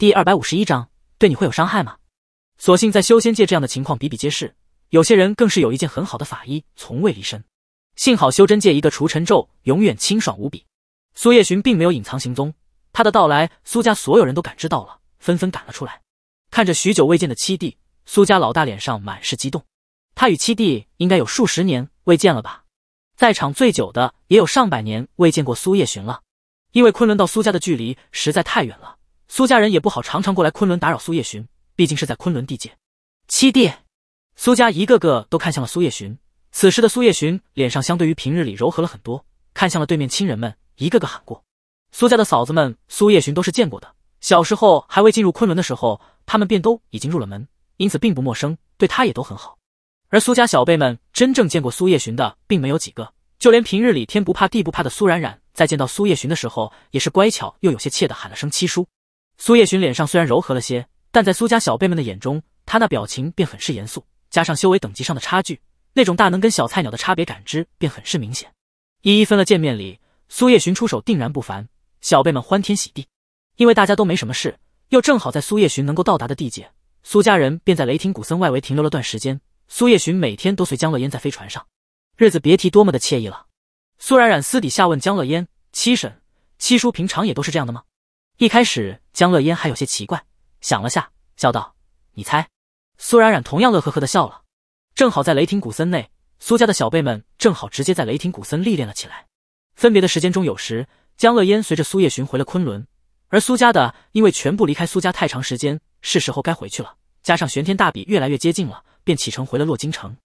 第二百五十一章，对你会有伤害吗？所幸在修仙界，这样的情况比比皆是。有些人更是有一件很好的法衣，从未离身。幸好修真界一个除尘咒，永远清爽无比。苏叶寻并没有隐藏行踪，他的到来，苏家所有人都感知到了，纷纷赶了出来。看着许久未见的七弟，苏家老大脸上满是激动。他与七弟应该有数十年未见了吧？在场最久的也有上百年未见过苏叶寻了，因为昆仑到苏家的距离实在太远了。苏家人也不好，常常过来昆仑打扰苏叶寻，毕竟是在昆仑地界。七弟，苏家一个个都看向了苏叶寻。此时的苏叶寻脸上相对于平日里柔和了很多，看向了对面亲人们，一个个喊过。苏家的嫂子们，苏叶寻都是见过的。小时候还未进入昆仑的时候，他们便都已经入了门，因此并不陌生，对他也都很好。而苏家小辈们真正见过苏叶寻的并没有几个，就连平日里天不怕地不怕的苏冉冉，在见到苏叶寻的时候，也是乖巧又有些怯的喊了声七叔。苏叶寻脸上虽然柔和了些，但在苏家小辈们的眼中，他那表情便很是严肃。加上修为等级上的差距，那种大能跟小菜鸟的差别感知便很是明显。一一分了见面礼，苏叶寻出手定然不凡，小辈们欢天喜地。因为大家都没什么事，又正好在苏叶寻能够到达的地界，苏家人便在雷霆古森外围停留了段时间。苏叶寻每天都随江乐烟在飞船上，日子别提多么的惬意了。苏冉冉私底下问江乐烟：“七婶、七叔平常也都是这样的吗？”一开始，江乐嫣还有些奇怪，想了下，笑道：“你猜？”苏冉冉同样乐呵呵的笑了。正好在雷霆古森内，苏家的小辈们正好直接在雷霆古森历练了起来。分别的时间中，有时江乐嫣随着苏叶寻回了昆仑，而苏家的因为全部离开苏家太长时间，是时候该回去了。加上玄天大比越来越接近了，便启程回了洛京城。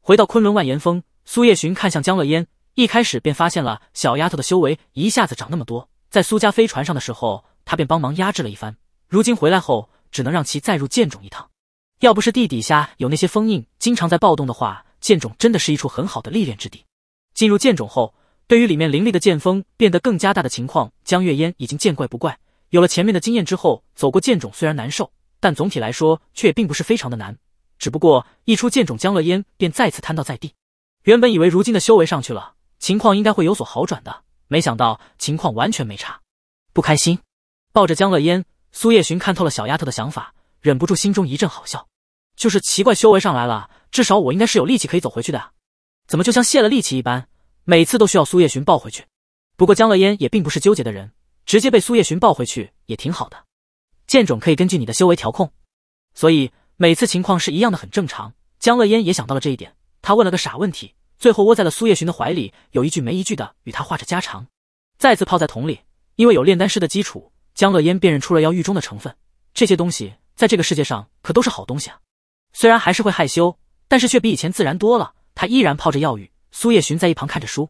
回到昆仑万岩峰，苏叶寻看向江乐嫣，一开始便发现了小丫头的修为一下子长那么多。在苏家飞船上的时候。他便帮忙压制了一番，如今回来后只能让其再入剑冢一趟。要不是地底下有那些封印经常在暴动的话，剑冢真的是一处很好的历练之地。进入剑冢后，对于里面凌厉的剑锋变得更加大的情况，江月烟已经见怪不怪。有了前面的经验之后，走过剑冢虽然难受，但总体来说却也并不是非常的难。只不过一出剑冢，江乐烟便再次瘫倒在地。原本以为如今的修为上去了，情况应该会有所好转的，没想到情况完全没差，不开心。抱着江乐嫣，苏叶寻看透了小丫头的想法，忍不住心中一阵好笑。就是奇怪，修为上来了，至少我应该是有力气可以走回去的啊，怎么就像泄了力气一般，每次都需要苏叶寻抱回去？不过江乐嫣也并不是纠结的人，直接被苏叶寻抱回去也挺好的。剑种可以根据你的修为调控，所以每次情况是一样的，很正常。江乐嫣也想到了这一点，他问了个傻问题，最后窝在了苏叶寻的怀里，有一句没一句的与他话着家常。再次泡在桶里，因为有炼丹师的基础。江乐嫣辨认出了药浴中的成分，这些东西在这个世界上可都是好东西啊。虽然还是会害羞，但是却比以前自然多了。他依然泡着药浴，苏叶寻在一旁看着书。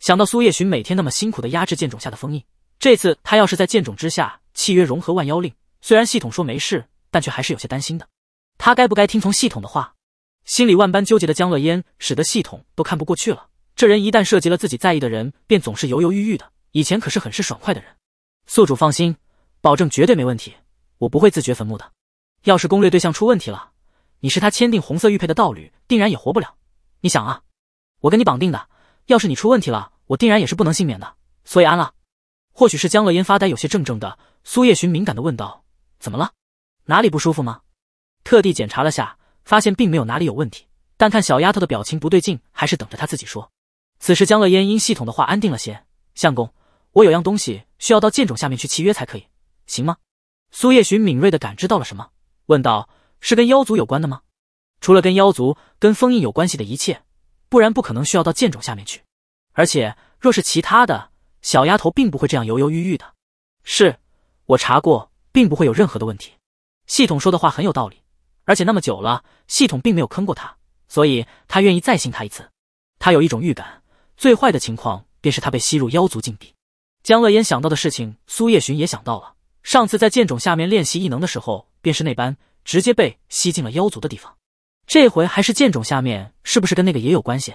想到苏叶寻每天那么辛苦的压制剑种下的封印，这次他要是在剑种之下契约融合万妖令，虽然系统说没事，但却还是有些担心的。他该不该听从系统的话？心里万般纠结的江乐嫣，使得系统都看不过去了。这人一旦涉及了自己在意的人，便总是犹犹豫豫的。以前可是很是爽快的人。宿主放心。保证绝对没问题，我不会自掘坟墓的。要是攻略对象出问题了，你是他签订红色玉佩的道侣，定然也活不了。你想啊，我跟你绑定的，要是你出问题了，我定然也是不能幸免的。所以安了。或许是江乐嫣发呆，有些怔怔的，苏叶寻敏感的问道：“怎么了？哪里不舒服吗？”特地检查了下，发现并没有哪里有问题，但看小丫头的表情不对劲，还是等着她自己说。此时江乐嫣因系统的话安定了些，相公，我有样东西需要到剑冢下面去契约才可以。行吗？苏叶寻敏锐的感知到了什么，问道：“是跟妖族有关的吗？除了跟妖族、跟封印有关系的一切，不然不可能需要到剑冢下面去。而且若是其他的小丫头，并不会这样犹犹豫豫的。”“是，我查过，并不会有任何的问题。”系统说的话很有道理，而且那么久了，系统并没有坑过他，所以他愿意再信他一次。他有一种预感，最坏的情况便是他被吸入妖族禁地。江乐嫣想到的事情，苏叶寻也想到了。上次在剑冢下面练习异能的时候，便是那般，直接被吸进了妖族的地方。这回还是剑冢下面，是不是跟那个也有关系？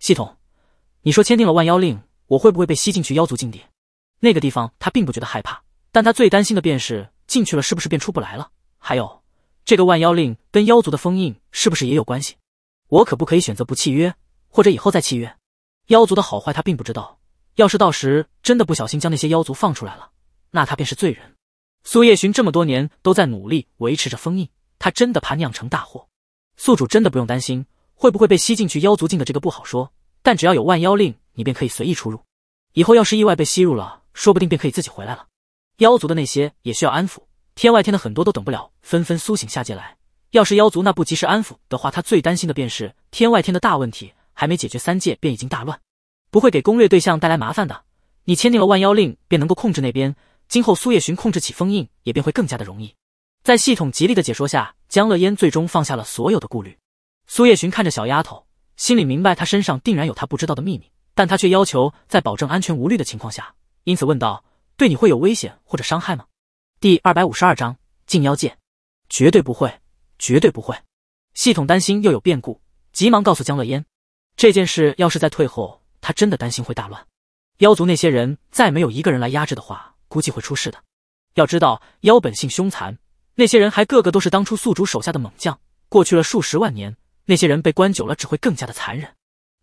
系统，你说签订了万妖令，我会不会被吸进去妖族禁地？那个地方他并不觉得害怕，但他最担心的便是进去了是不是便出不来了？还有，这个万妖令跟妖族的封印是不是也有关系？我可不可以选择不契约，或者以后再契约？妖族的好坏他并不知道，要是到时真的不小心将那些妖族放出来了，那他便是罪人。苏叶寻这么多年都在努力维持着封印，他真的怕酿成大祸。宿主真的不用担心会不会被吸进去妖族境的这个不好说，但只要有万妖令，你便可以随意出入。以后要是意外被吸入了，说不定便可以自己回来了。妖族的那些也需要安抚，天外天的很多都等不了，纷纷苏醒下界来。要是妖族那不及时安抚的话，他最担心的便是天外天的大问题还没解决，三界便已经大乱，不会给攻略对象带来麻烦的。你签订了万妖令，便能够控制那边。今后苏叶寻控制起封印也便会更加的容易，在系统极力的解说下，江乐嫣最终放下了所有的顾虑。苏叶寻看着小丫头，心里明白她身上定然有他不知道的秘密，但他却要求在保证安全无虑的情况下，因此问道：“对你会有危险或者伤害吗？”第二百五十二章进妖界，绝对不会，绝对不会。系统担心又有变故，急忙告诉江乐嫣，这件事要是再退后，他真的担心会大乱。妖族那些人再没有一个人来压制的话。估计会出事的。要知道，妖本性凶残，那些人还个个都是当初宿主手下的猛将。过去了数十万年，那些人被关久了，只会更加的残忍。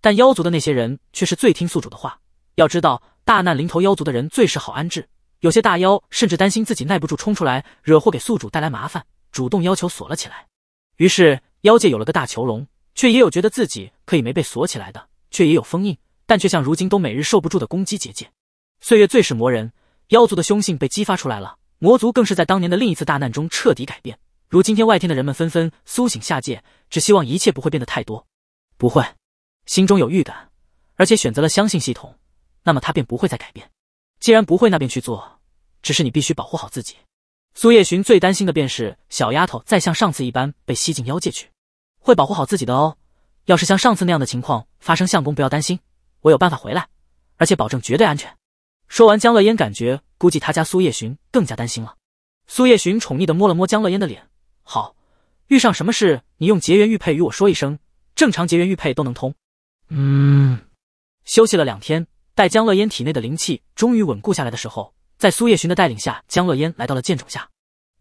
但妖族的那些人却是最听宿主的话。要知道，大难临头，妖族的人最是好安置。有些大妖甚至担心自己耐不住冲出来惹祸，给宿主带来麻烦，主动要求锁了起来。于是，妖界有了个大囚笼。却也有觉得自己可以没被锁起来的，却也有封印，但却像如今都每日受不住的攻击结界。岁月最是磨人。妖族的凶性被激发出来了，魔族更是在当年的另一次大难中彻底改变。如今天外天的人们纷纷苏醒下界，只希望一切不会变得太多。不会，心中有预感，而且选择了相信系统，那么他便不会再改变。既然不会，那便去做。只是你必须保护好自己。苏叶寻最担心的便是小丫头再像上次一般被吸进妖界去。会保护好自己的哦。要是像上次那样的情况发生，相公不要担心，我有办法回来，而且保证绝对安全。说完，江乐嫣感觉估计他家苏叶寻更加担心了。苏叶寻宠溺的摸了摸江乐嫣的脸，好，遇上什么事你用结缘玉佩与我说一声，正常结缘玉佩都能通。嗯。休息了两天，待江乐嫣体内的灵气终于稳固下来的时候，在苏叶寻的带领下，江乐嫣来到了剑冢下。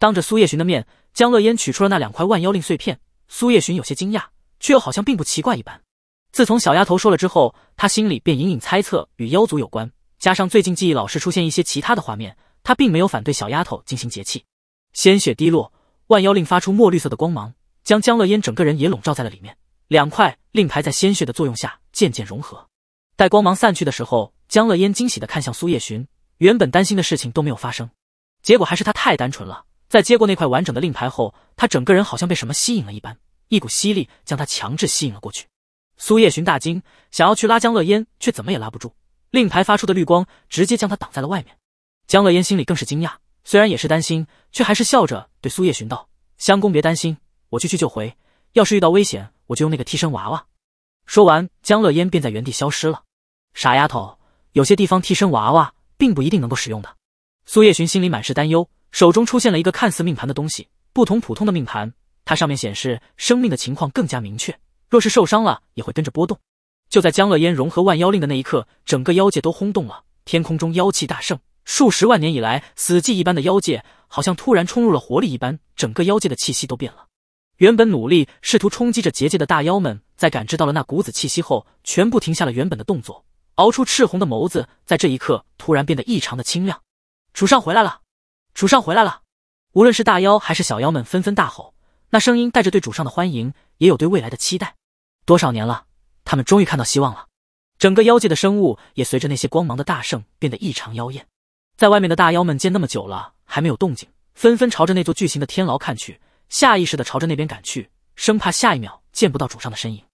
当着苏叶寻的面，江乐嫣取出了那两块万妖令碎片。苏叶寻有些惊讶，却又好像并不奇怪一般。自从小丫头说了之后，他心里便隐隐猜测与妖族有关。加上最近记忆老是出现一些其他的画面，他并没有反对小丫头进行结气。鲜血滴落，万妖令发出墨绿色的光芒，将江乐烟整个人也笼罩在了里面。两块令牌在鲜血的作用下渐渐融合。待光芒散去的时候，江乐烟惊喜的看向苏叶寻，原本担心的事情都没有发生。结果还是他太单纯了，在接过那块完整的令牌后，他整个人好像被什么吸引了一般，一股吸力将他强制吸引了过去。苏叶寻大惊，想要去拉江乐烟，却怎么也拉不住。令牌发出的绿光直接将他挡在了外面，江乐嫣心里更是惊讶，虽然也是担心，却还是笑着对苏叶寻道：“相公别担心，我去去就回，要是遇到危险，我就用那个替身娃娃。”说完，江乐嫣便在原地消失了。傻丫头，有些地方替身娃娃并不一定能够使用的。苏叶寻心里满是担忧，手中出现了一个看似命盘的东西，不同普通的命盘，它上面显示生命的情况更加明确，若是受伤了，也会跟着波动。就在江乐嫣融合万妖令的那一刻，整个妖界都轰动了。天空中妖气大盛，数十万年以来死寂一般的妖界，好像突然冲入了活力一般，整个妖界的气息都变了。原本努力试图冲击着结界的大妖们，在感知到了那股子气息后，全部停下了原本的动作，熬出赤红的眸子，在这一刻突然变得异常的清亮。主上回来了，主上回来了！无论是大妖还是小妖们，纷纷大吼，那声音带着对主上的欢迎，也有对未来的期待。多少年了！他们终于看到希望了，整个妖界的生物也随着那些光芒的大盛变得异常妖艳。在外面的大妖们见那么久了还没有动静，纷纷朝着那座巨型的天牢看去，下意识的朝着那边赶去，生怕下一秒见不到主上的身影，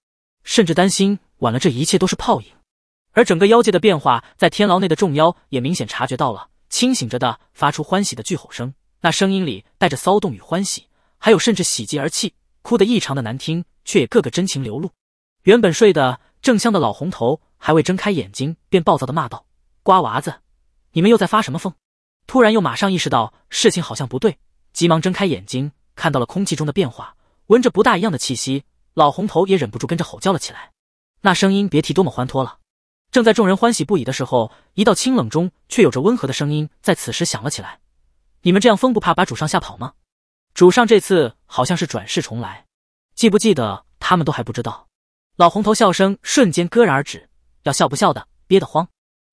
甚至担心晚了这一切都是泡影。而整个妖界的变化，在天牢内的众妖也明显察觉到了，清醒着的发出欢喜的巨吼声，那声音里带着骚动与欢喜，还有甚至喜极而泣，哭得异常的难听，却也个个真情流露。原本睡得正香的老红头还未睁开眼睛，便暴躁的骂道：“瓜娃子，你们又在发什么疯？”突然又马上意识到事情好像不对，急忙睁开眼睛，看到了空气中的变化，闻着不大一样的气息，老红头也忍不住跟着吼叫了起来，那声音别提多么欢脱了。正在众人欢喜不已的时候，一道清冷中却有着温和的声音在此时响了起来：“你们这样疯，不怕把主上吓跑吗？主上这次好像是转世重来，记不记得他们都还不知道。”老红头笑声瞬间戛然而止，要笑不笑的憋得慌。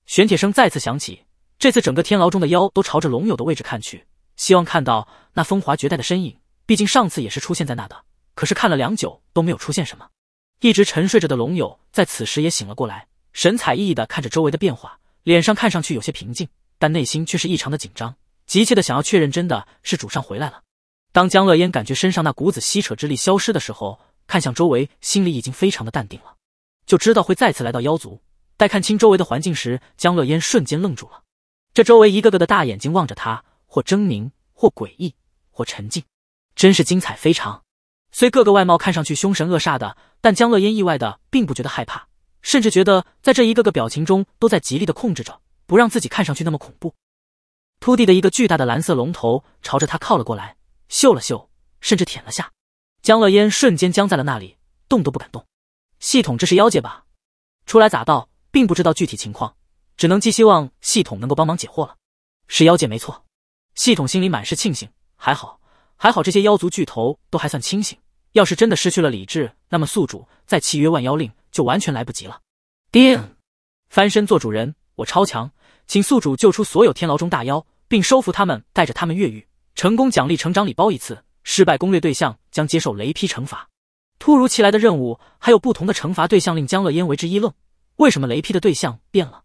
玄铁声再次响起，这次整个天牢中的妖都朝着龙友的位置看去，希望看到那风华绝代的身影。毕竟上次也是出现在那的，可是看了良久都没有出现什么。一直沉睡着的龙友在此时也醒了过来，神采奕奕的看着周围的变化，脸上看上去有些平静，但内心却是异常的紧张，急切的想要确认真的是主上回来了。当江乐嫣感觉身上那股子吸扯之力消失的时候，看向周围，心里已经非常的淡定了，就知道会再次来到妖族。待看清周围的环境时，江乐嫣瞬间愣住了。这周围一个个的大眼睛望着他，或狰狞，或诡异，或沉静，真是精彩非常。虽各个外貌看上去凶神恶煞的，但江乐嫣意外的并不觉得害怕，甚至觉得在这一个个表情中都在极力的控制着，不让自己看上去那么恐怖。秃地的一个巨大的蓝色龙头朝着他靠了过来，嗅了嗅，甚至舔了下。江乐嫣瞬间僵在了那里，动都不敢动。系统这是妖界吧？初来咋到，并不知道具体情况，只能寄希望系统能够帮忙解惑了。是妖界没错。系统心里满是庆幸，还好，还好这些妖族巨头都还算清醒。要是真的失去了理智，那么宿主再契约万妖令就完全来不及了。叮，翻身做主人，我超强，请宿主救出所有天牢中大妖，并收服他们，带着他们越狱，成功奖励成长礼包一次。失败攻略对象将接受雷劈惩罚。突如其来的任务，还有不同的惩罚对象，令江乐嫣为之一愣。为什么雷劈的对象变了？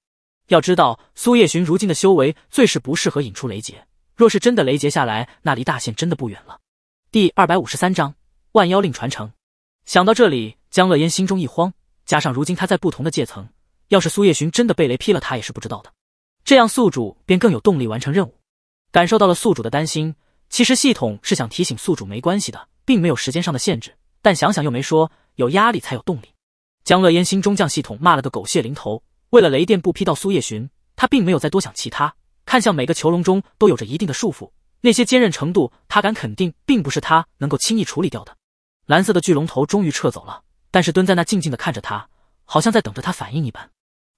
要知道，苏叶寻如今的修为最是不适合引出雷劫。若是真的雷劫下来，那离大限真的不远了。第二百五十三章万妖令传承。想到这里，江乐嫣心中一慌。加上如今他在不同的界层，要是苏叶寻真的被雷劈了，他也是不知道的。这样宿主便更有动力完成任务。感受到了宿主的担心。其实系统是想提醒宿主没关系的，并没有时间上的限制，但想想又没说，有压力才有动力。江乐烟心中将系统骂了个狗血淋头。为了雷电不劈到苏叶寻，他并没有再多想其他，看向每个囚笼中都有着一定的束缚，那些坚韧程度他敢肯定并不是他能够轻易处理掉的。蓝色的巨龙头终于撤走了，但是蹲在那静静的看着他，好像在等着他反应一般。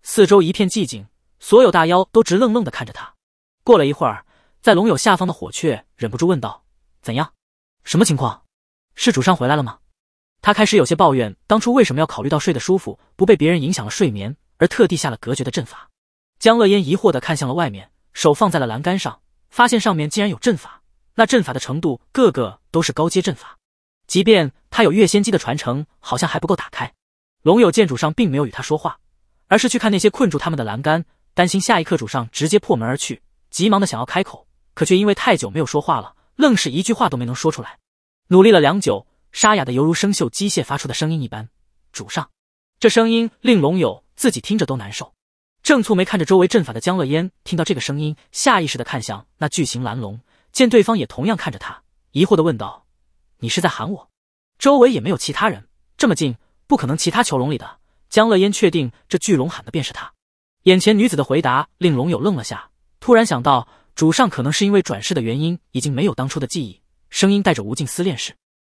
四周一片寂静，所有大妖都直愣愣的看着他。过了一会儿。在龙友下方的火雀忍不住问道：“怎样？什么情况？是主上回来了吗？”他开始有些抱怨，当初为什么要考虑到睡得舒服，不被别人影响了睡眠，而特地下了隔绝的阵法。江乐嫣疑惑的看向了外面，手放在了栏杆上，发现上面竟然有阵法，那阵法的程度个个都是高阶阵法，即便他有月仙姬的传承，好像还不够打开。龙友见主上并没有与他说话，而是去看那些困住他们的栏杆，担心下一刻主上直接破门而去，急忙的想要开口。可却因为太久没有说话了，愣是一句话都没能说出来。努力了良久，沙哑的犹如生锈机械发出的声音一般。主上，这声音令龙友自己听着都难受。正蹙眉看着周围阵法的江乐嫣听到这个声音，下意识的看向那巨型蓝龙，见对方也同样看着他，疑惑的问道：“你是在喊我？”周围也没有其他人，这么近，不可能其他囚笼里的。江乐嫣确定这巨龙喊的便是他。眼前女子的回答令龙友愣了下，突然想到。主上可能是因为转世的原因，已经没有当初的记忆。声音带着无尽思念，是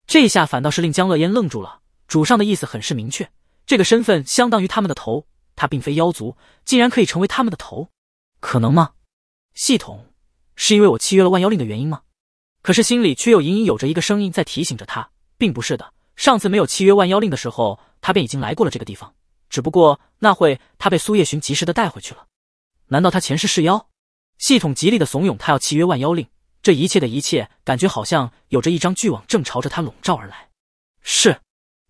这下反倒是令江乐嫣愣住了。主上的意思很是明确，这个身份相当于他们的头。他并非妖族，竟然可以成为他们的头，可能吗？系统是因为我契约了万妖令的原因吗？可是心里却又隐隐有着一个声音在提醒着他，并不是的。上次没有契约万妖令的时候，他便已经来过了这个地方。只不过那会他被苏叶寻及时的带回去了。难道他前世是妖？系统极力的怂恿他要契约万妖令，这一切的一切感觉好像有着一张巨网正朝着他笼罩而来。是，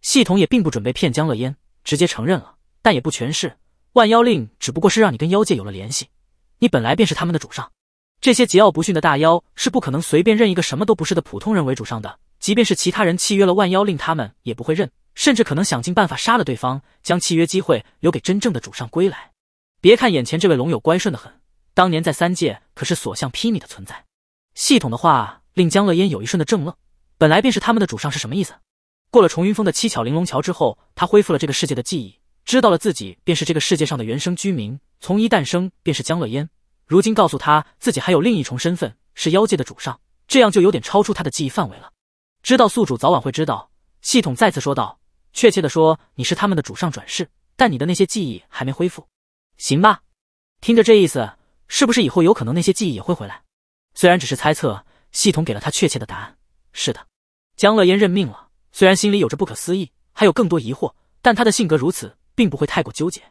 系统也并不准备骗江乐烟，直接承认了，但也不全是。万妖令只不过是让你跟妖界有了联系，你本来便是他们的主上。这些桀骜不驯的大妖是不可能随便认一个什么都不是的普通人为主上的，即便是其他人契约了万妖令，他们也不会认，甚至可能想尽办法杀了对方，将契约机会留给真正的主上归来。别看眼前这位龙友乖顺的很。当年在三界可是所向披靡的存在。系统的话令江乐烟有一瞬的怔愣。本来便是他们的主上是什么意思？过了重云峰的七巧玲珑桥之后，他恢复了这个世界的记忆，知道了自己便是这个世界上的原生居民，从一诞生便是江乐烟。如今告诉他自己还有另一重身份是妖界的主上，这样就有点超出他的记忆范围了。知道宿主早晚会知道。系统再次说道：“确切的说，你是他们的主上转世，但你的那些记忆还没恢复，行吧？”听着这意思。是不是以后有可能那些记忆也会回来？虽然只是猜测，系统给了他确切的答案。是的，江乐嫣认命了。虽然心里有着不可思议，还有更多疑惑，但他的性格如此，并不会太过纠结。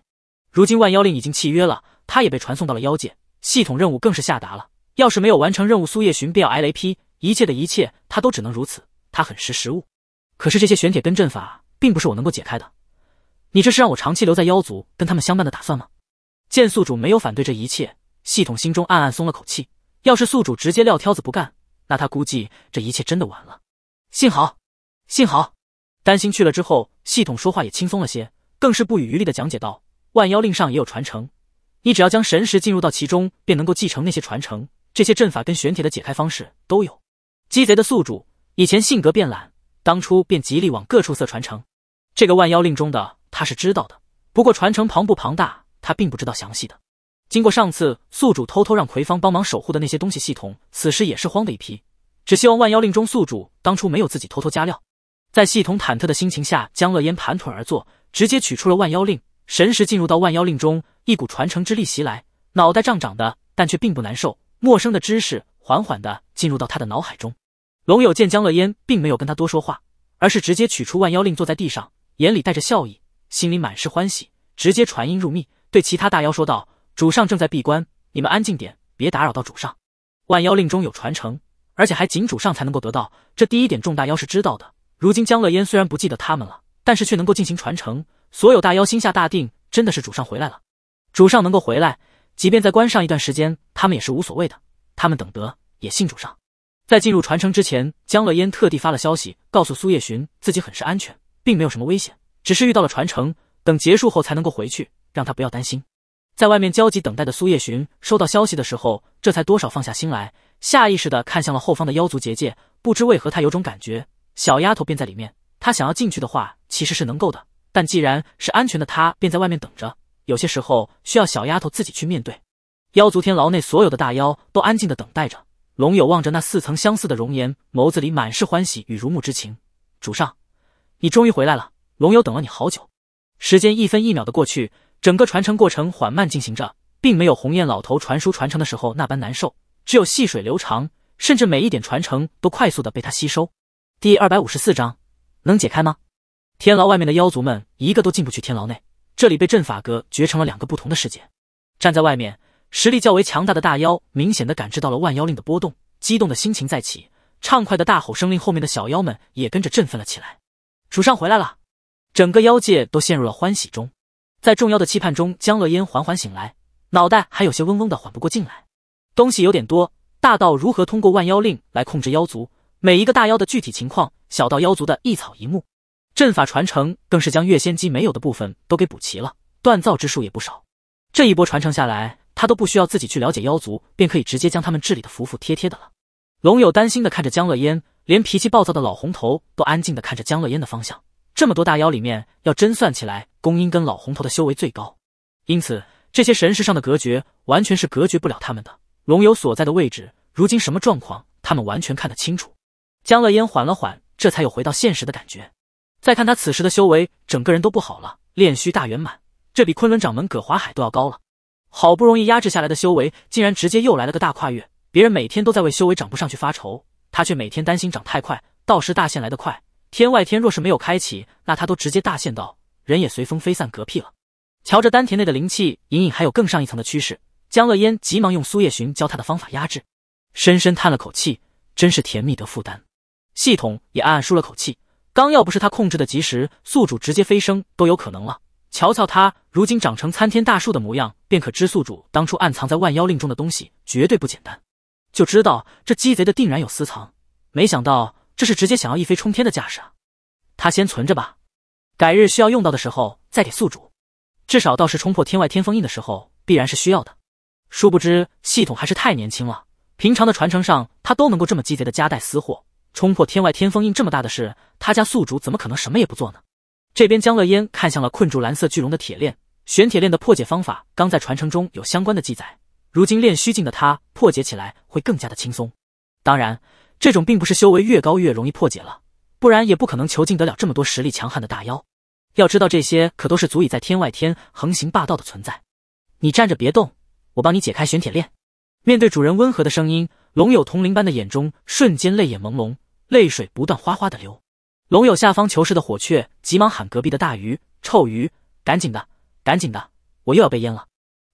如今万妖令已经契约了，他也被传送到了妖界。系统任务更是下达了，要是没有完成任务，苏叶寻便要挨雷劈。一切的一切，他都只能如此。他很识时务。可是这些玄铁跟阵法，并不是我能够解开的。你这是让我长期留在妖族，跟他们相伴的打算吗？剑宿主没有反对这一切。系统心中暗暗松了口气，要是宿主直接撂挑子不干，那他估计这一切真的完了。幸好，幸好，担心去了之后，系统说话也轻松了些，更是不遗余力的讲解道：“万妖令上也有传承，你只要将神识进入到其中，便能够继承那些传承。这些阵法跟玄铁的解开方式都有。鸡贼的宿主以前性格变懒，当初便极力往各处塞传承。这个万妖令中的他是知道的，不过传承庞不庞大，他并不知道详细的。”经过上次宿主偷偷让魁方帮忙守护的那些东西，系统此时也是慌的一批，只希望万妖令中宿主当初没有自己偷偷加料。在系统忐忑的心情下，江乐烟盘腿而坐，直接取出了万妖令，神识进入到万妖令中，一股传承之力袭来，脑袋胀胀的，但却并不难受。陌生的知识缓缓的进入到他的脑海中。龙友见江乐烟并没有跟他多说话，而是直接取出万妖令坐在地上，眼里带着笑意，心里满是欢喜，直接传音入密，对其他大妖说道。主上正在闭关，你们安静点，别打扰到主上。万妖令中有传承，而且还仅主上才能够得到，这第一点重大妖是知道的。如今江乐烟虽然不记得他们了，但是却能够进行传承，所有大妖心下大定，真的是主上回来了。主上能够回来，即便在关上一段时间，他们也是无所谓的，他们等得也信主上。在进入传承之前，江乐烟特地发了消息告诉苏叶寻，自己很是安全，并没有什么危险，只是遇到了传承，等结束后才能够回去，让他不要担心。在外面焦急等待的苏叶寻收到消息的时候，这才多少放下心来，下意识的看向了后方的妖族结界。不知为何，他有种感觉，小丫头便在里面。他想要进去的话，其实是能够的。但既然是安全的，他便在外面等着。有些时候，需要小丫头自己去面对。妖族天牢内所有的大妖都安静的等待着。龙友望着那似曾相似的容颜，眸子里满是欢喜与如沐之情。主上，你终于回来了，龙友等了你好久。时间一分一秒的过去。整个传承过程缓慢进行着，并没有鸿雁老头传书传承的时候那般难受，只有细水流长，甚至每一点传承都快速的被他吸收。第二百五十四章，能解开吗？天牢外面的妖族们一个都进不去天牢内，这里被阵法隔绝成了两个不同的世界。站在外面，实力较为强大的大妖明显的感知到了万妖令的波动，激动的心情再起，畅快的大吼声令后面的小妖们也跟着振奋了起来。主上回来了，整个妖界都陷入了欢喜中。在众妖的期盼中，江乐嫣缓缓醒来，脑袋还有些嗡嗡的，缓不过劲来。东西有点多，大到如何通过万妖令来控制妖族每一个大妖的具体情况，小到妖族的一草一木，阵法传承更是将月仙姬没有的部分都给补齐了，锻造之术也不少。这一波传承下来，他都不需要自己去了解妖族，便可以直接将他们治理的服服帖帖的了。龙友担心的看着江乐烟，连脾气暴躁的老红头都安静的看着江乐烟的方向。这么多大妖里面，要真算起来，公英跟老红头的修为最高，因此这些神石上的隔绝完全是隔绝不了他们的。龙游所在的位置，如今什么状况，他们完全看得清楚。江乐烟缓了缓，这才有回到现实的感觉。再看他此时的修为，整个人都不好了。炼虚大圆满，这比昆仑掌门葛华海都要高了。好不容易压制下来的修为，竟然直接又来了个大跨越。别人每天都在为修为涨不上去发愁，他却每天担心涨太快，到时大限来得快。天外天若是没有开启，那他都直接大限到，人也随风飞散嗝屁了。瞧着丹田内的灵气，隐隐还有更上一层的趋势。江乐烟急忙用苏叶寻教他的方法压制，深深叹了口气，真是甜蜜的负担。系统也暗暗舒了口气，刚要不是他控制的及时，宿主直接飞升都有可能了。瞧瞧他如今长成参天大树的模样，便可知宿主当初暗藏在万妖令中的东西绝对不简单，就知道这鸡贼的定然有私藏。没想到。这是直接想要一飞冲天的架势啊！他先存着吧，改日需要用到的时候再给宿主。至少倒是冲破天外天封印的时候，必然是需要的。殊不知系统还是太年轻了，平常的传承上他都能够这么鸡贼的夹带私货，冲破天外天封印这么大的事，他家宿主怎么可能什么也不做呢？这边江乐烟看向了困住蓝色巨龙的铁链，玄铁链的破解方法刚在传承中有相关的记载，如今练虚境的他破解起来会更加的轻松。当然。这种并不是修为越高越容易破解了，不然也不可能囚禁得了这么多实力强悍的大妖。要知道，这些可都是足以在天外天横行霸道的存在。你站着别动，我帮你解开玄铁链。面对主人温和的声音，龙友铜铃般的眼中瞬间泪眼朦胧，泪水不断哗哗的流。龙友下方囚室的火雀急忙喊：“隔壁的大鱼，臭鱼，赶紧的，赶紧的，我又要被淹了！”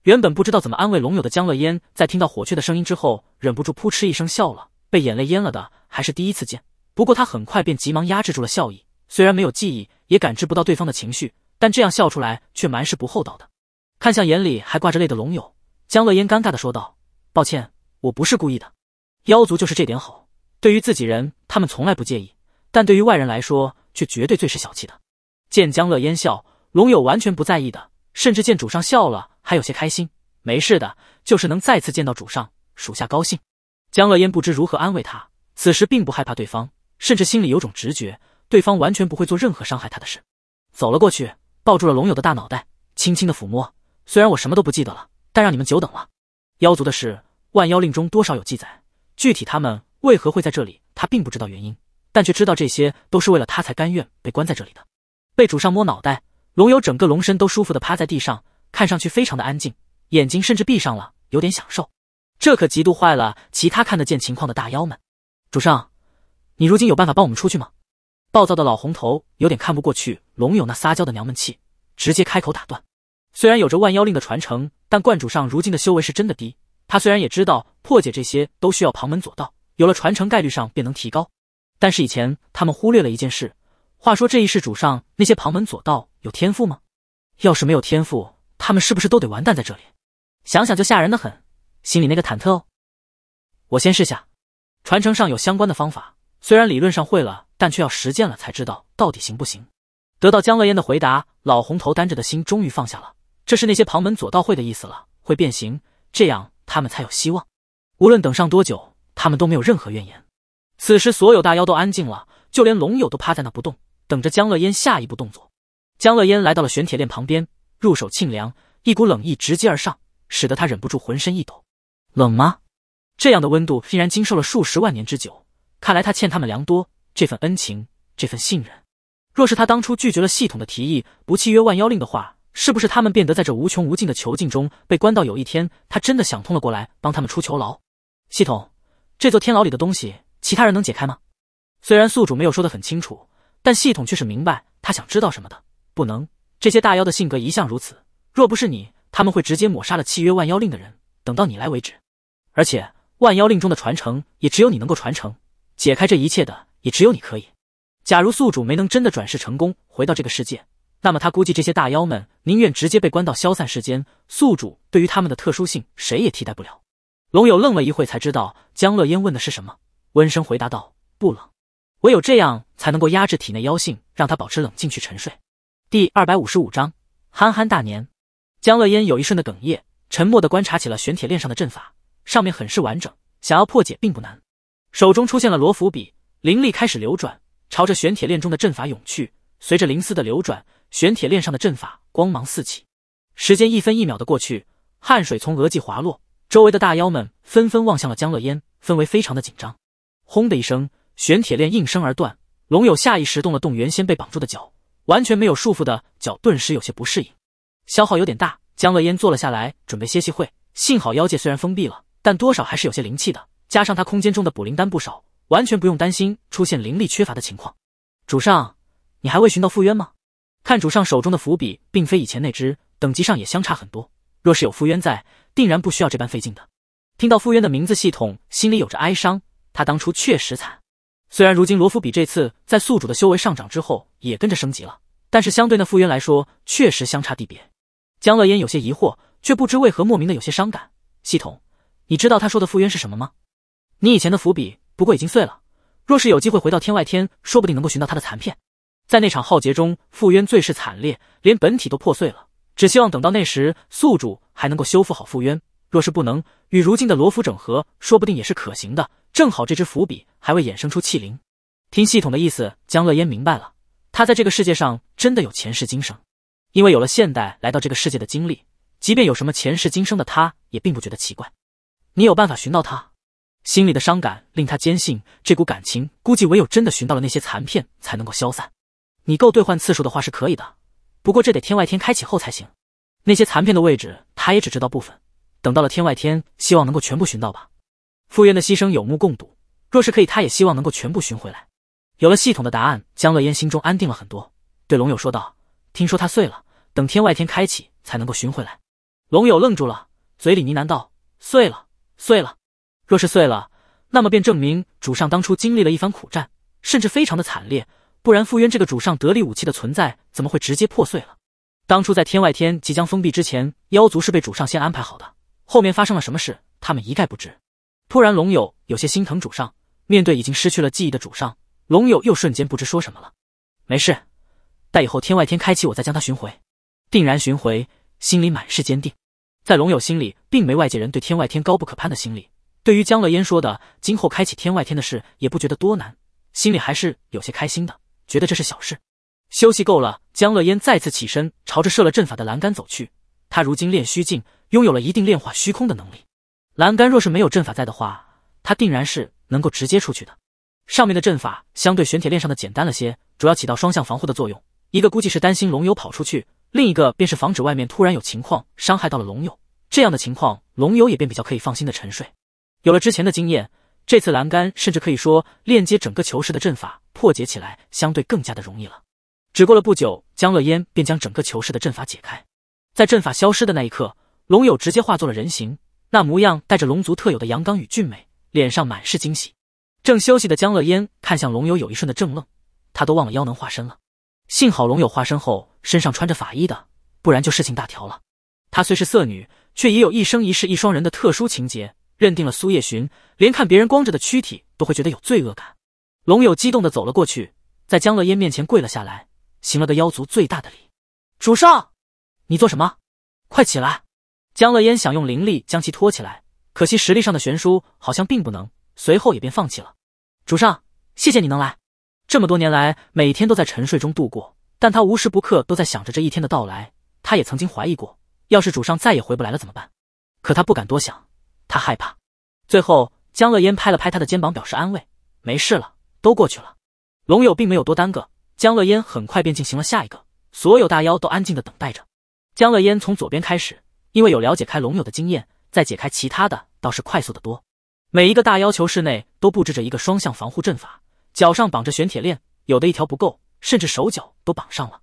原本不知道怎么安慰龙友的江乐嫣，在听到火雀的声音之后，忍不住扑哧一声笑了。被眼泪淹了的还是第一次见，不过他很快便急忙压制住了笑意。虽然没有记忆，也感知不到对方的情绪，但这样笑出来却蛮是不厚道的。看向眼里还挂着泪的龙友，江乐嫣尴尬的说道：“抱歉，我不是故意的。”妖族就是这点好，对于自己人，他们从来不介意，但对于外人来说，却绝对最是小气的。见江乐嫣笑，龙友完全不在意的，甚至见主上笑了还有些开心。没事的，就是能再次见到主上，属下高兴。江乐嫣不知如何安慰他，此时并不害怕对方，甚至心里有种直觉，对方完全不会做任何伤害他的事。走了过去，抱住了龙友的大脑袋，轻轻的抚摸。虽然我什么都不记得了，但让你们久等了。妖族的事，万妖令中多少有记载，具体他们为何会在这里，他并不知道原因，但却知道这些都是为了他才甘愿被关在这里的。被主上摸脑袋，龙友整个龙身都舒服的趴在地上，看上去非常的安静，眼睛甚至闭上了，有点享受。这可嫉妒坏了其他看得见情况的大妖们。主上，你如今有办法帮我们出去吗？暴躁的老红头有点看不过去龙友那撒娇的娘们气，直接开口打断。虽然有着万妖令的传承，但观主上如今的修为是真的低。他虽然也知道破解这些都需要旁门左道，有了传承概率上便能提高，但是以前他们忽略了一件事。话说这一世主上那些旁门左道有天赋吗？要是没有天赋，他们是不是都得完蛋在这里？想想就吓人的很。心里那个忐忑哦，我先试下，传承上有相关的方法，虽然理论上会了，但却要实践了才知道到底行不行。得到江乐嫣的回答，老红头担着的心终于放下了。这是那些旁门左道会的意思了，会变形，这样他们才有希望。无论等上多久，他们都没有任何怨言。此时，所有大妖都安静了，就连龙友都趴在那不动，等着江乐嫣下一步动作。江乐嫣来到了玄铁链旁边，入手沁凉，一股冷意直击而上，使得他忍不住浑身一抖。冷吗？这样的温度竟然经受了数十万年之久，看来他欠他们良多。这份恩情，这份信任，若是他当初拒绝了系统的提议，不契约万妖令的话，是不是他们便得在这无穷无尽的囚禁中，被关到有一天他真的想通了，过来帮他们出囚牢？系统，这座天牢里的东西，其他人能解开吗？虽然宿主没有说得很清楚，但系统却是明白他想知道什么的。不能，这些大妖的性格一向如此，若不是你，他们会直接抹杀了契约万妖令的人，等到你来为止。而且万妖令中的传承也只有你能够传承，解开这一切的也只有你可以。假如宿主没能真的转世成功回到这个世界，那么他估计这些大妖们宁愿直接被关到消散世间。宿主对于他们的特殊性，谁也替代不了。龙友愣了一会，才知道江乐嫣问的是什么，温声回答道：“不冷，唯有这样才能够压制体内妖性，让他保持冷静去沉睡。”第二百五十五章憨憨大年。江乐嫣有一瞬的哽咽，沉默的观察起了玄铁链上的阵法。上面很是完整，想要破解并不难。手中出现了罗浮笔，灵力开始流转，朝着玄铁链中的阵法涌去。随着灵丝的流转，玄铁链上的阵法光芒四起。时间一分一秒的过去，汗水从额际滑落，周围的大妖们纷纷望向了江乐烟，氛围非常的紧张。轰的一声，玄铁链应声而断。龙友下意识动了动原先被绑住的脚，完全没有束缚的脚顿时有些不适应，消耗有点大。江乐烟坐了下来，准备歇息会。幸好妖界虽然封闭了。但多少还是有些灵气的，加上他空间中的补灵丹不少，完全不用担心出现灵力缺乏的情况。主上，你还未寻到傅渊吗？看主上手中的符笔，并非以前那只，等级上也相差很多。若是有傅渊在，定然不需要这般费劲的。听到傅渊的名字，系统心里有着哀伤。他当初确实惨，虽然如今罗浮比这次在宿主的修为上涨之后也跟着升级了，但是相对那傅渊来说，确实相差地别。江乐嫣有些疑惑，却不知为何莫名的有些伤感。系统。你知道他说的复渊是什么吗？你以前的伏笔不过已经碎了，若是有机会回到天外天，说不定能够寻到他的残片。在那场浩劫中，复渊最是惨烈，连本体都破碎了。只希望等到那时，宿主还能够修复好复渊。若是不能，与如今的罗浮整合，说不定也是可行的。正好这只伏笔还未衍生出器灵。听系统的意思，江乐嫣明白了，他在这个世界上真的有前世今生，因为有了现代来到这个世界的经历，即便有什么前世今生的，他也并不觉得奇怪。你有办法寻到他？心里的伤感令他坚信，这股感情估计唯有真的寻到了那些残片才能够消散。你够兑换次数的话是可以的，不过这得天外天开启后才行。那些残片的位置他也只知道部分，等到了天外天，希望能够全部寻到吧。傅渊的牺牲有目共睹，若是可以，他也希望能够全部寻回来。有了系统的答案，江乐嫣心中安定了很多，对龙友说道：“听说他碎了，等天外天开启才能够寻回来。”龙友愣住了，嘴里呢喃道：“碎了。”碎了，若是碎了，那么便证明主上当初经历了一番苦战，甚至非常的惨烈。不然，傅渊这个主上得力武器的存在，怎么会直接破碎了？当初在天外天即将封闭之前，妖族是被主上先安排好的，后面发生了什么事，他们一概不知。突然，龙友有些心疼主上，面对已经失去了记忆的主上，龙友又瞬间不知说什么了。没事，待以后天外天开启，我再将它寻回，定然寻回，心里满是坚定。在龙友心里，并没外界人对天外天高不可攀的心理。对于江乐嫣说的今后开启天外天的事，也不觉得多难，心里还是有些开心的，觉得这是小事。休息够了，江乐嫣再次起身，朝着设了阵法的栏杆走去。他如今练虚境，拥有了一定炼化虚空的能力。栏杆若是没有阵法在的话，他定然是能够直接出去的。上面的阵法相对玄铁链上的简单了些，主要起到双向防护的作用。一个估计是担心龙友跑出去。另一个便是防止外面突然有情况伤害到了龙友，这样的情况龙友也便比较可以放心的沉睡。有了之前的经验，这次栏杆甚至可以说链接整个囚室的阵法破解起来相对更加的容易了。只过了不久，江乐烟便将整个囚室的阵法解开。在阵法消失的那一刻，龙友直接化作了人形，那模样带着龙族特有的阳刚与俊美，脸上满是惊喜。正休息的江乐烟看向龙友，有一瞬的怔愣，他都忘了妖能化身了。幸好龙友化身后身上穿着法衣的，不然就事情大条了。她虽是色女，却也有一生一世一双人的特殊情节，认定了苏叶寻，连看别人光着的躯体都会觉得有罪恶感。龙友激动地走了过去，在江乐烟面前跪了下来，行了个妖族最大的礼。主上，你做什么？快起来！江乐烟想用灵力将其托起来，可惜实力上的悬殊好像并不能，随后也便放弃了。主上，谢谢你能来。这么多年来，每天都在沉睡中度过，但他无时不刻都在想着这一天的到来。他也曾经怀疑过，要是主上再也回不来了怎么办？可他不敢多想，他害怕。最后，江乐烟拍了拍他的肩膀，表示安慰：“没事了，都过去了。”龙友并没有多耽搁，江乐烟很快便进行了下一个。所有大妖都安静的等待着。江乐烟从左边开始，因为有了解开龙友的经验，再解开其他的倒是快速的多。每一个大妖囚室内都布置着一个双向防护阵法。脚上绑着玄铁链，有的一条不够，甚至手脚都绑上了。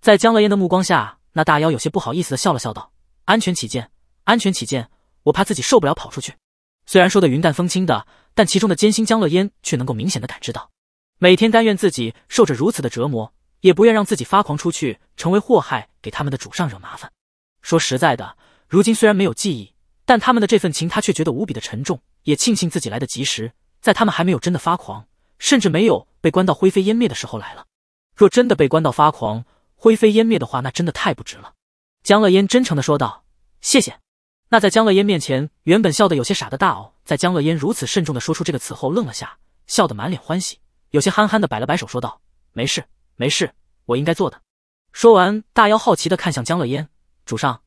在江乐烟的目光下，那大妖有些不好意思的笑了笑道：“安全起见，安全起见，我怕自己受不了跑出去。”虽然说的云淡风轻的，但其中的艰辛，江乐烟却能够明显的感知到。每天甘愿自己受着如此的折磨，也不愿让自己发狂出去，成为祸害，给他们的主上惹麻烦。说实在的，如今虽然没有记忆，但他们的这份情，他却觉得无比的沉重。也庆幸自己来得及时，在他们还没有真的发狂。甚至没有被关到灰飞烟灭的时候来了。若真的被关到发狂、灰飞烟灭的话，那真的太不值了。江乐烟真诚的说道：“谢谢。”那在江乐烟面前，原本笑得有些傻的大敖，在江乐烟如此慎重的说出这个词后，愣了下，笑得满脸欢喜，有些憨憨的摆了摆手说道：“没事，没事，我应该做的。”说完，大妖好奇的看向江乐烟：“主上，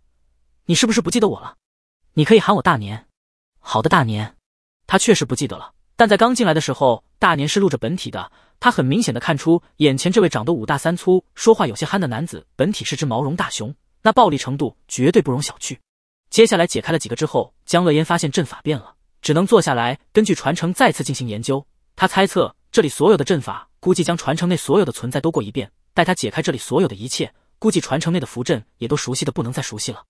你是不是不记得我了？你可以喊我大年。”“好的，大年。”他确实不记得了。但在刚进来的时候，大年是露着本体的。他很明显的看出，眼前这位长得五大三粗、说话有些憨的男子，本体是只毛绒大熊，那暴力程度绝对不容小觑。接下来解开了几个之后，江乐烟发现阵法变了，只能坐下来根据传承再次进行研究。他猜测，这里所有的阵法估计将传承内所有的存在都过一遍。待他解开这里所有的一切，估计传承内的符阵也都熟悉的不能再熟悉了。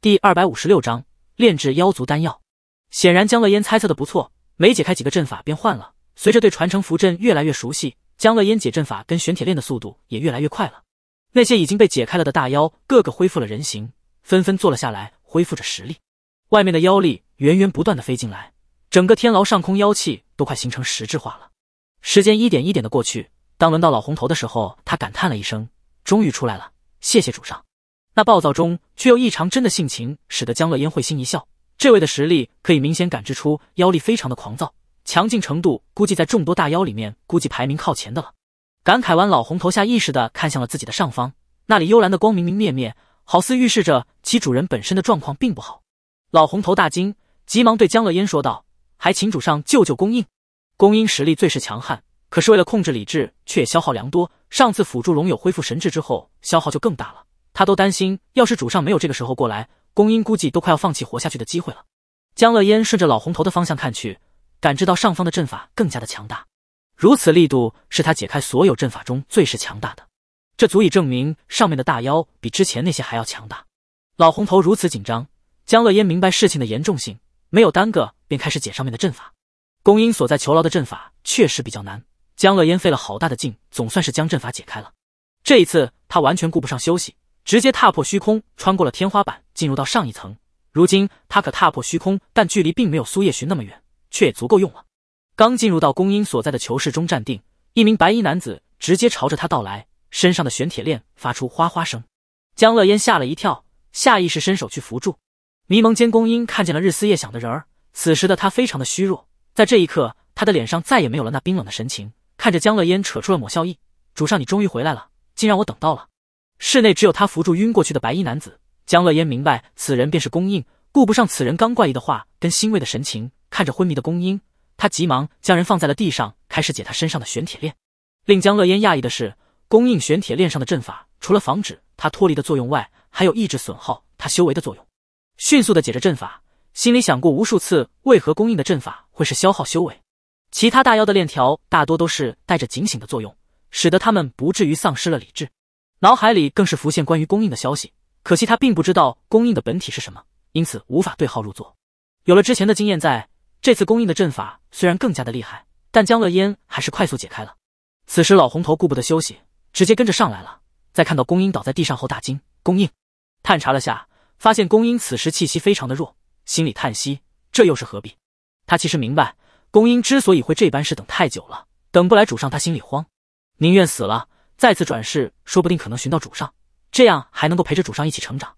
第二百五十六章炼制妖族丹药。显然，江乐烟猜测的不错。没解开几个阵法便换了。随着对传承符阵越来越熟悉，江乐烟解阵法跟玄铁链的速度也越来越快了。那些已经被解开了的大妖，个个恢复了人形，纷纷坐了下来，恢复着实力。外面的妖力源源不断的飞进来，整个天牢上空妖气都快形成实质化了。时间一点一点的过去，当轮到老红头的时候，他感叹了一声：“终于出来了，谢谢主上。”那暴躁中却又异常真的性情，使得江乐烟会心一笑。这位的实力可以明显感知出妖力非常的狂躁，强劲程度估计在众多大妖里面估计排名靠前的了。感慨完，老红头下意识的看向了自己的上方，那里幽蓝的光明明灭灭，好似预示着其主人本身的状况并不好。老红头大惊，急忙对江乐烟说道：“还请主上救救公英。公英实力最是强悍，可是为了控制理智却也消耗良多。上次辅助龙友恢复神智之后，消耗就更大了。他都担心，要是主上没有这个时候过来。”公英估计都快要放弃活下去的机会了。江乐嫣顺着老红头的方向看去，感知到上方的阵法更加的强大，如此力度是他解开所有阵法中最是强大的，这足以证明上面的大妖比之前那些还要强大。老红头如此紧张，江乐嫣明白事情的严重性，没有耽搁，便开始解上面的阵法。公英所在囚牢的阵法确实比较难，江乐嫣费了好大的劲，总算是将阵法解开了。这一次他完全顾不上休息。直接踏破虚空，穿过了天花板，进入到上一层。如今他可踏破虚空，但距离并没有苏叶寻那么远，却也足够用了。刚进入到公英所在的囚室中站定，一名白衣男子直接朝着他到来，身上的玄铁链发出哗哗声。江乐嫣吓了一跳，下意识伸手去扶住。迷蒙间，公英看见了日思夜想的人儿。此时的他非常的虚弱，在这一刻，他的脸上再也没有了那冰冷的神情，看着江乐嫣，扯出了抹笑意：“主上，你终于回来了，竟让我等到了。”室内只有他扶住晕过去的白衣男子江乐烟，明白此人便是公应，顾不上此人刚怪异的话跟欣慰的神情，看着昏迷的公应，他急忙将人放在了地上，开始解他身上的玄铁链。令江乐烟讶异的是，公应玄铁链上的阵法，除了防止他脱离的作用外，还有抑制损耗他修为的作用。迅速的解着阵法，心里想过无数次，为何公应的阵法会是消耗修为？其他大妖的链条大多都是带着警醒的作用，使得他们不至于丧失了理智。脑海里更是浮现关于供应的消息，可惜他并不知道供应的本体是什么，因此无法对号入座。有了之前的经验在，这次供应的阵法虽然更加的厉害，但江乐烟还是快速解开了。此时老红头顾不得休息，直接跟着上来了。在看到公英倒在地上后，大惊。公英探查了下，发现公英此时气息非常的弱，心里叹息：这又是何必？他其实明白，公英之所以会这般是等太久了，等不来主上，他心里慌，宁愿死了。再次转世，说不定可能寻到主上，这样还能够陪着主上一起成长。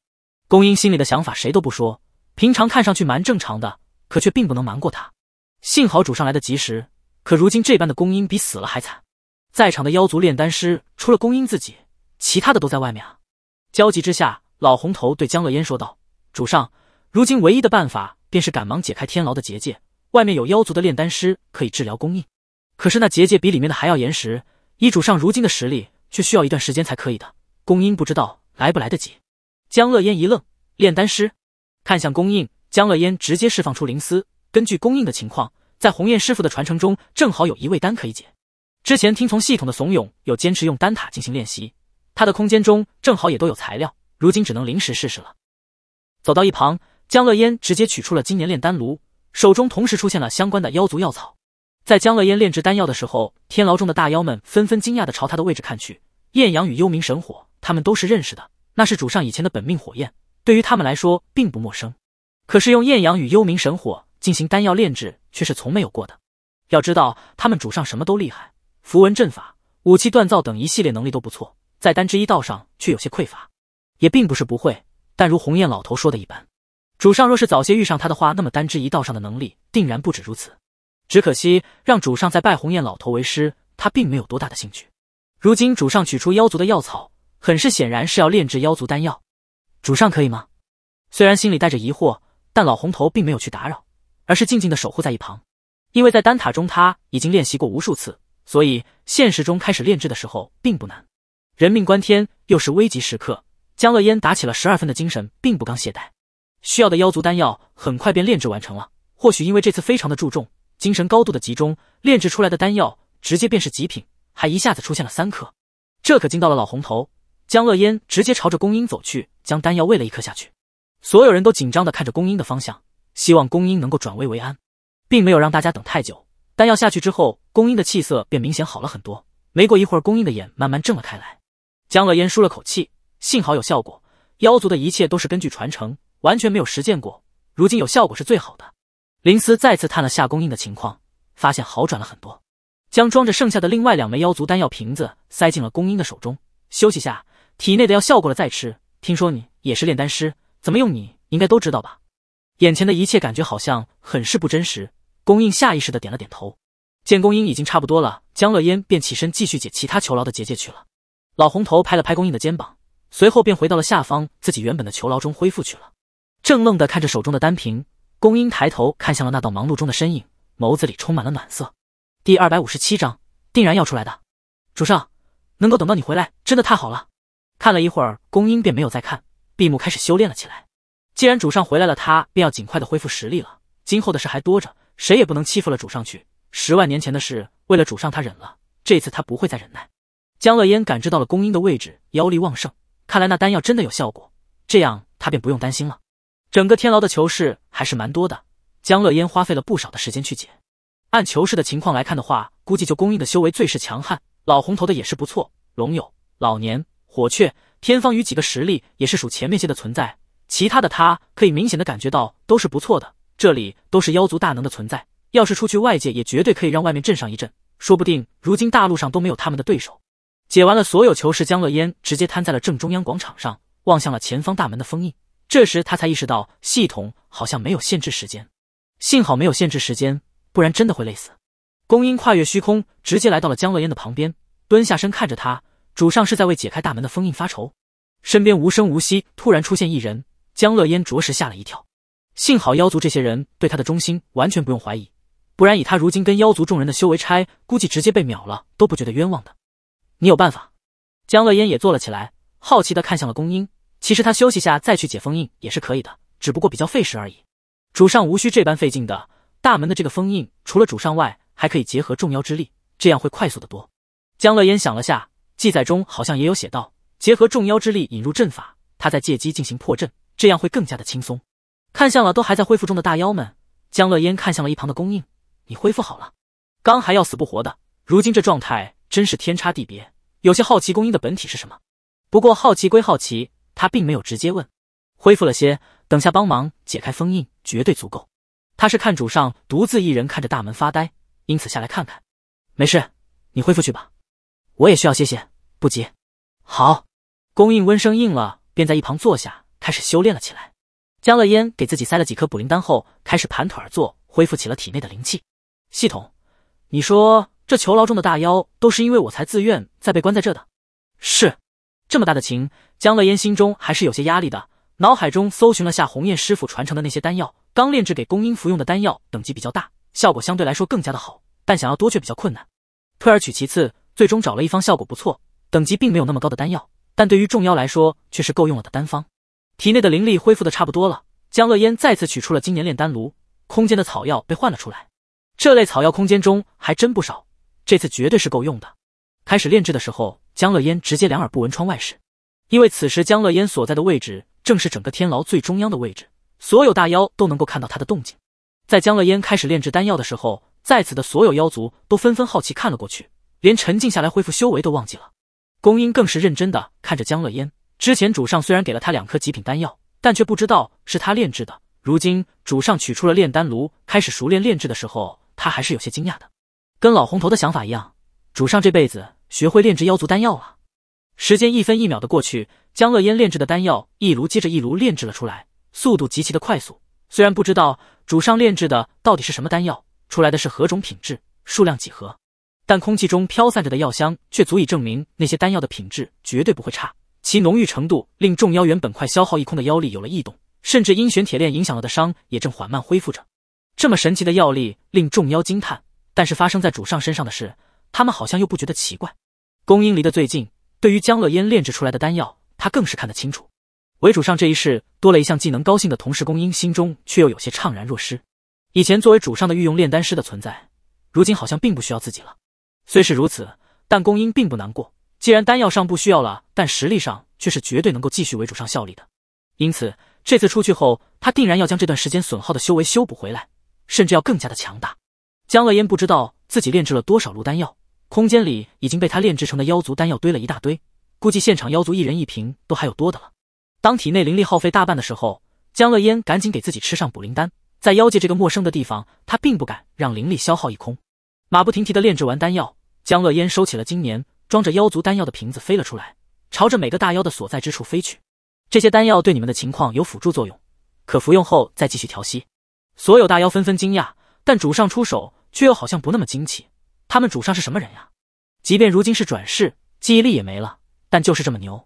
公英心里的想法谁都不说，平常看上去蛮正常的，可却并不能瞒过他。幸好主上来的及时，可如今这般的公英比死了还惨。在场的妖族炼丹师除了公英自己，其他的都在外面啊。焦急之下，老红头对江乐烟说道：“主上，如今唯一的办法便是赶忙解开天牢的结界，外面有妖族的炼丹师可以治疗公英，可是那结界比里面的还要严实。”以主上如今的实力，却需要一段时间才可以的。公英不知道来不来得及。江乐烟一愣，炼丹师看向公应。江乐烟直接释放出灵丝，根据公应的情况，在鸿雁师傅的传承中正好有一位丹可以解。之前听从系统的怂恿，有坚持用丹塔进行练习，他的空间中正好也都有材料，如今只能临时试试了。走到一旁，江乐烟直接取出了今年炼丹炉，手中同时出现了相关的妖族药草。在江乐烟炼制丹药的时候，天牢中的大妖们纷纷惊讶地朝他的位置看去。艳阳与幽冥神火，他们都是认识的，那是主上以前的本命火焰，对于他们来说并不陌生。可是用艳阳与幽冥神火进行丹药炼制却是从没有过的。要知道，他们主上什么都厉害，符文阵法、武器锻造等一系列能力都不错，在丹之一道上却有些匮乏。也并不是不会，但如鸿雁老头说的一般，主上若是早些遇上他的话，那么丹之一道上的能力定然不止如此。只可惜，让主上再拜红雁老头为师，他并没有多大的兴趣。如今主上取出妖族的药草，很是显然是要炼制妖族丹药。主上可以吗？虽然心里带着疑惑，但老红头并没有去打扰，而是静静的守护在一旁。因为在丹塔中，他已经练习过无数次，所以现实中开始炼制的时候并不难。人命关天，又是危急时刻，江乐烟打起了十二分的精神，并不刚懈怠。需要的妖族丹药很快便炼制完成了。或许因为这次非常的注重。精神高度的集中，炼制出来的丹药直接便是极品，还一下子出现了三颗，这可惊到了老红头。江乐烟直接朝着公英走去，将丹药喂了一颗下去。所有人都紧张的看着公英的方向，希望公英能够转危为安。并没有让大家等太久，丹药下去之后，公英的气色便明显好了很多。没过一会儿，公英的眼慢慢睁了开来。江乐烟舒了口气，幸好有效果。妖族的一切都是根据传承，完全没有实践过，如今有效果是最好的。林斯再次探了下公应的情况，发现好转了很多，将装着剩下的另外两枚妖族丹药瓶子塞进了公应的手中。休息下，体内的药效过了再吃。听说你也是炼丹师，怎么用你应该都知道吧？眼前的一切感觉好像很是不真实。公应下意识的点了点头。见公英已经差不多了，江乐烟便起身继续解其他囚牢的结界去了。老红头拍了拍公应的肩膀，随后便回到了下方自己原本的囚牢中恢复去了。正愣的看着手中的丹瓶。公英抬头看向了那道忙碌中的身影，眸子里充满了暖色。第二百五十七章，定然要出来的，主上，能够等到你回来，真的太好了。看了一会儿，公英便没有再看，闭目开始修炼了起来。既然主上回来了，他便要尽快的恢复实力了。今后的事还多着，谁也不能欺负了主上去。十万年前的事，为了主上，他忍了。这次他不会再忍耐。江乐烟感知到了公英的位置，妖力旺盛，看来那丹药真的有效果，这样他便不用担心了。整个天牢的囚室还是蛮多的，江乐烟花费了不少的时间去解。按囚室的情况来看的话，估计就供应的修为最是强悍，老红头的也是不错，龙友、老年、火雀、天方与几个实力也是属前面些的存在。其他的他可以明显的感觉到都是不错的，这里都是妖族大能的存在，要是出去外界也绝对可以让外面震上一阵，说不定如今大陆上都没有他们的对手。解完了所有囚室，江乐烟直接瘫在了正中央广场上，望向了前方大门的封印。这时他才意识到，系统好像没有限制时间，幸好没有限制时间，不然真的会累死。公英跨越虚空，直接来到了江乐烟的旁边，蹲下身看着他：“主上是在为解开大门的封印发愁？”身边无声无息突然出现一人，江乐烟着实吓了一跳。幸好妖族这些人对他的忠心完全不用怀疑，不然以他如今跟妖族众人的修为差，估计直接被秒了都不觉得冤枉的。你有办法？江乐烟也坐了起来，好奇的看向了公英。其实他休息下再去解封印也是可以的，只不过比较费时而已。主上无需这般费劲的。大门的这个封印除了主上外，还可以结合众妖之力，这样会快速的多。江乐烟想了下，记载中好像也有写到，结合众妖之力引入阵法，他再借机进行破阵，这样会更加的轻松。看向了都还在恢复中的大妖们，江乐烟看向了一旁的公应，你恢复好了？刚还要死不活的，如今这状态真是天差地别。有些好奇公应的本体是什么，不过好奇归好奇。他并没有直接问，恢复了些，等下帮忙解开封印绝对足够。他是看主上独自一人看着大门发呆，因此下来看看。没事，你恢复去吧，我也需要歇歇，不急。好，公印温声应了，便在一旁坐下，开始修炼了起来。江乐烟给自己塞了几颗补灵丹后，开始盘腿而坐，恢复起了体内的灵气。系统，你说这囚牢中的大妖都是因为我才自愿再被关在这的？是。这么大的情，江乐烟心中还是有些压力的。脑海中搜寻了下鸿雁师傅传承的那些丹药，刚炼制给公英服用的丹药等级比较大，效果相对来说更加的好，但想要多却比较困难。退而取其次，最终找了一方效果不错，等级并没有那么高的丹药，但对于众妖来说却是够用了的丹方。体内的灵力恢复的差不多了，江乐烟再次取出了今年炼丹炉空间的草药被换了出来，这类草药空间中还真不少，这次绝对是够用的。开始炼制的时候。江乐烟直接两耳不闻窗外事，因为此时江乐烟所在的位置正是整个天牢最中央的位置，所有大妖都能够看到他的动静。在江乐烟开始炼制丹药的时候，在此的所有妖族都纷纷好奇看了过去，连沉静下来恢复修为都忘记了。公英更是认真的看着江乐烟，之前主上虽然给了他两颗极品丹药，但却不知道是他炼制的。如今主上取出了炼丹炉，开始熟练炼制的时候，他还是有些惊讶的。跟老红头的想法一样，主上这辈子。学会炼制妖族丹药了。时间一分一秒的过去，江乐烟炼制的丹药一炉接着一炉炼制了出来，速度极其的快速。虽然不知道主上炼制的到底是什么丹药，出来的是何种品质，数量几何，但空气中飘散着的药香却足以证明那些丹药的品质绝对不会差，其浓郁程度令众妖原本快消耗一空的妖力有了异动，甚至因玄铁链影响了的伤也正缓慢恢复着。这么神奇的药力令众妖惊叹，但是发生在主上身上的事。他们好像又不觉得奇怪。公英离得最近，对于江乐烟炼制出来的丹药，他更是看得清楚。为主上这一世多了一项技能，高兴的同时，公英心中却又有些怅然若失。以前作为主上的御用炼丹师的存在，如今好像并不需要自己了。虽是如此，但公英并不难过。既然丹药上不需要了，但实力上却是绝对能够继续为主上效力的。因此，这次出去后，他定然要将这段时间损耗的修为修补回来，甚至要更加的强大。江乐烟不知道自己炼制了多少炉丹药。空间里已经被他炼制成的妖族丹药堆了一大堆，估计现场妖族一人一瓶都还有多的了。当体内灵力耗费大半的时候，江乐烟赶紧给自己吃上补灵丹。在妖界这个陌生的地方，他并不敢让灵力消耗一空。马不停蹄的炼制完丹药，江乐烟收起了今年装着妖族丹药的瓶子，飞了出来，朝着每个大妖的所在之处飞去。这些丹药对你们的情况有辅助作用，可服用后再继续调息。所有大妖纷纷惊讶，但主上出手却又好像不那么惊奇。他们主上是什么人呀？即便如今是转世，记忆力也没了，但就是这么牛。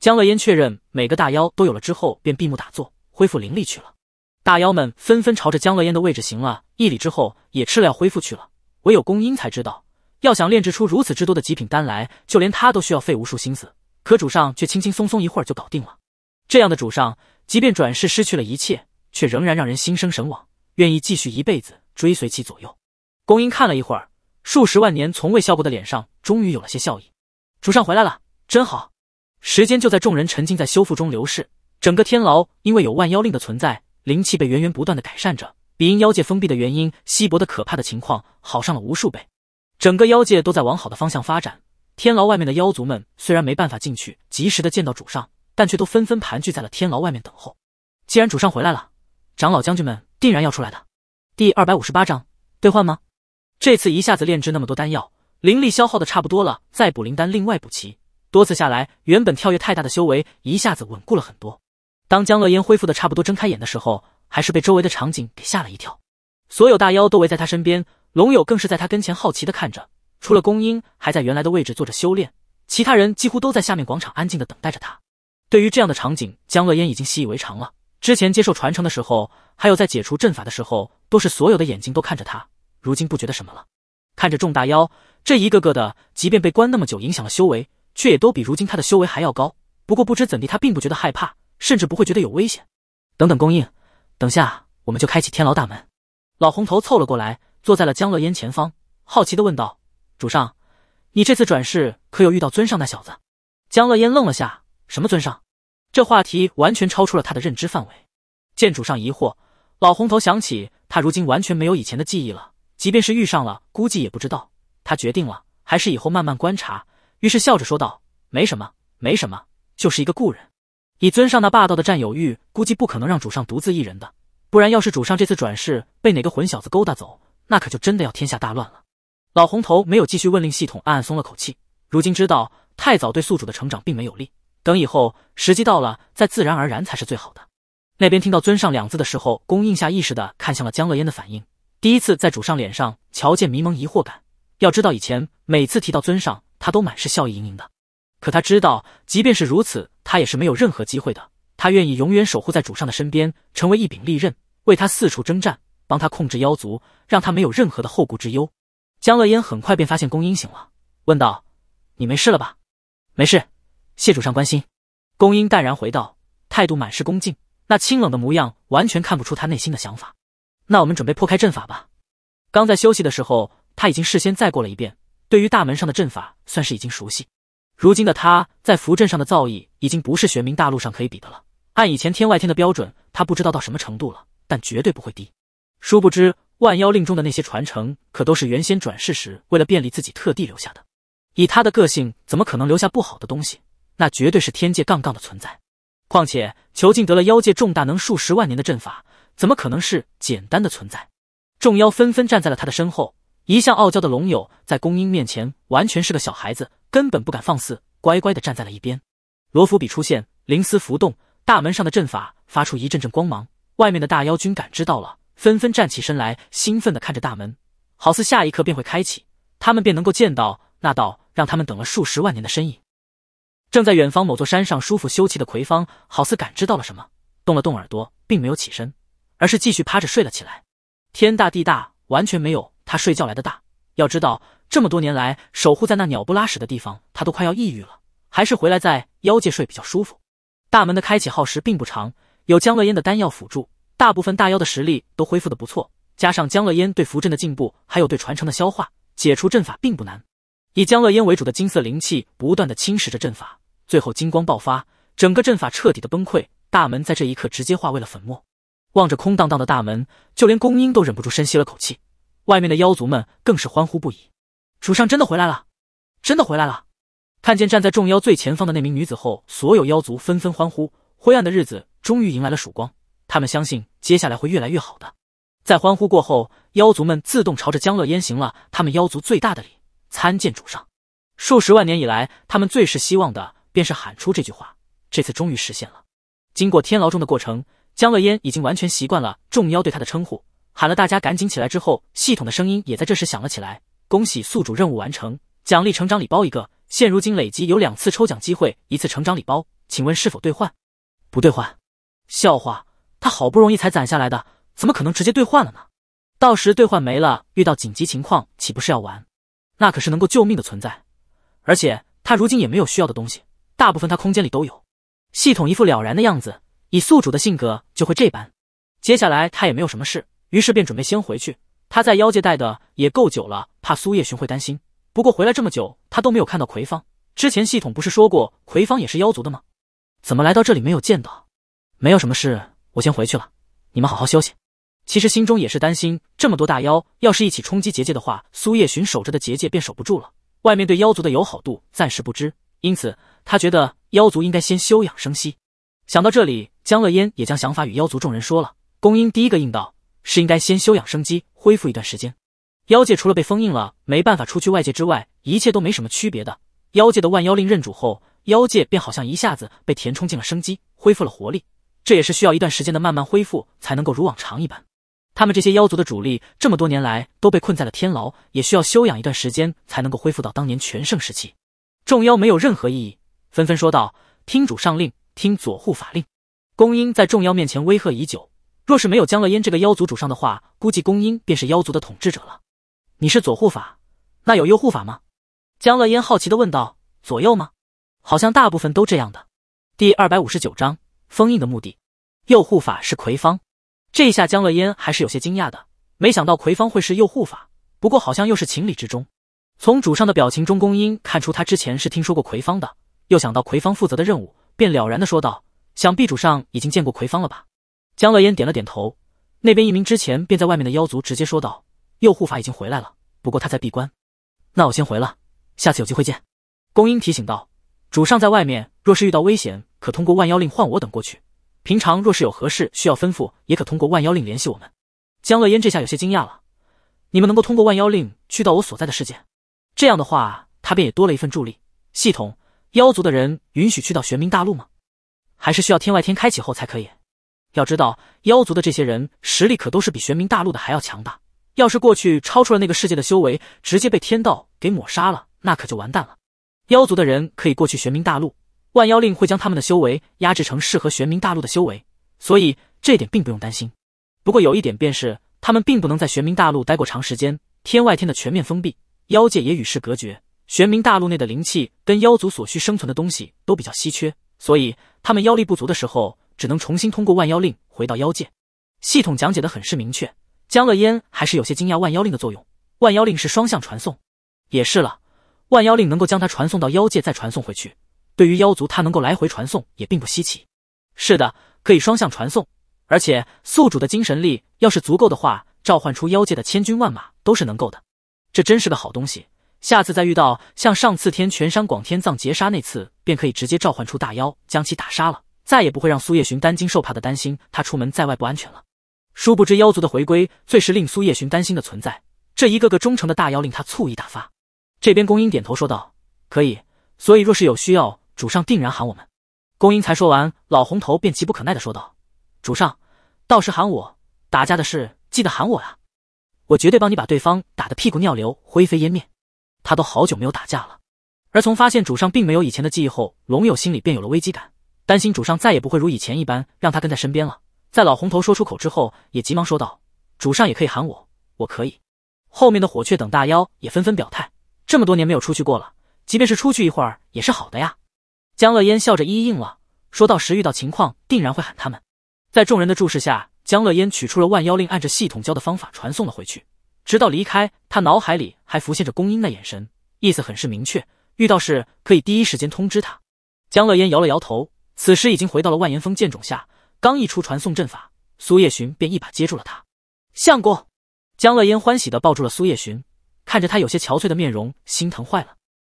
江乐烟确认每个大妖都有了之后，便闭目打坐，恢复灵力去了。大妖们纷纷朝着江乐烟的位置行了一礼之后，也吃了恢复去了。唯有公英才知道，要想炼制出如此之多的极品丹来，就连他都需要费无数心思。可主上却轻轻松松一会儿就搞定了。这样的主上，即便转世失去了一切，却仍然让人心生神往，愿意继续一辈子追随其左右。公英看了一会儿。数十万年从未笑过的脸上终于有了些笑意。主上回来了，真好。时间就在众人沉浸在修复中流逝。整个天牢因为有万妖令的存在，灵气被源源不断的改善着，比因妖界封闭的原因稀薄的可怕的情况好上了无数倍。整个妖界都在往好的方向发展。天牢外面的妖族们虽然没办法进去及时的见到主上，但却都纷纷盘踞在了天牢外面等候。既然主上回来了，长老将军们定然要出来的。第二百五十八章，兑换吗？这次一下子炼制那么多丹药，灵力消耗的差不多了，再补灵丹，另外补齐。多次下来，原本跳跃太大的修为一下子稳固了很多。当江乐烟恢复的差不多，睁开眼的时候，还是被周围的场景给吓了一跳。所有大妖都围在他身边，龙友更是在他跟前好奇的看着。除了公英还在原来的位置坐着修炼，其他人几乎都在下面广场安静的等待着他。对于这样的场景，江乐烟已经习以为常了。之前接受传承的时候，还有在解除阵法的时候，都是所有的眼睛都看着他。如今不觉得什么了，看着众大妖这一个个的，即便被关那么久，影响了修为，却也都比如今他的修为还要高。不过不知怎地，他并不觉得害怕，甚至不会觉得有危险。等等，供应，等下我们就开启天牢大门。老红头凑了过来，坐在了江乐烟前方，好奇的问道：“主上，你这次转世可有遇到尊上那小子？”江乐烟愣了下，什么尊上？这话题完全超出了他的认知范围。见主上疑惑，老红头想起他如今完全没有以前的记忆了。即便是遇上了，估计也不知道。他决定了，还是以后慢慢观察。于是笑着说道：“没什么，没什么，就是一个故人。以尊上那霸道的占有欲，估计不可能让主上独自一人。的，不然要是主上这次转世被哪个混小子勾搭走，那可就真的要天下大乱了。”老红头没有继续问，令系统暗暗松了口气。如今知道太早对宿主的成长并没有利，等以后时机到了再自然而然才是最好的。那边听到“尊上”两字的时候，供应下意识的看向了江乐嫣的反应。第一次在主上脸上瞧见迷茫疑惑感，要知道以前每次提到尊上，他都满是笑意盈盈的。可他知道，即便是如此，他也是没有任何机会的。他愿意永远守护在主上的身边，成为一柄利刃，为他四处征战，帮他控制妖族，让他没有任何的后顾之忧。江乐嫣很快便发现公英醒了，问道：“你没事了吧？”“没事，谢主上关心。”公英淡然回道，态度满是恭敬，那清冷的模样完全看不出他内心的想法。那我们准备破开阵法吧。刚在休息的时候，他已经事先再过了一遍，对于大门上的阵法算是已经熟悉。如今的他在符阵上的造诣，已经不是玄冥大陆上可以比的了。按以前天外天的标准，他不知道到什么程度了，但绝对不会低。殊不知万妖令中的那些传承，可都是原先转世时为了便利自己特地留下的。以他的个性，怎么可能留下不好的东西？那绝对是天界杠杠的存在。况且囚禁得了妖界重大能数十万年的阵法。怎么可能是简单的存在？众妖纷纷站在了他的身后。一向傲娇的龙友在公英面前完全是个小孩子，根本不敢放肆，乖乖的站在了一边。罗浮笔出现，灵丝浮动，大门上的阵法发出一阵阵光芒。外面的大妖君感知到了，纷纷站起身来，兴奋的看着大门，好似下一刻便会开启，他们便能够见到那道让他们等了数十万年的身影。正在远方某座山上舒服休憩的魁芳，好似感知到了什么，动了动耳朵，并没有起身。而是继续趴着睡了起来。天大地大，完全没有他睡觉来的大。要知道，这么多年来守护在那鸟不拉屎的地方，他都快要抑郁了。还是回来在妖界睡比较舒服。大门的开启耗时并不长，有江乐烟的丹药辅助，大部分大妖的实力都恢复的不错。加上江乐烟对符阵的进步，还有对传承的消化，解除阵法并不难。以江乐烟为主的金色灵气不断的侵蚀着阵法，最后金光爆发，整个阵法彻底的崩溃。大门在这一刻直接化为了粉末。望着空荡荡的大门，就连公英都忍不住深吸了口气。外面的妖族们更是欢呼不已：“主上真的回来了，真的回来了！”看见站在众妖最前方的那名女子后，所有妖族纷纷欢呼。灰暗的日子终于迎来了曙光，他们相信接下来会越来越好的。在欢呼过后，妖族们自动朝着江乐烟行了他们妖族最大的礼：“参见主上！”数十万年以来，他们最是希望的便是喊出这句话，这次终于实现了。经过天牢中的过程。江乐嫣已经完全习惯了众妖对他的称呼，喊了大家赶紧起来之后，系统的声音也在这时响了起来：“恭喜宿主任务完成，奖励成长礼包一个。现如今累积有两次抽奖机会，一次成长礼包，请问是否兑换？”“不兑换。”笑话，他好不容易才攒下来的，怎么可能直接兑换了呢？到时兑换没了，遇到紧急情况岂不是要完？那可是能够救命的存在。而且他如今也没有需要的东西，大部分他空间里都有。系统一副了然的样子。以宿主的性格就会这般。接下来他也没有什么事，于是便准备先回去。他在妖界待的也够久了，怕苏叶寻会担心。不过回来这么久，他都没有看到葵芳。之前系统不是说过葵芳也是妖族的吗？怎么来到这里没有见到？没有什么事，我先回去了。你们好好休息。其实心中也是担心，这么多大妖要是一起冲击结界的话，苏叶寻守着的结界便守不住了。外面对妖族的友好度暂时不知，因此他觉得妖族应该先休养生息。想到这里。江乐烟也将想法与妖族众人说了，公英第一个应道：“是应该先休养生机，恢复一段时间。妖界除了被封印了，没办法出去外界之外，一切都没什么区别的。妖界的万妖令认主后，妖界便好像一下子被填充进了生机，恢复了活力。这也是需要一段时间的慢慢恢复，才能够如往常一般。他们这些妖族的主力，这么多年来都被困在了天牢，也需要休养一段时间，才能够恢复到当年全盛时期。”众妖没有任何异议，纷纷说道：“听主上令，听左护法令。”公英在众妖面前威吓已久，若是没有江乐烟这个妖族主上的话，估计公英便是妖族的统治者了。你是左护法，那有右护法吗？江乐烟好奇的问道。左右吗？好像大部分都这样的。第二百五十九章封印的目的。右护法是葵芳，这一下江乐烟还是有些惊讶的，没想到葵芳会是右护法，不过好像又是情理之中。从主上的表情中，公英看出他之前是听说过葵芳的，又想到葵芳负责的任务，便了然的说道。想必主上已经见过魁方了吧？江乐烟点了点头。那边一名之前便在外面的妖族直接说道：“右护法已经回来了，不过他在闭关。”那我先回了，下次有机会见。公英提醒道：“主上在外面，若是遇到危险，可通过万妖令唤我等过去。平常若是有何事需要吩咐，也可通过万妖令联系我们。”江乐烟这下有些惊讶了：“你们能够通过万妖令去到我所在的世界？这样的话，他便也多了一份助力。”系统，妖族的人允许去到玄冥大陆吗？还是需要天外天开启后才可以。要知道，妖族的这些人实力可都是比玄冥大陆的还要强大。要是过去超出了那个世界的修为，直接被天道给抹杀了，那可就完蛋了。妖族的人可以过去玄冥大陆，万妖令会将他们的修为压制成适合玄冥大陆的修为，所以这点并不用担心。不过有一点便是，他们并不能在玄冥大陆待过长时间。天外天的全面封闭，妖界也与世隔绝，玄冥大陆内的灵气跟妖族所需生存的东西都比较稀缺。所以他们妖力不足的时候，只能重新通过万妖令回到妖界。系统讲解的很是明确，江乐嫣还是有些惊讶万妖令的作用。万妖令是双向传送，也是了。万妖令能够将它传送到妖界，再传送回去，对于妖族它能够来回传送也并不稀奇。是的，可以双向传送，而且宿主的精神力要是足够的话，召唤出妖界的千军万马都是能够的。这真是个好东西。下次再遇到像上次天泉山广天藏劫杀那次，便可以直接召唤出大妖，将其打杀了，再也不会让苏叶寻担惊受怕的担心他出门在外不安全了。殊不知妖族的回归，最是令苏叶寻担心的存在。这一个个忠诚的大妖令他醋意大发。这边公英点头说道：“可以，所以若是有需要，主上定然喊我们。”公英才说完，老红头便急不可耐的说道：“主上，到时喊我，打架的事记得喊我啊，我绝对帮你把对方打得屁股尿流，灰飞烟灭。”他都好久没有打架了，而从发现主上并没有以前的记忆后，龙友心里便有了危机感，担心主上再也不会如以前一般让他跟在身边了。在老红头说出口之后，也急忙说道：“主上也可以喊我，我可以。”后面的火雀等大妖也纷纷表态，这么多年没有出去过了，即便是出去一会儿也是好的呀。江乐烟笑着一一应了，说到时遇到情况定然会喊他们。在众人的注视下，江乐烟取出了万妖令，按着系统教的方法传送了回去。直到离开，他脑海里还浮现着公英的眼神，意思很是明确，遇到事可以第一时间通知他。江乐嫣摇了摇头，此时已经回到了万延峰剑冢下，刚一出传送阵法，苏叶寻便一把接住了他。相公，江乐嫣欢喜的抱住了苏叶寻，看着他有些憔悴的面容，心疼坏了，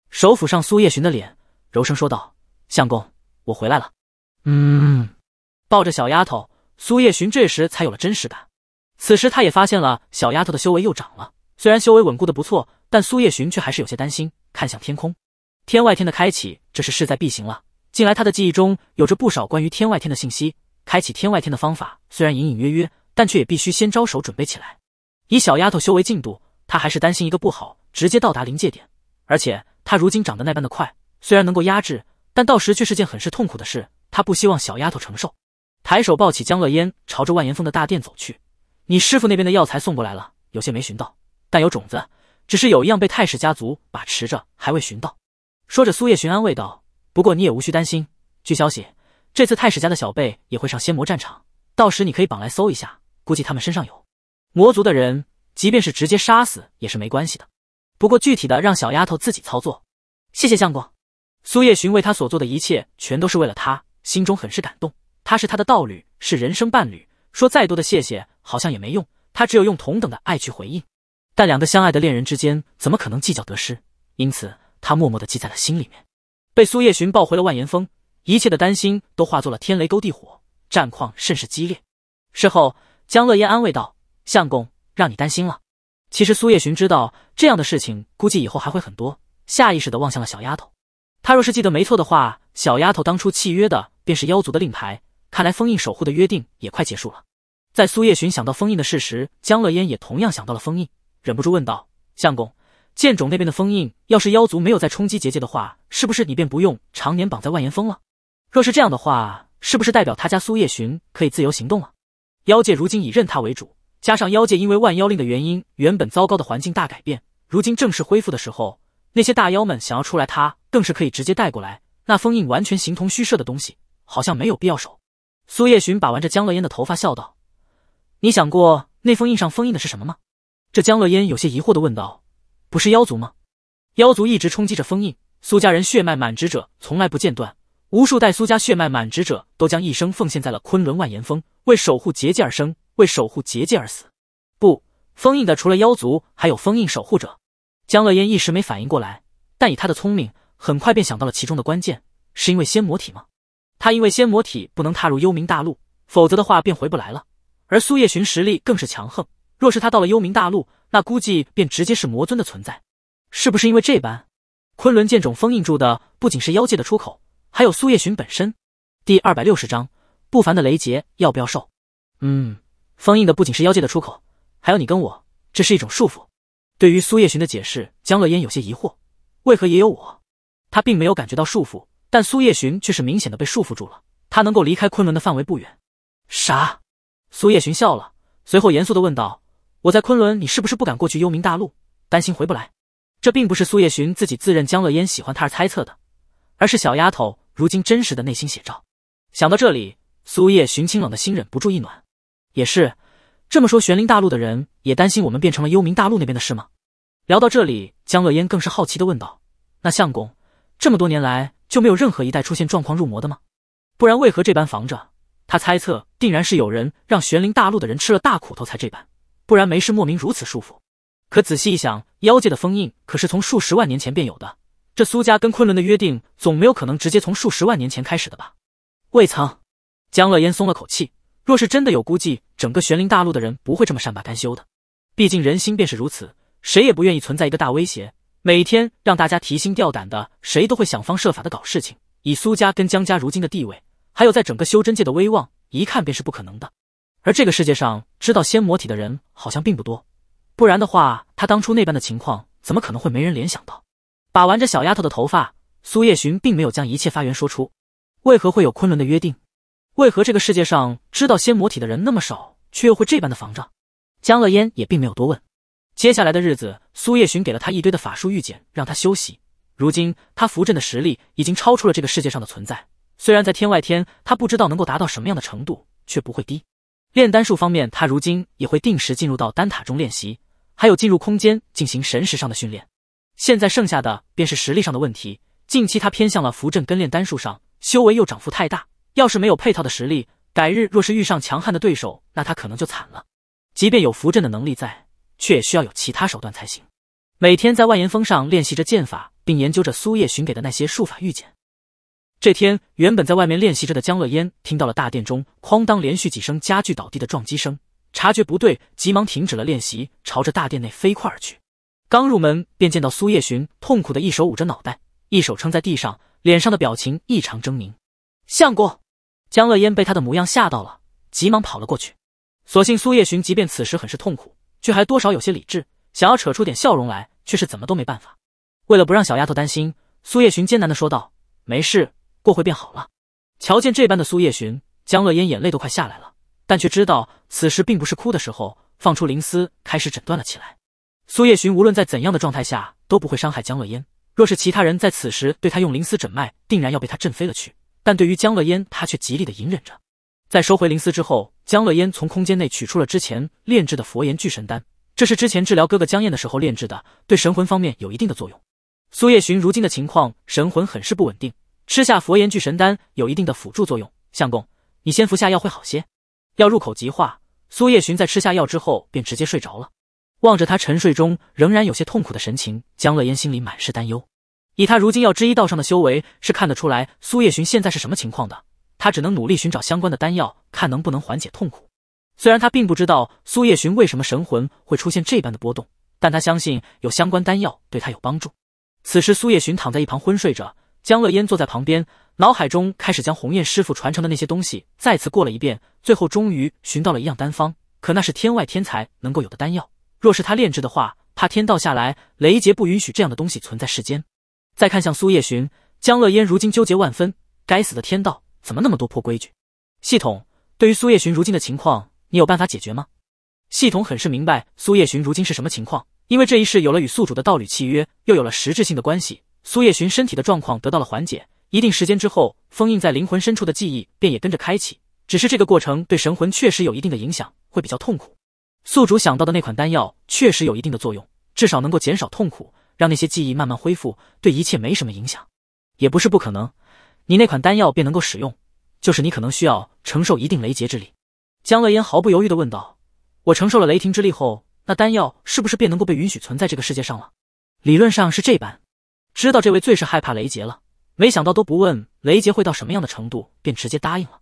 手抚上苏叶寻的脸，柔声说道：“相公，我回来了。”嗯，抱着小丫头，苏叶寻这时才有了真实感。此时，他也发现了小丫头的修为又涨了。虽然修为稳固的不错，但苏叶寻却还是有些担心。看向天空，天外天的开启，这是势在必行了。近来他的记忆中有着不少关于天外天的信息。开启天外天的方法虽然隐隐约约，但却也必须先招手准备起来。以小丫头修为进度，他还是担心一个不好，直接到达临界点。而且她如今长得那般的快，虽然能够压制，但到时却是件很是痛苦的事。他不希望小丫头承受。抬手抱起江乐嫣，朝着万延峰的大殿走去。你师傅那边的药材送过来了，有些没寻到，但有种子，只是有一样被太史家族把持着，还未寻到。说着，苏叶寻安慰道：“不过你也无需担心。据消息，这次太史家的小辈也会上仙魔战场，到时你可以绑来搜一下，估计他们身上有魔族的人。即便是直接杀死也是没关系的。不过具体的让小丫头自己操作。”谢谢相公，苏叶寻为他所做的一切，全都是为了他，心中很是感动。他是他的道侣，是人生伴侣。说再多的谢谢好像也没用，他只有用同等的爱去回应。但两个相爱的恋人之间怎么可能计较得失？因此他默默的记在了心里面。被苏叶寻抱回了万岩峰，一切的担心都化作了天雷勾地火，战况甚是激烈。事后，江乐嫣安慰道：“相公，让你担心了。”其实苏叶寻知道这样的事情估计以后还会很多，下意识的望向了小丫头。他若是记得没错的话，小丫头当初契约的便是妖族的令牌。看来封印守护的约定也快结束了，在苏叶寻想到封印的事时，江乐嫣也同样想到了封印，忍不住问道：“相公，剑冢那边的封印，要是妖族没有再冲击结界的话，是不是你便不用常年绑在万岩峰了？若是这样的话，是不是代表他家苏叶寻可以自由行动了？妖界如今以任他为主，加上妖界因为万妖令的原因，原本糟糕的环境大改变，如今正式恢复的时候。那些大妖们想要出来，他更是可以直接带过来。那封印完全形同虚设的东西，好像没有必要守。”苏叶寻把玩着江乐烟的头发，笑道：“你想过那封印上封印的是什么吗？”这江乐烟有些疑惑的问道：“不是妖族吗？妖族一直冲击着封印，苏家人血脉满值者从来不间断，无数代苏家血脉满值者都将一生奉献在了昆仑万岩峰，为守护结界而生，为守护结界而死。不封印的除了妖族，还有封印守护者。”江乐烟一时没反应过来，但以他的聪明，很快便想到了其中的关键：是因为仙魔体吗？他因为仙魔体不能踏入幽冥大陆，否则的话便回不来了。而苏叶寻实力更是强横，若是他到了幽冥大陆，那估计便直接是魔尊的存在。是不是因为这般，昆仑剑种封印住的不仅是妖界的出口，还有苏叶寻本身？第二百六十章不凡的雷劫要不要受？嗯，封印的不仅是妖界的出口，还有你跟我，这是一种束缚。对于苏叶寻的解释，江乐嫣有些疑惑，为何也有我？他并没有感觉到束缚。但苏叶寻却是明显的被束缚住了，他能够离开昆仑的范围不远。啥？苏叶寻笑了，随后严肃的问道：“我在昆仑，你是不是不敢过去幽冥大陆，担心回不来？”这并不是苏叶寻自己自认江乐嫣喜欢他而猜测的，而是小丫头如今真实的内心写照。想到这里，苏叶寻清冷的心忍不住一暖。也是这么说，玄灵大陆的人也担心我们变成了幽冥大陆那边的事吗？聊到这里，江乐嫣更是好奇的问道：“那相公，这么多年来？”就没有任何一代出现状况入魔的吗？不然为何这般防着？他猜测定然是有人让玄灵大陆的人吃了大苦头才这般，不然没事莫名如此束缚。可仔细一想，妖界的封印可是从数十万年前便有的，这苏家跟昆仑的约定总没有可能直接从数十万年前开始的吧？未曾。江乐烟松了口气，若是真的有，估计整个玄灵大陆的人不会这么善罢甘休的。毕竟人心便是如此，谁也不愿意存在一个大威胁。每天让大家提心吊胆的，谁都会想方设法的搞事情。以苏家跟江家如今的地位，还有在整个修真界的威望，一看便是不可能的。而这个世界上知道仙魔体的人好像并不多，不然的话，他当初那般的情况，怎么可能会没人联想到？把玩着小丫头的头发，苏叶寻并没有将一切发源说出。为何会有昆仑的约定？为何这个世界上知道仙魔体的人那么少，却又会这般的防着？江乐烟也并没有多问。接下来的日子，苏叶寻给了他一堆的法术御简，让他休息。如今他扶阵的实力已经超出了这个世界上的存在，虽然在天外天他不知道能够达到什么样的程度，却不会低。炼丹术方面，他如今也会定时进入到丹塔中练习，还有进入空间进行神识上的训练。现在剩下的便是实力上的问题。近期他偏向了扶阵跟炼丹术上，修为又涨幅太大，要是没有配套的实力，改日若是遇上强悍的对手，那他可能就惨了。即便有扶阵的能力在。却也需要有其他手段才行。每天在外岩峰上练习着剑法，并研究着苏叶寻给的那些术法御剑。这天，原本在外面练习着的江乐嫣听到了大殿中哐当连续几声家具倒地的撞击声，察觉不对，急忙停止了练习，朝着大殿内飞快而去。刚入门，便见到苏叶寻痛苦的一手捂着脑袋，一手撑在地上，脸上的表情异常狰狞。相公，江乐嫣被他的模样吓到了，急忙跑了过去。所幸苏叶寻即便此时很是痛苦。却还多少有些理智，想要扯出点笑容来，却是怎么都没办法。为了不让小丫头担心，苏叶寻艰难的说道：“没事，过会便好了。”瞧见这般的苏叶寻，江乐嫣眼泪都快下来了，但却知道此时并不是哭的时候，放出灵丝开始诊断了起来。苏叶寻无论在怎样的状态下都不会伤害江乐嫣，若是其他人在此时对他用灵丝诊脉，定然要被他震飞了去。但对于江乐嫣，他却极力的隐忍着，在收回灵丝之后。江乐嫣从空间内取出了之前炼制的佛炎聚神丹，这是之前治疗哥哥江燕的时候炼制的，对神魂方面有一定的作用。苏叶寻如今的情况，神魂很是不稳定，吃下佛炎聚神丹有一定的辅助作用。相公，你先服下药会好些，药入口即化。苏叶寻在吃下药之后便直接睡着了，望着他沉睡中仍然有些痛苦的神情，江乐嫣心里满是担忧。以他如今要之一道上的修为，是看得出来苏叶寻现在是什么情况的。他只能努力寻找相关的丹药，看能不能缓解痛苦。虽然他并不知道苏叶寻为什么神魂会出现这般的波动，但他相信有相关丹药对他有帮助。此时，苏叶寻躺在一旁昏睡着，江乐烟坐在旁边，脑海中开始将鸿雁师傅传承的那些东西再次过了一遍。最后，终于寻到了一样丹方，可那是天外天才能够有的丹药，若是他炼制的话，怕天道下来雷劫不允许这样的东西存在世间。再看向苏叶寻，江乐烟如今纠结万分，该死的天道！怎么那么多破规矩？系统，对于苏叶寻如今的情况，你有办法解决吗？系统很是明白苏叶寻如今是什么情况，因为这一世有了与宿主的道侣契约，又有了实质性的关系，苏叶寻身体的状况得到了缓解。一定时间之后，封印在灵魂深处的记忆便也跟着开启，只是这个过程对神魂确实有一定的影响，会比较痛苦。宿主想到的那款丹药确实有一定的作用，至少能够减少痛苦，让那些记忆慢慢恢复，对一切没什么影响，也不是不可能。你那款丹药便能够使用，就是你可能需要承受一定雷劫之力。江乐烟毫不犹豫的问道：“我承受了雷霆之力后，那丹药是不是便能够被允许存在这个世界上了？”理论上是这般。知道这位最是害怕雷劫了，没想到都不问雷劫会到什么样的程度，便直接答应了。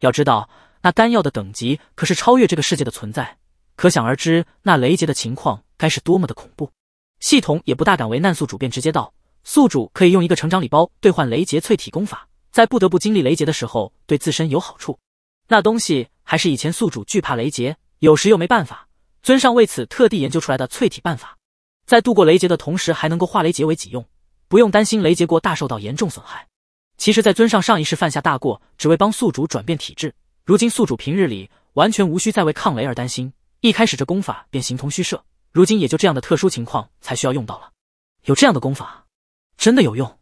要知道那丹药的等级可是超越这个世界的存在，可想而知那雷劫的情况该是多么的恐怖。系统也不大敢为难宿主，便直接道。宿主可以用一个成长礼包兑换雷劫淬体功法，在不得不经历雷劫的时候，对自身有好处。那东西还是以前宿主惧怕雷劫，有时又没办法，尊上为此特地研究出来的淬体办法，在度过雷劫的同时，还能够化雷劫为己用，不用担心雷劫过大受到严重损害。其实，在尊上上一世犯下大过，只为帮宿主转变体质。如今宿主平日里完全无需再为抗雷而担心，一开始这功法便形同虚设，如今也就这样的特殊情况才需要用到了。有这样的功法？真的有用，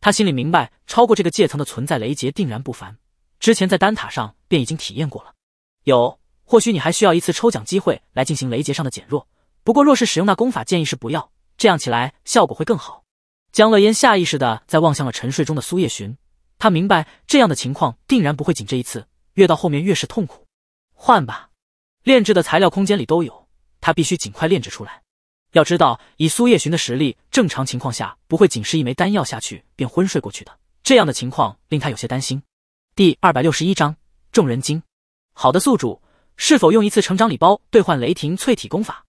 他心里明白，超过这个界层的存在雷劫定然不凡，之前在丹塔上便已经体验过了。有，或许你还需要一次抽奖机会来进行雷劫上的减弱。不过若是使用那功法，建议是不要，这样起来效果会更好。江乐嫣下意识的在望向了沉睡中的苏叶寻，他明白这样的情况定然不会仅这一次，越到后面越是痛苦。换吧，炼制的材料空间里都有，他必须尽快炼制出来。要知道，以苏叶寻的实力，正常情况下不会仅是一枚丹药下去便昏睡过去的。这样的情况令他有些担心。第二百六十一章，众人惊。好的，宿主，是否用一次成长礼包兑换雷霆淬体功法？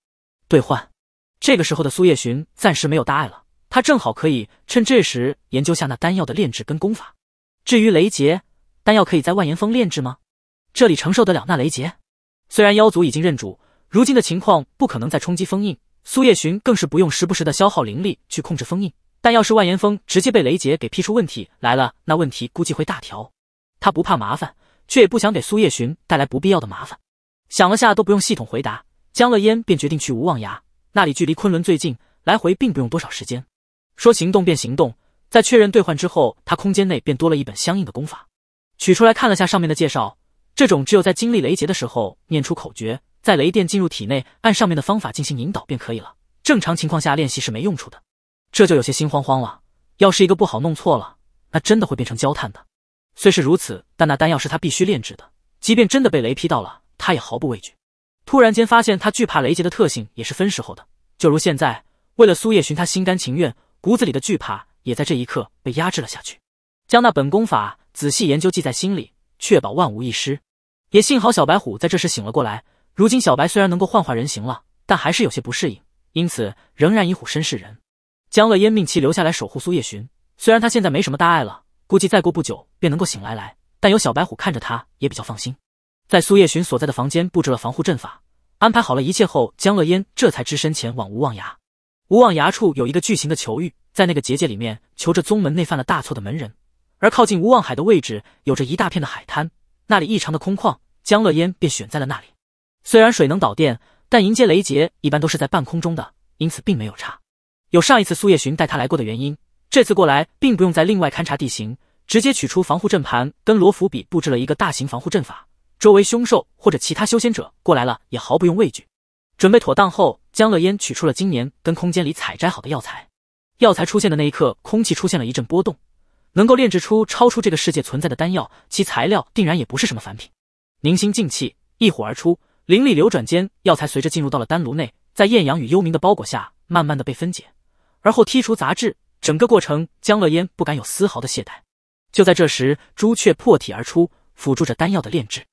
兑换。这个时候的苏叶寻暂时没有大碍了，他正好可以趁这时研究下那丹药的炼制跟功法。至于雷劫，丹药可以在万岩峰炼制吗？这里承受得了那雷劫？虽然妖族已经认主，如今的情况不可能再冲击封印。苏叶寻更是不用时不时的消耗灵力去控制封印，但要是万岩峰直接被雷劫给劈出问题来了，那问题估计会大条。他不怕麻烦，却也不想给苏叶寻带来不必要的麻烦。想了下都不用系统回答，江乐烟便决定去无望崖，那里距离昆仑最近，来回并不用多少时间。说行动便行动，在确认兑换之后，他空间内便多了一本相应的功法。取出来看了下上面的介绍，这种只有在经历雷劫的时候念出口诀。在雷电进入体内，按上面的方法进行引导便可以了。正常情况下练习是没用处的，这就有些心慌慌了。要是一个不好弄错了，那真的会变成焦炭的。虽是如此，但那丹药是他必须炼制的，即便真的被雷劈到了，他也毫不畏惧。突然间发现他惧怕雷劫的特性也是分时候的，就如现在，为了苏叶寻，他心甘情愿，骨子里的惧怕也在这一刻被压制了下去。将那本功法仔细研究记在心里，确保万无一失。也幸好小白虎在这时醒了过来。如今小白虽然能够幻化人形了，但还是有些不适应，因此仍然以虎身示人。江乐烟命其留下来守护苏叶寻，虽然他现在没什么大碍了，估计再过不久便能够醒来，来，但有小白虎看着他也比较放心。在苏叶寻所在的房间布置了防护阵法，安排好了一切后，江乐烟这才只身前往无望崖。无望崖处有一个巨型的囚狱，在那个结界里面囚着宗门内犯了大错的门人。而靠近无望海的位置有着一大片的海滩，那里异常的空旷，江乐烟便选在了那里。虽然水能导电，但迎接雷劫一般都是在半空中的，因此并没有差。有上一次苏叶寻带他来过的原因，这次过来并不用再另外勘察地形，直接取出防护阵盘跟罗浮笔布置了一个大型防护阵法，周围凶兽或者其他修仙者过来了也毫不用畏惧。准备妥当后，江乐烟取出了今年跟空间里采摘好的药材。药材出现的那一刻，空气出现了一阵波动，能够炼制出超出这个世界存在的丹药，其材料定然也不是什么凡品。凝心静气，一火而出。灵力流转间，药材随着进入到了丹炉内，在艳阳与幽冥的包裹下，慢慢的被分解，而后剔除杂质。整个过程，江乐烟不敢有丝毫的懈怠。就在这时，朱雀破体而出，辅助着丹药的炼制。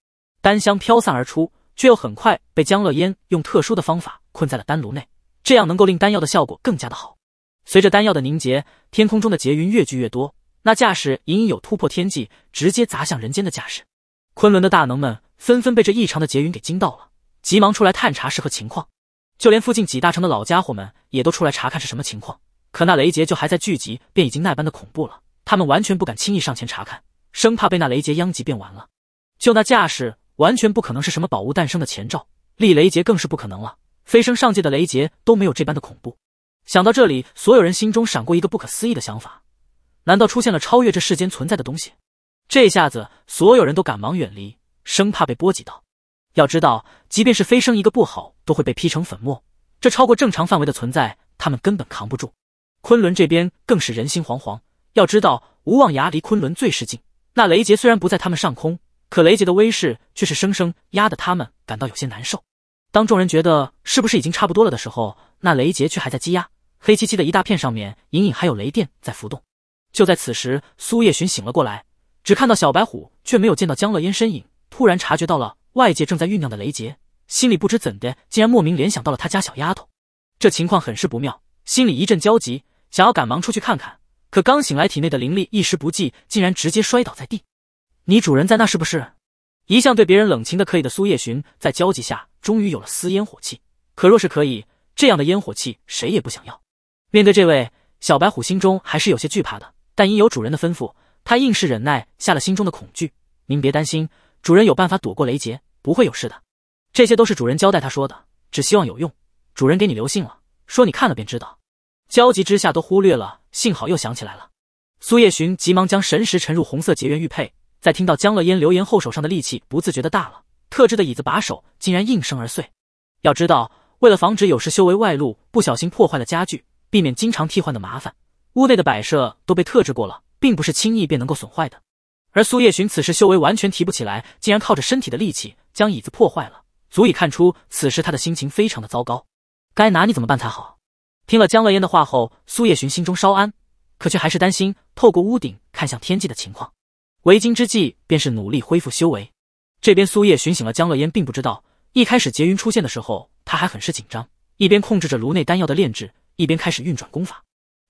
丹香飘散而出，却又很快被江乐烟用特殊的方法困在了丹炉内，这样能够令丹药的效果更加的好。随着丹药的凝结，天空中的劫云越聚越多，那架势隐隐有突破天际，直接砸向人间的架势。昆仑的大能们。纷纷被这异常的劫云给惊到了，急忙出来探查是何情况。就连附近几大城的老家伙们也都出来查看是什么情况。可那雷劫就还在聚集，便已经那般的恐怖了。他们完全不敢轻易上前查看，生怕被那雷劫殃及便完了。就那架势，完全不可能是什么宝物诞生的前兆，立雷劫更是不可能了。飞升上界的雷劫都没有这般的恐怖。想到这里，所有人心中闪过一个不可思议的想法：难道出现了超越这世间存在的东西？这下子，所有人都赶忙远离。生怕被波及到，要知道，即便是飞升一个不好，都会被劈成粉末。这超过正常范围的存在，他们根本扛不住。昆仑这边更是人心惶惶，要知道，无望崖离昆仑最是近。那雷劫虽然不在他们上空，可雷杰的威势却是生生压得他们感到有些难受。当众人觉得是不是已经差不多了的时候，那雷劫却还在积压，黑漆漆的一大片上面，隐隐还有雷电在浮动。就在此时，苏叶寻醒了过来，只看到小白虎，却没有见到江乐嫣身影。突然察觉到了外界正在酝酿的雷劫，心里不知怎的，竟然莫名联想到了他家小丫头。这情况很是不妙，心里一阵焦急，想要赶忙出去看看。可刚醒来，体内的灵力一时不济，竟然直接摔倒在地。你主人在那是不是？一向对别人冷清的可以的苏叶寻，在焦急下终于有了丝烟火气。可若是可以这样的烟火气，谁也不想要。面对这位小白虎，心中还是有些惧怕的。但因有主人的吩咐，他硬是忍耐下了心中的恐惧。您别担心。主人有办法躲过雷劫，不会有事的。这些都是主人交代他说的，只希望有用。主人给你留信了，说你看了便知道。焦急之下都忽略了，幸好又想起来了。苏叶寻急忙将神石沉入红色结缘玉佩，在听到江乐烟留言后，手上的力气不自觉的大了，特制的椅子把手竟然应声而碎。要知道，为了防止有时修为外露不小心破坏了家具，避免经常替换的麻烦，屋内的摆设都被特制过了，并不是轻易便能够损坏的。而苏叶寻此时修为完全提不起来，竟然靠着身体的力气将椅子破坏了，足以看出此时他的心情非常的糟糕。该拿你怎么办才好？听了江乐烟的话后，苏叶寻心中稍安，可却还是担心。透过屋顶看向天际的情况，为今之计便是努力恢复修为。这边苏叶寻醒了，江乐烟并不知道，一开始劫云出现的时候，他还很是紧张，一边控制着炉内丹药的炼制，一边开始运转功法。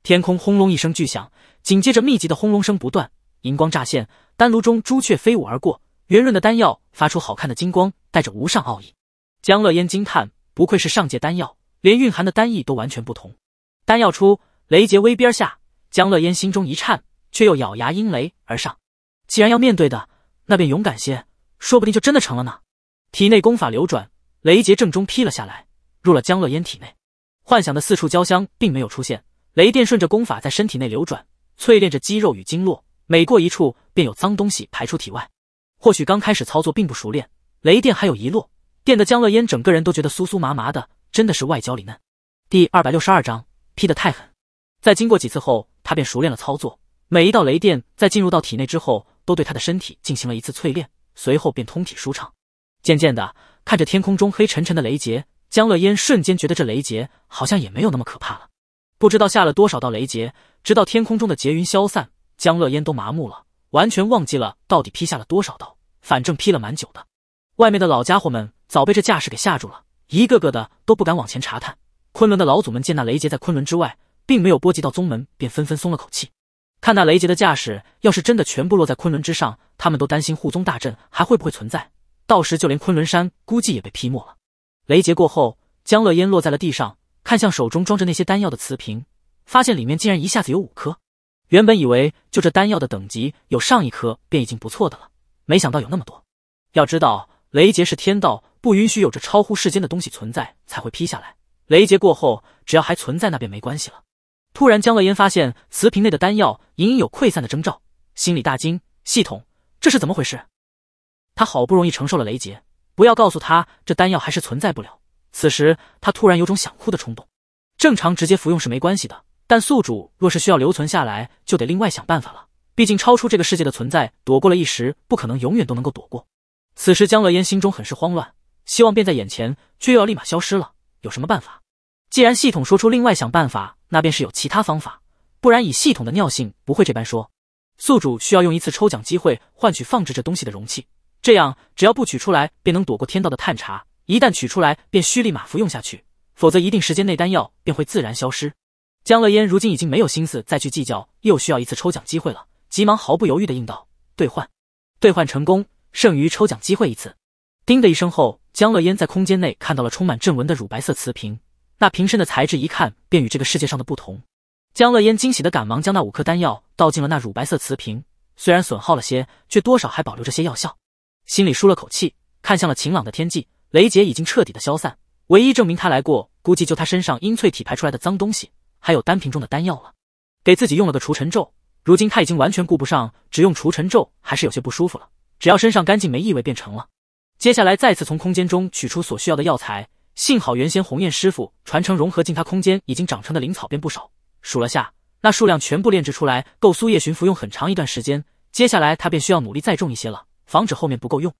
天空轰隆一声巨响，紧接着密集的轰隆声不断。银光乍现，丹炉中朱雀飞舞而过，圆润的丹药发出好看的金光，带着无上奥义。江乐烟惊叹：“不愧是上界丹药，连蕴含的丹意都完全不同。”丹药出，雷劫威边下，江乐烟心中一颤，却又咬牙因雷而上。既然要面对的，那便勇敢些，说不定就真的成了呢。体内功法流转，雷劫正中劈了下来，入了江乐烟体内。幻想的四处交相并没有出现，雷电顺着功法在身体内流转，淬炼着肌肉与经络。每过一处，便有脏东西排出体外。或许刚开始操作并不熟练，雷电还有一落，电的江乐烟整个人都觉得酥酥麻麻的，真的是外焦里嫩。第二百六十二章劈得太狠。在经过几次后，他便熟练了操作。每一道雷电在进入到体内之后，都对他的身体进行了一次淬炼，随后便通体舒畅。渐渐的，看着天空中黑沉沉的雷劫，江乐烟瞬间觉得这雷劫好像也没有那么可怕了。不知道下了多少道雷劫，直到天空中的劫云消散。江乐烟都麻木了，完全忘记了到底劈下了多少刀，反正劈了蛮久的。外面的老家伙们早被这架势给吓住了，一个个的都不敢往前查探。昆仑的老祖们见那雷劫在昆仑之外，并没有波及到宗门，便纷纷松了口气。看那雷杰的架势，要是真的全部落在昆仑之上，他们都担心护宗大阵还会不会存在，到时就连昆仑山估计也被劈没了。雷劫过后，江乐烟落在了地上，看向手中装着那些丹药的瓷瓶，发现里面竟然一下子有五颗。原本以为就这丹药的等级有上一颗便已经不错的了，没想到有那么多。要知道，雷劫是天道不允许有着超乎世间的东西存在才会劈下来。雷劫过后，只要还存在，那便没关系了。突然，江乐嫣发现瓷瓶内的丹药隐隐有溃散的征兆，心里大惊。系统，这是怎么回事？他好不容易承受了雷劫，不要告诉他这丹药还是存在不了。此时，他突然有种想哭的冲动。正常直接服用是没关系的。但宿主若是需要留存下来，就得另外想办法了。毕竟超出这个世界的存在，躲过了一时，不可能永远都能够躲过。此时江乐烟心中很是慌乱，希望便在眼前，却又要立马消失了。有什么办法？既然系统说出另外想办法，那便是有其他方法，不然以系统的尿性不会这般说。宿主需要用一次抽奖机会换取放置这东西的容器，这样只要不取出来，便能躲过天道的探查。一旦取出来，便需立马服用下去，否则一定时间内丹药便会自然消失。江乐嫣如今已经没有心思再去计较，又需要一次抽奖机会了，急忙毫不犹豫的应道：“兑换，兑换成功，剩余抽奖机会一次。”叮的一声后，江乐嫣在空间内看到了充满阵纹的乳白色瓷瓶，那瓶身的材质一看便与这个世界上的不同。江乐嫣惊喜的赶忙将那五颗丹药倒进了那乳白色瓷瓶，虽然损耗了些，却多少还保留着些药效。心里舒了口气，看向了晴朗的天际，雷劫已经彻底的消散，唯一证明他来过，估计就他身上阴翠体排出来的脏东西。还有丹瓶中的丹药了，给自己用了个除尘咒，如今他已经完全顾不上只用除尘咒，还是有些不舒服了。只要身上干净没异味便成了。接下来再次从空间中取出所需要的药材，幸好原先鸿雁师傅传承融合进他空间已经长成的灵草便不少，数了下那数量全部炼制出来够苏叶寻服用很长一段时间。接下来他便需要努力再种一些了，防止后面不够用。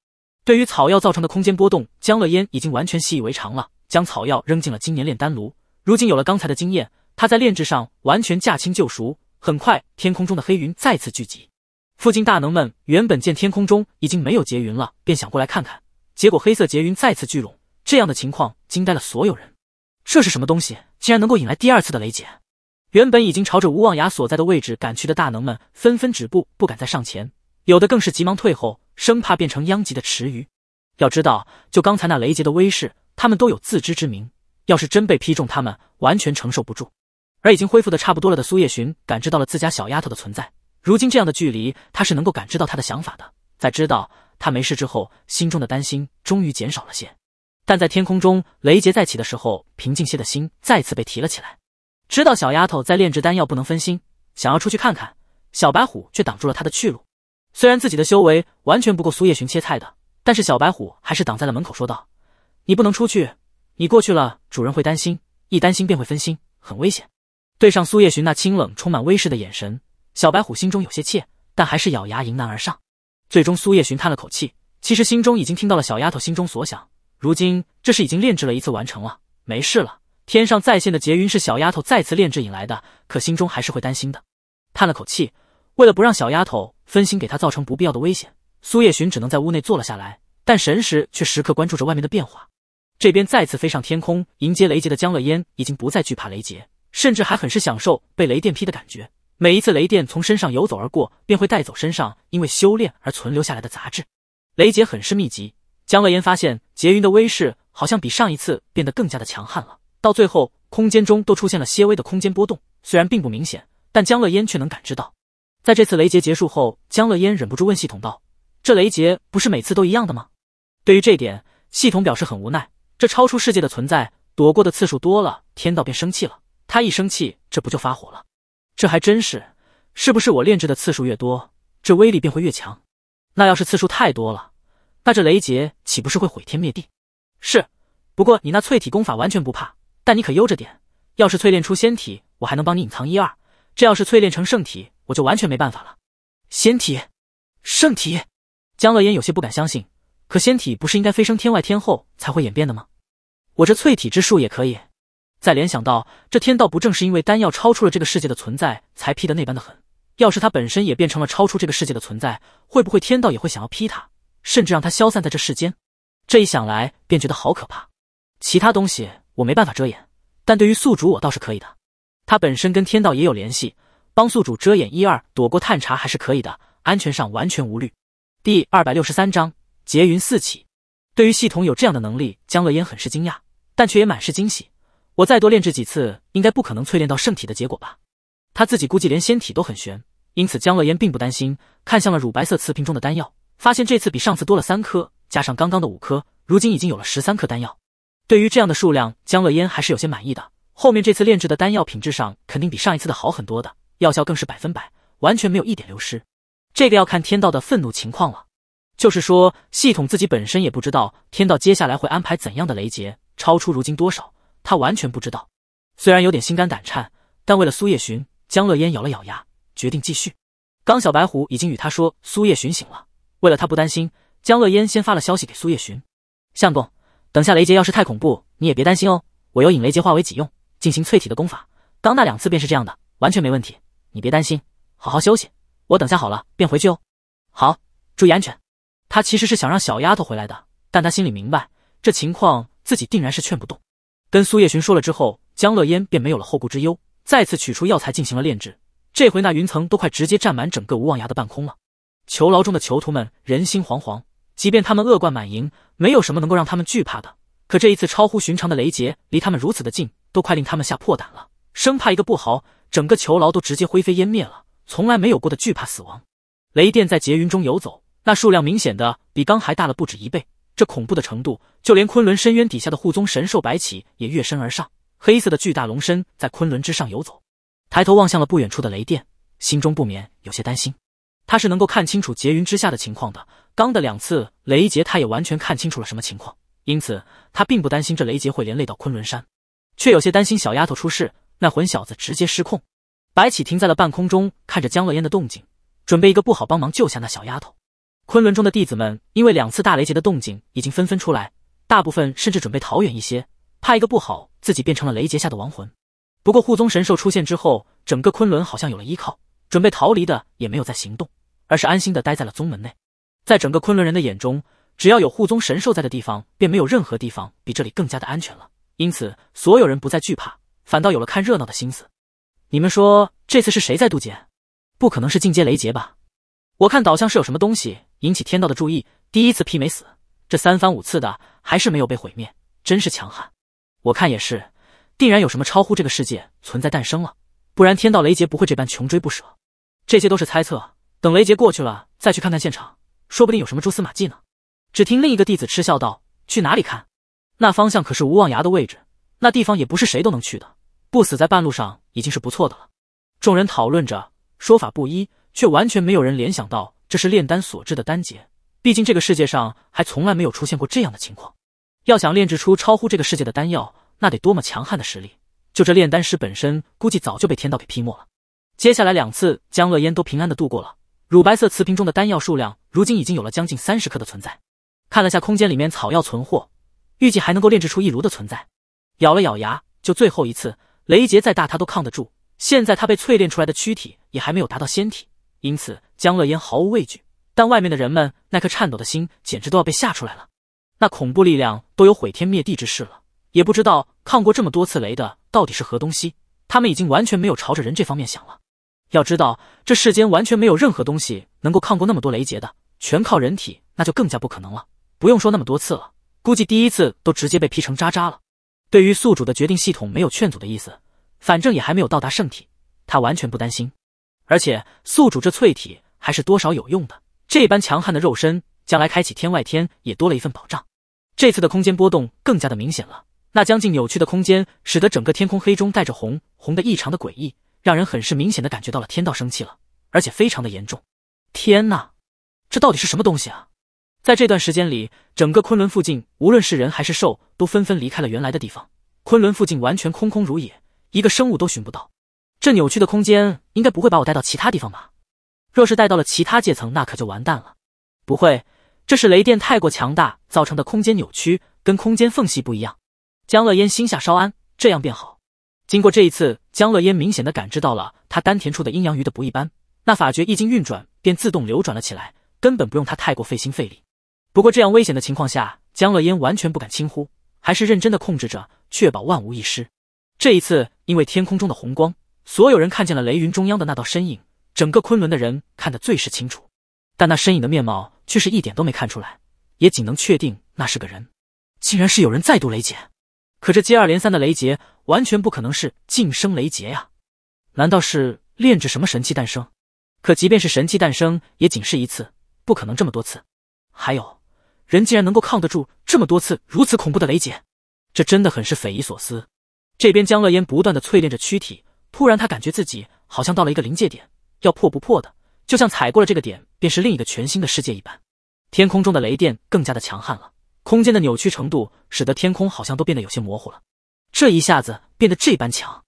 对于草药造成的空间波动，江乐烟已经完全习以为常了，将草药扔进了今年炼丹炉。如今有了刚才的经验。他在炼制上完全驾轻就熟，很快天空中的黑云再次聚集。附近大能们原本见天空中已经没有结云了，便想过来看看，结果黑色结云再次聚拢，这样的情况惊呆了所有人。这是什么东西？竟然能够引来第二次的雷劫？原本已经朝着无望崖所在的位置赶去的大能们纷纷止步，不敢再上前，有的更是急忙退后，生怕变成殃及的池鱼。要知道，就刚才那雷劫的威势，他们都有自知之明，要是真被劈中，他们完全承受不住。而已经恢复的差不多了的苏叶寻感知到了自家小丫头的存在，如今这样的距离，他是能够感知到她的想法的。在知道她没事之后，心中的担心终于减少了些，但在天空中雷劫再起的时候，平静些的心再次被提了起来。知道小丫头在炼制丹药不能分心，想要出去看看，小白虎却挡住了他的去路。虽然自己的修为完全不够苏叶寻切菜的，但是小白虎还是挡在了门口，说道：“你不能出去，你过去了，主人会担心，一担心便会分心，很危险。”对上苏叶寻那清冷、充满威势的眼神，小白虎心中有些怯，但还是咬牙迎难而上。最终，苏叶寻叹了口气，其实心中已经听到了小丫头心中所想。如今，这是已经炼制了一次完成了，没事了。天上再现的劫云是小丫头再次炼制引来的，可心中还是会担心的。叹了口气，为了不让小丫头分心，给她造成不必要的危险，苏叶寻只能在屋内坐了下来，但神识却时刻关注着外面的变化。这边再次飞上天空迎接雷劫的江乐烟，已经不再惧怕雷劫。甚至还很是享受被雷电劈的感觉，每一次雷电从身上游走而过，便会带走身上因为修炼而存留下来的杂质。雷劫很是密集，江乐嫣发现劫云的威势好像比上一次变得更加的强悍了，到最后空间中都出现了些微的空间波动，虽然并不明显，但江乐烟却能感知到。在这次雷劫结束后，江乐烟忍不住问系统道：“这雷劫不是每次都一样的吗？”对于这点，系统表示很无奈，这超出世界的存在，躲过的次数多了，天道便生气了。他一生气，这不就发火了？这还真是，是不是我炼制的次数越多，这威力便会越强？那要是次数太多了，那这雷劫岂不是会毁天灭地？是，不过你那淬体功法完全不怕，但你可悠着点。要是淬炼出仙体，我还能帮你隐藏一二；这要是淬炼成圣体，我就完全没办法了。仙体、圣体，江乐嫣有些不敢相信。可仙体不是应该飞升天外天后才会演变的吗？我这淬体之术也可以。再联想到这天道不正是因为丹药超出了这个世界的存在才劈的那般的狠？要是他本身也变成了超出这个世界的存在，会不会天道也会想要劈他，甚至让他消散在这世间？这一想来便觉得好可怕。其他东西我没办法遮掩，但对于宿主我倒是可以的。他本身跟天道也有联系，帮宿主遮掩一二，躲过探查还是可以的，安全上完全无虑。第二百六十三章结云四起。对于系统有这样的能力，江乐烟很是惊讶，但却也满是惊喜。我再多炼制几次，应该不可能淬炼到圣体的结果吧？他自己估计连仙体都很悬，因此江乐烟并不担心。看向了乳白色瓷瓶中的丹药，发现这次比上次多了三颗，加上刚刚的五颗，如今已经有了十三颗丹药。对于这样的数量，江乐烟还是有些满意的。后面这次炼制的丹药品质上肯定比上一次的好很多的，药效更是百分百，完全没有一点流失。这个要看天道的愤怒情况了，就是说系统自己本身也不知道天道接下来会安排怎样的雷劫，超出如今多少。他完全不知道，虽然有点心肝胆颤，但为了苏叶寻，江乐嫣咬了咬牙，决定继续。刚小白虎已经与他说苏叶寻醒了，为了他不担心，江乐嫣先发了消息给苏叶寻：“相公，等下雷劫要是太恐怖，你也别担心哦，我有引雷劫化为己用，进行淬体的功法。刚那两次便是这样的，完全没问题，你别担心，好好休息。我等下好了便回去哦。好，注意安全。”他其实是想让小丫头回来的，但他心里明白，这情况自己定然是劝不动。跟苏叶寻说了之后，江乐嫣便没有了后顾之忧，再次取出药材进行了炼制。这回那云层都快直接占满整个无望崖的半空了。囚牢中的囚徒们人心惶惶，即便他们恶贯满盈，没有什么能够让他们惧怕的，可这一次超乎寻常的雷劫离他们如此的近，都快令他们吓破胆了，生怕一个不好，整个囚牢都直接灰飞烟灭了。从来没有过的惧怕死亡。雷电在劫云中游走，那数量明显的比刚还大了不止一倍。这恐怖的程度，就连昆仑深渊底下的护宗神兽白起也跃身而上，黑色的巨大龙身在昆仑之上游走，抬头望向了不远处的雷电，心中不免有些担心。他是能够看清楚劫云之下的情况的，刚的两次雷劫他也完全看清楚了什么情况，因此他并不担心这雷劫会连累到昆仑山，却有些担心小丫头出事，那混小子直接失控。白起停在了半空中，看着江乐嫣的动静，准备一个不好帮忙救下那小丫头。昆仑中的弟子们因为两次大雷劫的动静，已经纷纷出来，大部分甚至准备逃远一些，怕一个不好自己变成了雷劫下的亡魂。不过护宗神兽出现之后，整个昆仑好像有了依靠，准备逃离的也没有再行动，而是安心的待在了宗门内。在整个昆仑人的眼中，只要有护宗神兽在的地方，便没有任何地方比这里更加的安全了。因此，所有人不再惧怕，反倒有了看热闹的心思。你们说，这次是谁在渡劫？不可能是进阶雷劫吧？我看倒像是有什么东西。引起天道的注意，第一次劈没死，这三番五次的还是没有被毁灭，真是强悍！我看也是，定然有什么超乎这个世界存在诞生了，不然天道雷劫不会这般穷追不舍。这些都是猜测，等雷劫过去了再去看看现场，说不定有什么蛛丝马迹呢。只听另一个弟子嗤笑道：“去哪里看？那方向可是无望崖的位置，那地方也不是谁都能去的，不死在半路上已经是不错的了。”众人讨论着，说法不一，却完全没有人联想到。这是炼丹所制的丹劫，毕竟这个世界上还从来没有出现过这样的情况。要想炼制出超乎这个世界的丹药，那得多么强悍的实力！就这炼丹师本身，估计早就被天道给劈没了。接下来两次，江乐烟都平安的度过了。乳白色瓷瓶中的丹药数量，如今已经有了将近三十克的存在。看了下空间里面草药存货，预计还能够炼制出一炉的存在。咬了咬牙，就最后一次。雷劫再大，他都抗得住。现在他被淬炼出来的躯体，也还没有达到仙体。因此，江乐嫣毫无畏惧，但外面的人们那颗颤抖的心简直都要被吓出来了。那恐怖力量都有毁天灭地之势了，也不知道抗过这么多次雷的到底是何东西。他们已经完全没有朝着人这方面想了。要知道，这世间完全没有任何东西能够抗过那么多雷劫的，全靠人体那就更加不可能了。不用说那么多次了，估计第一次都直接被劈成渣渣了。对于宿主的决定，系统没有劝阻的意思，反正也还没有到达圣体，他完全不担心。而且宿主这淬体还是多少有用的，这般强悍的肉身，将来开启天外天也多了一份保障。这次的空间波动更加的明显了，那将近扭曲的空间，使得整个天空黑中带着红，红的异常的诡异，让人很是明显的感觉到了天道生气了，而且非常的严重。天呐，这到底是什么东西啊？在这段时间里，整个昆仑附近，无论是人还是兽，都纷纷离开了原来的地方，昆仑附近完全空空如也，一个生物都寻不到。这扭曲的空间应该不会把我带到其他地方吧？若是带到了其他界层，那可就完蛋了。不会，这是雷电太过强大造成的空间扭曲，跟空间缝隙不一样。江乐烟心下稍安，这样便好。经过这一次，江乐烟明显的感知到了他丹田处的阴阳鱼的不一般，那法诀一经运转，便自动流转了起来，根本不用他太过费心费力。不过这样危险的情况下，江乐烟完全不敢轻忽，还是认真的控制着，确保万无一失。这一次，因为天空中的红光。所有人看见了雷云中央的那道身影，整个昆仑的人看得最是清楚，但那身影的面貌却是一点都没看出来，也仅能确定那是个人。竟然是有人再度雷劫，可这接二连三的雷劫完全不可能是晋升雷劫呀！难道是炼制什么神器诞生？可即便是神器诞生，也仅是一次，不可能这么多次。还有，人竟然能够抗得住这么多次如此恐怖的雷劫，这真的很是匪夷所思。这边江乐嫣不断的淬炼着躯体。突然，他感觉自己好像到了一个临界点，要破不破的，就像踩过了这个点，便是另一个全新的世界一般。天空中的雷电更加的强悍了，空间的扭曲程度使得天空好像都变得有些模糊了。这一下子变得这般强，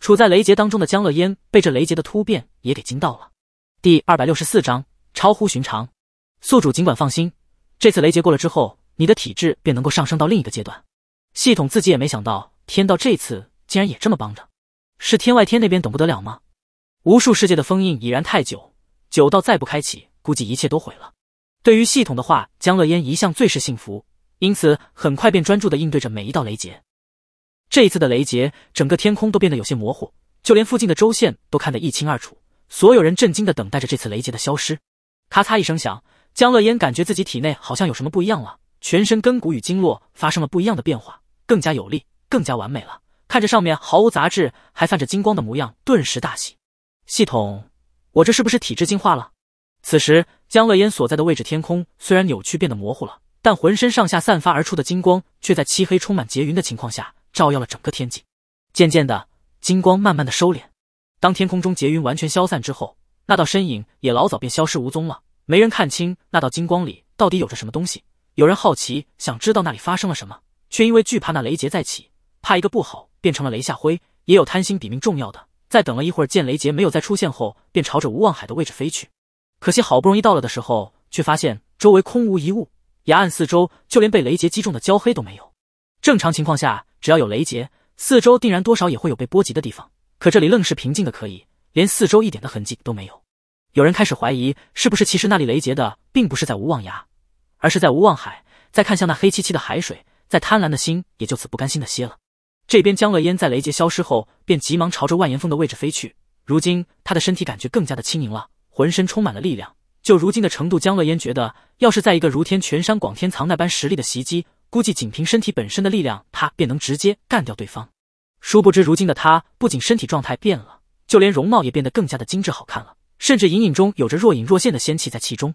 处在雷劫当中的江乐嫣被这雷劫的突变也给惊到了。第二百六十四章超乎寻常，宿主尽管放心，这次雷劫过了之后，你的体质便能够上升到另一个阶段。系统自己也没想到，天道这次竟然也这么帮着。是天外天那边等不得了吗？无数世界的封印已然太久，久到再不开启，估计一切都毁了。对于系统的话，江乐嫣一向最是信服，因此很快便专注的应对着每一道雷劫。这一次的雷劫，整个天空都变得有些模糊，就连附近的周线都看得一清二楚。所有人震惊的等待着这次雷劫的消失。咔嚓一声响，江乐嫣感觉自己体内好像有什么不一样了，全身根骨与经络发生了不一样的变化，更加有力，更加完美了。看着上面毫无杂质还泛着金光的模样，顿时大喜。系统，我这是不是体质进化了？此时，江乐嫣所在的位置，天空虽然扭曲变得模糊了，但浑身上下散发而出的金光却在漆黑充满劫云的情况下，照耀了整个天际。渐渐的，金光慢慢的收敛。当天空中劫云完全消散之后，那道身影也老早便消失无踪了。没人看清那道金光里到底有着什么东西。有人好奇，想知道那里发生了什么，却因为惧怕那雷劫再起，怕一个不好。变成了雷下灰，也有贪心比命重要的。在等了一会儿，见雷杰没有再出现后，便朝着无望海的位置飞去。可惜好不容易到了的时候，却发现周围空无一物，崖岸四周就连被雷杰击中的焦黑都没有。正常情况下，只要有雷杰，四周定然多少也会有被波及的地方。可这里愣是平静的可以，连四周一点的痕迹都没有。有人开始怀疑，是不是其实那里雷劫的并不是在无望崖，而是在无望海。再看向那黑漆漆的海水，再贪婪的心也就此不甘心的歇了。这边江乐嫣在雷杰消失后，便急忙朝着万岩峰的位置飞去。如今他的身体感觉更加的轻盈了，浑身充满了力量。就如今的程度，江乐嫣觉得，要是在一个如天泉山广天藏那般实力的袭击，估计仅凭身体本身的力量，他便能直接干掉对方。殊不知，如今的他不仅身体状态变了，就连容貌也变得更加的精致好看了，甚至隐隐中有着若隐若现的仙气在其中。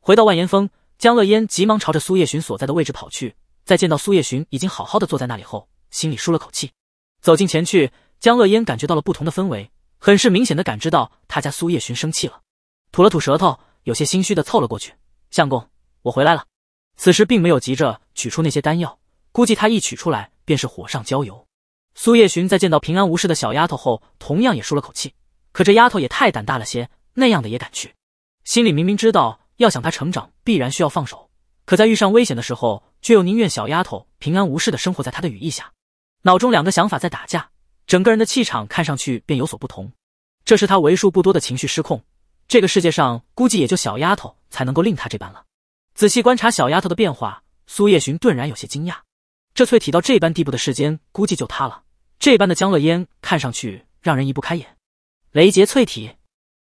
回到万岩峰，江乐嫣急忙朝着苏叶寻所在的位置跑去。在见到苏叶寻已经好好的坐在那里后，心里舒了口气，走近前去，江乐嫣感觉到了不同的氛围，很是明显的感知到他家苏叶寻生气了，吐了吐舌头，有些心虚的凑了过去：“相公，我回来了。”此时并没有急着取出那些丹药，估计他一取出来便是火上浇油。苏叶寻在见到平安无事的小丫头后，同样也舒了口气，可这丫头也太胆大了些，那样的也敢去。心里明明知道要想她成长，必然需要放手，可在遇上危险的时候，却又宁愿小丫头平安无事的生活在他的羽翼下。脑中两个想法在打架，整个人的气场看上去便有所不同。这是他为数不多的情绪失控，这个世界上估计也就小丫头才能够令他这般了。仔细观察小丫头的变化，苏叶寻顿然有些惊讶。这淬体到这般地步的世间，估计就他了。这般的江乐嫣看上去让人移不开眼。雷劫淬体，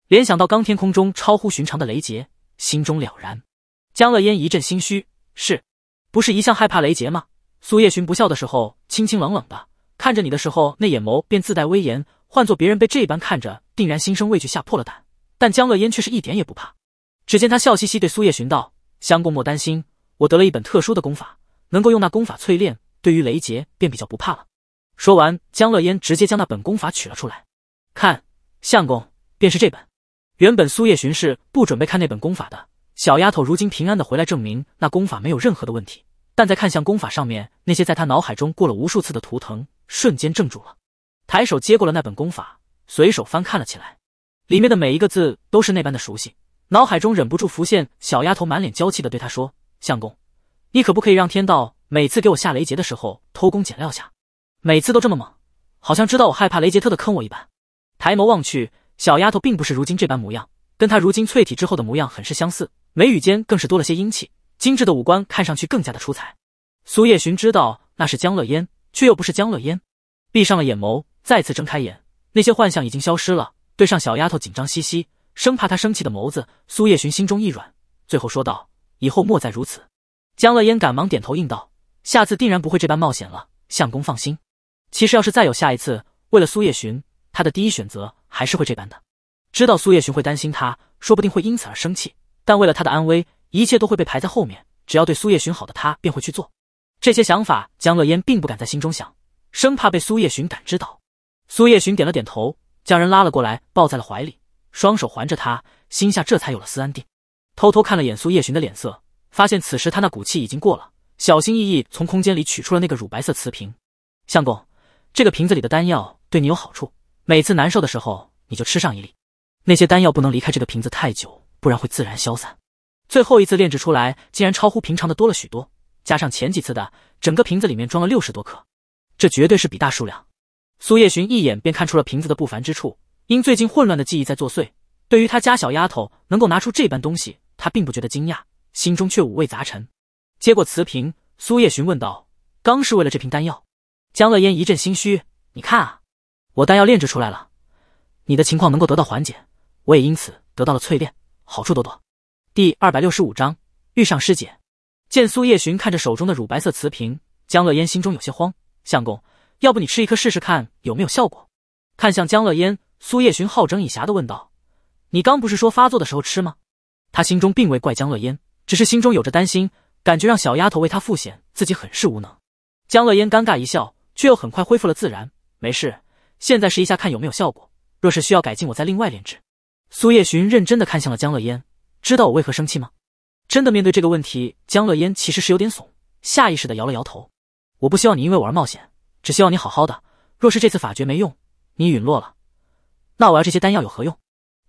联想到刚天空中超乎寻常的雷劫，心中了然。江乐嫣一阵心虚，是，不是一向害怕雷劫吗？苏叶寻不笑的时候，清清冷冷的看着你的时候，那眼眸便自带威严。换做别人被这般看着，定然心生畏惧，吓破了胆。但江乐嫣却是一点也不怕。只见他笑嘻嘻对苏叶寻道：“相公莫担心，我得了一本特殊的功法，能够用那功法淬炼，对于雷劫便比较不怕了。”说完，江乐嫣直接将那本功法取了出来，看，相公便是这本。原本苏叶寻是不准备看那本功法的，小丫头如今平安的回来，证明那功法没有任何的问题。但在看向功法上面那些在他脑海中过了无数次的图腾，瞬间怔住了，抬手接过了那本功法，随手翻看了起来，里面的每一个字都是那般的熟悉，脑海中忍不住浮现小丫头满脸娇气的对他说：“相公，你可不可以让天道每次给我下雷劫的时候偷工减料下，每次都这么猛，好像知道我害怕雷杰特的坑我一般。”抬眸望去，小丫头并不是如今这般模样，跟她如今淬体之后的模样很是相似，眉宇间更是多了些英气。精致的五官看上去更加的出彩。苏叶寻知道那是江乐嫣，却又不是江乐嫣。闭上了眼眸，再次睁开眼，那些幻象已经消失了。对上小丫头紧张兮兮、生怕她生气的眸子，苏叶寻心中一软，最后说道：“以后莫再如此。”江乐嫣赶忙点头应道：“下次定然不会这般冒险了，相公放心。”其实要是再有下一次，为了苏叶寻，他的第一选择还是会这般的。知道苏叶寻会担心他，说不定会因此而生气，但为了他的安危。一切都会被排在后面，只要对苏叶寻好的他便会去做。这些想法江乐嫣并不敢在心中想，生怕被苏叶寻感知到。苏叶寻点了点头，将人拉了过来，抱在了怀里，双手环着他，心下这才有了丝安定。偷偷看了眼苏叶寻的脸色，发现此时他那骨气已经过了，小心翼翼从空间里取出了那个乳白色瓷瓶。相公，这个瓶子里的丹药对你有好处，每次难受的时候你就吃上一粒。那些丹药不能离开这个瓶子太久，不然会自然消散。最后一次炼制出来，竟然超乎平常的多了许多，加上前几次的，整个瓶子里面装了六十多克，这绝对是笔大数量。苏叶寻一眼便看出了瓶子的不凡之处，因最近混乱的记忆在作祟，对于他家小丫头能够拿出这般东西，他并不觉得惊讶，心中却五味杂陈。接过瓷瓶，苏叶寻问道：“刚是为了这瓶丹药？”江乐嫣一阵心虚：“你看啊，我丹药炼制出来了，你的情况能够得到缓解，我也因此得到了淬炼，好处多多。”第二百六十五章，遇上师姐。见苏叶寻看着手中的乳白色瓷瓶，江乐嫣心中有些慌。相公，要不你吃一颗试试看有没有效果？看向江乐嫣，苏叶寻好整以暇的问道：“你刚不是说发作的时候吃吗？”他心中并未怪江乐嫣，只是心中有着担心，感觉让小丫头为他赋险，自己很是无能。江乐嫣尴尬一笑，却又很快恢复了自然。没事，现在试一下看有没有效果。若是需要改进，我再另外炼制。苏叶寻认真的看向了江乐嫣。知道我为何生气吗？真的面对这个问题，江乐嫣其实是有点怂，下意识的摇了摇头。我不希望你因为我而冒险，只希望你好好的。若是这次法诀没用，你陨落了，那我要这些丹药有何用？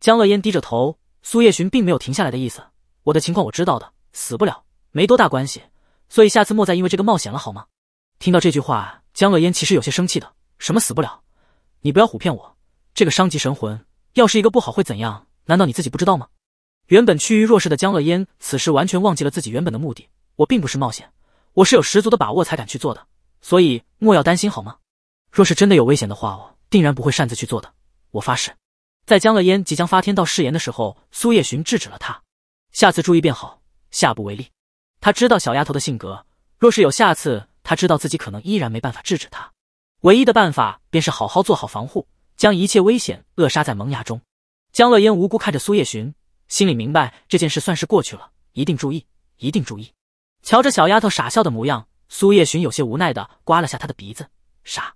江乐嫣低着头，苏叶寻并没有停下来的意思。我的情况我知道的，死不了，没多大关系。所以下次莫再因为这个冒险了，好吗？听到这句话，江乐嫣其实有些生气的。什么死不了？你不要唬骗我，这个伤及神魂，要是一个不好会怎样？难道你自己不知道吗？原本趋于弱势的江乐嫣，此时完全忘记了自己原本的目的。我并不是冒险，我是有十足的把握才敢去做的，所以莫要担心好吗？若是真的有危险的话，我定然不会擅自去做的。我发誓。在江乐嫣即将发天道誓言的时候，苏叶寻制止了他。下次注意便好，下不为例。他知道小丫头的性格，若是有下次，他知道自己可能依然没办法制止她。唯一的办法便是好好做好防护，将一切危险扼杀在萌芽中。江乐嫣无辜看着苏叶寻。心里明白这件事算是过去了，一定注意，一定注意。瞧着小丫头傻笑的模样，苏叶寻有些无奈的刮了下她的鼻子，傻。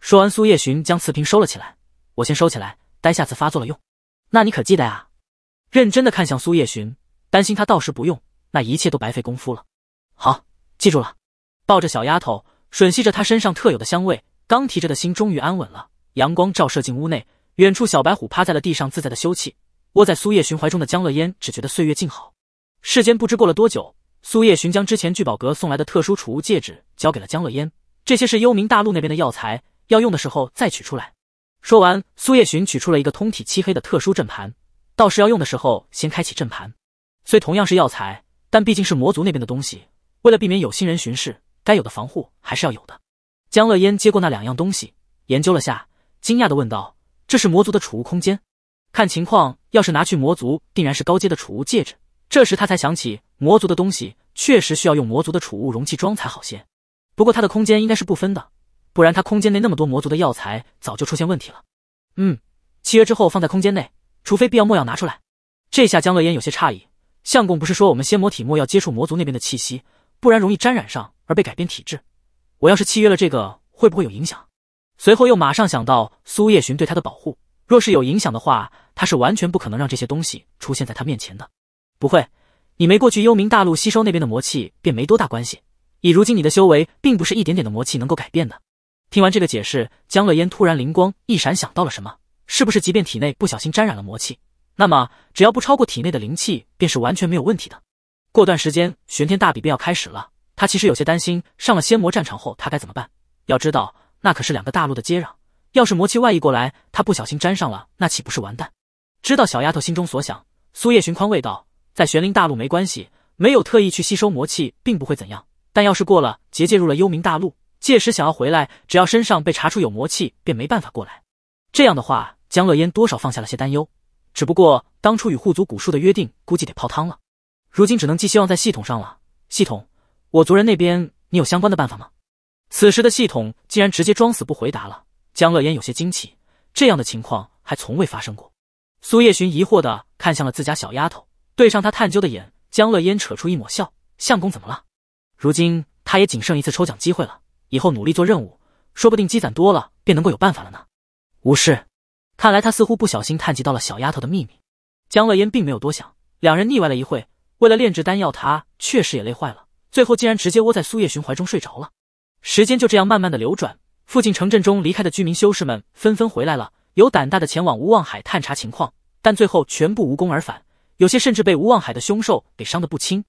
说完，苏叶寻将瓷瓶收了起来，我先收起来，待下次发作了用。那你可记得啊？认真的看向苏叶寻，担心他到时不用，那一切都白费功夫了。好，记住了。抱着小丫头，吮吸着她身上特有的香味，刚提着的心终于安稳了。阳光照射进屋内，远处小白虎趴在了地上，自在的休憩。窝在苏叶寻怀中的江乐嫣只觉得岁月静好。世间不知过了多久，苏叶寻将之前聚宝阁送来的特殊储物戒指交给了江乐嫣。这些是幽冥大陆那边的药材，要用的时候再取出来。说完，苏叶寻取出了一个通体漆黑的特殊阵盘，到时要用的时候先开启阵盘。虽同样是药材，但毕竟是魔族那边的东西，为了避免有心人巡视，该有的防护还是要有的。江乐嫣接过那两样东西，研究了下，惊讶地问道：“这是魔族的储物空间？”看情况，要是拿去魔族，定然是高阶的储物戒指。这时他才想起，魔族的东西确实需要用魔族的储物容器装才好些。不过他的空间应该是不分的，不然他空间内那么多魔族的药材早就出现问题了。嗯，契约之后放在空间内，除非必要，莫要拿出来。这下江乐嫣有些诧异，相公不是说我们仙魔体莫要接触魔族那边的气息，不然容易沾染上而被改变体质？我要是契约了这个，会不会有影响？随后又马上想到苏叶寻对他的保护，若是有影响的话。他是完全不可能让这些东西出现在他面前的，不会，你没过去幽冥大陆吸收那边的魔气便没多大关系。以如今你的修为，并不是一点点的魔气能够改变的。听完这个解释，江乐烟突然灵光一闪，想到了什么？是不是即便体内不小心沾染了魔气，那么只要不超过体内的灵气，便是完全没有问题的？过段时间玄天大比便要开始了，他其实有些担心，上了仙魔战场后他该怎么办？要知道那可是两个大陆的接壤，要是魔气外溢过来，他不小心沾上了，那岂不是完蛋？知道小丫头心中所想，苏叶寻宽慰道，在玄灵大陆没关系，没有特意去吸收魔气，并不会怎样。但要是过了结界，入了幽冥大陆，届时想要回来，只要身上被查出有魔气，便没办法过来。这样的话，江乐烟多少放下了些担忧。只不过当初与护族古树的约定，估计得泡汤了。如今只能寄希望在系统上了。系统，我族人那边，你有相关的办法吗？此时的系统竟然直接装死不回答了。江乐烟有些惊奇，这样的情况还从未发生过。苏叶寻疑惑的看向了自家小丫头，对上她探究的眼，江乐嫣扯出一抹笑：“相公怎么了？如今他也仅剩一次抽奖机会了，以后努力做任务，说不定积攒多了便能够有办法了呢。”无事，看来他似乎不小心探及到了小丫头的秘密。江乐嫣并没有多想，两人腻歪了一会，为了炼制丹药，他确实也累坏了，最后竟然直接窝在苏叶寻怀中睡着了。时间就这样慢慢的流转，附近城镇中离开的居民修士们纷纷回来了。有胆大的前往无望海探查情况，但最后全部无功而返，有些甚至被无望海的凶兽给伤得不轻。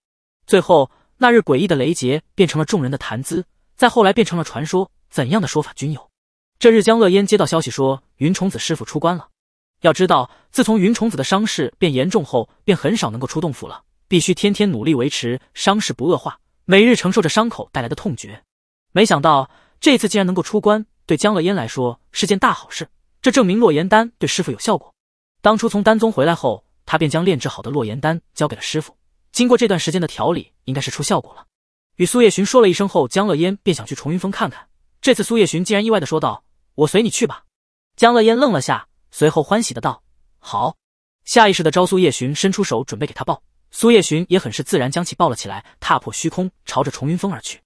最后那日诡异的雷劫变成了众人的谈资，再后来变成了传说，怎样的说法均有。这日江乐烟接到消息说云虫子师傅出关了。要知道，自从云虫子的伤势变严重后，便很少能够出洞府了，必须天天努力维持伤势不恶化，每日承受着伤口带来的痛觉。没想到这次竟然能够出关，对江乐烟来说是件大好事。这证明洛言丹对师傅有效果。当初从丹宗回来后，他便将炼制好的洛言丹交给了师傅。经过这段时间的调理，应该是出效果了。与苏叶寻说了一声后，江乐嫣便想去重云峰看看。这次苏叶寻竟然意外的说道：“我随你去吧。”江乐嫣愣了下，随后欢喜的道：“好。”下意识的招苏叶寻伸出手准备给他抱，苏叶寻也很是自然将其抱了起来，踏破虚空朝着重云峰而去。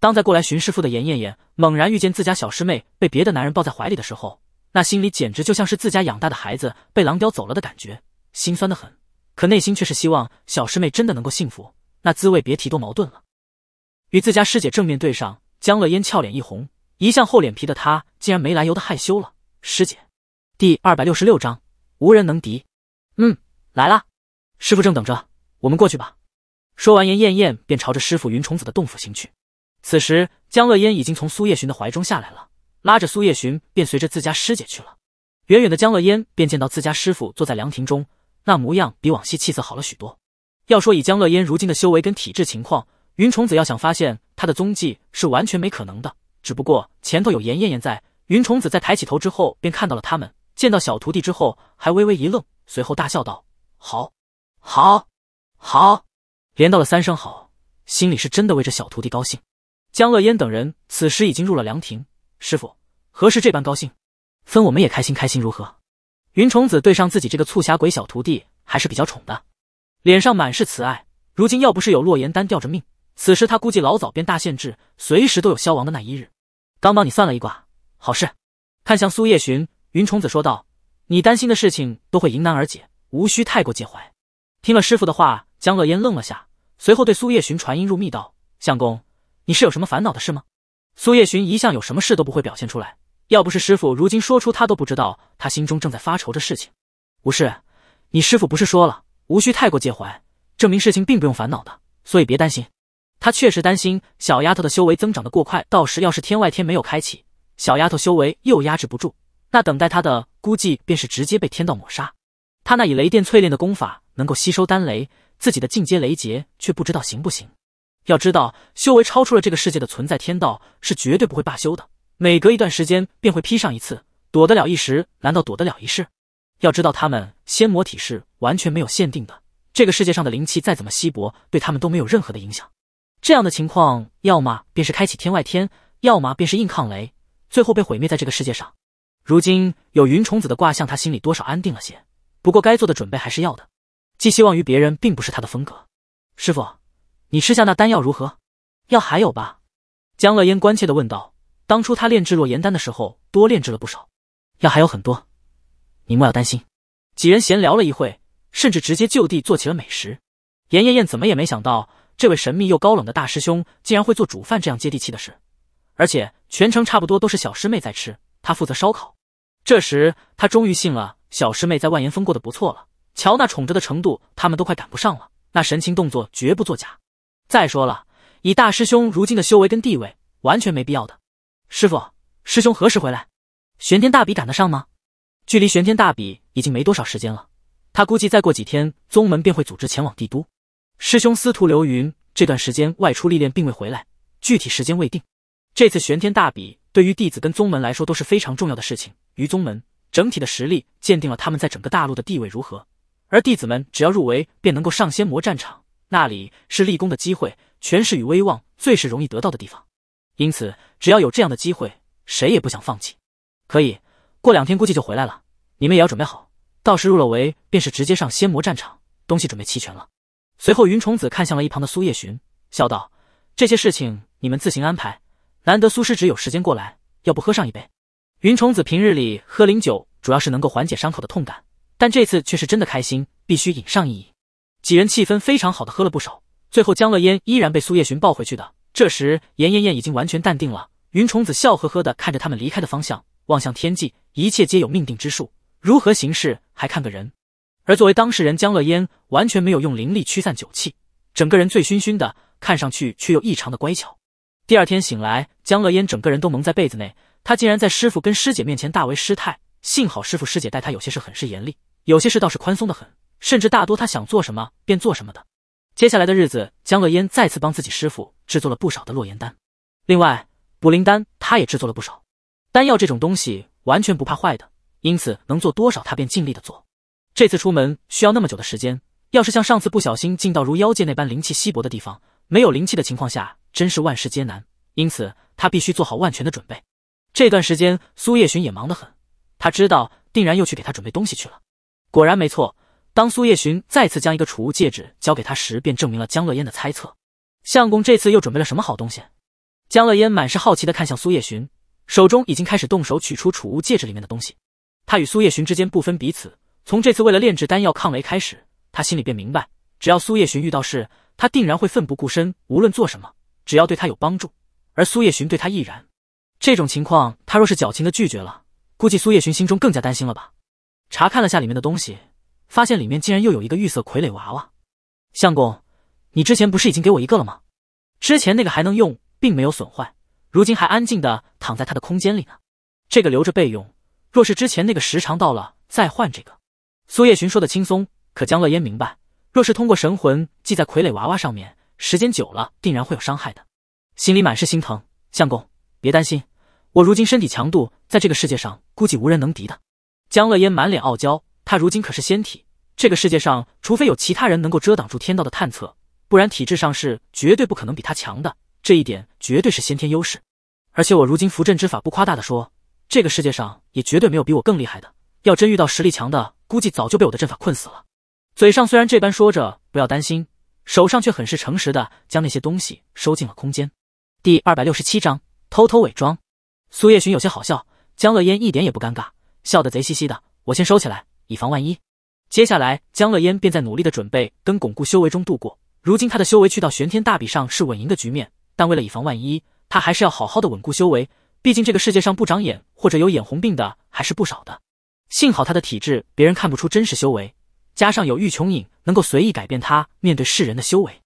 当在过来寻师傅的严艳艳猛然遇见自家小师妹被别的男人抱在怀里的时候，那心里简直就像是自家养大的孩子被狼叼走了的感觉，心酸的很。可内心却是希望小师妹真的能够幸福，那滋味别提多矛盾了。与自家师姐正面对上，江乐嫣俏脸一红，一向厚脸皮的她竟然没来由的害羞了。师姐，第二百六十六章无人能敌。嗯，来啦，师傅正等着，我们过去吧。说完，颜艳艳便朝着师傅云重子的洞府行去。此时，江乐嫣已经从苏叶寻的怀中下来了。拉着苏叶寻，便随着自家师姐去了。远远的江乐烟便见到自家师傅坐在凉亭中，那模样比往昔气色好了许多。要说以江乐烟如今的修为跟体质情况，云重子要想发现他的踪迹是完全没可能的。只不过前头有严燕燕在，云重子在抬起头之后便看到了他们。见到小徒弟之后，还微微一愣，随后大笑道：“好，好，好！”连到了三声好，心里是真的为这小徒弟高兴。江乐烟等人此时已经入了凉亭。师傅何时这般高兴？分我们也开心开心如何？云虫子对上自己这个促狭鬼小徒弟还是比较宠的，脸上满是慈爱。如今要不是有落言丹吊着命，此时他估计老早便大限制，随时都有消亡的那一日。刚帮你算了一卦，好事。看向苏叶寻，云虫子说道：“你担心的事情都会迎难而解，无需太过介怀。”听了师傅的话，江乐嫣愣了下，随后对苏叶寻传音入密道：“相公，你是有什么烦恼的事吗？”苏叶寻一向有什么事都不会表现出来，要不是师傅如今说出，他都不知道他心中正在发愁的事情。无事，你师傅不是说了，无需太过介怀，证明事情并不用烦恼的，所以别担心。他确实担心小丫头的修为增长的过快，到时要是天外天没有开启，小丫头修为又压制不住，那等待他的估计便是直接被天道抹杀。他那以雷电淬炼的功法能够吸收丹雷，自己的进阶雷劫却不知道行不行。要知道，修为超出了这个世界的存在，天道是绝对不会罢休的。每隔一段时间便会劈上一次，躲得了一时，难道躲得了一世？要知道，他们仙魔体是完全没有限定的。这个世界上的灵气再怎么稀薄，对他们都没有任何的影响。这样的情况，要么便是开启天外天，要么便是硬抗雷，最后被毁灭在这个世界上。如今有云虫子的卦象，他心里多少安定了些。不过，该做的准备还是要的。寄希望于别人，并不是他的风格。师傅。你吃下那丹药如何？药还有吧？江乐嫣关切的问道。当初他炼制落炎丹的时候，多炼制了不少，药还有很多，你莫要担心。几人闲聊了一会，甚至直接就地做起了美食。严艳艳怎么也没想到，这位神秘又高冷的大师兄竟然会做煮饭这样接地气的事，而且全程差不多都是小师妹在吃，他负责烧烤。这时他终于信了，小师妹在万岩峰过得不错了，瞧那宠着的程度，他们都快赶不上了。那神情动作绝不作假。再说了，以大师兄如今的修为跟地位，完全没必要的。师傅，师兄何时回来？玄天大比赶得上吗？距离玄天大比已经没多少时间了，他估计再过几天，宗门便会组织前往帝都。师兄司徒流云这段时间外出历练，并未回来，具体时间未定。这次玄天大比对于弟子跟宗门来说都是非常重要的事情，于宗门整体的实力鉴定了他们在整个大陆的地位如何，而弟子们只要入围，便能够上仙魔战场。那里是立功的机会，权势与威望最是容易得到的地方，因此只要有这样的机会，谁也不想放弃。可以，过两天估计就回来了，你们也要准备好，到时入了围便是直接上仙魔战场，东西准备齐全了。随后，云重子看向了一旁的苏叶寻，笑道：“这些事情你们自行安排，难得苏师侄有时间过来，要不喝上一杯？”云重子平日里喝灵酒，主要是能够缓解伤口的痛感，但这次却是真的开心，必须饮上一饮。几人气氛非常好的喝了不少，最后江乐烟依然被苏叶寻抱回去的。这时，颜燕燕已经完全淡定了。云虫子笑呵呵的看着他们离开的方向，望向天际，一切皆有命定之数，如何行事还看个人。而作为当事人江乐烟，完全没有用灵力驱散酒气，整个人醉醺醺的，看上去却又异常的乖巧。第二天醒来，江乐烟整个人都蒙在被子内，他竟然在师傅跟师姐面前大为失态。幸好师傅师姐待他有些事很是严厉，有些事倒是宽松的很。甚至大多他想做什么便做什么的。接下来的日子，江乐嫣再次帮自己师傅制作了不少的落言丹，另外补灵丹他也制作了不少。丹药这种东西完全不怕坏的，因此能做多少他便尽力的做。这次出门需要那么久的时间，要是像上次不小心进到如妖界那般灵气稀薄的地方，没有灵气的情况下，真是万事皆难。因此他必须做好万全的准备。这段时间苏叶寻也忙得很，他知道定然又去给他准备东西去了。果然没错。当苏叶寻再次将一个储物戒指交给他时，便证明了江乐嫣的猜测。相公这次又准备了什么好东西？江乐嫣满是好奇的看向苏叶寻，手中已经开始动手取出储物戒指里面的东西。他与苏叶寻之间不分彼此，从这次为了炼制丹药抗雷开始，他心里便明白，只要苏叶寻遇到事，他定然会奋不顾身，无论做什么，只要对他有帮助。而苏叶寻对他亦然。这种情况，他若是矫情的拒绝了，估计苏叶寻心中更加担心了吧。查看了下里面的东西。发现里面竟然又有一个玉色傀儡娃娃，相公，你之前不是已经给我一个了吗？之前那个还能用，并没有损坏，如今还安静的躺在他的空间里呢。这个留着备用，若是之前那个时长到了再换这个。苏叶寻说的轻松，可江乐嫣明白，若是通过神魂系在傀儡娃娃上面，时间久了定然会有伤害的，心里满是心疼。相公，别担心，我如今身体强度在这个世界上估计无人能敌的。江乐嫣满脸傲娇。他如今可是仙体，这个世界上，除非有其他人能够遮挡住天道的探测，不然体质上是绝对不可能比他强的。这一点绝对是先天优势。而且我如今扶阵之法，不夸大的说，这个世界上也绝对没有比我更厉害的。要真遇到实力强的，估计早就被我的阵法困死了。嘴上虽然这般说着，不要担心，手上却很是诚实的将那些东西收进了空间。第二百六十七章偷偷伪装。苏叶寻有些好笑，江乐嫣一点也不尴尬，笑得贼兮兮的。我先收起来。以防万一，接下来江乐嫣便在努力的准备跟巩固修为中度过。如今他的修为去到玄天大比上是稳赢的局面，但为了以防万一，他还是要好好的稳固修为。毕竟这个世界上不长眼或者有眼红病的还是不少的。幸好他的体质别人看不出真实修为，加上有玉琼影能够随意改变他面对世人的修为。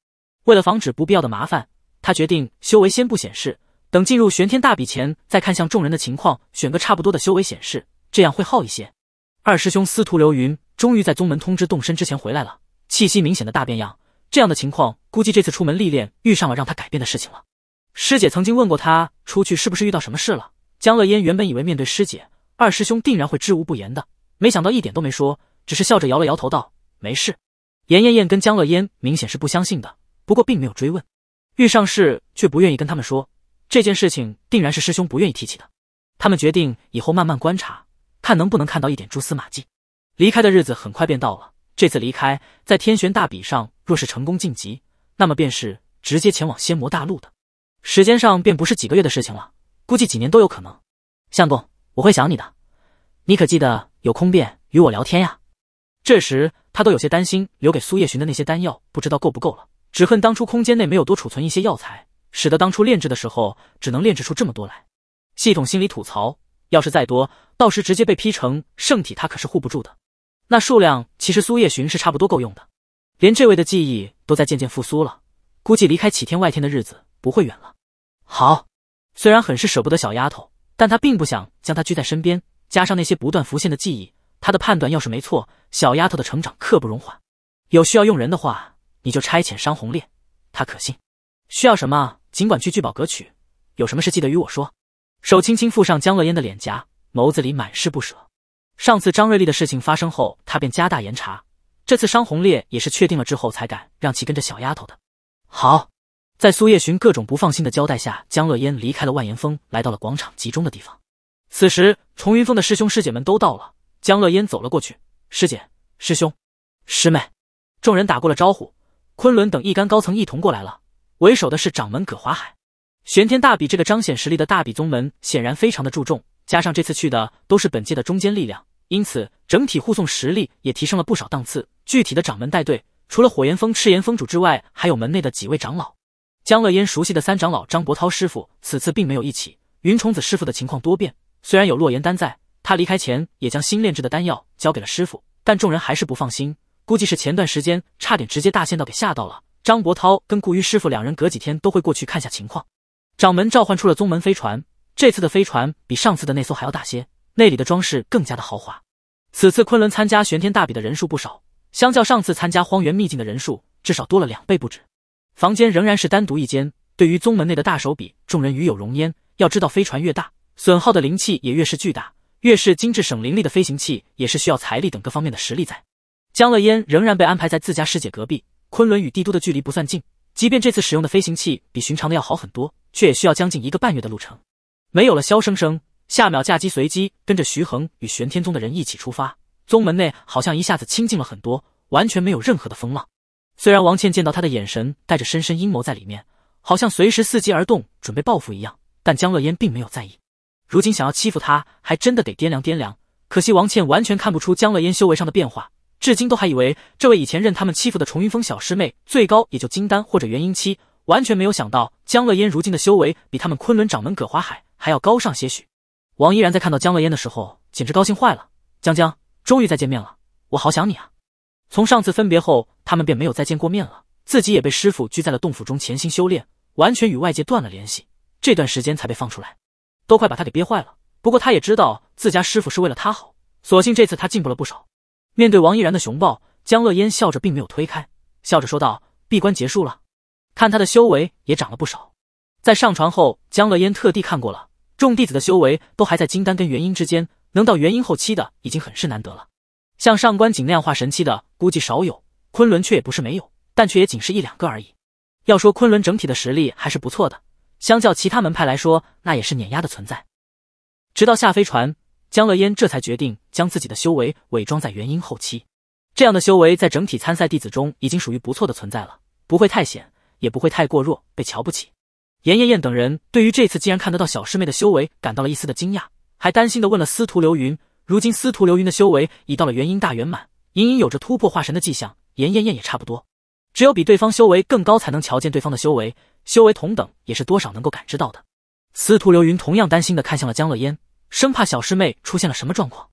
为了防止不必要的麻烦，他决定修为先不显示，等进入玄天大比前再看向众人的情况，选个差不多的修为显示，这样会好一些。二师兄司徒流云终于在宗门通知动身之前回来了，气息明显的大变样。这样的情况，估计这次出门历练遇上了让他改变的事情了。师姐曾经问过他，出去是不是遇到什么事了？江乐嫣原本以为面对师姐，二师兄定然会知无不言的，没想到一点都没说，只是笑着摇了摇头道：“没事。”严艳艳跟江乐嫣明显是不相信的，不过并没有追问。遇上事却不愿意跟他们说，这件事情定然是师兄不愿意提起的。他们决定以后慢慢观察。看能不能看到一点蛛丝马迹。离开的日子很快便到了。这次离开，在天玄大比上若是成功晋级，那么便是直接前往仙魔大陆的时间上便不是几个月的事情了，估计几年都有可能。相公，我会想你的，你可记得有空便与我聊天呀？这时他都有些担心，留给苏叶寻的那些丹药不知道够不够了，只恨当初空间内没有多储存一些药材，使得当初炼制的时候只能炼制出这么多来。系统心里吐槽。要是再多，到时直接被劈成圣体，他可是护不住的。那数量其实苏叶寻是差不多够用的，连这位的记忆都在渐渐复苏了，估计离开启天外天的日子不会远了。好，虽然很是舍不得小丫头，但他并不想将她拘在身边。加上那些不断浮现的记忆，他的判断要是没错，小丫头的成长刻不容缓。有需要用人的话，你就差遣商红烈，他可信。需要什么尽管去聚宝阁取，有什么事记得与我说。手轻轻附上江乐嫣的脸颊，眸子里满是不舍。上次张瑞丽的事情发生后，他便加大严查。这次商红烈也是确定了之后才敢让其跟着小丫头的。好在苏叶寻各种不放心的交代下，江乐嫣离开了万岩峰，来到了广场集中的地方。此时重云峰的师兄师姐们都到了，江乐嫣走了过去。师姐、师兄、师妹，众人打过了招呼。昆仑等一干高层一同过来了，为首的是掌门葛华海。玄天大比这个彰显实力的大比宗门显然非常的注重，加上这次去的都是本届的中坚力量，因此整体护送实力也提升了不少档次。具体的掌门带队，除了火炎峰赤炎峰主之外，还有门内的几位长老。江乐烟熟悉的三长老张伯涛师傅此次并没有一起。云重子师傅的情况多变，虽然有洛言丹在，他离开前也将新炼制的丹药交给了师傅，但众人还是不放心，估计是前段时间差点直接大仙道给吓到了。张伯涛跟顾于师傅两人隔几天都会过去看下情况。掌门召唤出了宗门飞船，这次的飞船比上次的那艘还要大些，那里的装饰更加的豪华。此次昆仑参加玄天大比的人数不少，相较上次参加荒原秘境的人数，至少多了两倍不止。房间仍然是单独一间，对于宗门内的大手笔，众人与有容焉。要知道，飞船越大，损耗的灵气也越是巨大，越是精致省灵力的飞行器，也是需要财力等各方面的实力在。江乐嫣仍然被安排在自家师姐隔壁。昆仑与帝都的距离不算近，即便这次使用的飞行器比寻常的要好很多。却也需要将近一个半月的路程，没有了萧声声，夏淼驾机随机跟着徐恒与玄天宗的人一起出发。宗门内好像一下子清静了很多，完全没有任何的风浪。虽然王倩见到他的眼神带着深深阴谋在里面，好像随时伺机而动，准备报复一样，但江乐嫣并没有在意。如今想要欺负他，还真的得掂量掂量。可惜王倩完全看不出江乐嫣修为上的变化，至今都还以为这位以前任他们欺负的重云峰小师妹，最高也就金丹或者元婴期。完全没有想到，江乐嫣如今的修为比他们昆仑掌门葛华海还要高上些许。王依然在看到江乐嫣的时候，简直高兴坏了。江江，终于再见面了，我好想你啊！从上次分别后，他们便没有再见过面了。自己也被师傅拘在了洞府中潜心修炼，完全与外界断了联系。这段时间才被放出来，都快把他给憋坏了。不过他也知道自家师傅是为了他好，所幸这次他进步了不少。面对王依然的熊抱，江乐嫣笑着并没有推开，笑着说道：“闭关结束了。”看他的修为也涨了不少，在上船后，江乐烟特地看过了，众弟子的修为都还在金丹跟元婴之间，能到元婴后期的已经很是难得了。像上官瑾那样化神器的估计少有，昆仑却也不是没有，但却也仅是一两个而已。要说昆仑整体的实力还是不错的，相较其他门派来说，那也是碾压的存在。直到下飞船，江乐烟这才决定将自己的修为伪装在元婴后期，这样的修为在整体参赛弟子中已经属于不错的存在了，不会太险。也不会太过弱，被瞧不起。颜艳艳等人对于这次竟然看得到小师妹的修为，感到了一丝的惊讶，还担心的问了司徒流云。如今司徒流云的修为已到了元婴大圆满，隐隐有着突破化神的迹象。颜艳艳也差不多，只有比对方修为更高，才能瞧见对方的修为。修为同等，也是多少能够感知到的。司徒流云同样担心的看向了江乐嫣，生怕小师妹出现了什么状况。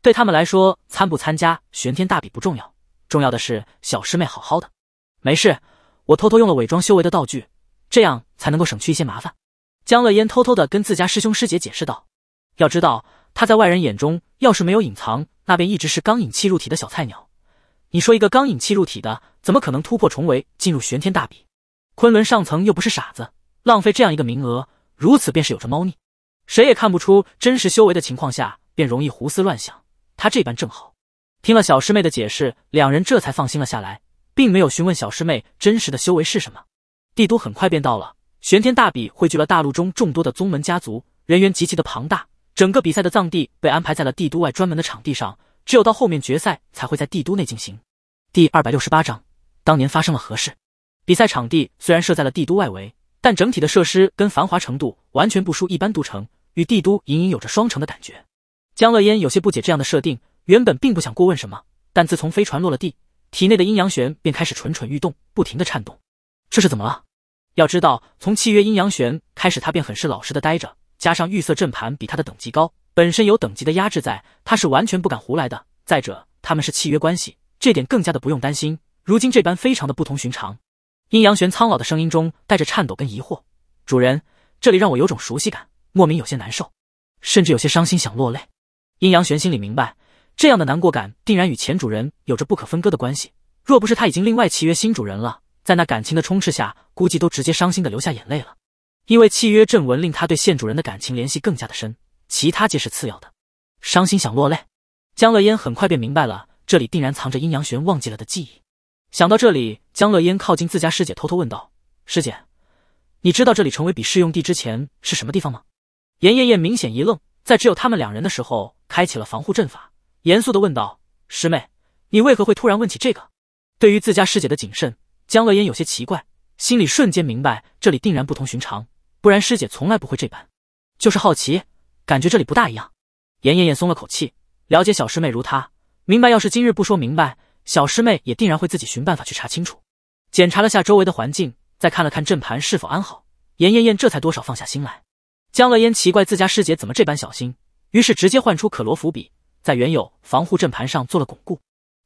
对他们来说，参不参加玄天大比不重要，重要的是小师妹好好的，没事。我偷偷用了伪装修为的道具，这样才能够省去一些麻烦。江乐嫣偷偷的跟自家师兄师姐解释道：“要知道，他在外人眼中，要是没有隐藏，那便一直是刚引气入体的小菜鸟。你说一个刚引气入体的，怎么可能突破重围进入玄天大比？昆仑上层又不是傻子，浪费这样一个名额，如此便是有着猫腻。谁也看不出真实修为的情况下，便容易胡思乱想。他这般正好。”听了小师妹的解释，两人这才放心了下来。并没有询问小师妹真实的修为是什么。帝都很快便到了，玄天大比汇聚了大陆中众多的宗门家族，人员极其的庞大。整个比赛的藏地被安排在了帝都外专门的场地上，只有到后面决赛才会在帝都内进行。第二百六十八章，当年发生了何事？比赛场地虽然设在了帝都外围，但整体的设施跟繁华程度完全不输一般都城，与帝都隐隐有着双城的感觉。江乐嫣有些不解这样的设定，原本并不想过问什么，但自从飞船落了地。体内的阴阳玄便开始蠢蠢欲动，不停的颤动。这是怎么了？要知道，从契约阴阳玄开始，他便很是老实的待着，加上玉色阵盘比他的等级高，本身有等级的压制在，他是完全不敢胡来的。再者，他们是契约关系，这点更加的不用担心。如今这般非常的不同寻常。阴阳玄苍老的声音中带着颤抖跟疑惑：“主人，这里让我有种熟悉感，莫名有些难受，甚至有些伤心，想落泪。”阴阳玄心里明白。这样的难过感定然与前主人有着不可分割的关系。若不是他已经另外契约新主人了，在那感情的充斥下，估计都直接伤心的流下眼泪了。因为契约阵文令他对现主人的感情联系更加的深，其他皆是次要的。伤心想落泪，江乐嫣很快便明白了，这里定然藏着阴阳玄忘记了的记忆。想到这里，江乐嫣靠近自家师姐，偷偷问道：“师姐，你知道这里成为比试用地之前是什么地方吗？”严艳艳明显一愣，在只有他们两人的时候，开启了防护阵法。严肃的问道：“师妹，你为何会突然问起这个？”对于自家师姐的谨慎，江乐嫣有些奇怪，心里瞬间明白这里定然不同寻常，不然师姐从来不会这般。就是好奇，感觉这里不大一样。严艳艳松了口气，了解小师妹如她，明白要是今日不说明白，小师妹也定然会自己寻办法去查清楚。检查了下周围的环境，再看了看阵盘是否安好，严艳艳这才多少放下心来。江乐嫣奇怪自家师姐怎么这般小心，于是直接唤出可罗伏笔。在原有防护阵盘上做了巩固，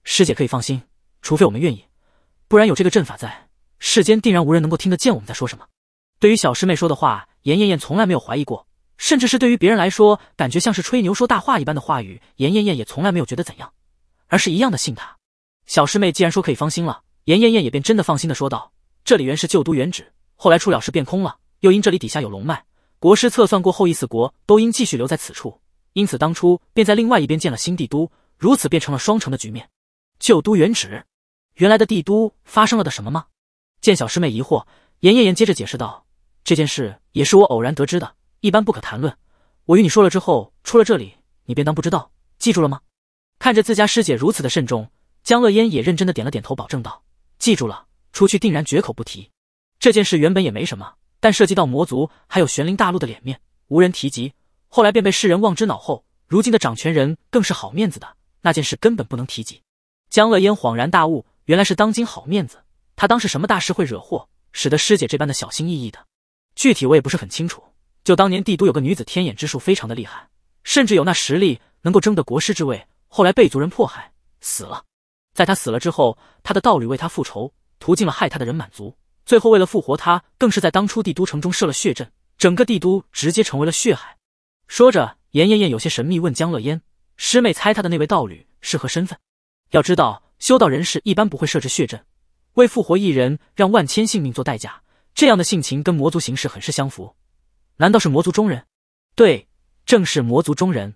师姐可以放心。除非我们愿意，不然有这个阵法在，世间定然无人能够听得见我们在说什么。对于小师妹说的话，严艳艳从来没有怀疑过，甚至是对于别人来说，感觉像是吹牛说大话一般的话语，严艳艳也从来没有觉得怎样，而是一样的信她。小师妹既然说可以放心了，严艳艳也便真的放心的说道：“这里原是旧都原址，后来出了事变空了，又因这里底下有龙脉，国师测算过后，一死国都应继续留在此处。”因此，当初便在另外一边建了新帝都，如此变成了双城的局面。旧都原址，原来的帝都发生了的什么吗？见小师妹疑惑，严叶言接着解释道：“这件事也是我偶然得知的，一般不可谈论。我与你说了之后，出了这里，你便当不知道，记住了吗？”看着自家师姐如此的慎重，江乐嫣也认真的点了点头，保证道：“记住了，出去定然绝口不提。”这件事原本也没什么，但涉及到魔族还有玄灵大陆的脸面，无人提及。后来便被世人忘之脑后，如今的掌权人更是好面子的，那件事根本不能提及。江乐烟恍然大悟，原来是当今好面子。他当是什么大事会惹祸，使得师姐这般的小心翼翼的？具体我也不是很清楚。就当年帝都有个女子，天眼之术非常的厉害，甚至有那实力能够争得国师之位。后来被族人迫害死了，在他死了之后，他的道侣为他复仇，屠尽了害他的人满族。最后为了复活他，更是在当初帝都城中设了血阵，整个帝都直接成为了血海。说着，严艳艳有些神秘问江乐嫣：“师妹，猜他的那位道侣是何身份？要知道，修道人士一般不会设置血阵，为复活一人让万千性命做代价，这样的性情跟魔族行事很是相符。难道是魔族中人？”“对，正是魔族中人。”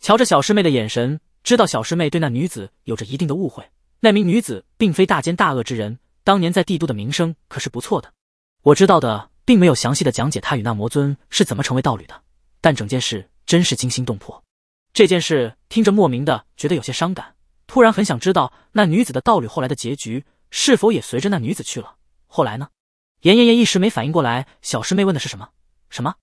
瞧着小师妹的眼神，知道小师妹对那女子有着一定的误会。那名女子并非大奸大恶之人，当年在帝都的名声可是不错的。我知道的，并没有详细的讲解她与那魔尊是怎么成为道侣的。但整件事真是惊心动魄。这件事听着莫名的，觉得有些伤感。突然很想知道那女子的道侣后来的结局是否也随着那女子去了。后来呢？严爷爷一时没反应过来，小师妹问的是什么？什么？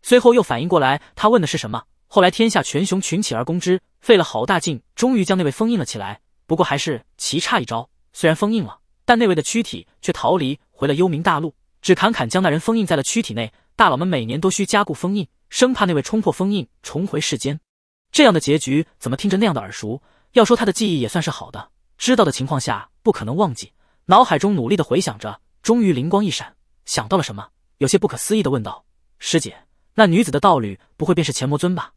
随后又反应过来，她问的是什么？后来天下群雄群起而攻之，费了好大劲，终于将那位封印了起来。不过还是棋差一招，虽然封印了，但那位的躯体却逃离回了幽冥大陆，只堪堪将那人封印在了躯体内。大佬们每年都需加固封印。生怕那位冲破封印重回世间，这样的结局怎么听着那样的耳熟？要说他的记忆也算是好的，知道的情况下不可能忘记，脑海中努力的回想着，终于灵光一闪，想到了什么，有些不可思议的问道：“师姐，那女子的道侣不会便是钱魔尊吧？”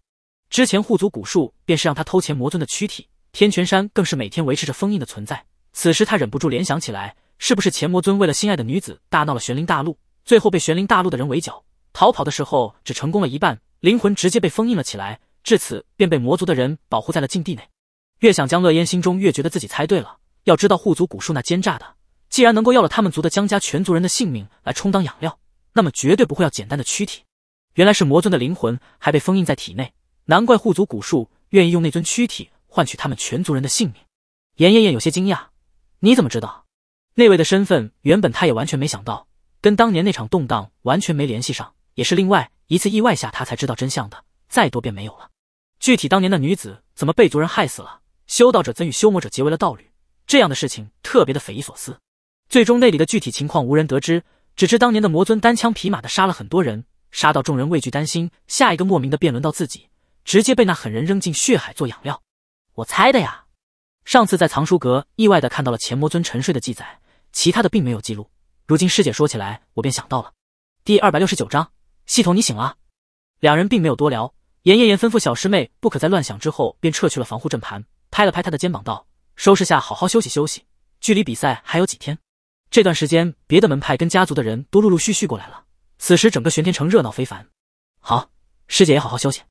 之前护族古树便是让他偷钱魔尊的躯体，天泉山更是每天维持着封印的存在。此时他忍不住联想起来，是不是钱魔尊为了心爱的女子大闹了玄灵大陆，最后被玄灵大陆的人围剿？逃跑的时候只成功了一半，灵魂直接被封印了起来，至此便被魔族的人保护在了禁地内。越想，江乐嫣心中越觉得自己猜对了。要知道护族古树那奸诈的，既然能够要了他们族的江家全族人的性命来充当养料，那么绝对不会要简单的躯体。原来是魔尊的灵魂还被封印在体内，难怪护族古树愿意用那尊躯体换取他们全族人的性命。严艳艳有些惊讶：“你怎么知道那位的身份？原本她也完全没想到，跟当年那场动荡完全没联系上。”也是另外一次意外下，他才知道真相的。再多便没有了。具体当年那女子怎么被族人害死了，修道者怎与修魔者结为了道侣，这样的事情特别的匪夷所思。最终那里的具体情况无人得知，只知当年的魔尊单枪匹马的杀了很多人，杀到众人畏惧担心，下一个莫名的便轮到自己，直接被那狠人扔进血海做养料。我猜的呀。上次在藏书阁意外的看到了前魔尊沉睡的记载，其他的并没有记录。如今师姐说起来，我便想到了第二百六十九章。系统，你醒了。两人并没有多聊，严艳艳吩咐小师妹不可再乱想，之后便撤去了防护阵盘，拍了拍她的肩膀道：“收拾下，好好休息休息。距离比赛还有几天，这段时间别的门派跟家族的人都陆陆续续过来了。此时整个玄天城热闹非凡。好，师姐也好好休息。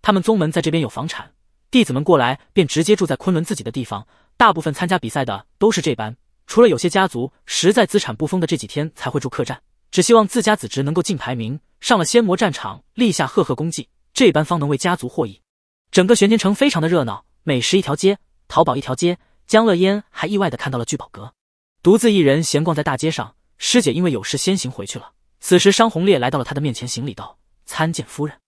他们宗门在这边有房产，弟子们过来便直接住在昆仑自己的地方。大部分参加比赛的都是这般，除了有些家族实在资产不丰的这几天才会住客栈，只希望自家子侄能够进排名。”上了仙魔战场，立下赫赫功绩，这般方能为家族获益。整个玄天城非常的热闹，美食一条街，淘宝一条街。江乐烟还意外的看到了聚宝阁，独自一人闲逛在大街上。师姐因为有事先行回去了。此时商红烈来到了他的面前，行礼道：“参见夫人。”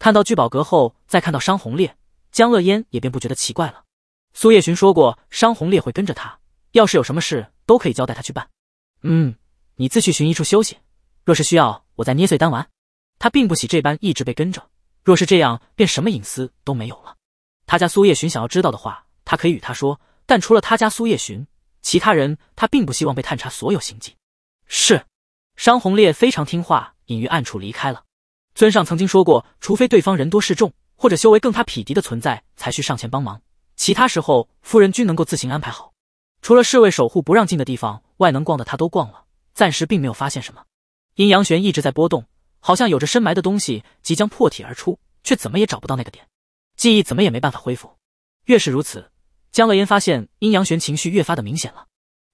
看到聚宝阁后，再看到商红烈，江乐烟也便不觉得奇怪了。苏叶寻说过，商红烈会跟着他，要是有什么事，都可以交代他去办。嗯，你自去寻一处休息，若是需要，我再捏碎丹丸。他并不喜这般一直被跟着，若是这样，便什么隐私都没有了。他家苏叶寻想要知道的话，他可以与他说，但除了他家苏叶寻，其他人他并不希望被探查所有行迹。是，商红烈非常听话，隐于暗处离开了。尊上曾经说过，除非对方人多势众，或者修为更他匹敌的存在，才需上前帮忙。其他时候，夫人均能够自行安排好。除了侍卫守护不让进的地方，外能逛的他都逛了，暂时并没有发现什么。阴阳玄一直在波动。好像有着深埋的东西即将破体而出，却怎么也找不到那个点，记忆怎么也没办法恢复。越是如此，江乐言发现阴阳玄情绪越发的明显了，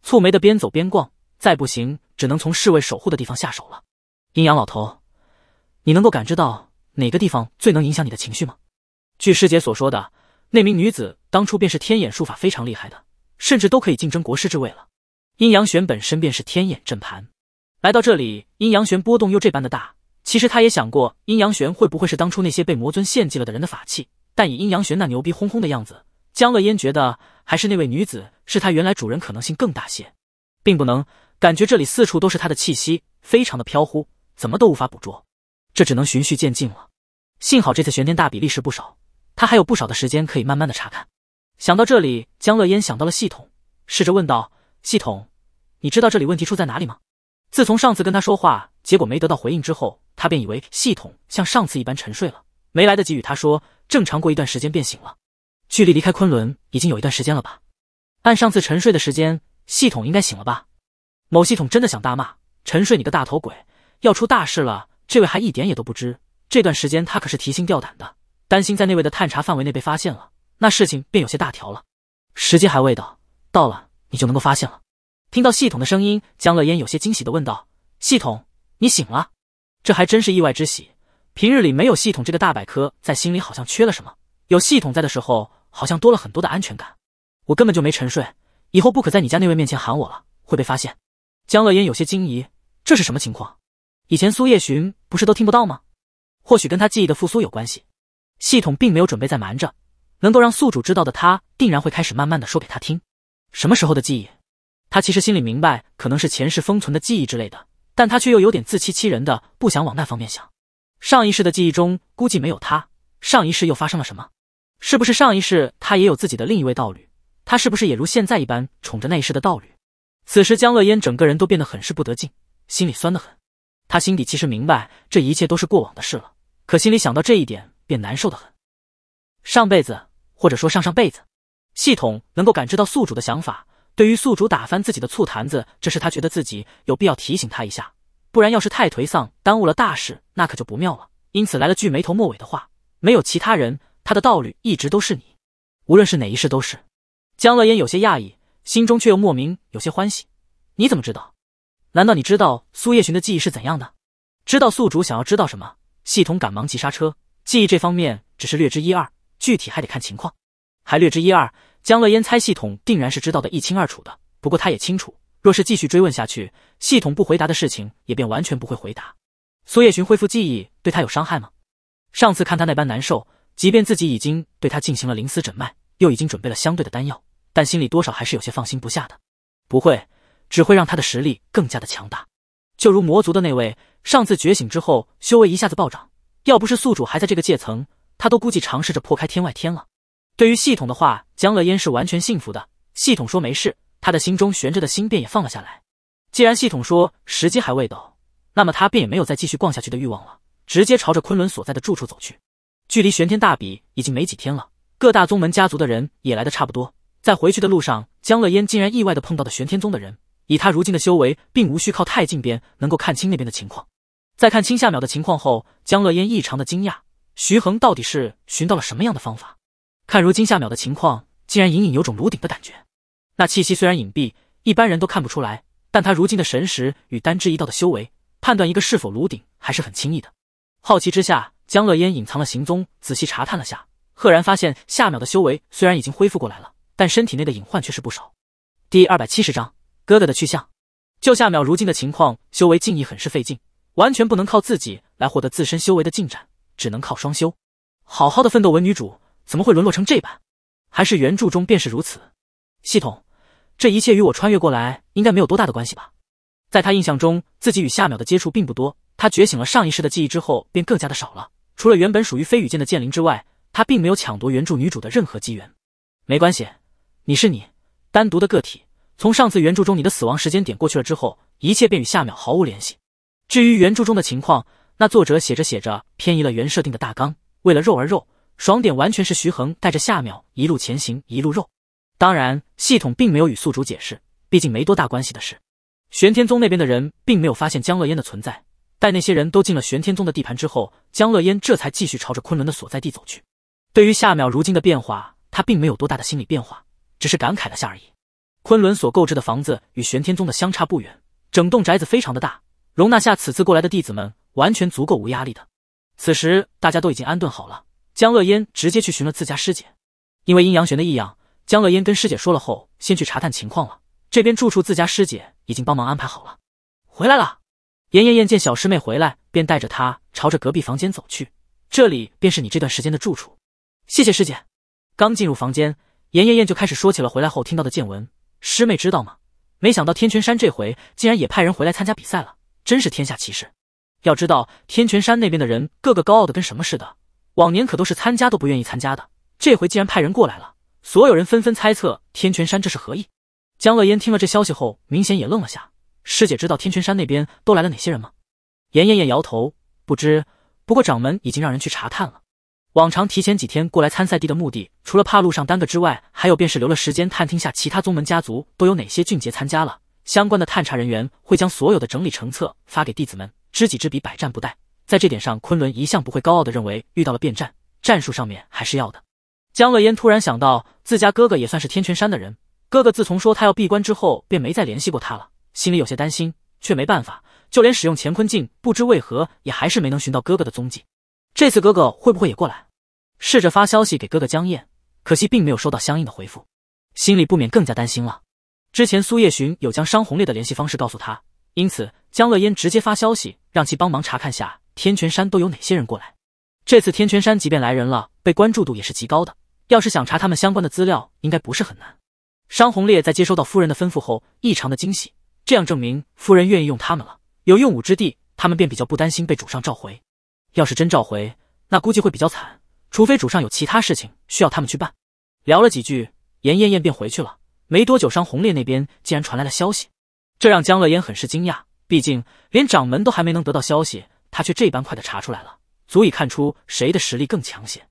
蹙眉的边走边逛，再不行只能从侍卫守护的地方下手了。阴阳老头，你能够感知到哪个地方最能影响你的情绪吗？据师姐所说的，那名女子当初便是天眼术法非常厉害的，甚至都可以竞争国师之位了。阴阳玄本身便是天眼阵盘，来到这里，阴阳玄波动又这般的大。其实他也想过，阴阳玄会不会是当初那些被魔尊献祭了的人的法器？但以阴阳玄那牛逼哄哄的样子，江乐嫣觉得还是那位女子是他原来主人可能性更大些，并不能感觉这里四处都是他的气息，非常的飘忽，怎么都无法捕捉。这只能循序渐进了。幸好这次玄天大比历时不少，他还有不少的时间可以慢慢的查看。想到这里，江乐嫣想到了系统，试着问道：“系统，你知道这里问题出在哪里吗？”自从上次跟他说话，结果没得到回应之后。他便以为系统像上次一般沉睡了，没来得及与他说，正常过一段时间便醒了。距离离开昆仑已经有一段时间了吧？按上次沉睡的时间，系统应该醒了吧？某系统真的想大骂：沉睡你个大头鬼！要出大事了，这位还一点也都不知。这段时间他可是提心吊胆的，担心在那位的探查范围内被发现了，那事情便有些大条了。时机还未到，到了你就能够发现了。听到系统的声音，江乐嫣有些惊喜地问道：“系统，你醒了？”这还真是意外之喜。平日里没有系统这个大百科，在心里好像缺了什么。有系统在的时候，好像多了很多的安全感。我根本就没沉睡。以后不可在你家那位面前喊我了，会被发现。江乐嫣有些惊疑，这是什么情况？以前苏叶寻不是都听不到吗？或许跟他记忆的复苏有关系。系统并没有准备再瞒着，能够让宿主知道的，他定然会开始慢慢的说给他听。什么时候的记忆？他其实心里明白，可能是前世封存的记忆之类的。但他却又有点自欺欺人的，不想往那方面想。上一世的记忆中估计没有他，上一世又发生了什么？是不是上一世他也有自己的另一位道侣？他是不是也如现在一般宠着那一世的道侣？此时江乐嫣整个人都变得很是不得劲，心里酸得很。他心底其实明白这一切都是过往的事了，可心里想到这一点便难受得很。上辈子，或者说上上辈子，系统能够感知到宿主的想法。对于宿主打翻自己的醋坛子，这是他觉得自己有必要提醒他一下，不然要是太颓丧，耽误了大事，那可就不妙了。因此来了句没头没尾的话，没有其他人，他的道侣一直都是你，无论是哪一世都是。江乐嫣有些讶异，心中却又莫名有些欢喜。你怎么知道？难道你知道苏叶寻的记忆是怎样的？知道宿主想要知道什么？系统赶忙急刹车，记忆这方面只是略知一二，具体还得看情况，还略知一二。江乐嫣猜系统定然是知道的一清二楚的，不过他也清楚，若是继续追问下去，系统不回答的事情也便完全不会回答。苏叶寻恢复记忆对他有伤害吗？上次看他那般难受，即便自己已经对他进行了灵思诊脉，又已经准备了相对的丹药，但心里多少还是有些放心不下的。不会，只会让他的实力更加的强大。就如魔族的那位，上次觉醒之后，修为一下子暴涨，要不是宿主还在这个界层，他都估计尝试着破开天外天了。对于系统的话，江乐嫣是完全信服的。系统说没事，他的心中悬着的心便也放了下来。既然系统说时机还未到，那么他便也没有再继续逛下去的欲望了，直接朝着昆仑所在的住处走去。距离玄天大比已经没几天了，各大宗门家族的人也来的差不多。在回去的路上，江乐嫣竟然意外的碰到了玄天宗的人。以他如今的修为，并无需靠太近边能够看清那边的情况。在看清下秒的情况后，江乐嫣异常的惊讶：徐恒到底是寻到了什么样的方法？看如今夏淼的情况，竟然隐隐有种颅顶的感觉。那气息虽然隐蔽，一般人都看不出来，但他如今的神识与单之一道的修为，判断一个是否颅顶还是很轻易的。好奇之下，江乐嫣隐藏了行踪，仔细查探了下，赫然发现夏淼的修为虽然已经恢复过来了，但身体内的隐患却是不少。第二百七十章哥哥的去向。就夏淼如今的情况，修为进益很是费劲，完全不能靠自己来获得自身修为的进展，只能靠双修。好好的奋斗文女主。怎么会沦落成这般？还是原著中便是如此？系统，这一切与我穿越过来应该没有多大的关系吧？在他印象中，自己与夏淼的接触并不多。他觉醒了上一世的记忆之后，便更加的少了。除了原本属于飞羽剑的剑灵之外，他并没有抢夺原著女主的任何机缘。没关系，你是你，单独的个体。从上次原著中你的死亡时间点过去了之后，一切便与夏淼毫无联系。至于原著中的情况，那作者写着写着偏移了原设定的大纲，为了肉而肉。爽点完全是徐恒带着夏淼一路前行一路肉，当然系统并没有与宿主解释，毕竟没多大关系的事。玄天宗那边的人并没有发现江乐烟的存在，待那些人都进了玄天宗的地盘之后，江乐烟这才继续朝着昆仑的所在地走去。对于夏淼如今的变化，他并没有多大的心理变化，只是感慨了下而已。昆仑所购置的房子与玄天宗的相差不远，整栋宅子非常的大，容纳下此次过来的弟子们完全足够无压力的。此时大家都已经安顿好了。江乐嫣直接去寻了自家师姐，因为阴阳玄的异样，江乐嫣跟师姐说了后，先去查探情况了。这边住处自家师姐已经帮忙安排好了。回来了，颜艳艳见小师妹回来，便带着她朝着隔壁房间走去。这里便是你这段时间的住处。谢谢师姐。刚进入房间，颜艳艳就开始说起了回来后听到的见闻。师妹知道吗？没想到天泉山这回竟然也派人回来参加比赛了，真是天下奇事。要知道天泉山那边的人个个高傲的跟什么似的。往年可都是参加都不愿意参加的，这回竟然派人过来了，所有人纷纷猜测天泉山这是何意。江乐嫣听了这消息后，明显也愣了下。师姐知道天泉山那边都来了哪些人吗？严夜夜摇头，不知。不过掌门已经让人去查探了。往常提前几天过来参赛地的目的，除了怕路上耽搁之外，还有便是留了时间探听下其他宗门家族都有哪些俊杰参加了。相关的探查人员会将所有的整理成册发给弟子们，知己知彼，百战不殆。在这点上，昆仑一向不会高傲的认为遇到了变战，战术上面还是要的。江乐嫣突然想到自家哥哥也算是天泉山的人，哥哥自从说他要闭关之后，便没再联系过他了，心里有些担心，却没办法。就连使用乾坤镜，不知为何也还是没能寻到哥哥的踪迹。这次哥哥会不会也过来？试着发消息给哥哥江燕，可惜并没有收到相应的回复，心里不免更加担心了。之前苏叶寻有将商红烈的联系方式告诉他，因此江乐嫣直接发消息让其帮忙查看下。天泉山都有哪些人过来？这次天泉山即便来人了，被关注度也是极高的。要是想查他们相关的资料，应该不是很难。商红烈在接收到夫人的吩咐后，异常的惊喜，这样证明夫人愿意用他们了，有用武之地，他们便比较不担心被主上召回。要是真召回，那估计会比较惨，除非主上有其他事情需要他们去办。聊了几句，严艳艳便回去了。没多久，商红烈那边竟然传来了消息，这让江乐嫣很是惊讶，毕竟连掌门都还没能得到消息。他却这般快的查出来了，足以看出谁的实力更强些。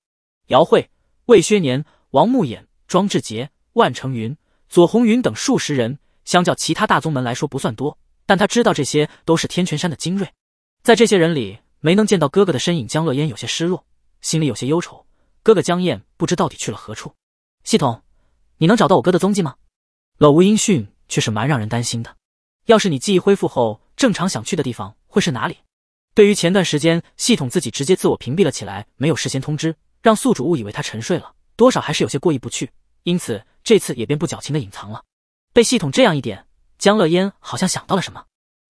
姚慧、魏薛年、王木衍、庄志杰、万成云、左红云等数十人，相较其他大宗门来说不算多，但他知道这些都是天泉山的精锐。在这些人里没能见到哥哥的身影，江乐嫣有些失落，心里有些忧愁。哥哥江燕不知到底去了何处。系统，你能找到我哥的踪迹吗？了无音讯却是蛮让人担心的。要是你记忆恢复后，正常想去的地方会是哪里？对于前段时间系统自己直接自我屏蔽了起来，没有事先通知，让宿主误以为他沉睡了，多少还是有些过意不去，因此这次也便不矫情的隐藏了。被系统这样一点，江乐嫣好像想到了什么，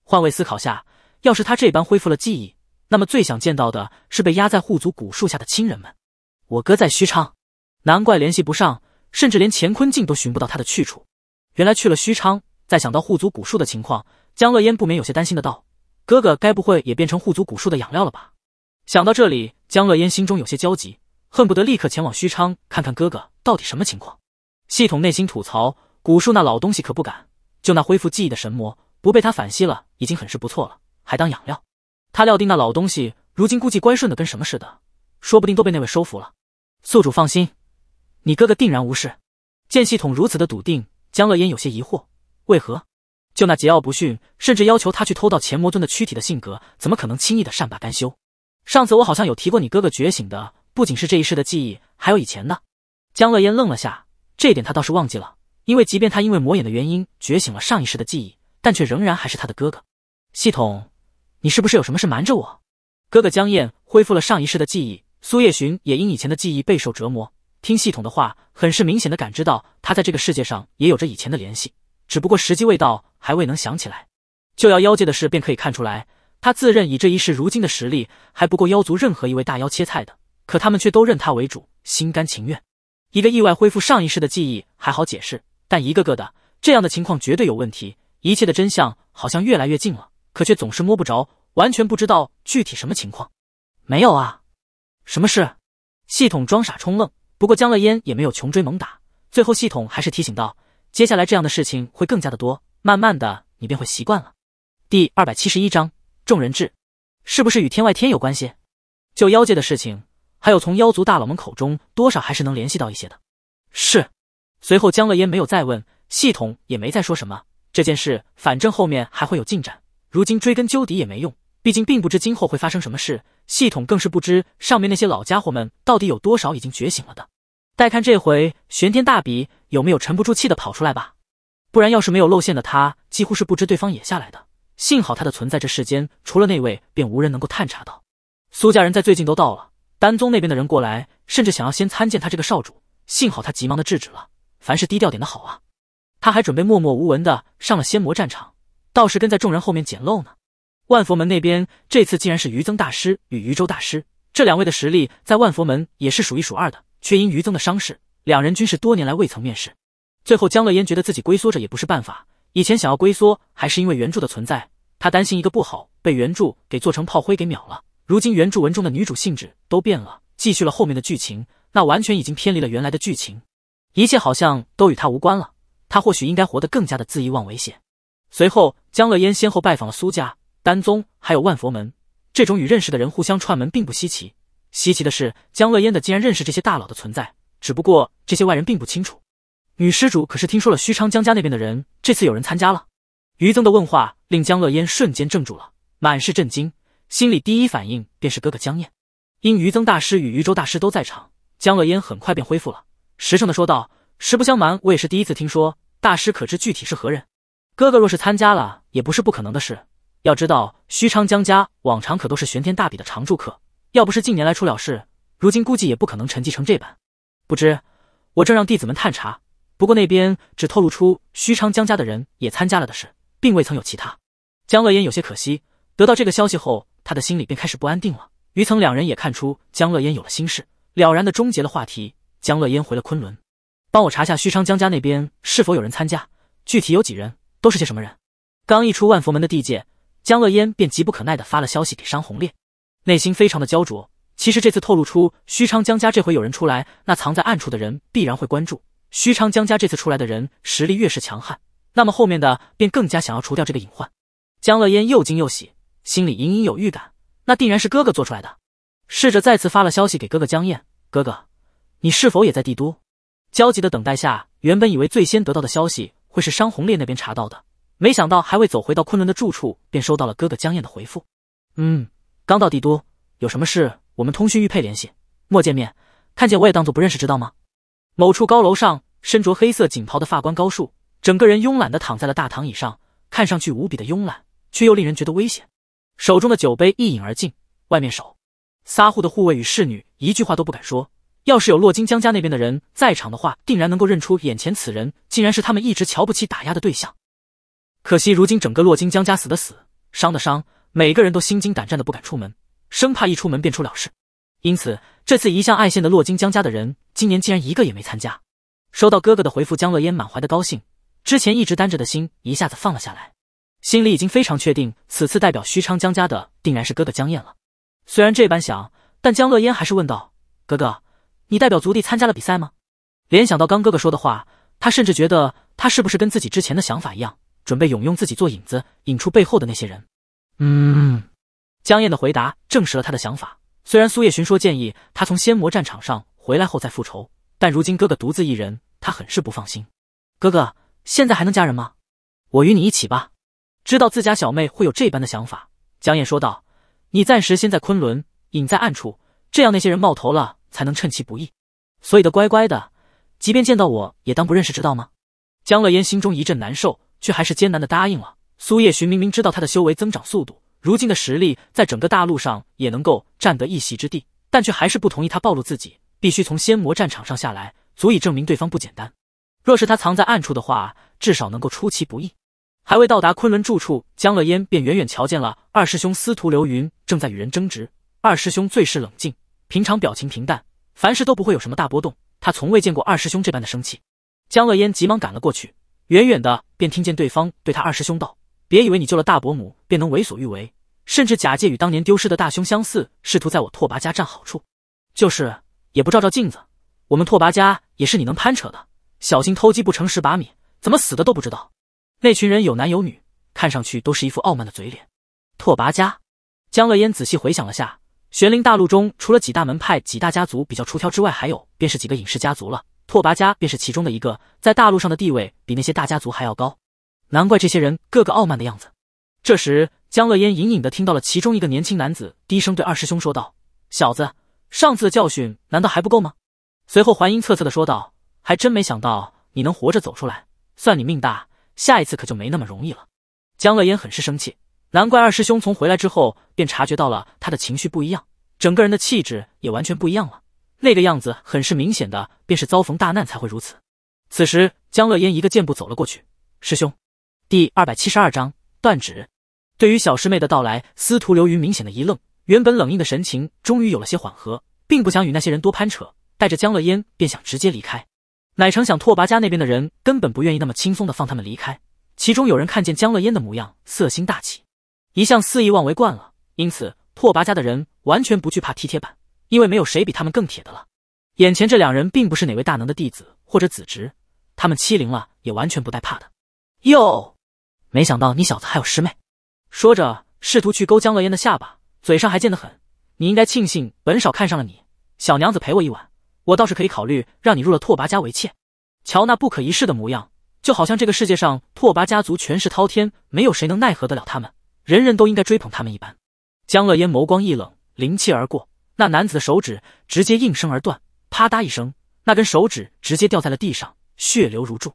换位思考下，要是他这般恢复了记忆，那么最想见到的是被压在护族古树下的亲人们。我哥在虚昌，难怪联系不上，甚至连乾坤镜都寻不到他的去处。原来去了虚昌，再想到护族古树的情况，江乐嫣不免有些担心的道。哥哥该不会也变成护族古树的养料了吧？想到这里，江乐嫣心中有些焦急，恨不得立刻前往虚昌看看哥哥到底什么情况。系统内心吐槽：古树那老东西可不敢，就那恢复记忆的神魔，不被他反吸了已经很是不错了，还当养料。他料定那老东西如今估计乖顺的跟什么似的，说不定都被那位收服了。宿主放心，你哥哥定然无事。见系统如此的笃定，江乐嫣有些疑惑，为何？就那桀骜不驯，甚至要求他去偷盗前魔尊的躯体的性格，怎么可能轻易的善罢甘休？上次我好像有提过，你哥哥觉醒的不仅是这一世的记忆，还有以前的。江乐嫣愣了下，这点他倒是忘记了，因为即便他因为魔眼的原因觉醒了上一世的记忆，但却仍然还是他的哥哥。系统，你是不是有什么事瞒着我？哥哥江燕恢复了上一世的记忆，苏叶寻也因以前的记忆备受折磨。听系统的话，很是明显的感知到他在这个世界上也有着以前的联系。只不过时机未到，还未能想起来，就要妖界的事便可以看出来。他自认以这一世如今的实力，还不够妖族任何一位大妖切菜的，可他们却都认他为主，心甘情愿。一个意外恢复上一世的记忆还好解释，但一个个的这样的情况绝对有问题。一切的真相好像越来越近了，可却总是摸不着，完全不知道具体什么情况。没有啊，什么事？系统装傻充愣。不过江乐嫣也没有穷追猛打，最后系统还是提醒道：“接下来这样的事情会更加的多，慢慢的你便会习惯了。第二百七十一章众人志，是不是与天外天有关系？就妖界的事情，还有从妖族大佬们口中，多少还是能联系到一些的。是。随后江乐烟没有再问，系统也没再说什么。这件事反正后面还会有进展，如今追根究底也没用，毕竟并不知今后会发生什么事。系统更是不知上面那些老家伙们到底有多少已经觉醒了的。待看这回玄天大笔有没有沉不住气的跑出来吧，不然要是没有露馅的他，几乎是不知对方也下来的。幸好他的存在这世间除了那位便无人能够探查到。苏家人在最近都到了，丹宗那边的人过来，甚至想要先参见他这个少主。幸好他急忙的制止了，凡事低调点的好啊。他还准备默默无闻的上了仙魔战场，倒是跟在众人后面捡漏呢。万佛门那边这次竟然是余增大师与余州大师，这两位的实力在万佛门也是数一数二的。却因余增的伤势，两人均是多年来未曾面世。最后，江乐嫣觉得自己龟缩着也不是办法。以前想要龟缩，还是因为原著的存在，他担心一个不好，被原著给做成炮灰给秒了。如今原著文中的女主性质都变了，继续了后面的剧情，那完全已经偏离了原来的剧情，一切好像都与他无关了。他或许应该活得更加的恣意妄为些。随后，江乐嫣先后拜访了苏家、丹宗，还有万佛门，这种与认识的人互相串门并不稀奇。稀奇的是，江乐嫣的竟然认识这些大佬的存在，只不过这些外人并不清楚。女施主可是听说了，虚昌江家那边的人这次有人参加了？余增的问话令江乐嫣瞬间怔住了，满是震惊，心里第一反应便是哥哥江燕。因余增大师与余州大师都在场，江乐嫣很快便恢复了，实诚的说道：“实不相瞒，我也是第一次听说。大师可知具体是何人？哥哥若是参加了，也不是不可能的事。要知道，虚昌江家往常可都是玄天大比的常住客。”要不是近年来出了事，如今估计也不可能沉寂成这般。不知我正让弟子们探查，不过那边只透露出虚昌江家的人也参加了的事，并未曾有其他。江乐烟有些可惜，得到这个消息后，他的心里便开始不安定了。于曾两人也看出江乐烟有了心事，了然的终结了话题。江乐烟回了昆仑，帮我查下虚昌江家那边是否有人参加，具体有几人，都是些什么人。刚一出万佛门的地界，江乐烟便急不可耐的发了消息给商红烈。内心非常的焦灼。其实这次透露出虚昌江家这回有人出来，那藏在暗处的人必然会关注虚昌江家这次出来的人实力越是强悍，那么后面的便更加想要除掉这个隐患。江乐嫣又惊又喜，心里隐隐有预感，那定然是哥哥做出来的。试着再次发了消息给哥哥江燕：“哥哥，你是否也在帝都？”焦急的等待下，原本以为最先得到的消息会是商红烈那边查到的，没想到还未走回到昆仑的住处，便收到了哥哥江燕的回复：“嗯。”刚到帝都，有什么事我们通讯玉佩联系，莫见面，看见我也当做不认识，知道吗？某处高楼上，身着黑色锦袍的发冠高树，整个人慵懒的躺在了大堂椅上，看上去无比的慵懒，却又令人觉得危险。手中的酒杯一饮而尽。外面守，撒户的护卫与侍女一句话都不敢说。要是有洛金江家那边的人在场的话，定然能够认出眼前此人，竟然是他们一直瞧不起打压的对象。可惜如今整个洛金江家死的死，伤的伤。每个人都心惊胆战的不敢出门，生怕一出门便出了事。因此，这次一向爱现的洛金江家的人，今年竟然一个也没参加。收到哥哥的回复，江乐嫣满怀的高兴，之前一直担着的心一下子放了下来，心里已经非常确定，此次代表徐昌江家的定然是哥哥江燕了。虽然这般想，但江乐嫣还是问道：“哥哥，你代表族弟参加了比赛吗？”联想到刚哥哥说的话，他甚至觉得他是不是跟自己之前的想法一样，准备永用自己做引子，引出背后的那些人。嗯，江燕的回答证实了他的想法。虽然苏叶寻说建议他从仙魔战场上回来后再复仇，但如今哥哥独自一人，他很是不放心。哥哥，现在还能嫁人吗？我与你一起吧。知道自家小妹会有这般的想法，江燕说道：“你暂时先在昆仑隐在暗处，这样那些人冒头了才能趁其不意。所以的乖乖的，即便见到我也当不认识，知道吗？”江乐嫣心中一阵难受，却还是艰难的答应了。苏叶寻明明知道他的修为增长速度，如今的实力在整个大陆上也能够占得一席之地，但却还是不同意他暴露自己，必须从仙魔战场上下来，足以证明对方不简单。若是他藏在暗处的话，至少能够出其不意。还未到达昆仑住处，江乐烟便远远瞧见了二师兄司徒流云正在与人争执。二师兄最是冷静，平常表情平淡，凡事都不会有什么大波动。他从未见过二师兄这般的生气。江乐烟急忙赶了过去，远远的便听见对方对他二师兄道。别以为你救了大伯母便能为所欲为，甚至假借与当年丢失的大凶相似，试图在我拓跋家占好处，就是也不照照镜子，我们拓跋家也是你能攀扯的，小心偷鸡不成蚀把米，怎么死的都不知道。那群人有男有女，看上去都是一副傲慢的嘴脸。拓跋家，江乐嫣仔细回想了下，玄灵大陆中除了几大门派、几大家族比较出挑之外，还有便是几个隐世家族了，拓跋家便是其中的一个，在大陆上的地位比那些大家族还要高。难怪这些人个个傲慢的样子。这时，江乐嫣隐隐的听到了其中一个年轻男子低声对二师兄说道：“小子，上次的教训难道还不够吗？”随后，还阴恻恻的说道：“还真没想到你能活着走出来，算你命大。下一次可就没那么容易了。”江乐嫣很是生气。难怪二师兄从回来之后便察觉到了他的情绪不一样，整个人的气质也完全不一样了。那个样子，很是明显的便是遭逢大难才会如此。此时，江乐嫣一个箭步走了过去，师兄。第二百七十二章断指。对于小师妹的到来，司徒流云明显的一愣，原本冷硬的神情终于有了些缓和，并不想与那些人多攀扯，带着江乐嫣便想直接离开。乃成想拓跋家那边的人根本不愿意那么轻松的放他们离开，其中有人看见江乐嫣的模样，色心大起，一向肆意妄为惯了，因此拓跋家的人完全不惧怕踢铁板，因为没有谁比他们更铁的了。眼前这两人并不是哪位大能的弟子或者子侄，他们欺凌了也完全不带怕的。哟。没想到你小子还有师妹，说着试图去勾江乐嫣的下巴，嘴上还贱得很。你应该庆幸本少看上了你，小娘子陪我一晚，我倒是可以考虑让你入了拓跋家为妾。瞧那不可一世的模样，就好像这个世界上拓跋家族权势滔天，没有谁能奈何得了他们，人人都应该追捧他们一般。江乐嫣眸光一冷，灵气而过，那男子的手指直接应声而断，啪嗒一声，那根手指直接掉在了地上，血流如注。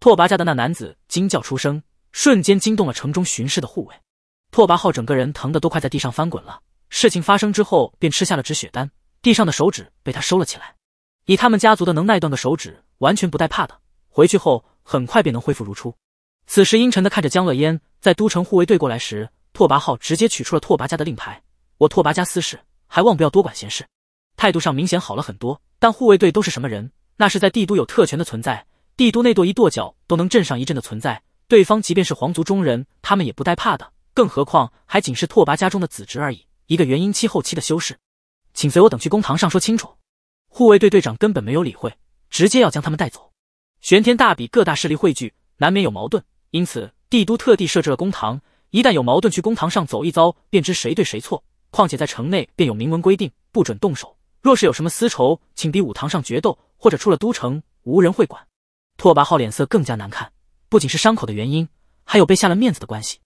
拓跋家的那男子惊叫出声。瞬间惊动了城中巡视的护卫。拓跋浩整个人疼得都快在地上翻滚了。事情发生之后，便吃下了止血丹。地上的手指被他收了起来。以他们家族的能耐，断个手指完全不带怕的。回去后，很快便能恢复如初。此时阴沉的看着江乐嫣，在都城护卫队过来时，拓跋浩直接取出了拓跋家的令牌。我拓跋家私事，还望不要多管闲事。态度上明显好了很多。但护卫队都是什么人？那是在帝都有特权的存在，帝都内跺一跺脚都能震上一阵的存在。对方即便是皇族中人，他们也不带怕的，更何况还仅是拓跋家中的子侄而已，一个元婴期后期的修士，请随我等去公堂上说清楚。护卫队队长根本没有理会，直接要将他们带走。玄天大比各大势力汇聚，难免有矛盾，因此帝都特地设置了公堂，一旦有矛盾去公堂上走一遭，便知谁对谁错。况且在城内便有明文规定，不准动手，若是有什么私仇，请比武堂上决斗，或者出了都城，无人会管。拓跋浩脸色更加难看。不仅是伤口的原因，还有被下了面子的关系。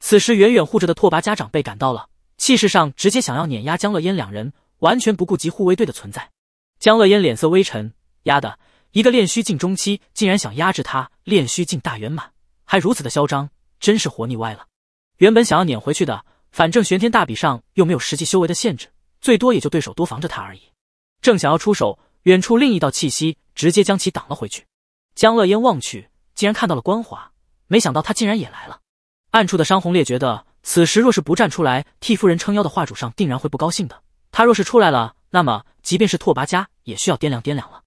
此时远远护着的拓跋家长被赶到了，气势上直接想要碾压江乐嫣两人，完全不顾及护卫队的存在。江乐嫣脸色微沉，丫的一个练虚境中期竟然想压制他练虚境大圆满，还如此的嚣张，真是活腻歪了。原本想要撵回去的，反正玄天大比上又没有实际修为的限制，最多也就对手多防着他而已。正想要出手，远处另一道气息直接将其挡了回去。江乐嫣望去。竟然看到了光华，没想到他竟然也来了。暗处的商红烈觉得，此时若是不站出来替夫人撑腰的话，主上定然会不高兴的。他若是出来了，那么即便是拓跋家也需要掂量掂量了。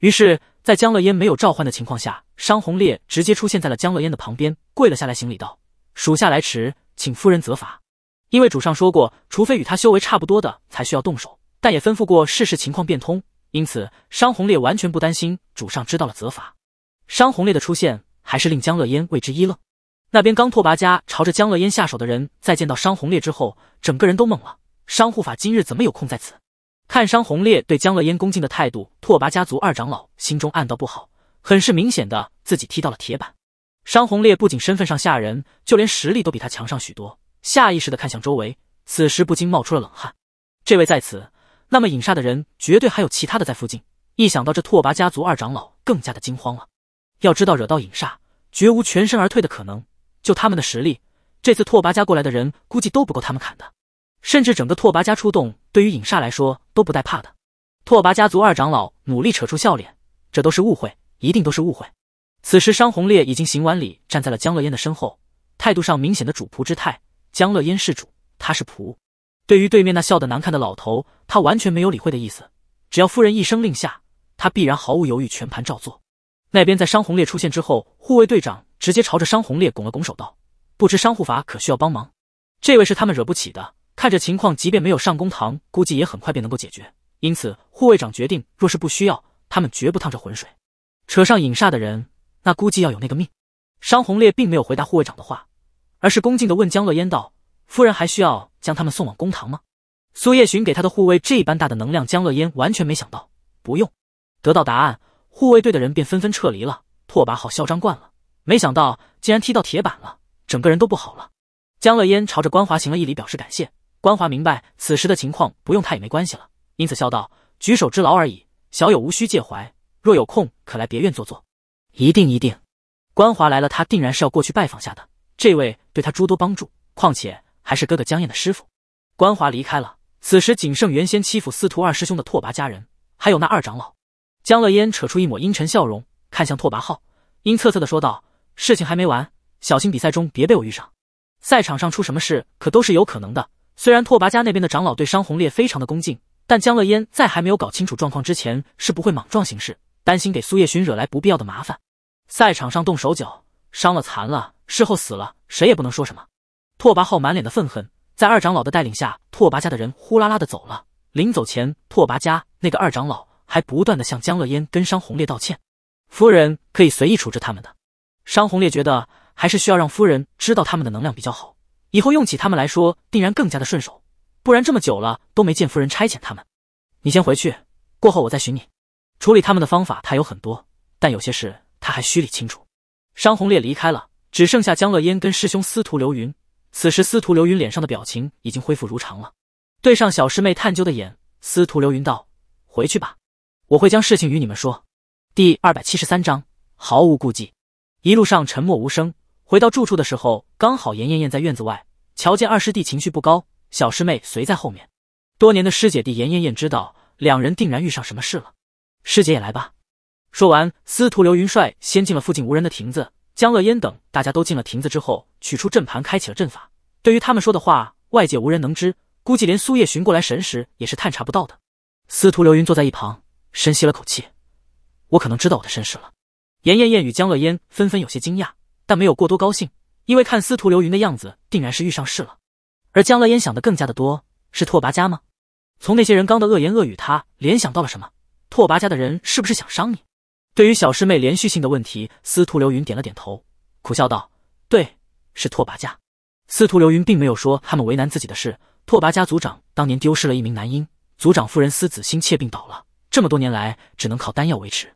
于是，在江乐嫣没有召唤的情况下，商红烈直接出现在了江乐嫣的旁边，跪了下来，行礼道：“属下来迟，请夫人责罚。”因为主上说过，除非与他修为差不多的，才需要动手，但也吩咐过事事情况变通，因此商红烈完全不担心主上知道了责罚。商红烈的出现还是令江乐嫣为之一愣。那边刚拓跋家朝着江乐嫣下手的人，在见到商红烈之后，整个人都懵了。商护法今日怎么有空在此？看商红烈对江乐嫣恭敬的态度，拓跋家族二长老心中暗道不好，很是明显的自己踢到了铁板。商红烈不仅身份上吓人，就连实力都比他强上许多。下意识的看向周围，此时不禁冒出了冷汗。这位在此，那么隐煞的人绝对还有其他的在附近。一想到这拓跋家族二长老更加的惊慌了。要知道，惹到影煞，绝无全身而退的可能。就他们的实力，这次拓跋家过来的人估计都不够他们砍的。甚至整个拓跋家出动，对于影煞来说都不带怕的。拓跋家族二长老努力扯出笑脸，这都是误会，一定都是误会。此时，商红烈已经行完礼，站在了江乐嫣的身后，态度上明显的主仆之态。江乐嫣是主，他是仆。对于对面那笑得难看的老头，他完全没有理会的意思。只要夫人一声令下，他必然毫无犹豫，全盘照做。那边在商红烈出现之后，护卫队长直接朝着商红烈拱了拱手道：“不知商护法可需要帮忙？”这位是他们惹不起的。看着情况，即便没有上公堂，估计也很快便能够解决。因此，护卫长决定，若是不需要，他们绝不趟这浑水。扯上影煞的人，那估计要有那个命。商红烈并没有回答护卫长的话，而是恭敬地问江乐嫣道：“夫人还需要将他们送往公堂吗？”苏叶寻给他的护卫这般大的能量，江乐嫣完全没想到。不用，得到答案。护卫队的人便纷纷撤离了。拓跋浩嚣张惯了，没想到竟然踢到铁板了，整个人都不好了。江乐烟朝着关华行了一礼，表示感谢。关华明白此时的情况，不用他也没关系了，因此笑道：“举手之劳而已，小友无需介怀。若有空，可来别院坐坐。”“一定一定。”关华来了，他定然是要过去拜访下的。这位对他诸多帮助，况且还是哥哥江燕的师傅。关华离开了，此时仅剩原先欺负司徒二师兄的拓跋家人，还有那二长老。江乐嫣扯出一抹阴沉笑容，看向拓跋浩，阴恻恻的说道：“事情还没完，小心比赛中别被我遇上。赛场上出什么事可都是有可能的。虽然拓跋家那边的长老对商红烈非常的恭敬，但江乐嫣在还没有搞清楚状况之前是不会莽撞行事，担心给苏叶寻惹来不必要的麻烦。赛场上动手脚，伤了残了，事后死了，谁也不能说什么。”拓跋浩满脸的愤恨，在二长老的带领下，拓跋家的人呼啦啦的走了。临走前，拓跋家那个二长老。还不断的向江乐嫣跟商红烈道歉，夫人可以随意处置他们的。商红烈觉得还是需要让夫人知道他们的能量比较好，以后用起他们来说定然更加的顺手。不然这么久了都没见夫人差遣他们，你先回去，过后我再寻你。处理他们的方法他有很多，但有些事他还需理清楚。商红烈离开了，只剩下江乐嫣跟师兄司徒流云。此时司徒流云脸上的表情已经恢复如常了，对上小师妹探究的眼，司徒流云道：“回去吧。”我会将事情与你们说。第二百七十三章，毫无顾忌。一路上沉默无声。回到住处的时候，刚好严艳艳在院子外瞧见二师弟情绪不高，小师妹随在后面。多年的师姐弟严艳艳知道两人定然遇上什么事了，师姐也来吧。说完，司徒刘云率先进了附近无人的亭子。江乐嫣等大家都进了亭子之后，取出阵盘开启了阵法。对于他们说的话，外界无人能知，估计连苏叶寻过来神识也是探查不到的。司徒刘云坐在一旁。深吸了口气，我可能知道我的身世了。严艳艳与江乐嫣纷纷有些惊讶，但没有过多高兴，因为看司徒流云的样子，定然是遇上事了。而江乐嫣想的更加的多，是拓跋家吗？从那些人刚的恶言恶语，他联想到了什么？拓跋家的人是不是想伤你？对于小师妹连续性的问题，司徒刘云点了点头，苦笑道：“对，是拓跋家。”司徒刘云并没有说他们为难自己的事。拓跋家族长当年丢失了一名男婴，族长夫人思子心切病倒了。这么多年来，只能靠丹药维持。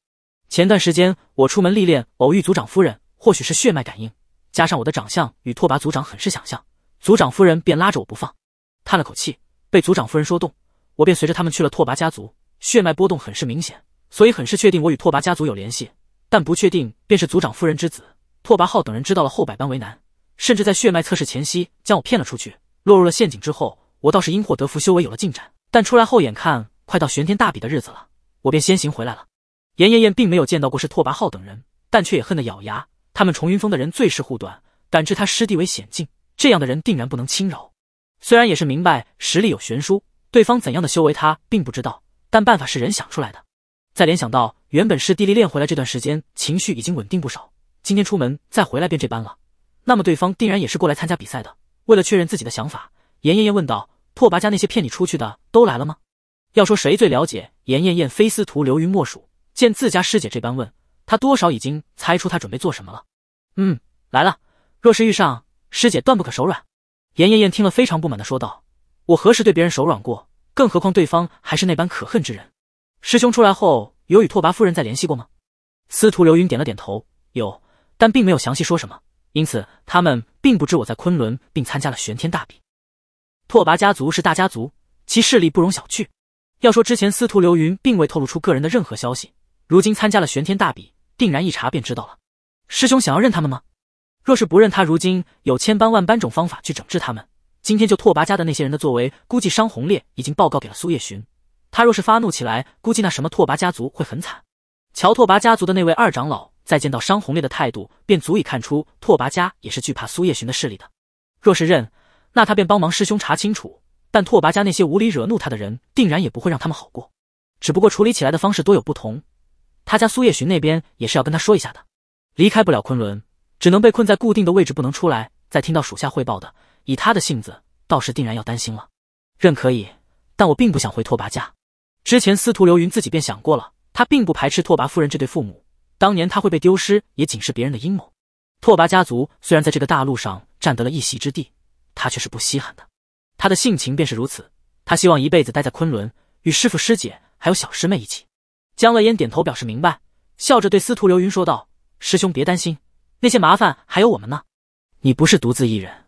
前段时间我出门历练，偶遇族长夫人，或许是血脉感应，加上我的长相与拓跋族长很是相像，族长夫人便拉着我不放。叹了口气，被族长夫人说动，我便随着他们去了拓跋家族。血脉波动很是明显，所以很是确定我与拓跋家族有联系，但不确定便是族长夫人之子拓跋浩等人知道了后，百般为难，甚至在血脉测试前夕将我骗了出去，落入了陷阱。之后我倒是因祸得福，修为有了进展，但出来后眼看。快到玄天大比的日子了，我便先行回来了。颜艳艳并没有见到过是拓跋浩等人，但却也恨得咬牙。他们重云峰的人最是护短，感知他师弟为险境，这样的人定然不能轻饶。虽然也是明白实力有悬殊，对方怎样的修为他并不知道，但办法是人想出来的。再联想到原本师弟历练回来这段时间情绪已经稳定不少，今天出门再回来便这般了，那么对方定然也是过来参加比赛的。为了确认自己的想法，颜艳艳问道：“拓跋家那些骗你出去的都来了吗？”要说谁最了解严艳艳，非司徒刘云莫属。见自家师姐这般问，他多少已经猜出她准备做什么了。嗯，来了。若是遇上师姐，断不可手软。严艳艳听了非常不满的说道：“我何时对别人手软过？更何况对方还是那般可恨之人。”师兄出来后，有与拓跋夫人再联系过吗？司徒刘云点了点头，有，但并没有详细说什么，因此他们并不知我在昆仑并参加了玄天大比。拓跋家族是大家族，其势力不容小觑。要说之前司徒流云并未透露出个人的任何消息，如今参加了玄天大比，定然一查便知道了。师兄想要认他们吗？若是不认，他如今有千般万般种方法去整治他们。今天就拓跋家的那些人的作为，估计商红烈已经报告给了苏叶寻。他若是发怒起来，估计那什么拓跋家族会很惨。瞧拓跋家族的那位二长老，再见到商红烈的态度，便足以看出拓跋家也是惧怕苏叶寻的势力的。若是认，那他便帮忙师兄查清楚。但拓跋家那些无理惹怒他的人，定然也不会让他们好过。只不过处理起来的方式多有不同。他家苏叶寻那边也是要跟他说一下的。离开不了昆仑，只能被困在固定的位置，不能出来。再听到属下汇报的，以他的性子，倒是定然要担心了。认可以，但我并不想回拓跋家。之前司徒流云自己便想过了，他并不排斥拓跋夫人这对父母。当年他会被丢失，也仅是别人的阴谋。拓跋家族虽然在这个大陆上占得了一席之地，他却是不稀罕的。他的性情便是如此，他希望一辈子待在昆仑，与师父师姐还有小师妹一起。江乐嫣点头表示明白，笑着对司徒流云说道：“师兄别担心，那些麻烦还有我们呢。你不是独自一人。”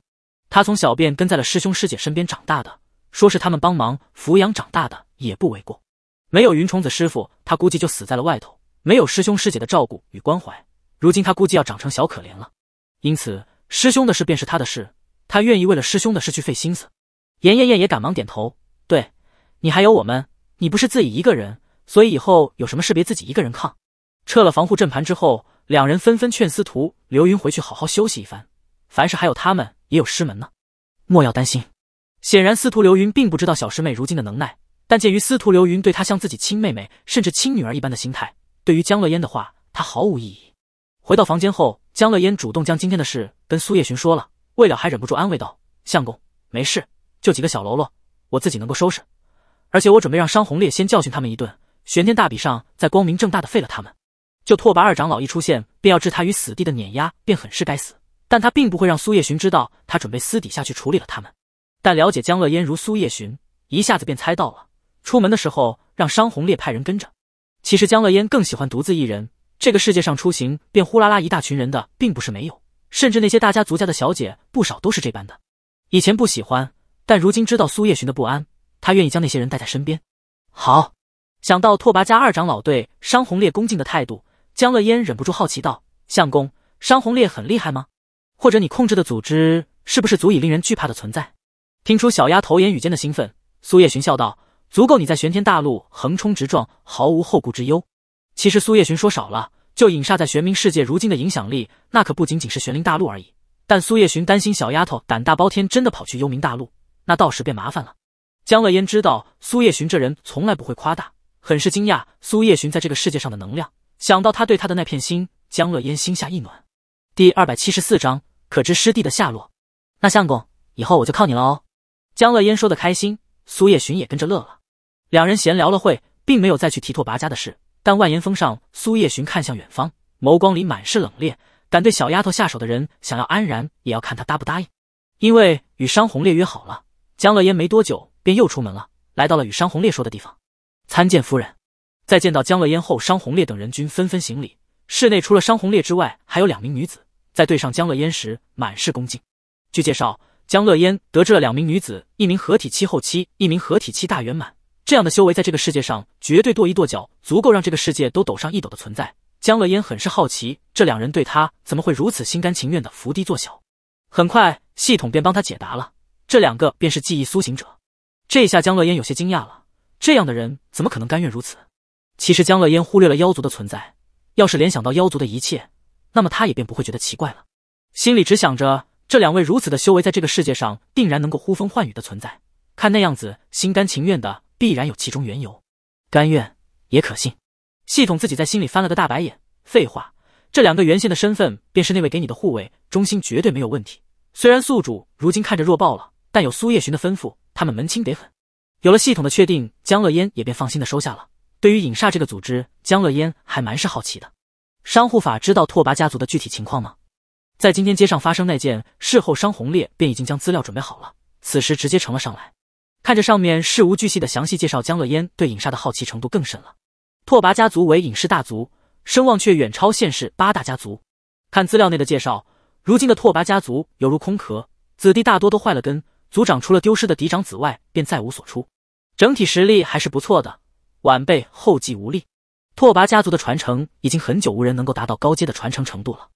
他从小便跟在了师兄师姐身边长大的，说是他们帮忙抚养长大的也不为过。没有云重子师傅，他估计就死在了外头；没有师兄师姐的照顾与关怀，如今他估计要长成小可怜了。因此，师兄的事便是他的事，他愿意为了师兄的事去费心思。严艳艳也赶忙点头，对你还有我们，你不是自己一个人，所以以后有什么事别自己一个人扛。撤了防护阵盘之后，两人纷纷劝司徒刘云回去好好休息一番，凡事还有他们，也有师门呢，莫要担心。显然，司徒刘云并不知道小师妹如今的能耐，但鉴于司徒刘云对她像自己亲妹妹，甚至亲女儿一般的心态，对于江乐嫣的话，他毫无异议。回到房间后，江乐嫣主动将今天的事跟苏叶寻说了，未了还忍不住安慰道：“相公，没事。”就几个小喽啰，我自己能够收拾。而且我准备让商红烈先教训他们一顿，玄天大比上再光明正大的废了他们。就拓跋二长老一出现便要置他于死地的碾压，便很是该死。但他并不会让苏叶寻知道他准备私底下去处理了他们。但了解江乐嫣如苏叶寻，一下子便猜到了。出门的时候让商红烈派人跟着。其实江乐嫣更喜欢独自一人。这个世界上出行便呼啦啦一大群人的并不是没有，甚至那些大家族家的小姐不少都是这般的。以前不喜欢。但如今知道苏叶寻的不安，他愿意将那些人带在身边。好，想到拓跋家二长老对商红烈恭敬的态度，江乐嫣忍不住好奇道：“相公，商红烈很厉害吗？或者你控制的组织是不是足以令人惧怕的存在？”听出小丫头言语间的兴奋，苏叶寻笑道：“足够你在玄天大陆横冲直撞，毫无后顾之忧。”其实苏叶寻说少了，就影煞在玄冥世界如今的影响力，那可不仅仅是玄灵大陆而已。但苏叶寻担心小丫头胆大包天，真的跑去幽冥大陆。那到时便麻烦了。江乐嫣知道苏叶寻这人从来不会夸大，很是惊讶苏叶寻在这个世界上的能量。想到他对他的那片心，江乐嫣心下一暖。第二百七十四章，可知师弟的下落？那相公，以后我就靠你了哦。江乐嫣说的开心，苏叶寻也跟着乐了。两人闲聊了会，并没有再去提拓跋家的事。但万岩峰上，苏叶寻看向远方，眸光里满是冷冽。敢对小丫头下手的人，想要安然也要看他答不答应。因为与商红烈约好了。江乐嫣没多久便又出门了，来到了与商红烈说的地方。参见夫人。在见到江乐嫣后，商红烈等人均纷纷行礼。室内除了商红烈之外，还有两名女子，在对上江乐嫣时满是恭敬。据介绍，江乐嫣得知了两名女子，一名合体期后期，一名合体期大圆满，这样的修为在这个世界上绝对跺一跺脚，足够让这个世界都抖上一抖的存在。江乐嫣很是好奇，这两人对他怎么会如此心甘情愿的伏低做小？很快，系统便帮他解答了。这两个便是记忆苏醒者，这下江乐嫣有些惊讶了。这样的人怎么可能甘愿如此？其实江乐嫣忽略了妖族的存在，要是联想到妖族的一切，那么他也便不会觉得奇怪了。心里只想着，这两位如此的修为，在这个世界上定然能够呼风唤雨的存在。看那样子，心甘情愿的，必然有其中缘由。甘愿也可信。系统自己在心里翻了个大白眼。废话，这两个原先的身份便是那位给你的护卫，忠心绝对没有问题。虽然宿主如今看着弱爆了。但有苏叶寻的吩咐，他们门清得很。有了系统的确定，江乐嫣也便放心的收下了。对于影煞这个组织，江乐嫣还蛮是好奇的。商护法知道拓跋家族的具体情况吗？在今天街上发生那件事后，商红烈便已经将资料准备好了，此时直接呈了上来。看着上面事无巨细的详细介绍，江乐嫣对影煞的好奇程度更深了。拓跋家族为隐世大族，声望却远超现世八大家族。看资料内的介绍，如今的拓跋家族犹如空壳，子弟大多都坏了根。族长除了丢失的嫡长子外，便再无所出，整体实力还是不错的。晚辈后继无力，拓跋家族的传承已经很久无人能够达到高阶的传承程度了。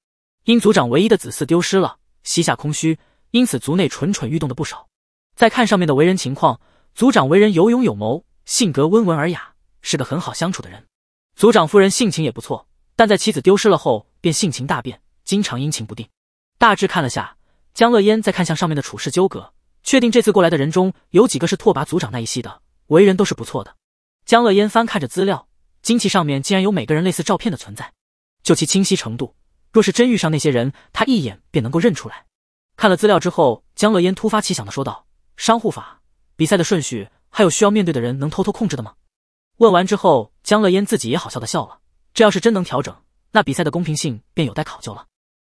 因族长唯一的子嗣丢失了，膝下空虚，因此族内蠢蠢欲动的不少。再看上面的为人情况，族长为人有勇有谋，性格温文尔雅，是个很好相处的人。族长夫人性情也不错，但在妻子丢失了后，便性情大变，经常阴晴不定。大致看了下，江乐嫣再看向上面的处事纠葛。确定这次过来的人中有几个是拓跋族长那一系的，为人都是不错的。江乐烟翻看着资料，惊奇上面竟然有每个人类似照片的存在，就其清晰程度，若是真遇上那些人，他一眼便能够认出来。看了资料之后，江乐烟突发奇想的说道：“商护法，比赛的顺序还有需要面对的人，能偷偷控制的吗？”问完之后，江乐烟自己也好笑的笑了。这要是真能调整，那比赛的公平性便有待考究了。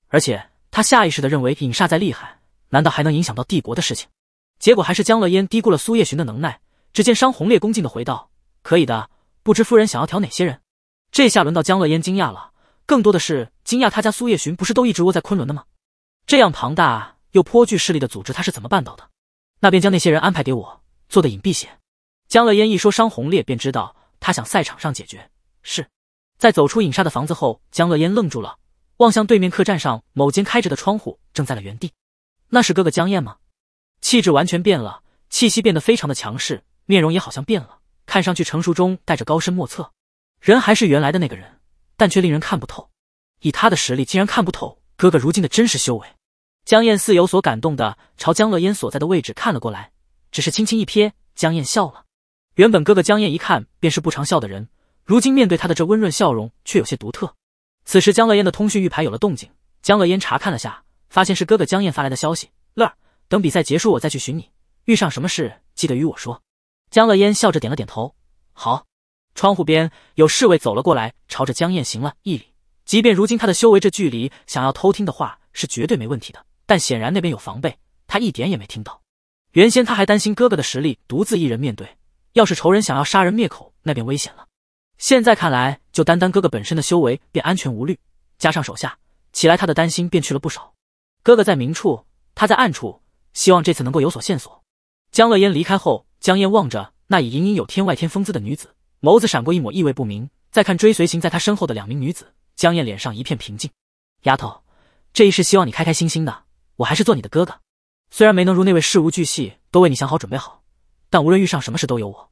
而且他下意识的认为，影煞再厉害，难道还能影响到帝国的事情？结果还是江乐嫣低估了苏叶寻的能耐。只见商红烈恭敬的回道：“可以的，不知夫人想要调哪些人？”这下轮到江乐嫣惊讶了，更多的是惊讶。他家苏叶寻不是都一直窝在昆仑的吗？这样庞大又颇具势力的组织，他是怎么办到的？那便将那些人安排给我，做的隐蔽些。江乐嫣一说，商红烈便知道他想赛场上解决。是在走出影沙的房子后，江乐嫣愣住了，望向对面客栈上某间开着的窗户，正在了原地。那是哥哥江燕吗？气质完全变了，气息变得非常的强势，面容也好像变了，看上去成熟中带着高深莫测。人还是原来的那个人，但却令人看不透。以他的实力，竟然看不透哥哥如今的真实修为。江燕似有所感动的朝江乐嫣所在的位置看了过来，只是轻轻一瞥，江燕笑了。原本哥哥江燕一看便是不常笑的人，如今面对他的这温润笑容却有些独特。此时江乐嫣的通讯玉牌有了动静，江乐嫣查看了下，发现是哥哥江燕发来的消息，乐儿。等比赛结束，我再去寻你。遇上什么事，记得与我说。江乐嫣笑着点了点头。好。窗户边有侍卫走了过来，朝着江燕行了一礼。即便如今他的修为，这距离想要偷听的话是绝对没问题的，但显然那边有防备，他一点也没听到。原先他还担心哥哥的实力独自一人面对，要是仇人想要杀人灭口，那便危险了。现在看来，就单单哥哥本身的修为便安全无虑，加上手下，起来他的担心便去了不少。哥哥在明处，他在暗处。希望这次能够有所线索。江乐嫣离开后，江燕望着那已隐隐有天外天风姿的女子，眸子闪过一抹意味不明。再看追随行在她身后的两名女子，江燕脸上一片平静。丫头，这一世希望你开开心心的。我还是做你的哥哥，虽然没能如那位事无巨细都为你想好准备好，但无论遇上什么事都有我。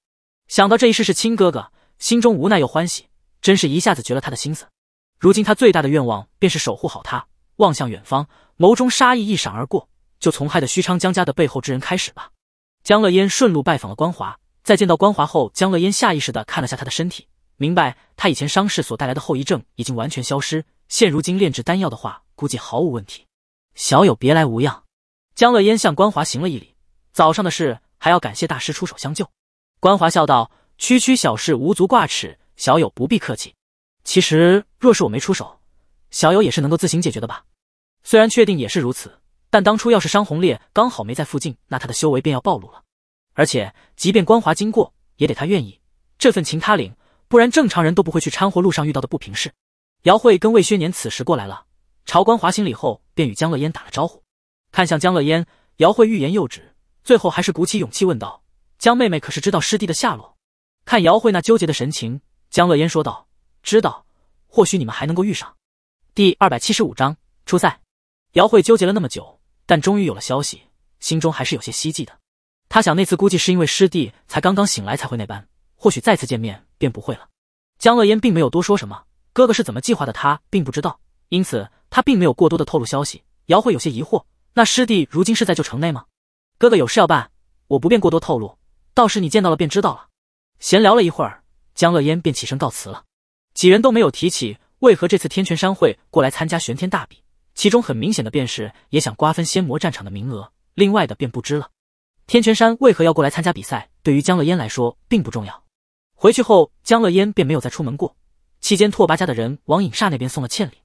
想到这一世是亲哥哥，心中无奈又欢喜，真是一下子绝了他的心思。如今他最大的愿望便是守护好他。望向远方，眸中杀意一闪而过。就从害的虚昌江家的背后之人开始吧。江乐烟顺路拜访了关华，在见到关华后，江乐烟下意识的看了下他的身体，明白他以前伤势所带来的后遗症已经完全消失，现如今炼制丹药的话，估计毫无问题。小友别来无恙。江乐烟向关华行了一礼，早上的事还要感谢大师出手相救。关华笑道：“区区小事，无足挂齿，小友不必客气。其实若是我没出手，小友也是能够自行解决的吧？虽然确定也是如此。”但当初要是商红烈刚好没在附近，那他的修为便要暴露了。而且，即便关华经过，也得他愿意，这份情他领。不然，正常人都不会去掺和路上遇到的不平事。姚慧跟魏轩年此时过来了，朝关华行礼后，便与江乐嫣打了招呼。看向江乐嫣，姚慧欲言又止，最后还是鼓起勇气问道：“江妹妹，可是知道师弟的下落？”看姚慧那纠结的神情，江乐嫣说道：“知道，或许你们还能够遇上。”第二百七十五章出赛。姚慧纠结了那么久。但终于有了消息，心中还是有些希冀的。他想那次估计是因为师弟才刚刚醒来才会那般，或许再次见面便不会了。江乐烟并没有多说什么，哥哥是怎么计划的他并不知道，因此他并没有过多的透露消息。姚慧有些疑惑，那师弟如今是在旧城内吗？哥哥有事要办，我不便过多透露，到时你见到了便知道了。闲聊了一会儿，江乐烟便起身告辞了。几人都没有提起为何这次天泉山会过来参加玄天大比。其中很明显的便是也想瓜分仙魔战场的名额，另外的便不知了。天泉山为何要过来参加比赛，对于江乐烟来说并不重要。回去后，江乐烟便没有再出门过。期间，拓跋家的人往影煞那边送了欠礼。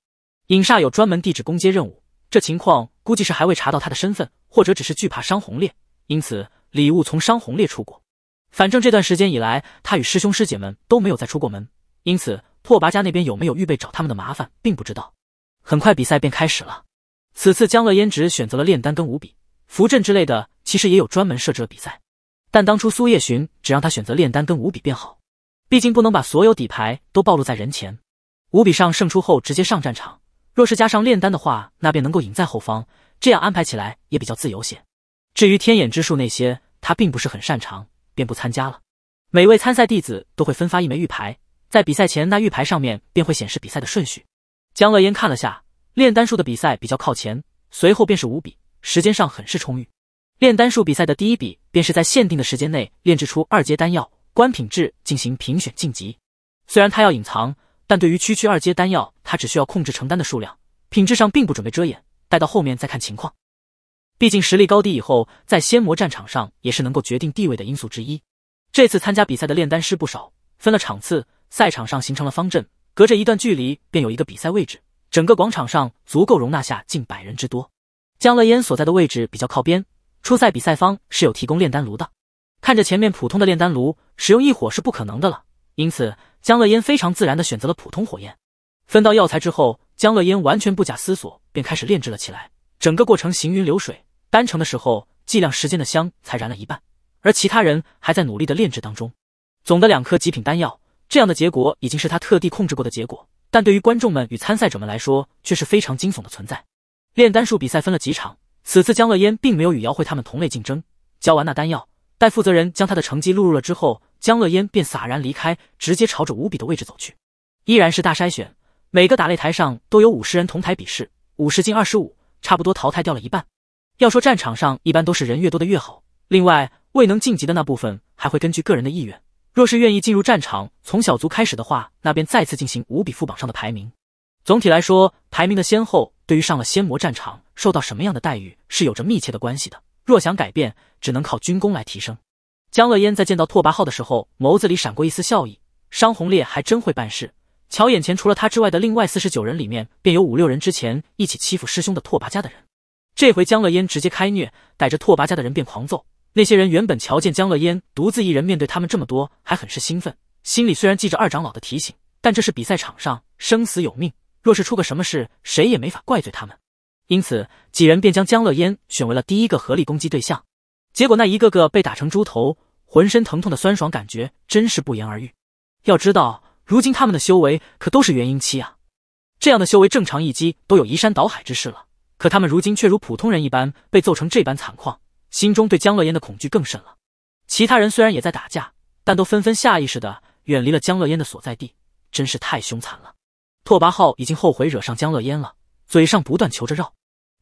影煞有专门地址攻接任务，这情况估计是还未查到他的身份，或者只是惧怕商红烈，因此礼物从商红烈出过。反正这段时间以来，他与师兄师姐们都没有再出过门，因此拓跋家那边有没有预备找他们的麻烦，并不知道。很快比赛便开始了。此次江乐烟只选择了炼丹跟五笔、符阵之类的，其实也有专门设置了比赛。但当初苏叶寻只让他选择炼丹跟五笔便好，毕竟不能把所有底牌都暴露在人前。五笔上胜出后直接上战场，若是加上炼丹的话，那便能够隐在后方，这样安排起来也比较自由些。至于天眼之术那些，他并不是很擅长，便不参加了。每位参赛弟子都会分发一枚玉牌，在比赛前那玉牌上面便会显示比赛的顺序。江乐嫣看了下炼丹术的比赛比较靠前，随后便是五笔，时间上很是充裕。炼丹术比赛的第一笔便是在限定的时间内炼制出二阶丹药，观品质进行评选晋级。虽然他要隐藏，但对于区区二阶丹药，他只需要控制成丹的数量，品质上并不准备遮掩，待到后面再看情况。毕竟实力高低以后在仙魔战场上也是能够决定地位的因素之一。这次参加比赛的炼丹师不少，分了场次，赛场上形成了方阵。隔着一段距离，便有一个比赛位置。整个广场上足够容纳下近百人之多。江乐烟所在的位置比较靠边，初赛比赛方是有提供炼丹炉的。看着前面普通的炼丹炉，使用异火是不可能的了，因此江乐烟非常自然的选择了普通火焰。分到药材之后，江乐烟完全不假思索便开始炼制了起来。整个过程行云流水，单程的时候计量时间的香才燃了一半，而其他人还在努力的炼制当中。总的两颗极品丹药。这样的结果已经是他特地控制过的结果，但对于观众们与参赛者们来说，却是非常惊悚的存在。炼丹术比赛分了几场，此次江乐烟并没有与姚慧他们同类竞争。交完那丹药，待负责人将他的成绩录入了之后，江乐烟便洒然离开，直接朝着无比的位置走去。依然是大筛选，每个打擂台上都有五十人同台比试，五十进二十五，差不多淘汰掉了一半。要说战场上一般都是人越多的越好，另外未能晋级的那部分还会根据个人的意愿。若是愿意进入战场，从小族开始的话，那便再次进行五笔副榜上的排名。总体来说，排名的先后对于上了仙魔战场受到什么样的待遇是有着密切的关系的。若想改变，只能靠军功来提升。江乐烟在见到拓跋浩的时候，眸子里闪过一丝笑意。商红烈还真会办事，瞧眼前除了他之外的另外四十九人里面，便有五六人之前一起欺负师兄的拓跋家的人。这回江乐烟直接开虐，逮着拓跋家的人便狂揍。那些人原本瞧见江乐烟独自一人面对他们这么多，还很是兴奋。心里虽然记着二长老的提醒，但这是比赛场上，生死有命。若是出个什么事，谁也没法怪罪他们。因此，几人便将江乐烟选为了第一个合力攻击对象。结果，那一个个被打成猪头，浑身疼痛的酸爽感觉真是不言而喻。要知道，如今他们的修为可都是元婴期啊！这样的修为，正常一击都有移山倒海之势了。可他们如今却如普通人一般，被揍成这般惨况。心中对江乐嫣的恐惧更甚了。其他人虽然也在打架，但都纷纷下意识的远离了江乐嫣的所在地，真是太凶残了。拓跋浩已经后悔惹上江乐嫣了，嘴上不断求着绕。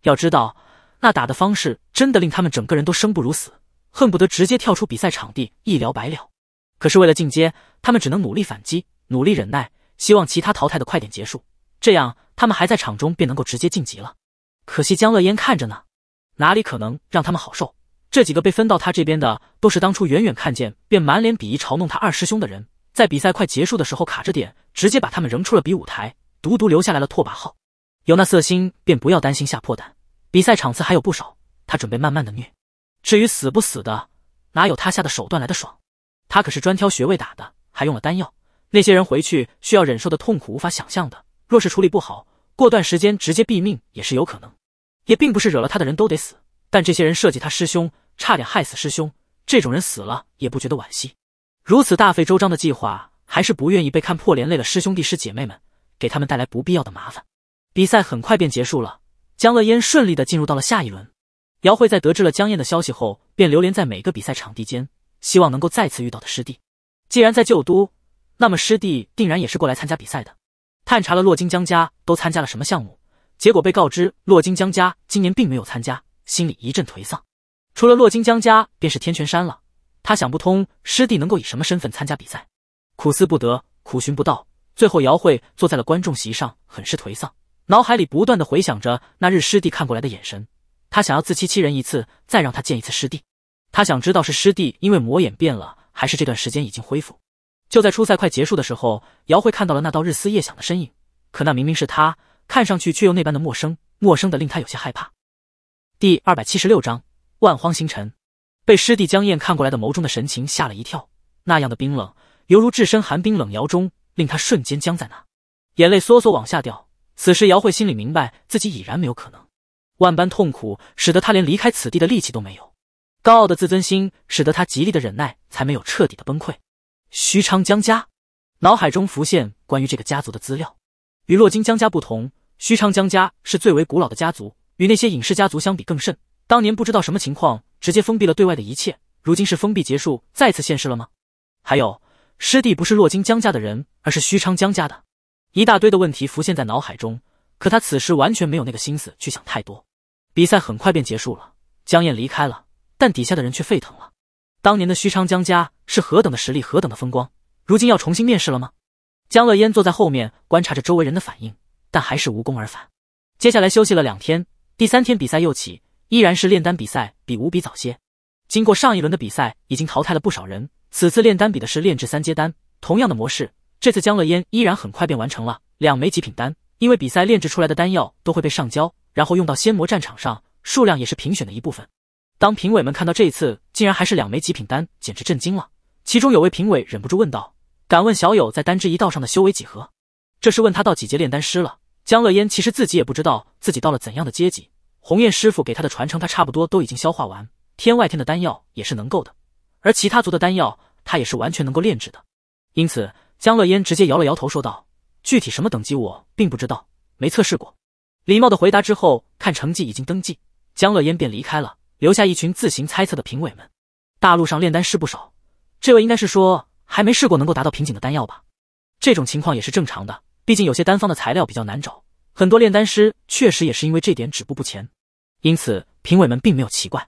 要知道，那打的方式真的令他们整个人都生不如死，恨不得直接跳出比赛场地一了百了。可是为了进阶，他们只能努力反击，努力忍耐，希望其他淘汰的快点结束，这样他们还在场中便能够直接晋级了。可惜江乐嫣看着呢，哪里可能让他们好受？这几个被分到他这边的，都是当初远远看见便满脸鄙夷嘲弄他二师兄的人。在比赛快结束的时候，卡着点，直接把他们扔出了比武台，独独留下来了拓跋浩。有那色心，便不要担心吓破胆。比赛场次还有不少，他准备慢慢的虐。至于死不死的，哪有他下的手段来的爽？他可是专挑穴位打的，还用了丹药。那些人回去需要忍受的痛苦，无法想象的。若是处理不好，过段时间直接毙命也是有可能。也并不是惹了他的人都得死，但这些人设计他师兄。差点害死师兄，这种人死了也不觉得惋惜。如此大费周章的计划，还是不愿意被看破，连累了师兄弟师姐妹们，给他们带来不必要的麻烦。比赛很快便结束了，江乐嫣顺利的进入到了下一轮。姚慧在得知了江燕的消息后，便流连在每个比赛场地间，希望能够再次遇到的师弟。既然在旧都，那么师弟定然也是过来参加比赛的。探查了洛金江家都参加了什么项目，结果被告知洛金江家今年并没有参加，心里一阵颓丧。除了洛金江家，便是天泉山了。他想不通师弟能够以什么身份参加比赛，苦思不得，苦寻不到。最后，姚慧坐在了观众席上，很是颓丧，脑海里不断的回想着那日师弟看过来的眼神。他想要自欺欺人一次，再让他见一次师弟。他想知道是师弟因为魔眼变了，还是这段时间已经恢复。就在初赛快结束的时候，姚慧看到了那道日思夜想的身影，可那明明是他，看上去却又那般的陌生，陌生的令他有些害怕。第二百七十六章。万荒星辰，被师弟江燕看过来的眸中的神情吓了一跳，那样的冰冷，犹如置身寒冰冷窑中，令他瞬间僵在那，眼泪索索往下掉。此时姚慧心里明白自己已然没有可能，万般痛苦使得他连离开此地的力气都没有，高傲的自尊心使得他极力的忍耐，才没有彻底的崩溃。徐昌江家，脑海中浮现关于这个家族的资料，与洛金江家不同，徐昌江家是最为古老的家族，与那些隐世家族相比更甚。当年不知道什么情况，直接封闭了对外的一切。如今是封闭结束，再次现世了吗？还有，师弟不是洛金江家的人，而是虚昌江家的。一大堆的问题浮现在脑海中，可他此时完全没有那个心思去想太多。比赛很快便结束了，江燕离开了，但底下的人却沸腾了。当年的虚昌江家是何等的实力，何等的风光，如今要重新面试了吗？江乐嫣坐在后面观察着周围人的反应，但还是无功而返。接下来休息了两天，第三天比赛又起。依然是炼丹比赛比无比早些，经过上一轮的比赛，已经淘汰了不少人。此次炼丹比的是炼制三阶丹，同样的模式，这次江乐烟依然很快便完成了两枚极品丹。因为比赛炼制出来的丹药都会被上交，然后用到仙魔战场上，数量也是评选的一部分。当评委们看到这一次竟然还是两枚极品丹，简直震惊了。其中有位评委忍不住问道：“敢问小友在丹之一道上的修为几何？”这是问他到几阶炼丹师了。江乐烟其实自己也不知道自己到了怎样的阶级。鸿雁师傅给他的传承，他差不多都已经消化完。天外天的丹药也是能够的，而其他族的丹药，他也是完全能够炼制的。因此，江乐嫣直接摇了摇头，说道：“具体什么等级，我并不知道，没测试过。”礼貌的回答之后，看成绩已经登记，江乐嫣便离开了，留下一群自行猜测的评委们。大陆上炼丹师不少，这位应该是说还没试过能够达到瓶颈的丹药吧？这种情况也是正常的，毕竟有些单方的材料比较难找。很多炼丹师确实也是因为这点止步不前，因此评委们并没有奇怪。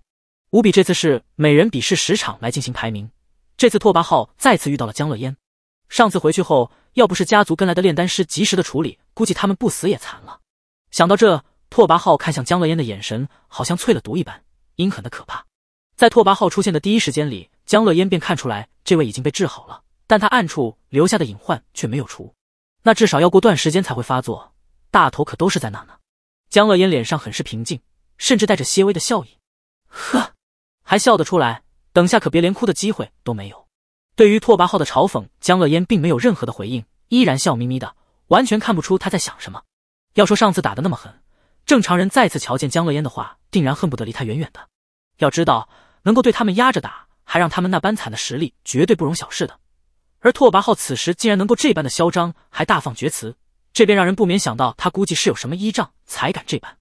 无比这次是每人比试十场来进行排名。这次拓跋浩再次遇到了江乐烟，上次回去后，要不是家族跟来的炼丹师及时的处理，估计他们不死也残了。想到这，拓跋浩看向江乐烟的眼神好像淬了毒一般，阴狠的可怕。在拓跋浩出现的第一时间里，江乐烟便看出来，这位已经被治好了，但他暗处留下的隐患却没有除，那至少要过段时间才会发作。大头可都是在那呢。江乐嫣脸上很是平静，甚至带着些微的笑意。呵，还笑得出来？等下可别连哭的机会都没有。对于拓跋浩的嘲讽，江乐嫣并没有任何的回应，依然笑眯眯的，完全看不出他在想什么。要说上次打得那么狠，正常人再次瞧见江乐嫣的话，定然恨不得离他远远的。要知道，能够对他们压着打，还让他们那般惨的实力，绝对不容小视的。而拓跋浩此时竟然能够这般的嚣张，还大放厥词。这便让人不免想到，他估计是有什么依仗才敢这般。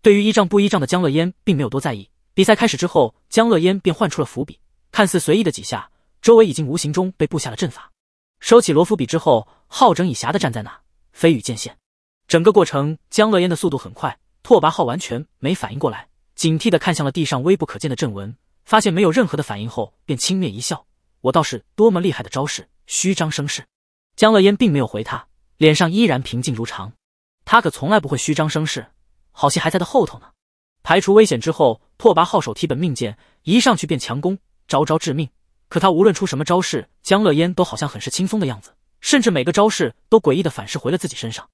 对于依仗不依仗的江乐嫣，并没有多在意。比赛开始之后，江乐嫣便换出了伏笔，看似随意的几下，周围已经无形中被布下了阵法。收起罗伏笔之后，好整以暇的站在那，飞羽渐现。整个过程，江乐嫣的速度很快，拓跋浩完全没反应过来，警惕的看向了地上微不可见的阵纹，发现没有任何的反应后，便轻蔑一笑：“我倒是多么厉害的招式，虚张声势。”江乐嫣并没有回他。脸上依然平静如常，他可从来不会虚张声势，好戏还在他后头呢。排除危险之后，拓跋浩手提本命剑，一上去便强攻，招招致命。可他无论出什么招式，江乐烟都好像很是轻松的样子，甚至每个招式都诡异的反噬回了自己身上。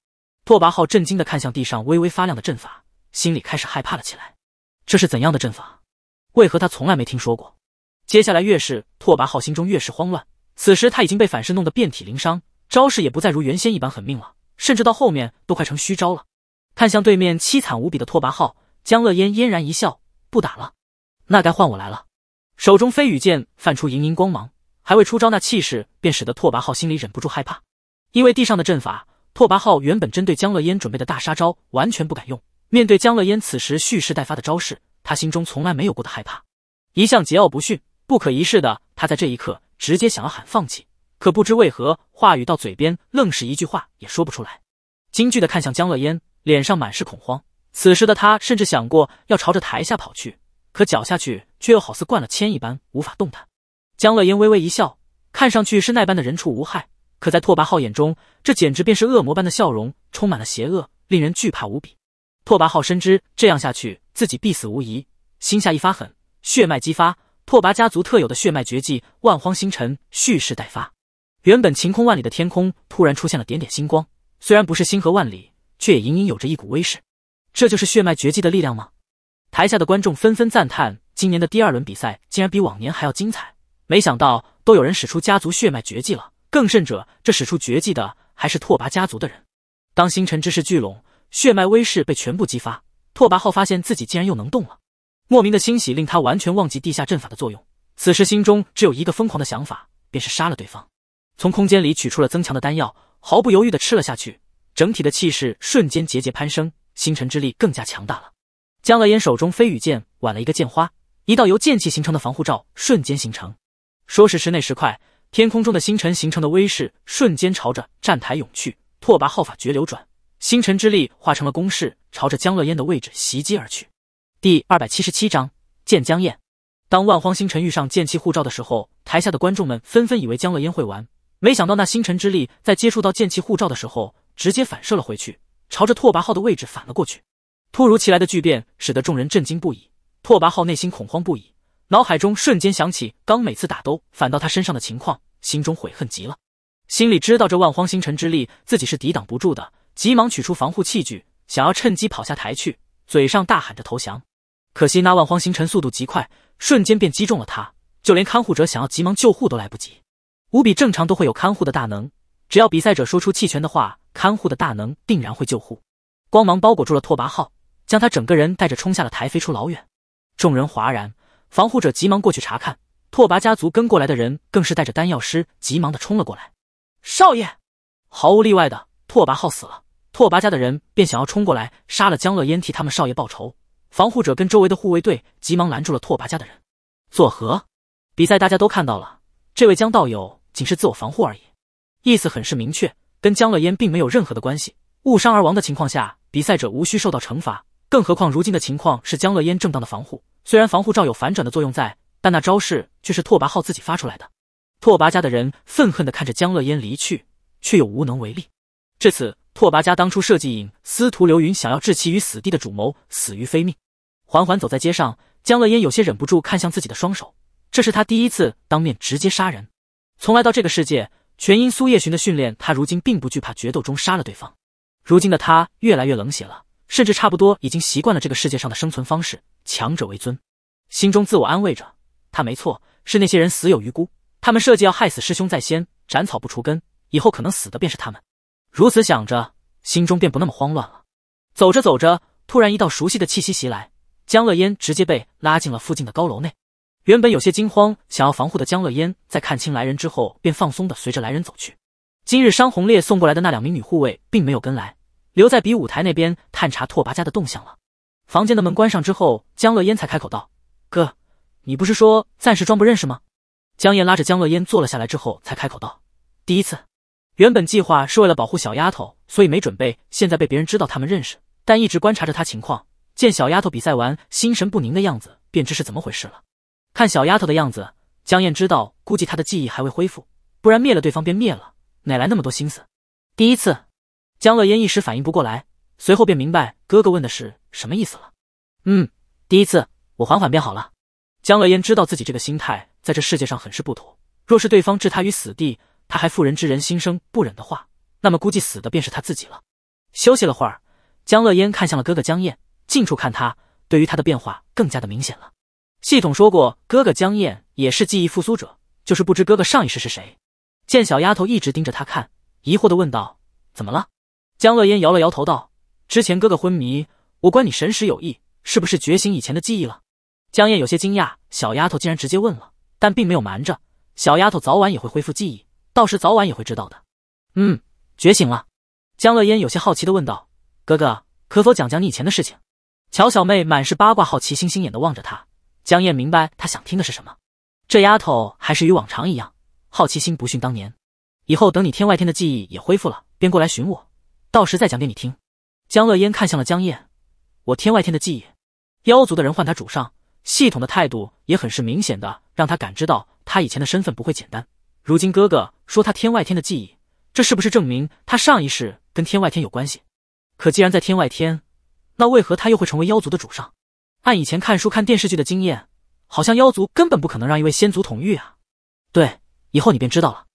拓跋浩震惊的看向地上微微发亮的阵法，心里开始害怕了起来。这是怎样的阵法？为何他从来没听说过？接下来越是拓跋浩心中越是慌乱。此时他已经被反噬弄得遍体鳞伤。招式也不再如原先一般狠命了，甚至到后面都快成虚招了。看向对面凄惨无比的拓跋浩，江乐嫣嫣然一笑，不打了。那该换我来了。手中飞羽剑泛出莹莹光芒，还未出招，那气势便使得拓跋浩心里忍不住害怕。因为地上的阵法，拓跋浩原本针对江乐嫣准备的大杀招完全不敢用。面对江乐嫣此时蓄势待发的招式，他心中从来没有过的害怕。一向桀骜不驯、不可一世的他，在这一刻直接想要喊放弃。可不知为何，话语到嘴边，愣是一句话也说不出来。惊惧的看向江乐嫣，脸上满是恐慌。此时的他甚至想过要朝着台下跑去，可脚下去却又好似灌了铅一般，无法动弹。江乐嫣微微一笑，看上去是那般的人畜无害，可在拓跋浩眼中，这简直便是恶魔般的笑容，充满了邪恶，令人惧怕无比。拓跋浩深知这样下去自己必死无疑，心下一发狠，血脉激发，拓跋家族特有的血脉绝技万荒星辰蓄势待发。原本晴空万里的天空突然出现了点点星光，虽然不是星河万里，却也隐隐有着一股威势。这就是血脉绝技的力量吗？台下的观众纷纷赞叹，今年的第二轮比赛竟然比往年还要精彩。没想到都有人使出家族血脉绝技了，更甚者，这使出绝技的还是拓跋家族的人。当星辰之势聚拢，血脉威势被全部激发，拓跋浩发现自己竟然又能动了。莫名的欣喜令他完全忘记地下阵法的作用，此时心中只有一个疯狂的想法，便是杀了对方。从空间里取出了增强的丹药，毫不犹豫的吃了下去，整体的气势瞬间节节攀升，星辰之力更加强大了。江乐烟手中飞羽剑挽了一个剑花，一道由剑气形成的防护罩瞬间形成。说时迟那时快，天空中的星辰形成的威势瞬间朝着站台涌去，拓跋浩法诀流转，星辰之力化成了攻势，朝着江乐烟的位置袭击而去。第二百七十七章见江燕。当万荒星辰遇上剑气护罩的时候，台下的观众们纷纷以为江乐烟会玩没想到那星辰之力在接触到剑气护罩的时候，直接反射了回去，朝着拓跋浩的位置反了过去。突如其来的巨变使得众人震惊不已，拓跋浩内心恐慌不已，脑海中瞬间想起刚每次打斗反到他身上的情况，心中悔恨极了。心里知道这万荒星辰之力自己是抵挡不住的，急忙取出防护器具，想要趁机跑下台去，嘴上大喊着投降。可惜那万荒星辰速度极快，瞬间便击中了他，就连看护者想要急忙救护都来不及。无比正常都会有看护的大能，只要比赛者说出弃权的话，看护的大能定然会救护。光芒包裹住了拓跋浩，将他整个人带着冲下了台，飞出老远。众人哗然，防护者急忙过去查看。拓跋家族跟过来的人更是带着丹药师，急忙的冲了过来。少爷，毫无例外的，拓跋浩死了。拓跋家的人便想要冲过来杀了江乐烟，替他们少爷报仇。防护者跟周围的护卫队急忙拦住了拓跋家的人。作何？比赛大家都看到了，这位江道友。仅是自我防护而已，意思很是明确，跟江乐嫣并没有任何的关系。误伤而亡的情况下，比赛者无需受到惩罚。更何况如今的情况是江乐嫣正当的防护，虽然防护罩有反转的作用在，但那招式却是拓跋浩自己发出来的。拓跋家的人愤恨的看着江乐嫣离去，却又无能为力。至此，拓跋家当初设计引司徒刘云想要置其于死地的主谋死于非命。缓缓走在街上，江乐嫣有些忍不住看向自己的双手，这是他第一次当面直接杀人。从来到这个世界，全因苏叶寻的训练，他如今并不惧怕决斗中杀了对方。如今的他越来越冷血了，甚至差不多已经习惯了这个世界上的生存方式，强者为尊。心中自我安慰着，他没错，是那些人死有余辜。他们设计要害死师兄在先，斩草不除根，以后可能死的便是他们。如此想着，心中便不那么慌乱了。走着走着，突然一道熟悉的气息袭来，江乐嫣直接被拉进了附近的高楼内。原本有些惊慌，想要防护的江乐嫣，在看清来人之后，便放松的随着来人走去。今日商红烈送过来的那两名女护卫，并没有跟来，留在比武台那边探查拓跋家的动向了。房间的门关上之后，江乐嫣才开口道：“哥，你不是说暂时装不认识吗？”江燕拉着江乐嫣坐了下来之后，才开口道：“第一次，原本计划是为了保护小丫头，所以没准备。现在被别人知道他们认识，但一直观察着她情况，见小丫头比赛完心神不宁的样子，便知是怎么回事了。”看小丫头的样子，江燕知道，估计她的记忆还未恢复，不然灭了对方便灭了，哪来那么多心思？第一次，江乐嫣一时反应不过来，随后便明白哥哥问的是什么意思了。嗯，第一次，我缓缓变好了。江乐嫣知道自己这个心态在这世界上很是不妥，若是对方置他于死地，他还妇人之仁心生不忍的话，那么估计死的便是他自己了。休息了会儿，江乐嫣看向了哥哥江燕，近处看他，对于他的变化更加的明显了。系统说过，哥哥江燕也是记忆复苏者，就是不知哥哥上一世是谁。见小丫头一直盯着他看，疑惑的问道：“怎么了？”江乐嫣摇了摇头道：“之前哥哥昏迷，我观你神识有异，是不是觉醒以前的记忆了？”江燕有些惊讶，小丫头竟然直接问了，但并没有瞒着。小丫头早晚也会恢复记忆，到时早晚也会知道的。嗯，觉醒了。江乐嫣有些好奇的问道：“哥哥，可否讲讲你以前的事情？”乔小妹满是八卦好奇心心眼的望着他。江燕明白他想听的是什么，这丫头还是与往常一样，好奇心不逊当年。以后等你天外天的记忆也恢复了，便过来寻我，到时再讲给你听。江乐嫣看向了江燕，我天外天的记忆，妖族的人唤他主上，系统的态度也很是明显的让他感知到他以前的身份不会简单。如今哥哥说他天外天的记忆，这是不是证明他上一世跟天外天有关系？可既然在天外天，那为何他又会成为妖族的主上？按以前看书看电视剧的经验，好像妖族根本不可能让一位仙族统御啊。对，以后你便知道了。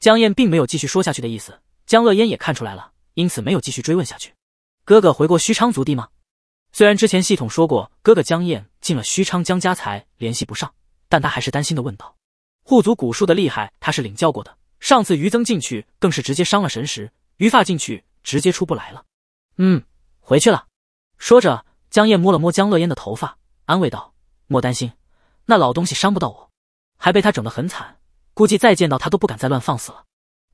江燕并没有继续说下去的意思，江乐嫣也看出来了，因此没有继续追问下去。哥哥回过虚昌族地吗？虽然之前系统说过哥哥江燕进了虚昌江家才联系不上，但他还是担心的问道。护族古树的厉害他是领教过的，上次余增进去更是直接伤了神识，余发进去直接出不来了。嗯，回去了。说着。江燕摸了摸江乐嫣的头发，安慰道：“莫担心，那老东西伤不到我，还被他整得很惨，估计再见到他都不敢再乱放肆了。”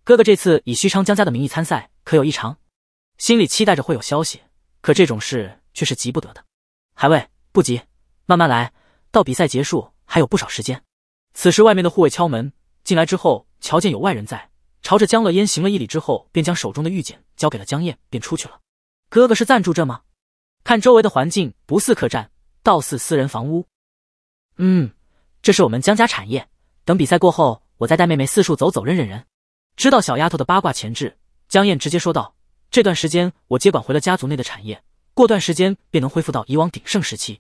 哥哥这次以虚昌江家的名义参赛，可有异常？心里期待着会有消息，可这种事却是急不得的。海卫不急，慢慢来，到比赛结束还有不少时间。此时外面的护卫敲门，进来之后瞧见有外人在，朝着江乐嫣行了一礼之后，便将手中的玉简交给了江燕，便出去了。哥哥是暂住这吗？看周围的环境不似客栈，倒似私人房屋。嗯，这是我们江家产业。等比赛过后，我再带妹妹四处走走，认认人。知道小丫头的八卦潜质，江燕直接说道：“这段时间我接管回了家族内的产业，过段时间便能恢复到以往鼎盛时期。”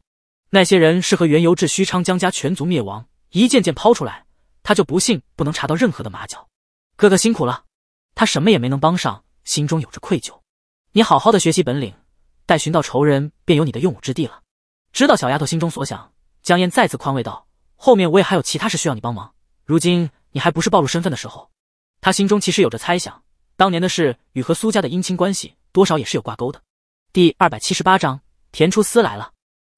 那些人是和原由致虚昌江家全族灭亡，一件件抛出来，他就不信不能查到任何的马脚。哥哥辛苦了，他什么也没能帮上，心中有着愧疚。你好好的学习本领。待寻到仇人，便有你的用武之地了。知道小丫头心中所想，江燕再次宽慰道：“后面我也还有其他事需要你帮忙，如今你还不是暴露身份的时候。”他心中其实有着猜想，当年的事与和苏家的姻亲关系多少也是有挂钩的。第二百七十八章田初思来了。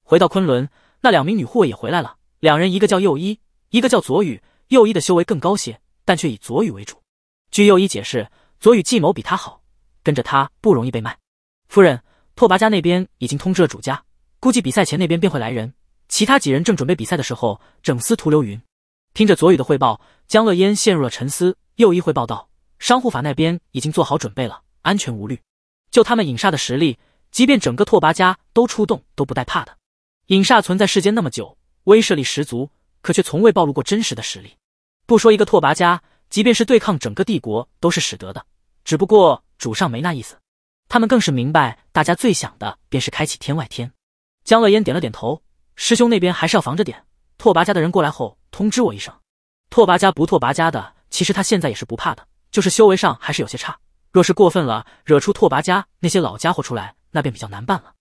回到昆仑，那两名女护卫也回来了。两人一个叫右一，一个叫左羽。右一的修为更高些，但却以左羽为主。据右一解释，左羽计谋比他好，跟着他不容易被卖。夫人。拓跋家那边已经通知了主家，估计比赛前那边便会来人。其他几人正准备比赛的时候，整司徒流云听着左雨的汇报，江乐嫣陷入了沉思。右一汇报道：“商护法那边已经做好准备了，安全无虑。就他们影煞的实力，即便整个拓跋家都出动，都不带怕的。影煞存在世间那么久，威慑力十足，可却从未暴露过真实的实力。不说一个拓跋家，即便是对抗整个帝国，都是使得的。只不过主上没那意思。”他们更是明白，大家最想的便是开启天外天。江乐烟点了点头：“师兄那边还是要防着点。拓跋家的人过来后，通知我一声。”拓跋家不拓跋家的，其实他现在也是不怕的，就是修为上还是有些差。若是过分了，惹出拓跋家那些老家伙出来，那便比较难办了。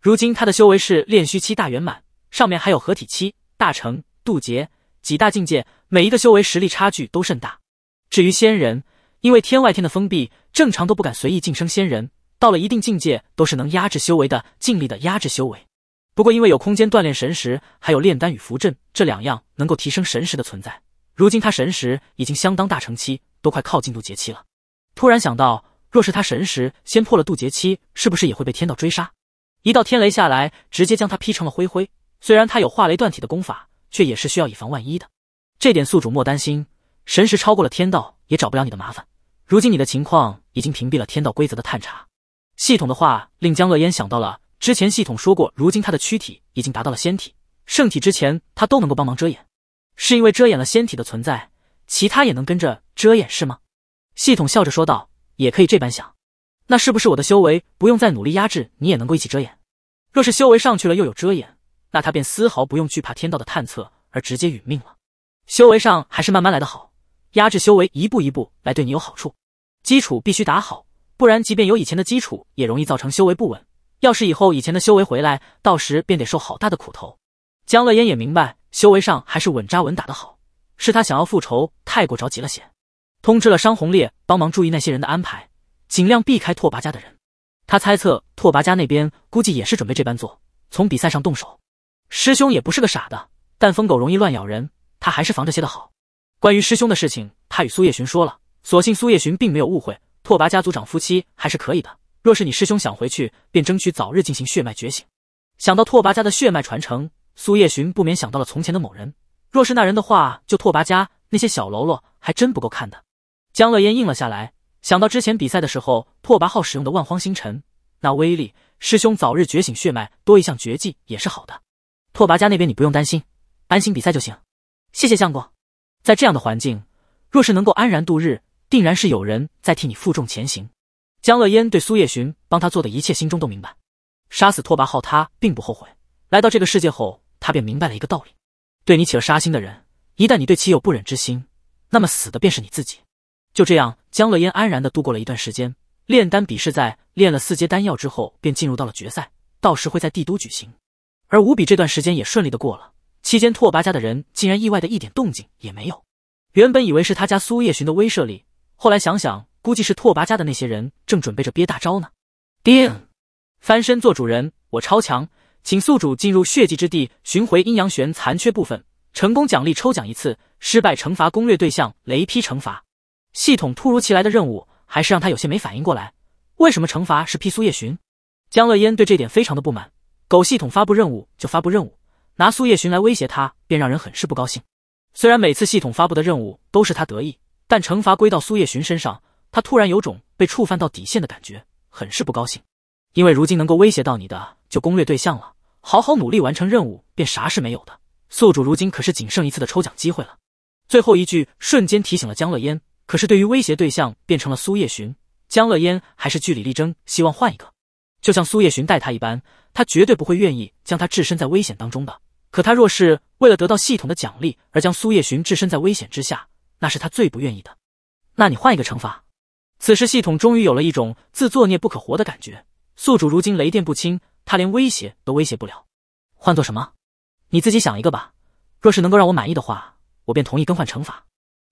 如今他的修为是炼虚期大圆满，上面还有合体期、大成、渡劫几大境界，每一个修为实力差距都甚大。至于仙人，因为天外天的封闭，正常都不敢随意晋升仙人。到了一定境界，都是能压制修为的，尽力的压制修为。不过因为有空间锻炼神识，还有炼丹与符阵这两样能够提升神识的存在，如今他神识已经相当大成期，都快靠近渡劫期了。突然想到，若是他神识先破了渡劫期，是不是也会被天道追杀？一道天雷下来，直接将他劈成了灰灰。虽然他有化雷断体的功法，却也是需要以防万一的。这点宿主莫担心，神识超过了天道，也找不了你的麻烦。如今你的情况已经屏蔽了天道规则的探查。系统的话令江乐嫣想到了之前系统说过，如今他的躯体已经达到了仙体、圣体，之前他都能够帮忙遮掩，是因为遮掩了仙体的存在，其他也能跟着遮掩是吗？系统笑着说道，也可以这般想。那是不是我的修为不用再努力压制，你也能够一起遮掩？若是修为上去了又有遮掩，那他便丝毫不用惧怕天道的探测而直接殒命了。修为上还是慢慢来的好，压制修为一步一步来对你有好处，基础必须打好。不然，即便有以前的基础，也容易造成修为不稳。要是以后以前的修为回来，到时便得受好大的苦头。江乐嫣也明白，修为上还是稳扎稳打的好。是他想要复仇，太过着急了些。通知了商红烈帮忙注意那些人的安排，尽量避开拓跋家的人。他猜测拓跋家那边估计也是准备这般做，从比赛上动手。师兄也不是个傻的，但疯狗容易乱咬人，他还是防着些的好。关于师兄的事情，他与苏叶寻说了，所幸苏叶寻并没有误会。拓跋家族长夫妻还是可以的。若是你师兄想回去，便争取早日进行血脉觉醒。想到拓跋家的血脉传承，苏叶寻不免想到了从前的某人。若是那人的话，就拓跋家那些小喽啰还真不够看的。江乐烟应了下来。想到之前比赛的时候，拓跋浩使用的万荒星辰，那威力，师兄早日觉醒血脉，多一项绝技也是好的。拓跋家那边你不用担心，安心比赛就行。谢谢相公。在这样的环境，若是能够安然度日。定然是有人在替你负重前行。江乐嫣对苏叶寻帮他做的一切，心中都明白。杀死拓跋浩，他并不后悔。来到这个世界后，他便明白了一个道理：对你起了杀心的人，一旦你对其有不忍之心，那么死的便是你自己。就这样，江乐嫣安然的度过了一段时间。炼丹比试在练了四阶丹药之后，便进入到了决赛，到时会在帝都举行。而无比这段时间也顺利的过了。期间，拓跋家的人竟然意外的一点动静也没有。原本以为是他家苏叶寻的威慑力。后来想想，估计是拓跋家的那些人正准备着憋大招呢。叮，翻身做主人，我超强，请宿主进入血迹之地，寻回阴阳玄残缺部分，成功奖励抽奖一次，失败惩罚攻略对象雷劈惩罚。系统突如其来的任务，还是让他有些没反应过来。为什么惩罚是劈苏叶寻？江乐烟对这点非常的不满。狗系统发布任务就发布任务，拿苏叶寻来威胁他，便让人很是不高兴。虽然每次系统发布的任务都是他得意。但惩罚归到苏叶寻身上，他突然有种被触犯到底线的感觉，很是不高兴。因为如今能够威胁到你的就攻略对象了，好好努力完成任务，便啥事没有的。宿主如今可是仅剩一次的抽奖机会了。最后一句瞬间提醒了江乐嫣，可是对于威胁对象变成了苏叶寻，江乐嫣还是据理力争，希望换一个。就像苏叶寻待他一般，他绝对不会愿意将他置身在危险当中的。可他若是为了得到系统的奖励而将苏叶寻置身在危险之下，那是他最不愿意的。那你换一个惩罚。此时系统终于有了一种自作孽不可活的感觉。宿主如今雷电不侵，他连威胁都威胁不了。换做什么？你自己想一个吧。若是能够让我满意的话，我便同意更换惩罚。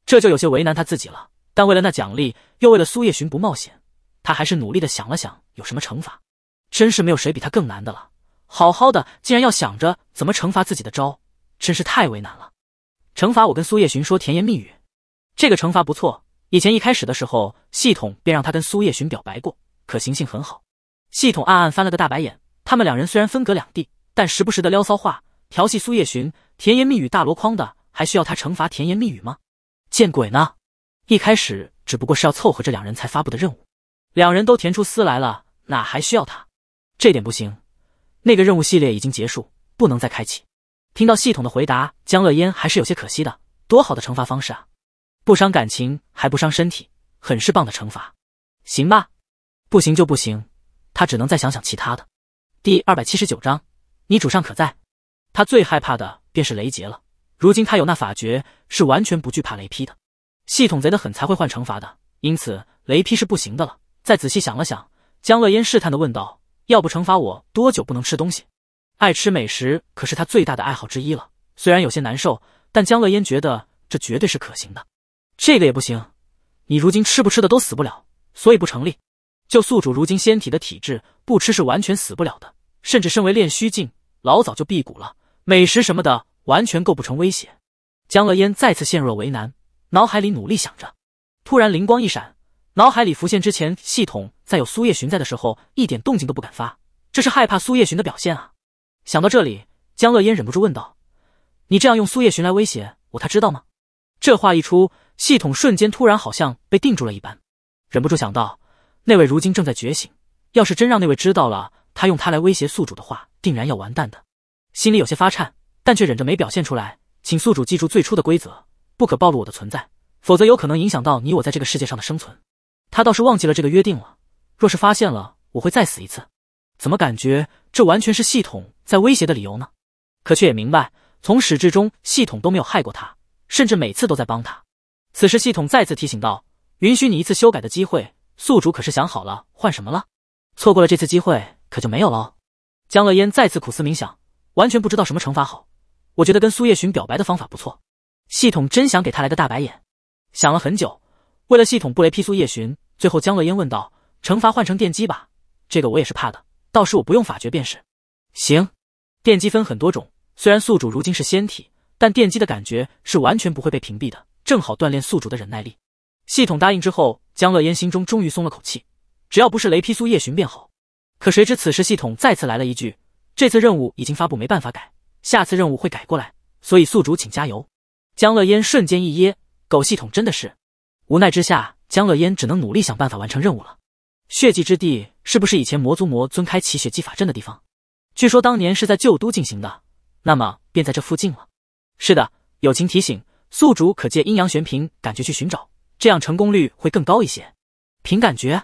这就有些为难他自己了。但为了那奖励，又为了苏叶寻不冒险，他还是努力的想了想有什么惩罚。真是没有谁比他更难的了。好好的，竟然要想着怎么惩罚自己的招，真是太为难了。惩罚我跟苏叶寻说甜言蜜语。这个惩罚不错。以前一开始的时候，系统便让他跟苏叶寻表白过，可行性很好。系统暗暗翻了个大白眼。他们两人虽然分隔两地，但时不时的撩骚话、调戏苏叶寻、甜言蜜语大箩筐的，还需要他惩罚甜言蜜语吗？见鬼呢！一开始只不过是要凑合这两人才发布的任务，两人都甜出丝来了，哪还需要他？这点不行，那个任务系列已经结束，不能再开启。听到系统的回答，江乐嫣还是有些可惜的。多好的惩罚方式啊！不伤感情还不伤身体，很是棒的惩罚，行吧？不行就不行，他只能再想想其他的。第二百七十九章，你主上可在？他最害怕的便是雷劫了。如今他有那法诀，是完全不惧怕雷劈的。系统贼的很，才会换惩罚的，因此雷劈是不行的了。再仔细想了想，江乐嫣试探的问道：“要不惩罚我多久不能吃东西？爱吃美食可是他最大的爱好之一了。虽然有些难受，但江乐嫣觉得这绝对是可行的。”这个也不行，你如今吃不吃的都死不了，所以不成立。就宿主如今仙体的体质，不吃是完全死不了的，甚至身为炼虚境，老早就辟谷了，美食什么的完全构不成威胁。江乐嫣再次陷入了为难，脑海里努力想着，突然灵光一闪，脑海里浮现之前系统在有苏叶寻在的时候，一点动静都不敢发，这是害怕苏叶寻的表现啊。想到这里，江乐嫣忍不住问道：“你这样用苏叶寻来威胁我，他知道吗？”这话一出。系统瞬间突然好像被定住了一般，忍不住想到那位如今正在觉醒，要是真让那位知道了他用他来威胁宿主的话，定然要完蛋的。心里有些发颤，但却忍着没表现出来。请宿主记住最初的规则，不可暴露我的存在，否则有可能影响到你我在这个世界上的生存。他倒是忘记了这个约定了，若是发现了，我会再死一次。怎么感觉这完全是系统在威胁的理由呢？可却也明白，从始至终系统都没有害过他，甚至每次都在帮他。此时系统再次提醒道：“允许你一次修改的机会，宿主可是想好了换什么了？错过了这次机会可就没有喽。”江乐嫣再次苦思冥想，完全不知道什么惩罚好。我觉得跟苏叶寻表白的方法不错。系统真想给他来个大白眼。想了很久，为了系统不雷劈苏叶寻，最后江乐嫣问道：“惩罚换成电击吧？这个我也是怕的，到时我不用法诀便是。”行，电击分很多种，虽然宿主如今是仙体，但电击的感觉是完全不会被屏蔽的。正好锻炼宿主的忍耐力。系统答应之后，江乐嫣心中终于松了口气。只要不是雷劈苏叶寻便好。可谁知此时系统再次来了一句：“这次任务已经发布，没办法改，下次任务会改过来，所以宿主请加油。”江乐嫣瞬间一噎，狗系统真的是。无奈之下，江乐嫣只能努力想办法完成任务了。血祭之地是不是以前魔族魔尊开启血祭法阵的地方？据说当年是在旧都进行的，那么便在这附近了。是的，友情提醒。宿主可借阴阳玄瓶感觉去寻找，这样成功率会更高一些。凭感觉，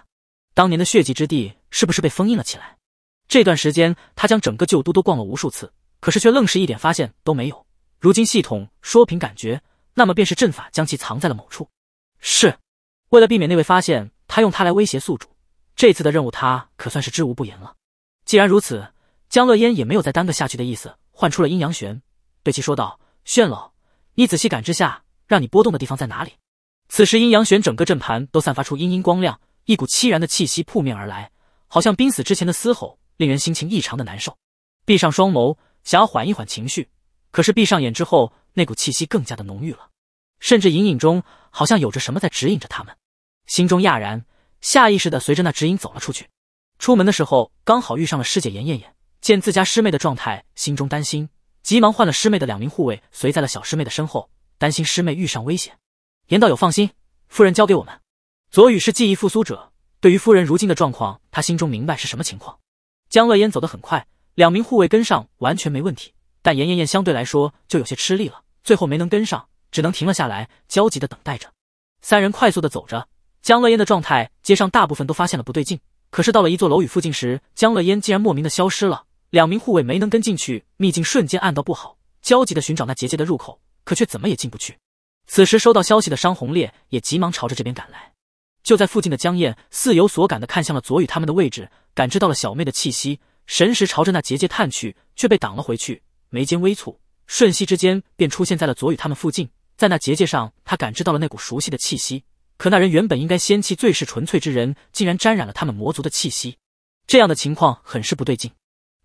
当年的血迹之地是不是被封印了起来？这段时间他将整个旧都都逛了无数次，可是却愣是一点发现都没有。如今系统说凭感觉，那么便是阵法将其藏在了某处。是为了避免那位发现他用它来威胁宿主，这次的任务他可算是知无不言了。既然如此，江乐嫣也没有再耽搁下去的意思，唤出了阴阳玄，对其说道：“炫老。”你仔细感知下，让你波动的地方在哪里？此时阴阳玄整个阵盘都散发出阴阴光亮，一股凄然的气息扑面而来，好像濒死之前的嘶吼，令人心情异常的难受。闭上双眸，想要缓一缓情绪，可是闭上眼之后，那股气息更加的浓郁了，甚至隐隐中好像有着什么在指引着他们。心中讶然，下意识的随着那指引走了出去。出门的时候，刚好遇上了师姐严艳艳，见自家师妹的状态，心中担心。急忙换了师妹的两名护卫，随在了小师妹的身后，担心师妹遇上危险。严道友放心，夫人交给我们。左羽是记忆复苏者，对于夫人如今的状况，他心中明白是什么情况。江乐嫣走得很快，两名护卫跟上完全没问题，但严艳艳相对来说就有些吃力了，最后没能跟上，只能停了下来，焦急的等待着。三人快速的走着，江乐嫣的状态，街上大部分都发现了不对劲，可是到了一座楼宇附近时，江乐嫣竟然莫名的消失了。两名护卫没能跟进去，秘境瞬间暗道不好，焦急的寻找那结界的入口，可却怎么也进不去。此时收到消息的商红烈也急忙朝着这边赶来。就在附近的江燕似有所感的看向了左羽他们的位置，感知到了小妹的气息，神识朝着那结界探去，却被挡了回去，眉间微蹙，瞬息之间便出现在了左羽他们附近。在那结界上，他感知到了那股熟悉的气息，可那人原本应该仙气最是纯粹之人，竟然沾染了他们魔族的气息，这样的情况很是不对劲。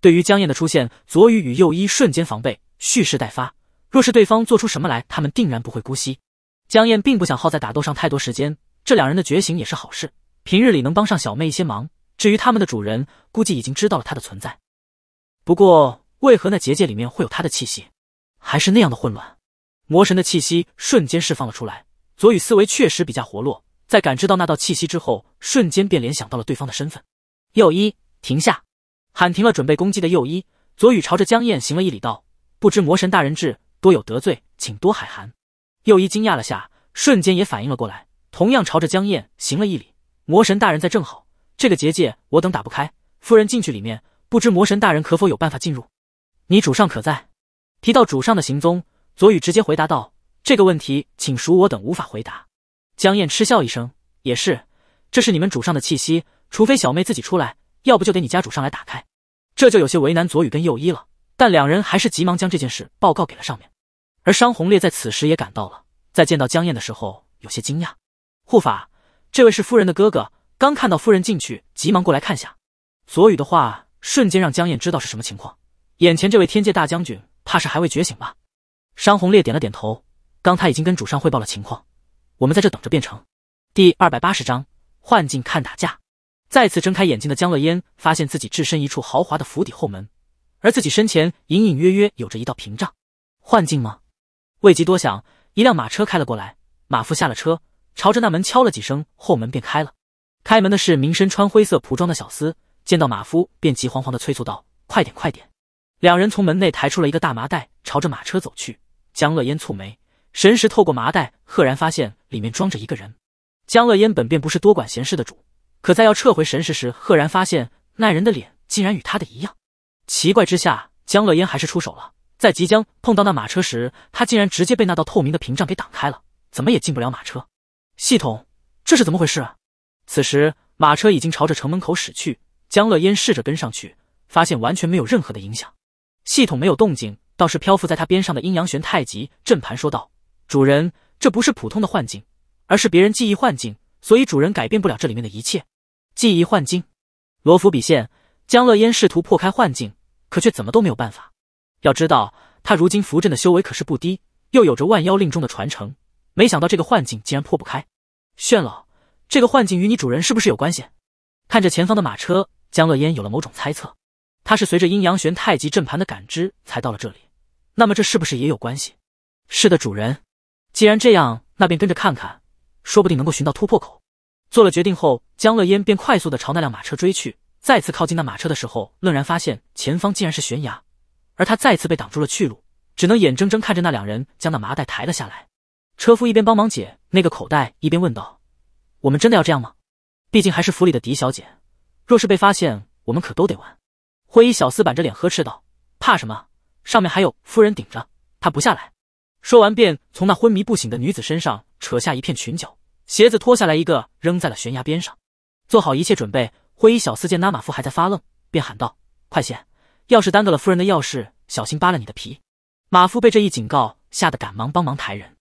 对于江燕的出现，左羽与右一瞬间防备，蓄势待发。若是对方做出什么来，他们定然不会姑息。江燕并不想耗在打斗上太多时间，这两人的觉醒也是好事，平日里能帮上小妹一些忙。至于他们的主人，估计已经知道了他的存在。不过，为何那结界里面会有他的气息？还是那样的混乱。魔神的气息瞬间释放了出来。左羽思维确实比较活络，在感知到那道气息之后，瞬间便联想到了对方的身份。右一，停下。喊停了，准备攻击的右一左羽朝着江燕行了一礼，道：“不知魔神大人至，多有得罪，请多海涵。”右一惊讶了下，瞬间也反应了过来，同样朝着江燕行了一礼：“魔神大人在，正好这个结界我等打不开，夫人进去里面，不知魔神大人可否有办法进入？你主上可在？”提到主上的行踪，左羽直接回答道：“这个问题，请恕我等无法回答。”江燕嗤笑一声：“也是，这是你们主上的气息，除非小妹自己出来。”要不就得你家主上来打开，这就有些为难左羽跟右一了。但两人还是急忙将这件事报告给了上面。而商红烈在此时也赶到了，在见到江燕的时候有些惊讶：“护法，这位是夫人的哥哥，刚看到夫人进去，急忙过来看下。”左羽的话瞬间让江燕知道是什么情况，眼前这位天界大将军怕是还未觉醒吧？商红烈点了点头，刚他已经跟主上汇报了情况，我们在这等着便成。第二百八十章幻境看打架。再次睁开眼睛的江乐嫣发现自己置身一处豪华的府邸后门，而自己身前隐隐约约有着一道屏障。幻境吗？未及多想，一辆马车开了过来，马夫下了车，朝着那门敲了几声，后门便开了。开门的是名身穿灰色仆装的小厮，见到马夫便急慌慌的催促道：“快点，快点！”两人从门内抬出了一个大麻袋，朝着马车走去。江乐嫣蹙眉，神识透过麻袋，赫然发现里面装着一个人。江乐嫣本便不是多管闲事的主。可在要撤回神识时，赫然发现那人的脸竟然与他的一样。奇怪之下，江乐烟还是出手了。在即将碰到那马车时，他竟然直接被那道透明的屏障给挡开了，怎么也进不了马车。系统，这是怎么回事？啊？此时马车已经朝着城门口驶去，江乐烟试着跟上去，发现完全没有任何的影响。系统没有动静，倒是漂浮在他边上的阴阳玄太极阵盘说道：“主人，这不是普通的幻境，而是别人记忆幻境，所以主人改变不了这里面的一切。”记忆幻境，罗浮笔现，江乐烟试图破开幻境，可却怎么都没有办法。要知道，他如今符阵的修为可是不低，又有着万妖令中的传承，没想到这个幻境竟然破不开。炫老，这个幻境与你主人是不是有关系？看着前方的马车，江乐烟有了某种猜测。他是随着阴阳玄太极阵盘的感知才到了这里，那么这是不是也有关系？是的，主人。既然这样，那便跟着看看，说不定能够寻到突破口。做了决定后，江乐嫣便快速的朝那辆马车追去。再次靠近那马车的时候，愣然发现前方竟然是悬崖，而他再次被挡住了去路，只能眼睁睁看着那两人将那麻袋抬了下来。车夫一边帮忙解那个口袋，一边问道：“我们真的要这样吗？毕竟还是府里的狄小姐，若是被发现，我们可都得完。”灰衣小厮板着脸呵斥道：“怕什么？上面还有夫人顶着，她不下来。”说完便从那昏迷不醒的女子身上扯下一片裙角。鞋子脱下来一个，扔在了悬崖边上。做好一切准备，灰衣小厮见拉马夫还在发愣，便喊道：“快些！要是耽搁了夫人的钥事，小心扒了你的皮！”马夫被这一警告吓得，赶忙帮忙抬人。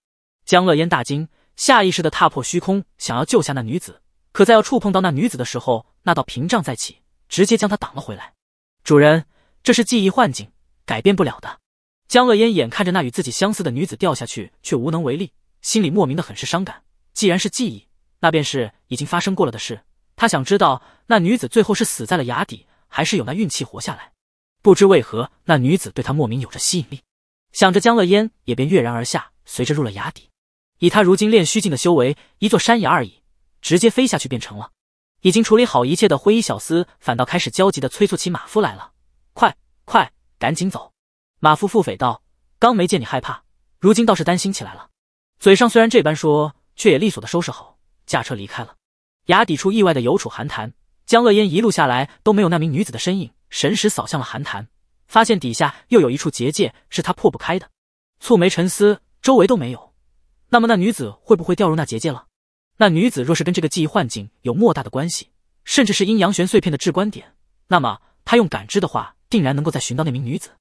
江乐嫣大惊，下意识的踏破虚空，想要救下那女子，可在要触碰到那女子的时候，那道屏障再起，直接将他挡了回来。主人，这是记忆幻境，改变不了的。江乐嫣眼看着那与自己相似的女子掉下去，却无能为力，心里莫名的很是伤感。既然是记忆，那便是已经发生过了的事。他想知道那女子最后是死在了崖底，还是有那运气活下来。不知为何，那女子对他莫名有着吸引力。想着江乐烟，也便跃然而下，随着入了崖底。以他如今练虚境的修为，一座山崖而已，直接飞下去便成了。已经处理好一切的灰衣小厮，反倒开始焦急地催促起马夫来了：“快，快，赶紧走！”马夫腹诽道：“刚没见你害怕，如今倒是担心起来了。”嘴上虽然这般说。却也利索的收拾好，驾车离开了崖底处意外的有处寒潭。江乐嫣一路下来都没有那名女子的身影，神识扫向了寒潭，发现底下又有一处结界是她破不开的。蹙眉沉思，周围都没有，那么那女子会不会掉入那结界了？那女子若是跟这个记忆幻境有莫大的关系，甚至是阴阳玄碎片的至观点，那么她用感知的话，定然能够再寻到那名女子。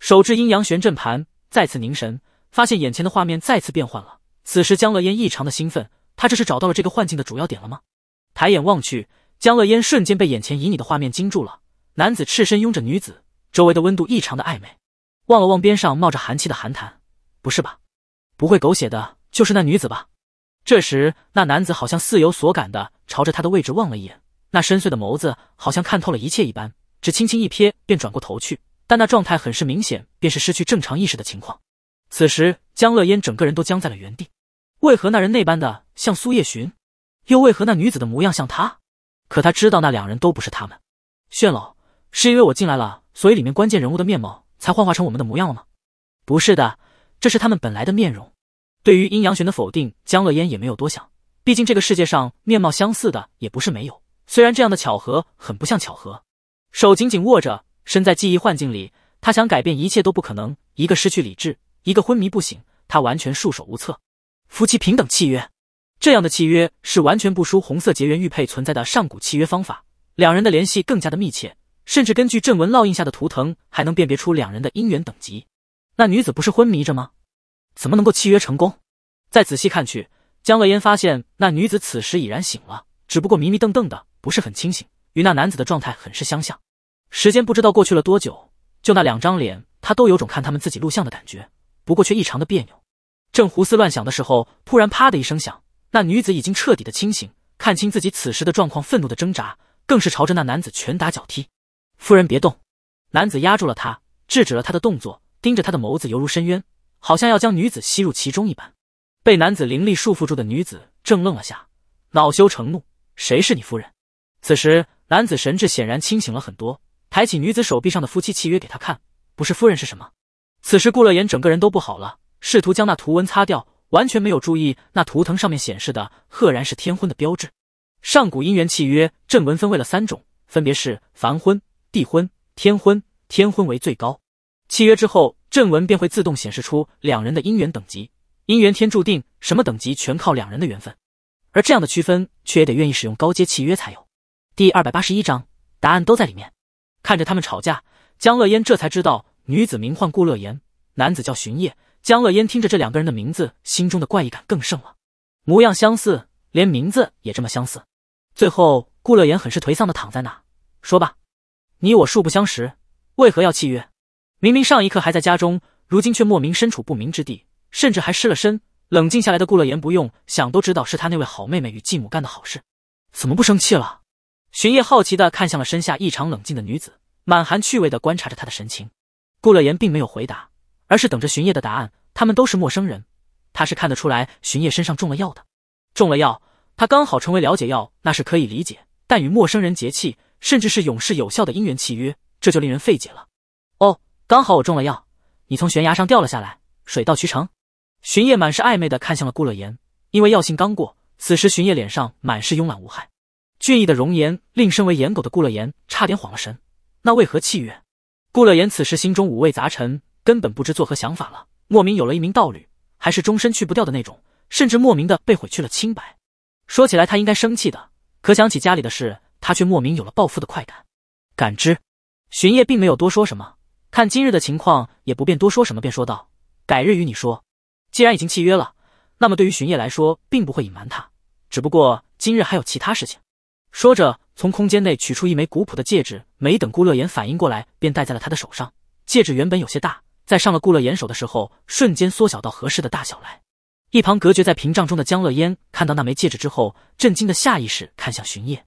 手执阴阳玄阵盘，再次凝神，发现眼前的画面再次变换了。此时，江乐嫣异常的兴奋，他这是找到了这个幻境的主要点了吗？抬眼望去，江乐嫣瞬间被眼前旖旎的画面惊住了。男子赤身拥着女子，周围的温度异常的暧昧。望了望边上冒着寒气的寒潭，不是吧？不会狗血的，就是那女子吧？这时，那男子好像似有所感的朝着他的位置望了一眼，那深邃的眸子好像看透了一切一般，只轻轻一瞥便转过头去。但那状态很是明显，便是失去正常意识的情况。此时，江乐嫣整个人都僵在了原地。为何那人那般的像苏叶寻，又为何那女子的模样像他？可他知道那两人都不是他们。炫老，是因为我进来了，所以里面关键人物的面貌才幻化成我们的模样了吗？不是的，这是他们本来的面容。对于阴阳玄的否定，江乐嫣也没有多想，毕竟这个世界上面貌相似的也不是没有。虽然这样的巧合很不像巧合，手紧紧握着，身在记忆幻境里，他想改变一切都不可能。一个失去理智，一个昏迷不醒，他完全束手无策。夫妻平等契约，这样的契约是完全不输红色结缘玉佩存在的上古契约方法，两人的联系更加的密切，甚至根据阵纹烙印下的图腾，还能辨别出两人的姻缘等级。那女子不是昏迷着吗？怎么能够契约成功？再仔细看去，江乐嫣发现那女子此时已然醒了，只不过迷迷瞪瞪的，不是很清醒，与那男子的状态很是相像。时间不知道过去了多久，就那两张脸，他都有种看他们自己录像的感觉，不过却异常的别扭。正胡思乱想的时候，突然啪的一声响，那女子已经彻底的清醒，看清自己此时的状况，愤怒的挣扎，更是朝着那男子拳打脚踢。夫人别动！男子压住了她，制止了她的动作，盯着她的眸子犹如深渊，好像要将女子吸入其中一般。被男子灵力束缚住的女子正愣了下，恼羞成怒：“谁是你夫人？”此时男子神志显然清醒了很多，抬起女子手臂上的夫妻契约给他看：“不是夫人是什么？”此时顾乐言整个人都不好了。试图将那图文擦掉，完全没有注意那图腾上面显示的，赫然是天婚的标志。上古姻缘契约阵文分为了三种，分别是凡婚、地婚、天婚，天婚为最高。契约之后，阵文便会自动显示出两人的姻缘等级。姻缘天注定，什么等级全靠两人的缘分。而这样的区分，却也得愿意使用高阶契约才有。第二百八十一章，答案都在里面。看着他们吵架，江乐嫣这才知道，女子名唤顾乐言，男子叫巡夜。江乐嫣听着这两个人的名字，心中的怪异感更盛了。模样相似，连名字也这么相似。最后，顾乐言很是颓丧的躺在那，说吧，你我素不相识，为何要契约？明明上一刻还在家中，如今却莫名身处不明之地，甚至还失了身。冷静下来的顾乐言不用想都知道，是他那位好妹妹与继母干的好事。怎么不生气了？巡夜好奇的看向了身下异常冷静的女子，满含趣味的观察着她的神情。顾乐言并没有回答。而是等着巡夜的答案。他们都是陌生人，他是看得出来巡夜身上中了药的。中了药，他刚好成为了解药，那是可以理解。但与陌生人结契，甚至是永世有效的姻缘契约，这就令人费解了。哦，刚好我中了药，你从悬崖上掉了下来，水到渠成。巡夜满是暧昧的看向了顾乐言，因为药性刚过，此时巡夜脸上满是慵懒无害、俊逸的容颜，令身为颜狗的顾乐言差点晃了神。那为何契约？顾乐言此时心中五味杂陈。根本不知作何想法了，莫名有了一名道侣，还是终身去不掉的那种，甚至莫名的被毁去了清白。说起来他应该生气的，可想起家里的事，他却莫名有了报复的快感。感知，巡夜并没有多说什么，看今日的情况也不便多说什么，便说道：“改日与你说。既然已经契约了，那么对于巡夜来说并不会隐瞒他，只不过今日还有其他事情。”说着，从空间内取出一枚古朴的戒指，没等顾乐言反应过来，便戴在了他的手上。戒指原本有些大。在上了顾乐言手的时候，瞬间缩小到合适的大小来。一旁隔绝在屏障中的江乐烟看到那枚戒指之后，震惊的下意识看向巡夜。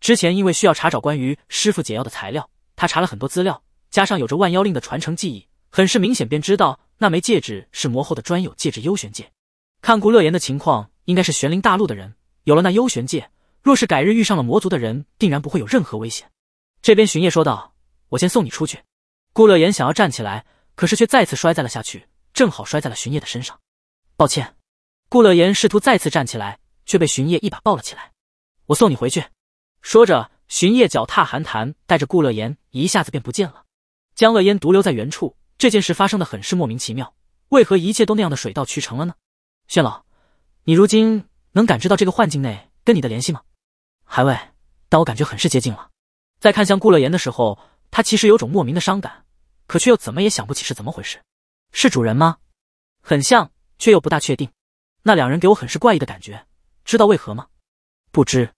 之前因为需要查找关于师傅解药的材料，他查了很多资料，加上有着万妖令的传承记忆，很是明显便知道那枚戒指是魔后的专有戒指幽玄戒。看顾乐言的情况，应该是玄灵大陆的人。有了那幽玄戒，若是改日遇上了魔族的人，定然不会有任何危险。这边巡夜说道：“我先送你出去。”顾乐言想要站起来。可是却再次摔在了下去，正好摔在了巡夜的身上。抱歉，顾乐言试图再次站起来，却被巡夜一把抱了起来。我送你回去。说着，巡夜脚踏寒潭，带着顾乐言一下子便不见了。江乐言独留在原处。这件事发生的很是莫名其妙，为何一切都那样的水到渠成了呢？炫老，你如今能感知到这个幻境内跟你的联系吗？还未，但我感觉很是接近了。在看向顾乐言的时候，他其实有种莫名的伤感。可却又怎么也想不起是怎么回事，是主人吗？很像，却又不大确定。那两人给我很是怪异的感觉，知道为何吗？不知。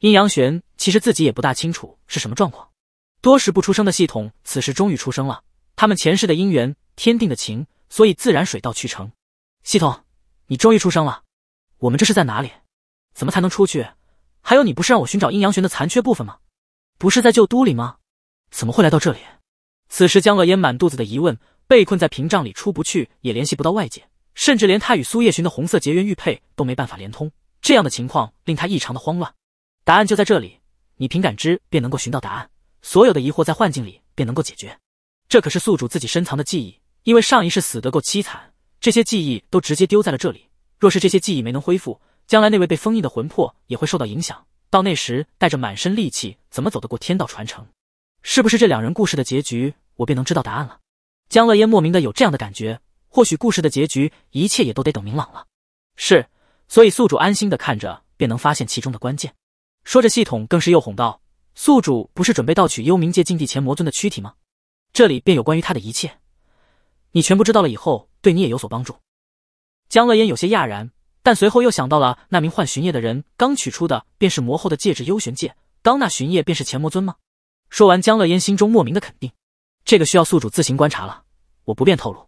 阴阳玄其实自己也不大清楚是什么状况。多时不出声的系统，此时终于出声了。他们前世的姻缘，天定的情，所以自然水到渠成。系统，你终于出声了。我们这是在哪里？怎么才能出去？还有，你不是让我寻找阴阳玄的残缺部分吗？不是在旧都里吗？怎么会来到这里？此时，江乐嫣满肚子的疑问，被困在屏障里出不去，也联系不到外界，甚至连他与苏叶寻的红色结缘玉佩都没办法连通。这样的情况令他异常的慌乱。答案就在这里，你凭感知便能够寻到答案。所有的疑惑在幻境里便能够解决。这可是宿主自己深藏的记忆，因为上一世死得够凄惨，这些记忆都直接丢在了这里。若是这些记忆没能恢复，将来那位被封印的魂魄也会受到影响。到那时，带着满身戾气，怎么走得过天道传承？是不是这两人故事的结局，我便能知道答案了？江乐嫣莫名的有这样的感觉，或许故事的结局，一切也都得等明朗了。是，所以宿主安心的看着，便能发现其中的关键。说着，系统更是又哄道：“宿主不是准备盗取幽冥界禁地前魔尊的躯体吗？这里便有关于他的一切，你全部知道了以后，对你也有所帮助。”江乐嫣有些讶然，但随后又想到了那名唤巡夜的人刚取出的便是魔后的戒指幽玄戒，刚那巡夜便是前魔尊吗？说完，江乐嫣心中莫名的肯定，这个需要宿主自行观察了，我不便透露。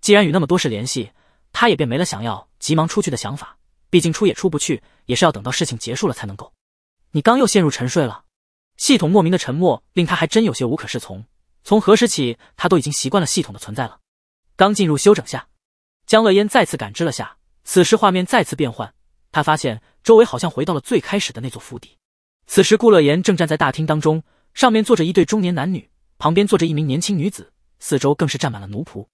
既然与那么多事联系，他也便没了想要急忙出去的想法。毕竟出也出不去，也是要等到事情结束了才能够。你刚又陷入沉睡了？系统莫名的沉默令他还真有些无可适从。从何时起，他都已经习惯了系统的存在了。刚进入休整下，江乐嫣再次感知了下，此时画面再次变换，他发现周围好像回到了最开始的那座府邸。此时顾乐言正站在大厅当中。上面坐着一对中年男女，旁边坐着一名年轻女子，四周更是站满了奴仆。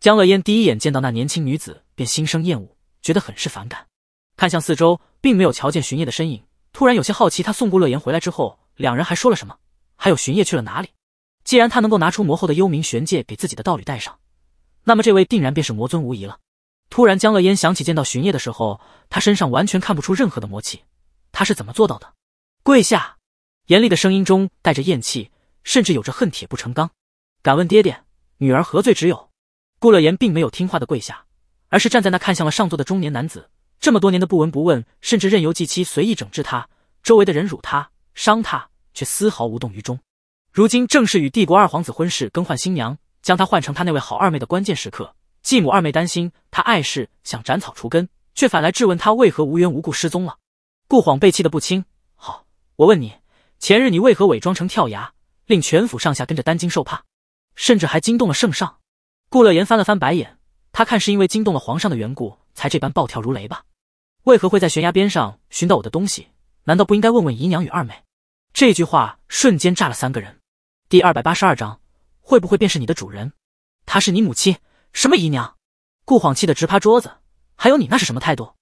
江乐嫣第一眼见到那年轻女子，便心生厌恶，觉得很是反感。看向四周，并没有瞧见巡夜的身影，突然有些好奇，他送顾乐言回来之后，两人还说了什么？还有巡夜去了哪里？既然他能够拿出魔后的幽冥玄戒给自己的道侣戴上，那么这位定然便是魔尊无疑了。突然，江乐嫣想起见到巡夜的时候，他身上完全看不出任何的魔气，他是怎么做到的？跪下。严厉的声音中带着厌气，甚至有着恨铁不成钢。敢问爹爹，女儿何罪之有？顾乐言并没有听话的跪下，而是站在那看向了上座的中年男子。这么多年的不闻不问，甚至任由季妻随意整治他，周围的人辱他、伤他，却丝毫无动于衷。如今正是与帝国二皇子婚事更换新娘，将他换成他那位好二妹的关键时刻。继母二妹担心他碍事，想斩草除根，却反来质问他为何无缘无故失踪了。顾晃被气得不轻。好，我问你。前日你为何伪装成跳崖，令全府上下跟着担惊受怕，甚至还惊动了圣上？顾乐言翻了翻白眼，他看是因为惊动了皇上的缘故，才这般暴跳如雷吧？为何会在悬崖边上寻到我的东西？难道不应该问问姨娘与二妹？这句话瞬间炸了三个人。第二百八十二章，会不会便是你的主人？她是你母亲，什么姨娘？顾晃气得直拍桌子。还有你那是什么态度？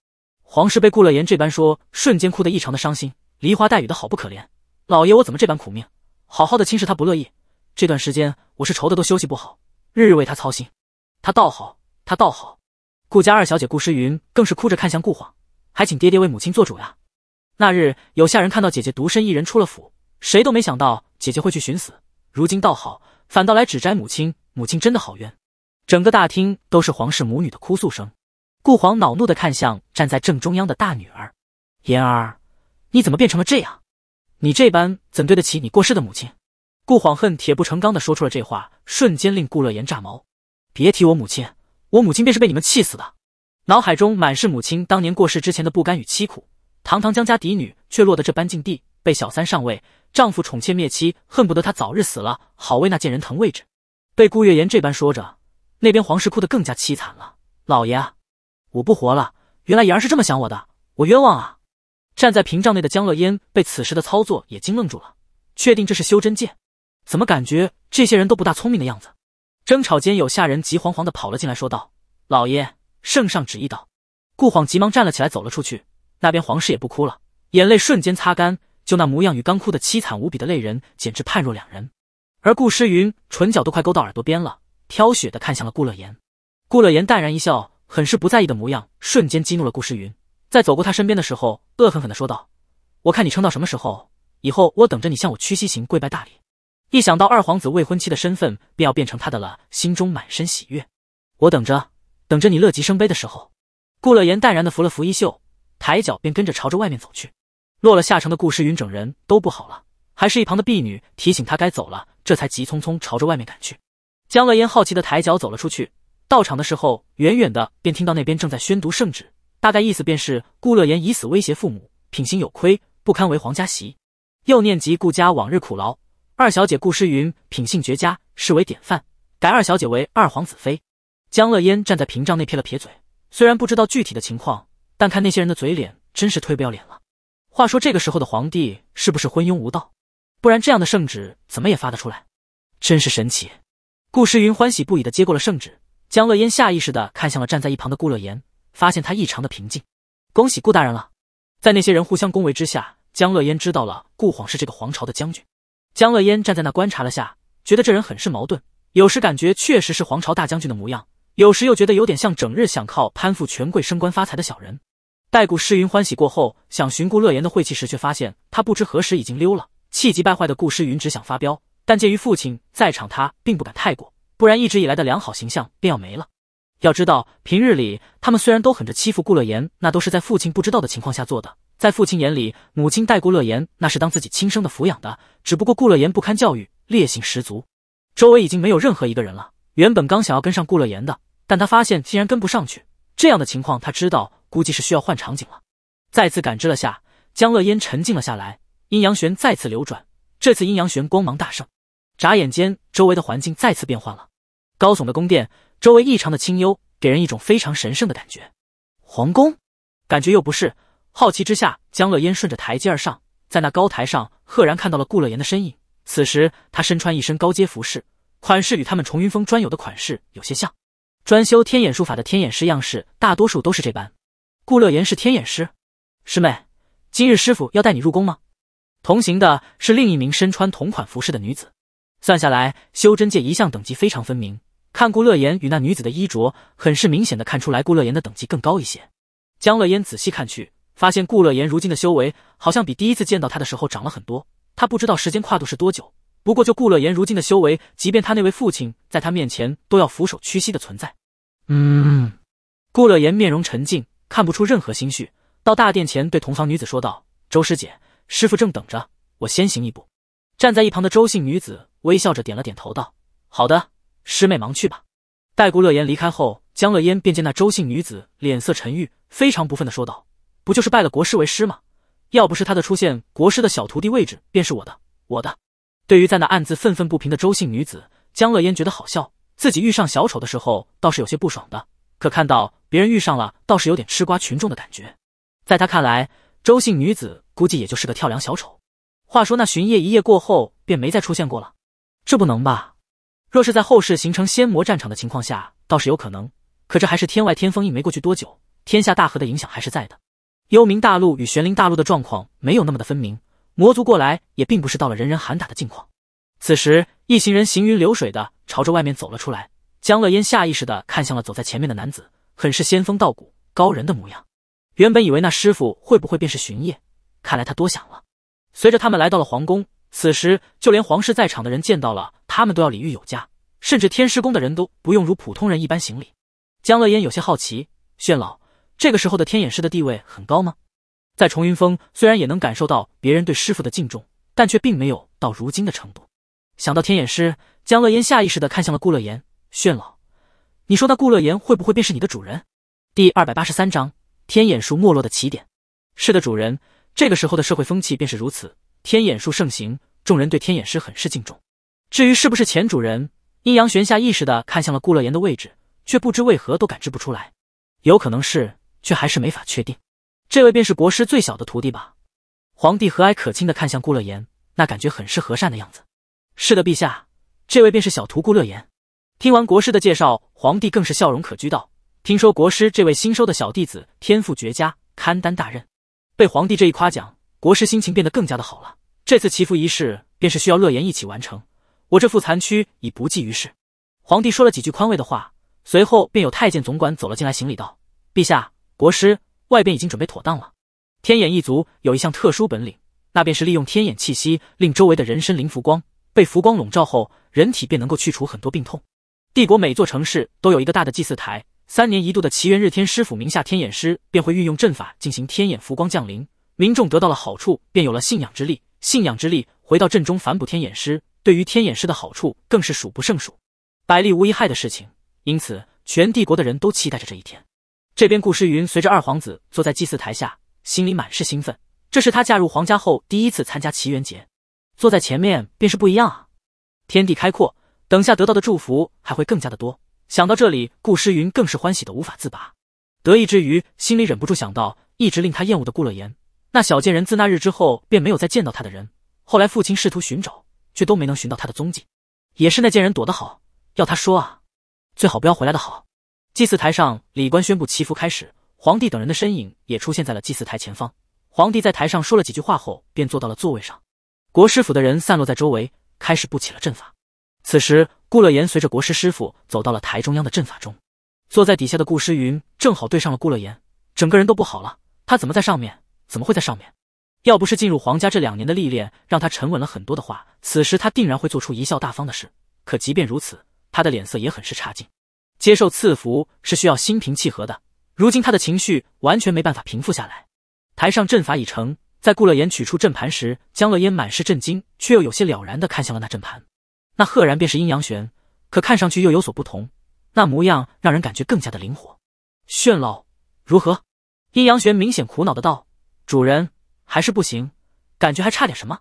皇室被顾乐言这般说，瞬间哭得异常的伤心，梨花带雨的好不可怜。老爷，我怎么这般苦命？好好的亲事他不乐意，这段时间我是愁的都休息不好，日日为他操心。他倒好，他倒好。顾家二小姐顾诗云更是哭着看向顾皇，还请爹爹为母亲做主呀。那日有下人看到姐姐独身一人出了府，谁都没想到姐姐会去寻死。如今倒好，反倒来指摘母亲，母亲真的好冤。整个大厅都是皇室母女的哭诉声。顾皇恼怒的看向站在正中央的大女儿，妍儿，你怎么变成了这样？你这般怎对得起你过世的母亲？顾晃恨铁不成钢的说出了这话，瞬间令顾乐言炸毛。别提我母亲，我母亲便是被你们气死的。脑海中满是母亲当年过世之前的不甘与凄苦，堂堂江家嫡女却落得这般境地，被小三上位，丈夫宠妾灭妻，恨不得她早日死了，好为那贱人腾位置。被顾月言这般说着，那边皇室哭得更加凄惨了。老爷，我不活了！原来言儿是这么想我的，我冤枉啊！站在屏障内的江乐嫣被此时的操作也惊愣住了，确定这是修真界，怎么感觉这些人都不大聪明的样子？争吵间，有下人急慌慌的跑了进来，说道：“老爷，圣上旨意道。”顾晃急忙站了起来，走了出去。那边皇室也不哭了，眼泪瞬间擦干，就那模样与刚哭的凄惨无比的泪人简直判若两人。而顾诗云唇角都快勾到耳朵边了，挑雪的看向了顾乐言。顾乐言淡然一笑，很是不在意的模样，瞬间激怒了顾诗云。在走过他身边的时候，恶狠狠地说道：“我看你撑到什么时候，以后我等着你向我屈膝行跪拜大礼。”一想到二皇子未婚妻的身份便要变成他的了，心中满身喜悦。我等着，等着你乐极生悲的时候。顾乐言淡然地拂了拂衣袖，抬脚便跟着朝着外面走去。落了下城的顾诗云整人都不好了，还是一旁的婢女提醒他该走了，这才急匆匆朝着外面赶去。江乐言好奇地抬脚走了出去，到场的时候，远远的便听到那边正在宣读圣旨。大概意思便是顾乐言以死威胁父母，品行有亏，不堪为皇家媳。又念及顾家往日苦劳，二小姐顾诗云品性绝佳，是为典范，改二小姐为二皇子妃。江乐嫣站在屏障内撇了撇嘴，虽然不知道具体的情况，但看那些人的嘴脸，真是忒不要脸了。话说这个时候的皇帝是不是昏庸无道？不然这样的圣旨怎么也发得出来？真是神奇。顾诗云欢喜不已的接过了圣旨，江乐嫣下意识的看向了站在一旁的顾乐言。发现他异常的平静，恭喜顾大人了。在那些人互相恭维之下，江乐嫣知道了顾晃是这个皇朝的将军。江乐嫣站在那观察了下，觉得这人很是矛盾，有时感觉确实是皇朝大将军的模样，有时又觉得有点像整日想靠攀附权贵升官发财的小人。待顾诗云欢喜过后，想寻顾乐言的晦气时，却发现他不知何时已经溜了。气急败坏的顾诗云只想发飙，但鉴于父亲在场，他并不敢太过，不然一直以来的良好形象便要没了。要知道，平日里他们虽然都狠着欺负顾乐言，那都是在父亲不知道的情况下做的。在父亲眼里，母亲带顾乐言那是当自己亲生的抚养的。只不过顾乐言不堪教育，烈性十足。周围已经没有任何一个人了。原本刚想要跟上顾乐言的，但他发现竟然跟不上去。这样的情况，他知道估计是需要换场景了。再次感知了下，江乐烟沉静了下来，阴阳玄再次流转。这次阴阳玄光芒大盛，眨眼间，周围的环境再次变换了。高耸的宫殿。周围异常的清幽，给人一种非常神圣的感觉。皇宫？感觉又不是。好奇之下，江乐烟顺着台阶而上，在那高台上，赫然看到了顾乐言的身影。此时，他身穿一身高阶服饰，款式与他们重云峰专有的款式有些像。专修天眼术法的天眼师样式，大多数都是这般。顾乐言是天眼师。师妹，今日师傅要带你入宫吗？同行的是另一名身穿同款服饰的女子。算下来，修真界一向等级非常分明。看顾乐言与那女子的衣着，很是明显的看出来顾乐言的等级更高一些。江乐言仔细看去，发现顾乐言如今的修为好像比第一次见到他的时候长了很多。他不知道时间跨度是多久，不过就顾乐言如今的修为，即便他那位父亲在他面前都要俯首屈膝的存在。嗯，顾乐言面容沉静，看不出任何心绪，到大殿前对同房女子说道：“周师姐，师傅正等着，我先行一步。”站在一旁的周姓女子微笑着点了点头，道：“好的。”师妹，忙去吧。待顾乐言离开后，江乐嫣便见那周姓女子脸色沉郁，非常不忿的说道：“不就是拜了国师为师吗？要不是他的出现，国师的小徒弟位置便是我的，我的。”对于在那暗自愤愤不平的周姓女子，江乐嫣觉得好笑。自己遇上小丑的时候倒是有些不爽的，可看到别人遇上了，倒是有点吃瓜群众的感觉。在他看来，周姓女子估计也就是个跳梁小丑。话说那巡夜一夜过后便没再出现过了，这不能吧？若是在后世形成仙魔战场的情况下，倒是有可能。可这还是天外天封印没过去多久，天下大河的影响还是在的。幽冥大陆与玄灵大陆的状况没有那么的分明，魔族过来也并不是到了人人喊打的境况。此时，一行人行云流水的朝着外面走了出来。江乐烟下意识的看向了走在前面的男子，很是仙风道骨、高人的模样。原本以为那师傅会不会便是巡夜，看来他多想了。随着他们来到了皇宫。此时，就连皇室在场的人见到了他们都要礼遇有加，甚至天师宫的人都不用如普通人一般行礼。江乐嫣有些好奇，炫老这个时候的天眼师的地位很高吗？在重云峰，虽然也能感受到别人对师傅的敬重，但却并没有到如今的程度。想到天眼师，江乐嫣下意识的看向了顾乐言。炫老，你说那顾乐言会不会便是你的主人？第二百八十三章天眼术没落的起点。是的，主人。这个时候的社会风气便是如此。天眼术盛行，众人对天眼师很是敬重。至于是不是前主人，阴阳玄下意识的看向了顾乐言的位置，却不知为何都感知不出来。有可能是，却还是没法确定。这位便是国师最小的徒弟吧？皇帝和蔼可亲的看向顾乐言，那感觉很是和善的样子。是的，陛下，这位便是小徒顾乐言。听完国师的介绍，皇帝更是笑容可掬道：“听说国师这位新收的小弟子天赋绝佳，堪担大任。”被皇帝这一夸奖。国师心情变得更加的好了，这次祈福仪式便是需要乐言一起完成。我这副残躯已不济于事。皇帝说了几句宽慰的话，随后便有太监总管走了进来，行礼道：“陛下，国师，外边已经准备妥当了。”天眼一族有一项特殊本领，那便是利用天眼气息，令周围的人身灵浮光，被浮光笼罩后，人体便能够去除很多病痛。帝国每座城市都有一个大的祭祀台，三年一度的祈元日，天师府名下天眼师便会运用阵法进行天眼浮光降临。民众得到了好处，便有了信仰之力。信仰之力回到镇中反哺天眼师，对于天眼师的好处更是数不胜数，百利无一害的事情。因此，全帝国的人都期待着这一天。这边顾诗云随着二皇子坐在祭祀台下，心里满是兴奋。这是他嫁入皇家后第一次参加祈缘节，坐在前面便是不一样啊！天地开阔，等下得到的祝福还会更加的多。想到这里，顾诗云更是欢喜的无法自拔。得意之余，心里忍不住想到一直令他厌恶的顾乐言。那小贱人自那日之后便没有再见到他的人，后来父亲试图寻找，却都没能寻到他的踪迹，也是那贱人躲得好。要他说啊，最好不要回来的好。祭祀台上，李官宣布祈福开始，皇帝等人的身影也出现在了祭祀台前方。皇帝在台上说了几句话后，便坐到了座位上。国师府的人散落在周围，开始布起了阵法。此时，顾乐言随着国师师傅走到了台中央的阵法中。坐在底下的顾诗云正好对上了顾乐言，整个人都不好了。他怎么在上面？怎么会在上面？要不是进入皇家这两年的历练让他沉稳了很多的话，此时他定然会做出贻笑大方的事。可即便如此，他的脸色也很是差劲。接受赐福是需要心平气和的，如今他的情绪完全没办法平复下来。台上阵法已成，在顾乐言取出阵盘时，江乐嫣满是震惊，却又有些了然的看向了那阵盘。那赫然便是阴阳玄，可看上去又有所不同，那模样让人感觉更加的灵活。炫老如何？阴阳玄明显苦恼的道。主人还是不行，感觉还差点什么。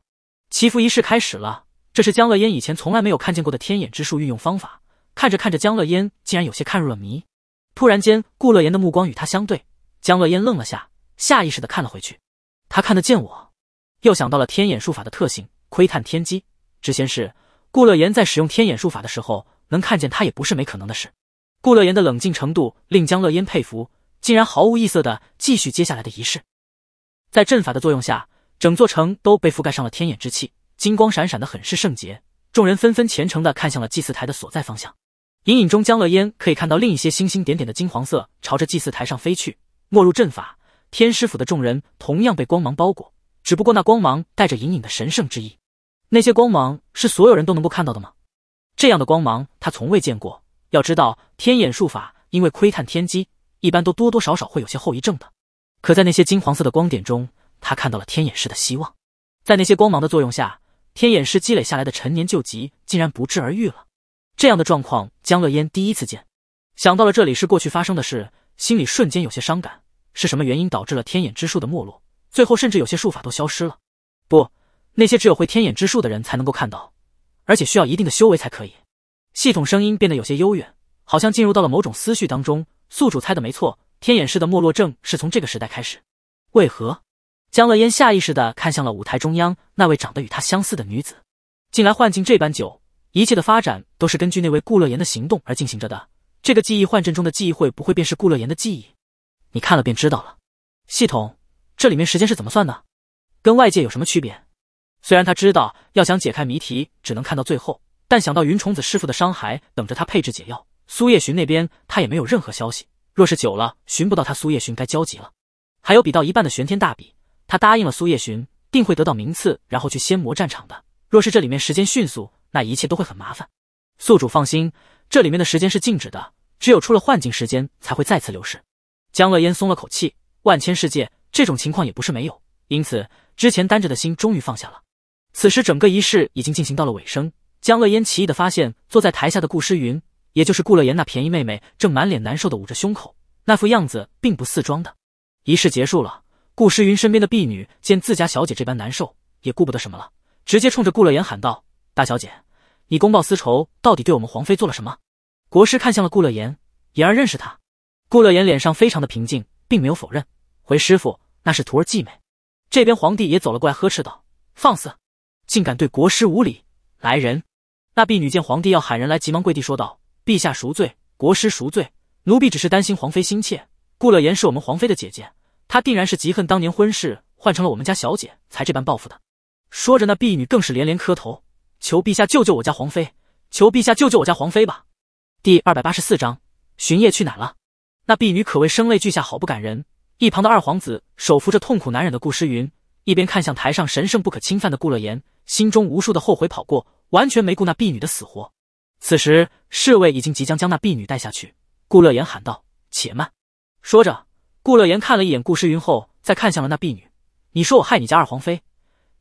祈福仪式开始了，这是江乐烟以前从来没有看见过的天眼之术运用方法。看着看着，江乐烟竟然有些看入了迷。突然间，顾乐言的目光与他相对，江乐烟愣了下，下意识的看了回去。他看得见我，又想到了天眼术法的特性，窥探天机。之前是顾乐言在使用天眼术法的时候能看见他，也不是没可能的事。顾乐言的冷静程度令江乐烟佩服，竟然毫无意思的继续接下来的仪式。在阵法的作用下，整座城都被覆盖上了天眼之气，金光闪闪的，很是圣洁。众人纷纷虔诚的看向了祭祀台的所在方向。隐隐中，江乐烟可以看到另一些星星点点的金黄色朝着祭祀台上飞去，没入阵法。天师府的众人同样被光芒包裹，只不过那光芒带着隐隐的神圣之意。那些光芒是所有人都能够看到的吗？这样的光芒他从未见过。要知道，天眼术法因为窥探天机，一般都多多少少会有些后遗症的。可在那些金黄色的光点中，他看到了天眼师的希望。在那些光芒的作用下，天眼师积累下来的陈年旧疾竟然不治而愈了。这样的状况，江乐嫣第一次见。想到了这里是过去发生的事，心里瞬间有些伤感。是什么原因导致了天眼之术的没落？最后甚至有些术法都消失了。不，那些只有会天眼之术的人才能够看到，而且需要一定的修为才可以。系统声音变得有些悠远，好像进入到了某种思绪当中。宿主猜的没错，天眼式的没落症是从这个时代开始。为何？江乐嫣下意识的看向了舞台中央那位长得与他相似的女子。近来幻境这般久，一切的发展都是根据那位顾乐言的行动而进行着的。这个记忆幻阵中的记忆会不会便是顾乐言的记忆？你看了便知道了。系统，这里面时间是怎么算的？跟外界有什么区别？虽然他知道要想解开谜题，只能看到最后，但想到云虫子师傅的伤还等着他配置解药。苏叶寻那边，他也没有任何消息。若是久了寻不到他，苏叶寻该焦急了。还有比到一半的玄天大比，他答应了苏叶寻，定会得到名次，然后去仙魔战场的。若是这里面时间迅速，那一切都会很麻烦。宿主放心，这里面的时间是静止的，只有出了幻境，时间才会再次流逝。江乐烟松了口气，万千世界这种情况也不是没有，因此之前担着的心终于放下了。此时整个仪式已经进行到了尾声，江乐烟奇异的发现，坐在台下的顾诗云。也就是顾乐言那便宜妹妹，正满脸难受的捂着胸口，那副样子并不似装的。仪式结束了，顾诗云身边的婢女见自家小姐这般难受，也顾不得什么了，直接冲着顾乐言喊道：“大小姐，你公报私仇，到底对我们皇妃做了什么？”国师看向了顾乐言，言儿认识他。顾乐言脸上非常的平静，并没有否认。回师傅，那是徒儿继妹。这边皇帝也走了过来呵斥道：“放肆！竟敢对国师无礼！来人！”那婢女见皇帝要喊人来，急忙跪地说道。陛下赎罪，国师赎罪，奴婢只是担心皇妃心切。顾乐言是我们皇妃的姐姐，她定然是极恨当年婚事换成了我们家小姐，才这般报复的。说着，那婢女更是连连磕头，求陛下救救我家皇妃，求陛下救救我家皇妃吧。第二百八十四章，巡夜去哪了？那婢女可谓声泪俱下，好不感人。一旁的二皇子手扶着痛苦难忍的顾诗云，一边看向台上神圣不可侵犯的顾乐言，心中无数的后悔跑过，完全没顾那婢女的死活。此时，侍卫已经即将将那婢女带下去。顾乐言喊道：“且慢！”说着，顾乐言看了一眼顾诗云，后再看向了那婢女。“你说我害你家二皇妃，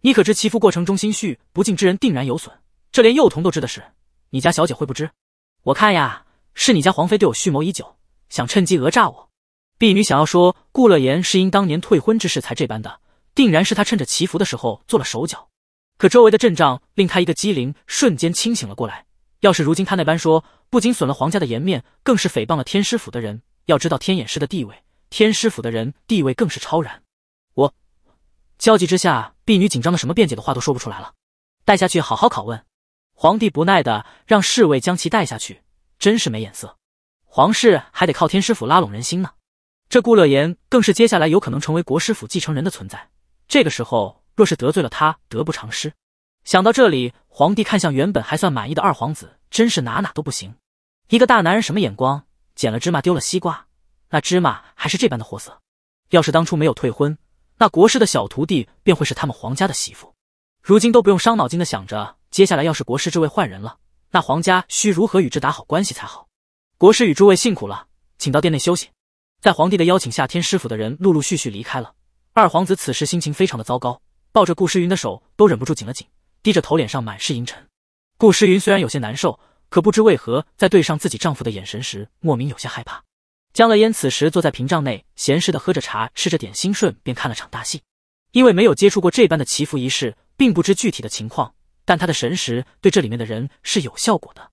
你可知祈福过程中心绪不敬之人定然有损？这连幼童都知的事，你家小姐会不知？我看呀，是你家皇妃对我蓄谋已久，想趁机讹诈我。”婢女想要说，顾乐言是因当年退婚之事才这般的，定然是他趁着祈福的时候做了手脚。可周围的阵仗令他一个机灵，瞬间清醒了过来。要是如今他那般说，不仅损了皇家的颜面，更是诽谤了天师府的人。要知道天眼师的地位，天师府的人地位更是超然。我焦急之下，婢女紧张的什么辩解的话都说不出来了。带下去，好好拷问。皇帝不耐的让侍卫将其带下去。真是没眼色，皇室还得靠天师府拉拢人心呢。这顾乐言更是接下来有可能成为国师府继承人的存在，这个时候若是得罪了他，得不偿失。想到这里，皇帝看向原本还算满意的二皇子，真是哪哪都不行。一个大男人什么眼光，捡了芝麻丢了西瓜。那芝麻还是这般的货色。要是当初没有退婚，那国师的小徒弟便会是他们皇家的媳妇。如今都不用伤脑筋的想着，接下来要是国师之位换人了，那皇家需如何与之打好关系才好？国师与诸位辛苦了，请到殿内休息。在皇帝的邀请下，天师府的人陆陆续续离开了。二皇子此时心情非常的糟糕，抱着顾诗云的手都忍不住紧了紧。低着头，脸上满是阴沉。顾诗云虽然有些难受，可不知为何，在对上自己丈夫的眼神时，莫名有些害怕。江乐嫣此时坐在屏障内，闲适的喝着茶，吃着点心，顺便看了场大戏。因为没有接触过这般的祈福仪式，并不知具体的情况，但她的神识对这里面的人是有效果的。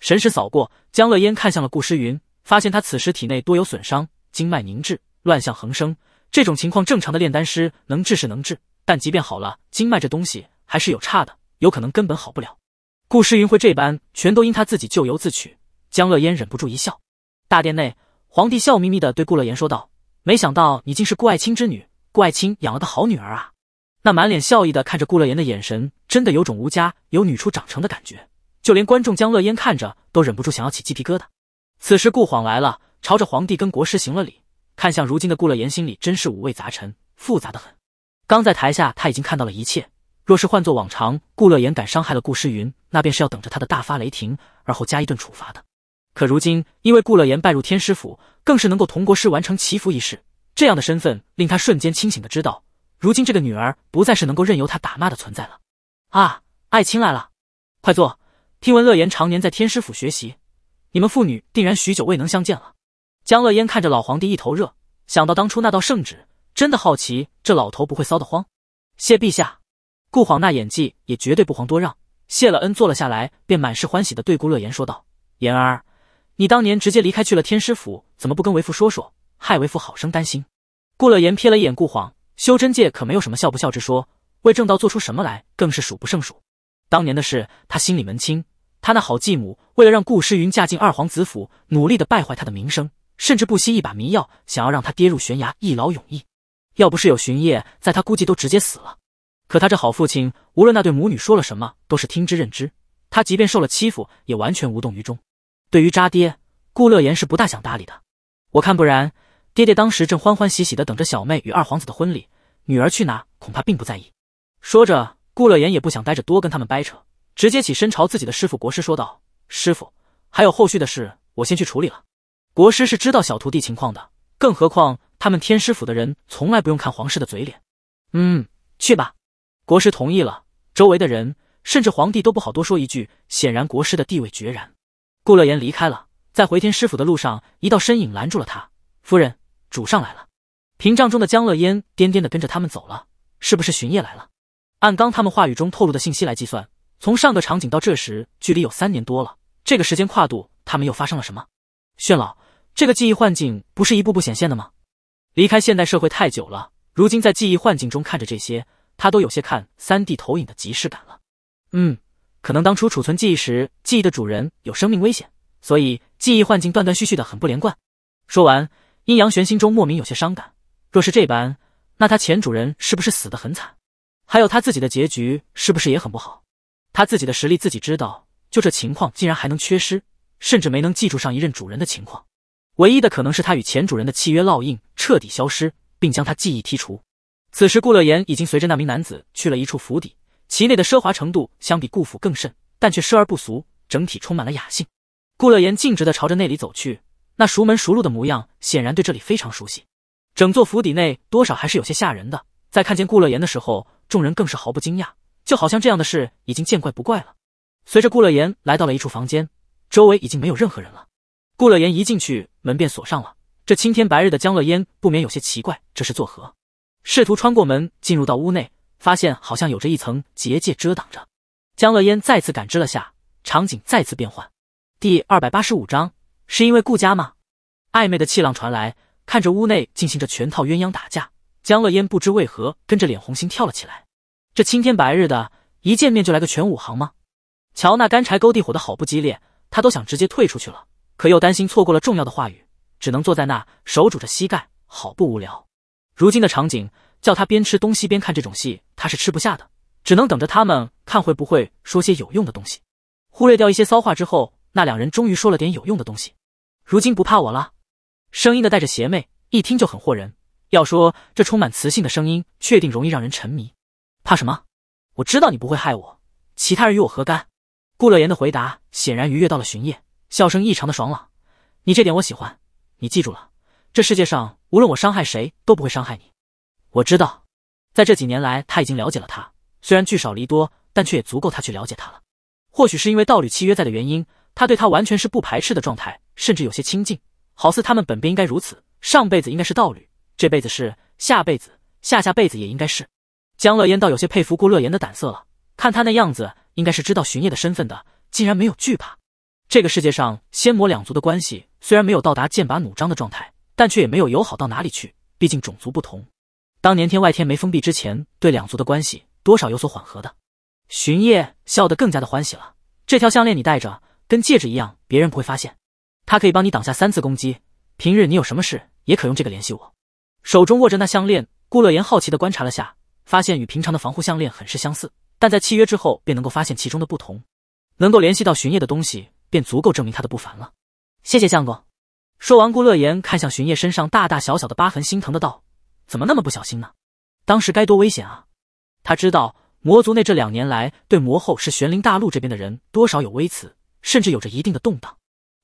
神识扫过，江乐嫣看向了顾诗云，发现她此时体内多有损伤，经脉凝滞，乱象横生。这种情况，正常的炼丹师能治是能治，但即便好了，经脉这东西。还是有差的，有可能根本好不了。顾诗云会这般，全都因他自己咎由自取。江乐嫣忍不住一笑。大殿内，皇帝笑眯眯的对顾乐言说道：“没想到你竟是顾爱卿之女，顾爱卿养了个好女儿啊！”那满脸笑意的看着顾乐言的眼神，真的有种吴家有女初长成的感觉。就连观众江乐嫣看着都忍不住想要起鸡皮疙瘩。此时顾晃来了，朝着皇帝跟国师行了礼，看向如今的顾乐言，心里真是五味杂陈，复杂的很。刚在台下，他已经看到了一切。若是换做往常，顾乐言敢伤害了顾诗云，那便是要等着他的大发雷霆，而后加一顿处罚的。可如今，因为顾乐言拜入天师府，更是能够同国师完成祈福一事，这样的身份令他瞬间清醒的知道，如今这个女儿不再是能够任由他打骂的存在了。啊，爱卿来了，快坐。听闻乐言常年在天师府学习，你们父女定然许久未能相见了。江乐嫣看着老皇帝一头热，想到当初那道圣旨，真的好奇这老头不会骚得慌。谢陛下。顾晃那演技也绝对不遑多让，谢了恩，坐了下来，便满是欢喜的对顾乐言说道：“言儿，你当年直接离开去了天师府，怎么不跟为父说说？害为父好生担心。”顾乐言瞥了一眼顾晃，修真界可没有什么笑不笑之说，为正道做出什么来更是数不胜数。当年的事他心里门清，他那好继母为了让顾诗云嫁进二皇子府，努力的败坏他的名声，甚至不惜一把迷药，想要让他跌入悬崖一劳永逸。要不是有巡夜在，他估计都直接死了。可他这好父亲，无论那对母女说了什么，都是听之任之。他即便受了欺负，也完全无动于衷。对于渣爹顾乐言是不大想搭理的。我看不然，爹爹当时正欢欢喜喜的等着小妹与二皇子的婚礼，女儿去哪恐怕并不在意。说着，顾乐言也不想待着多跟他们掰扯，直接起身朝自己的师傅国师说道：“师傅，还有后续的事，我先去处理了。”国师是知道小徒弟情况的，更何况他们天师府的人从来不用看皇室的嘴脸。嗯，去吧。国师同意了，周围的人甚至皇帝都不好多说一句。显然，国师的地位决然。顾乐言离开了，在回天师府的路上，一道身影拦住了他。夫人，主上来了。屏障中的江乐嫣颠颠的跟着他们走了。是不是巡夜来了？按刚他们话语中透露的信息来计算，从上个场景到这时，距离有三年多了。这个时间跨度，他们又发生了什么？炫老，这个记忆幻境不是一步步显现的吗？离开现代社会太久了，如今在记忆幻境中看着这些。他都有些看三 D 投影的即视感了，嗯，可能当初储存记忆时，记忆的主人有生命危险，所以记忆幻境断断续续的，很不连贯。说完，阴阳玄心中莫名有些伤感。若是这般，那他前主人是不是死得很惨？还有他自己的结局是不是也很不好？他自己的实力自己知道，就这情况竟然还能缺失，甚至没能记住上一任主人的情况。唯一的可能是他与前主人的契约烙印彻底消失，并将他记忆剔除。此时，顾乐言已经随着那名男子去了一处府邸，其内的奢华程度相比顾府更甚，但却奢而不俗，整体充满了雅兴。顾乐言径直的朝着那里走去，那熟门熟路的模样，显然对这里非常熟悉。整座府邸内多少还是有些吓人的，在看见顾乐言的时候，众人更是毫不惊讶，就好像这样的事已经见怪不怪了。随着顾乐言来到了一处房间，周围已经没有任何人了。顾乐言一进去，门便锁上了。这青天白日的，江乐嫣不免有些奇怪，这是作何？试图穿过门进入到屋内，发现好像有着一层结界遮挡着。江乐嫣再次感知了下，场景再次变换。第二百八十五章，是因为顾家吗？暧昧的气浪传来，看着屋内进行着全套鸳鸯打架，江乐嫣不知为何跟着脸红心跳了起来。这青天白日的，一见面就来个全武行吗？瞧那干柴勾地火的好不激烈，他都想直接退出去了，可又担心错过了重要的话语，只能坐在那手拄着膝盖，好不无聊。如今的场景，叫他边吃东西边看这种戏，他是吃不下的，只能等着他们看会不会说些有用的东西。忽略掉一些骚话之后，那两人终于说了点有用的东西。如今不怕我了，声音的带着邪魅，一听就很惑人。要说这充满磁性的声音，确定容易让人沉迷。怕什么？我知道你不会害我，其他人与我何干？顾乐言的回答显然愉悦到了巡夜，笑声异常的爽朗。你这点我喜欢，你记住了，这世界上。无论我伤害谁，都不会伤害你。我知道，在这几年来，他已经了解了他。虽然聚少离多，但却也足够他去了解他了。或许是因为道侣契约在的原因，他对他完全是不排斥的状态，甚至有些亲近，好似他们本便应该如此。上辈子应该是道侣，这辈子是，下辈子、下下辈子也应该是。江乐言倒有些佩服顾乐言的胆色了，看他那样子，应该是知道巡夜的身份的，竟然没有惧怕。这个世界上，仙魔两族的关系虽然没有到达剑拔弩张的状态。但却也没有友好到哪里去，毕竟种族不同。当年天外天没封闭之前，对两族的关系多少有所缓和的。巡夜笑得更加的欢喜了。这条项链你戴着，跟戒指一样，别人不会发现。它可以帮你挡下三次攻击。平日你有什么事，也可用这个联系我。手中握着那项链，顾乐言好奇的观察了下，发现与平常的防护项链很是相似，但在契约之后便能够发现其中的不同。能够联系到巡夜的东西，便足够证明他的不凡了。谢谢相公。说完，顾乐言看向巡夜身上大大小小的疤痕，心疼的道：“怎么那么不小心呢？当时该多危险啊！”他知道魔族内这两年来对魔后是玄灵大陆这边的人多少有微词，甚至有着一定的动荡。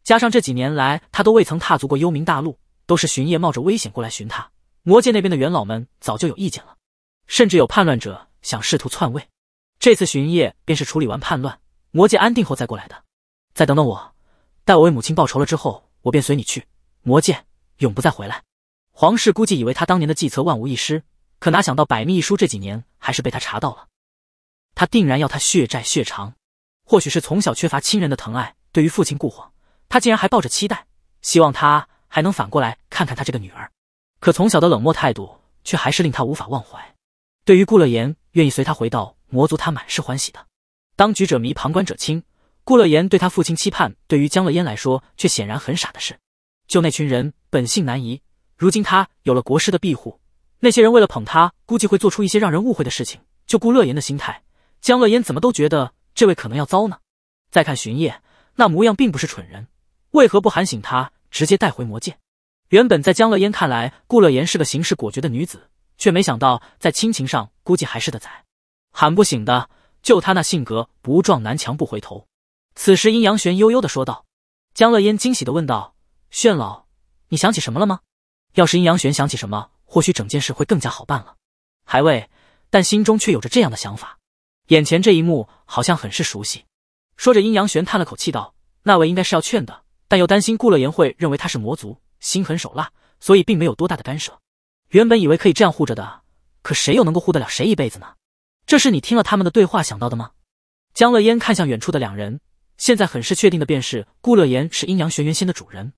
加上这几年来他都未曾踏足过幽冥大陆，都是巡夜冒着危险过来寻他。魔界那边的元老们早就有意见了，甚至有叛乱者想试图篡位。这次巡夜便是处理完叛乱，魔界安定后再过来的。再等等我，待我为母亲报仇了之后。我便随你去，魔界永不再回来。皇室估计以为他当年的计策万无一失，可哪想到百密一疏，这几年还是被他查到了。他定然要他血债血偿。或许是从小缺乏亲人的疼爱，对于父亲顾皇，他竟然还抱着期待，希望他还能反过来看看他这个女儿。可从小的冷漠态度，却还是令他无法忘怀。对于顾乐言愿意随他回到魔族，他满是欢喜的。当局者迷，旁观者清。顾乐言对他父亲期盼，对于江乐嫣来说，却显然很傻的事。就那群人，本性难移。如今他有了国师的庇护，那些人为了捧他，估计会做出一些让人误会的事情。就顾乐言的心态，江乐言怎么都觉得这位可能要糟呢。再看巡夜，那模样并不是蠢人，为何不喊醒他，直接带回魔界？原本在江乐嫣看来，顾乐言是个行事果决的女子，却没想到在亲情上，估计还是的宰。喊不醒的，就他那性格，不撞南墙不回头。此时，阴阳玄悠悠的说道。江乐嫣惊喜的问道：“炫老，你想起什么了吗？”要是阴阳玄想起什么，或许整件事会更加好办了。还未，但心中却有着这样的想法。眼前这一幕好像很是熟悉。说着，阴阳玄叹了口气道：“那位应该是要劝的，但又担心顾乐言会认为他是魔族，心狠手辣，所以并没有多大的干涉。原本以为可以这样护着的，可谁又能够护得了谁一辈子呢？”这是你听了他们的对话想到的吗？江乐嫣看向远处的两人。现在很是确定的便是顾乐言是阴阳玄元仙的主人，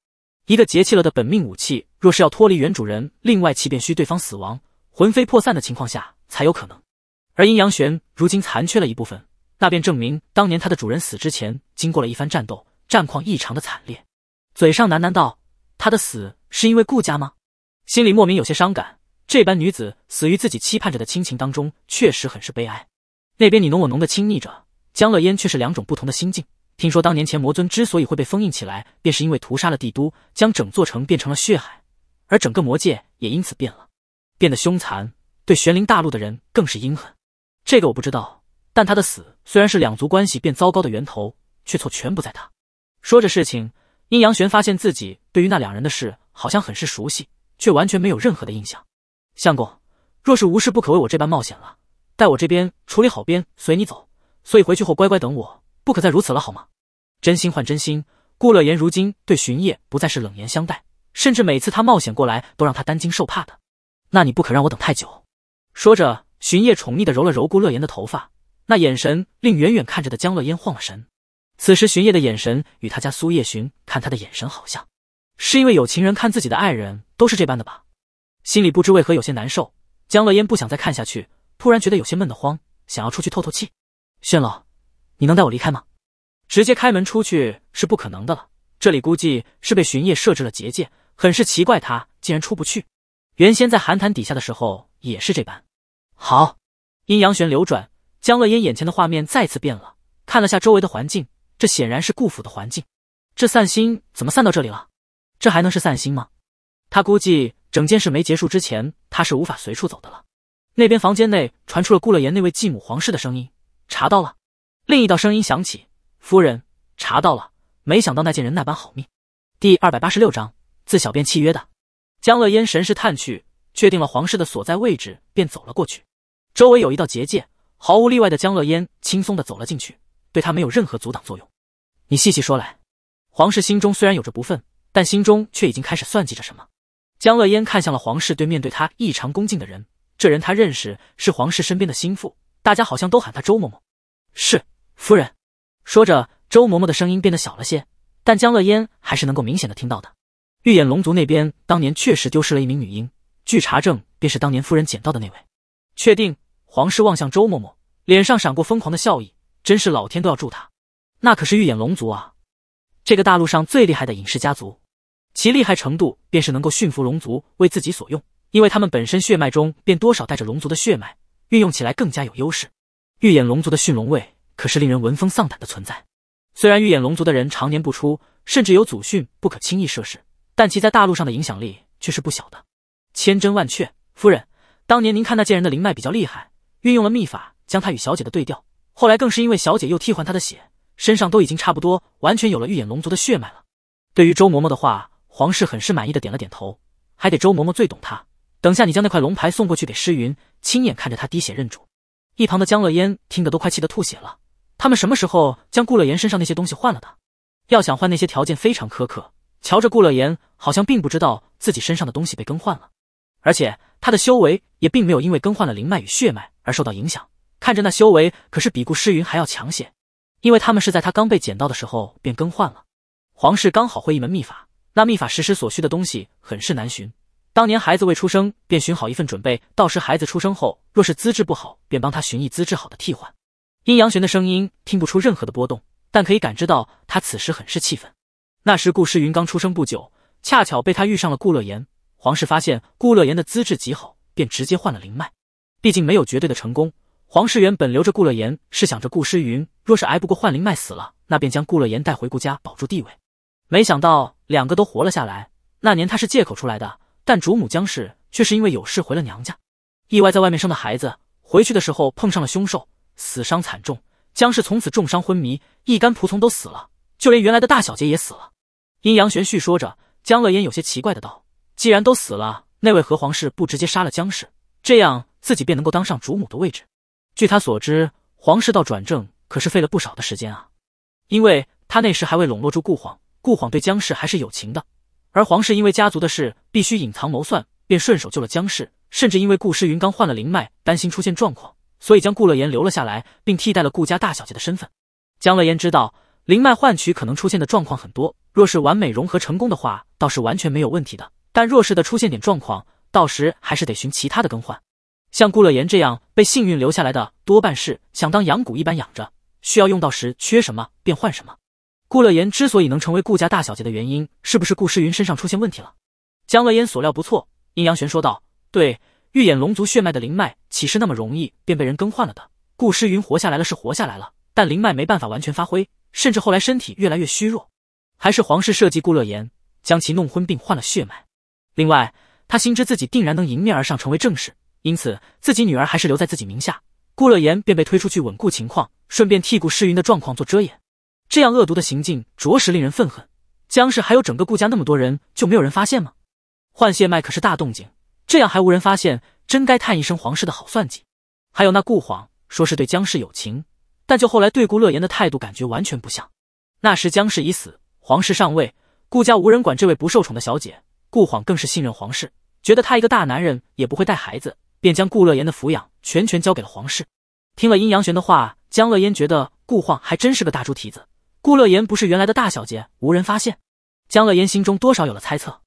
一个结气了的本命武器，若是要脱离原主人，另外其便需对方死亡、魂飞魄散的情况下才有可能。而阴阳玄如今残缺了一部分，那便证明当年他的主人死之前经过了一番战斗，战况异常的惨烈。嘴上喃喃道：“他的死是因为顾家吗？”心里莫名有些伤感。这般女子死于自己期盼着的亲情当中，确实很是悲哀。那边你侬我侬的亲昵着，江乐嫣却是两种不同的心境。听说当年前魔尊之所以会被封印起来，便是因为屠杀了帝都，将整座城变成了血海，而整个魔界也因此变了，变得凶残，对玄灵大陆的人更是阴狠。这个我不知道，但他的死虽然是两族关系变糟糕的源头，却错全不在他。说着事情，阴阳玄发现自己对于那两人的事好像很是熟悉，却完全没有任何的印象。相公，若是无事不可为我这般冒险了，待我这边处理好边随你走，所以回去后乖乖等我。不可再如此了，好吗？真心换真心。顾乐言如今对巡夜不再是冷言相待，甚至每次他冒险过来都让他担惊受怕的。那你不可让我等太久。说着，巡夜宠溺的揉了揉顾乐言的头发，那眼神令远远看着的江乐嫣晃了神。此时巡夜的眼神与他家苏叶寻看他的眼神好像，是因为有情人看自己的爱人都是这般的吧？心里不知为何有些难受。江乐嫣不想再看下去，突然觉得有些闷得慌，想要出去透透气。炫老。你能带我离开吗？直接开门出去是不可能的了，这里估计是被巡夜设置了结界，很是奇怪，他竟然出不去。原先在寒潭底下的时候也是这般。好，阴阳旋流转，江乐嫣眼前的画面再次变了。看了下周围的环境，这显然是顾府的环境。这散心怎么散到这里了？这还能是散心吗？他估计整件事没结束之前，他是无法随处走的了。那边房间内传出了顾乐言那位继母皇室的声音：“查到了。”另一道声音响起：“夫人查到了，没想到那贱人那般好命。”第二百八十六章自小便契约的江乐嫣神识探去，确定了皇室的所在位置，便走了过去。周围有一道结界，毫无例外的江乐嫣轻松的走了进去，对他没有任何阻挡作用。你细细说来。皇室心中虽然有着不忿，但心中却已经开始算计着什么。江乐嫣看向了皇室，对面对他异常恭敬的人，这人他认识，是皇室身边的心腹，大家好像都喊他周嬷嬷。是。夫人，说着，周嬷嬷的声音变得小了些，但江乐嫣还是能够明显的听到的。玉眼龙族那边当年确实丢失了一名女婴，据查证，便是当年夫人捡到的那位。确定？皇室望向周嬷嬷，脸上闪过疯狂的笑意，真是老天都要助他！那可是玉眼龙族啊，这个大陆上最厉害的隐世家族，其厉害程度便是能够驯服龙族为自己所用，因为他们本身血脉中便多少带着龙族的血脉，运用起来更加有优势。玉眼龙族的驯龙卫。可是令人闻风丧胆的存在。虽然玉眼龙族的人常年不出，甚至有祖训不可轻易涉世，但其在大陆上的影响力却是不小的。千真万确，夫人，当年您看那贱人的灵脉比较厉害，运用了秘法将他与小姐的对调，后来更是因为小姐又替换他的血，身上都已经差不多完全有了玉眼龙族的血脉了。对于周嬷嬷的话，皇室很是满意的点了点头。还得周嬷嬷最懂他。等下你将那块龙牌送过去给诗云，亲眼看着他滴血认主。一旁的江乐嫣听得都快气得吐血了。他们什么时候将顾乐言身上那些东西换了的？要想换那些条件非常苛刻。瞧着顾乐言好像并不知道自己身上的东西被更换了，而且他的修为也并没有因为更换了灵脉与血脉而受到影响。看着那修为可是比顾诗云还要强些，因为他们是在他刚被捡到的时候便更换了。皇室刚好会一门秘法，那秘法实施所需的东西很是难寻。当年孩子未出生便寻好一份准备，到时孩子出生后若是资质不好，便帮他寻一资质好的替换。阴阳玄的声音听不出任何的波动，但可以感知到他此时很是气愤。那时顾诗云刚出生不久，恰巧被他遇上了顾乐言。皇室发现顾乐言的资质极好，便直接换了灵脉。毕竟没有绝对的成功。皇室原本留着顾乐言，是想着顾诗云若是挨不过换灵脉死了，那便将顾乐言带回顾家保住地位。没想到两个都活了下来。那年他是借口出来的，但主母江氏却是因为有事回了娘家，意外在外面生的孩子，回去的时候碰上了凶兽。死伤惨重，姜氏从此重伤昏迷，一干仆从都死了，就连原来的大小姐也死了。阴阳玄旭说着，姜乐嫣有些奇怪的道：“既然都死了，那位何皇室不直接杀了姜氏，这样自己便能够当上主母的位置？据他所知，皇室到转正可是费了不少的时间啊。因为他那时还未笼络住顾晃，顾晃对姜氏还是有情的，而皇室因为家族的事必须隐藏谋算，便顺手救了姜氏，甚至因为顾诗云刚换了灵脉，担心出现状况。”所以将顾乐言留了下来，并替代了顾家大小姐的身份。江乐言知道灵脉换取可能出现的状况很多，若是完美融合成功的话，倒是完全没有问题的。但若是的出现点状况，到时还是得寻其他的更换。像顾乐言这样被幸运留下来的，多半是想当养蛊一般养着，需要用到时缺什么便换什么。顾乐言之所以能成为顾家大小姐的原因，是不是顾诗云身上出现问题了？江乐言所料不错，阴阳玄说道：“对。”预演龙族血脉的灵脉，岂是那么容易便被人更换了的？顾诗云活下来了，是活下来了，但灵脉没办法完全发挥，甚至后来身体越来越虚弱。还是皇室设计顾乐言，将其弄昏并换了血脉。另外，他心知自己定然能迎面而上成为正室，因此自己女儿还是留在自己名下。顾乐言便被推出去稳固情况，顺便替顾诗云的状况做遮掩。这样恶毒的行径，着实令人愤恨。江氏还有整个顾家那么多人，就没有人发现吗？换血脉可是大动静。这样还无人发现，真该叹一声皇室的好算计。还有那顾晃，说是对江氏有情，但就后来对顾乐言的态度，感觉完全不像。那时江氏已死，皇室上位，顾家无人管这位不受宠的小姐。顾晃更是信任皇室，觉得他一个大男人也不会带孩子，便将顾乐言的抚养全权交给了皇室。听了阴阳玄的话，江乐言觉得顾晃还真是个大猪蹄子。顾乐言不是原来的大小姐，无人发现，江乐言心中多少有了猜测。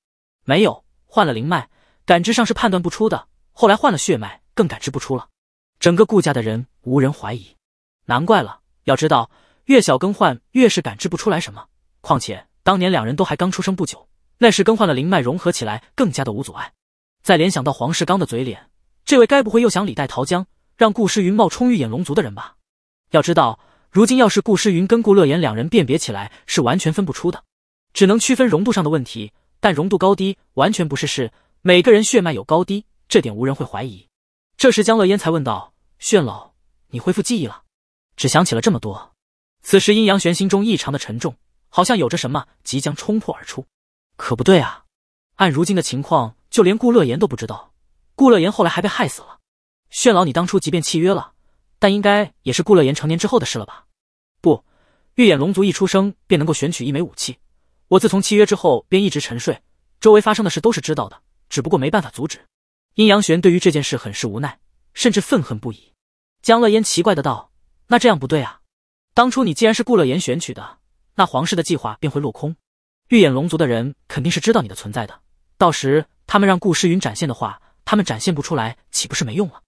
没有，换了灵脉。感知上是判断不出的，后来换了血脉更感知不出了。整个顾家的人无人怀疑，难怪了。要知道，越小更换越是感知不出来什么。况且当年两人都还刚出生不久，那时更换了灵脉融合起来更加的无阻碍。再联想到黄世刚的嘴脸，这位该不会又想李代桃僵，让顾诗云冒充玉眼龙族的人吧？要知道，如今要是顾诗云跟顾乐言两人辨别起来是完全分不出的，只能区分浓度上的问题，但浓度高低完全不是事。每个人血脉有高低，这点无人会怀疑。这时江乐嫣才问道：“炫老，你恢复记忆了？只想起了这么多。”此时阴阳玄心中异常的沉重，好像有着什么即将冲破而出。可不对啊！按如今的情况，就连顾乐言都不知道，顾乐言后来还被害死了。炫老，你当初即便契约了，但应该也是顾乐言成年之后的事了吧？不，玉眼龙族一出生便能够选取一枚武器。我自从契约之后便一直沉睡，周围发生的事都是知道的。只不过没办法阻止，阴阳玄对于这件事很是无奈，甚至愤恨不已。江乐嫣奇怪的道：“那这样不对啊！当初你既然是顾乐言选取的，那皇室的计划便会落空。玉眼龙族的人肯定是知道你的存在的，到时他们让顾诗云展现的话，他们展现不出来，岂不是没用了？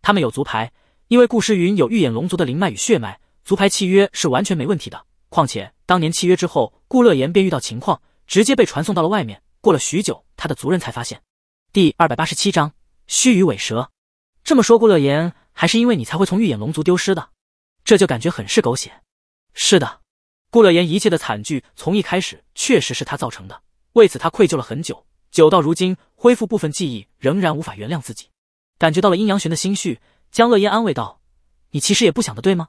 他们有族牌，因为顾诗云有玉眼龙族的灵脉与血脉，族牌契约是完全没问题的。况且当年契约之后，顾乐言便遇到情况，直接被传送到了外面。过了许久，他的族人才发现。”第二百八十七章须臾尾蛇。这么说，顾乐言还是因为你才会从玉眼龙族丢失的，这就感觉很是狗血。是的，顾乐言一切的惨剧从一开始确实是他造成的，为此他愧疚了很久，久到如今恢复部分记忆仍然无法原谅自己。感觉到了阴阳玄的心绪，江乐嫣安慰道：“你其实也不想的，对吗？”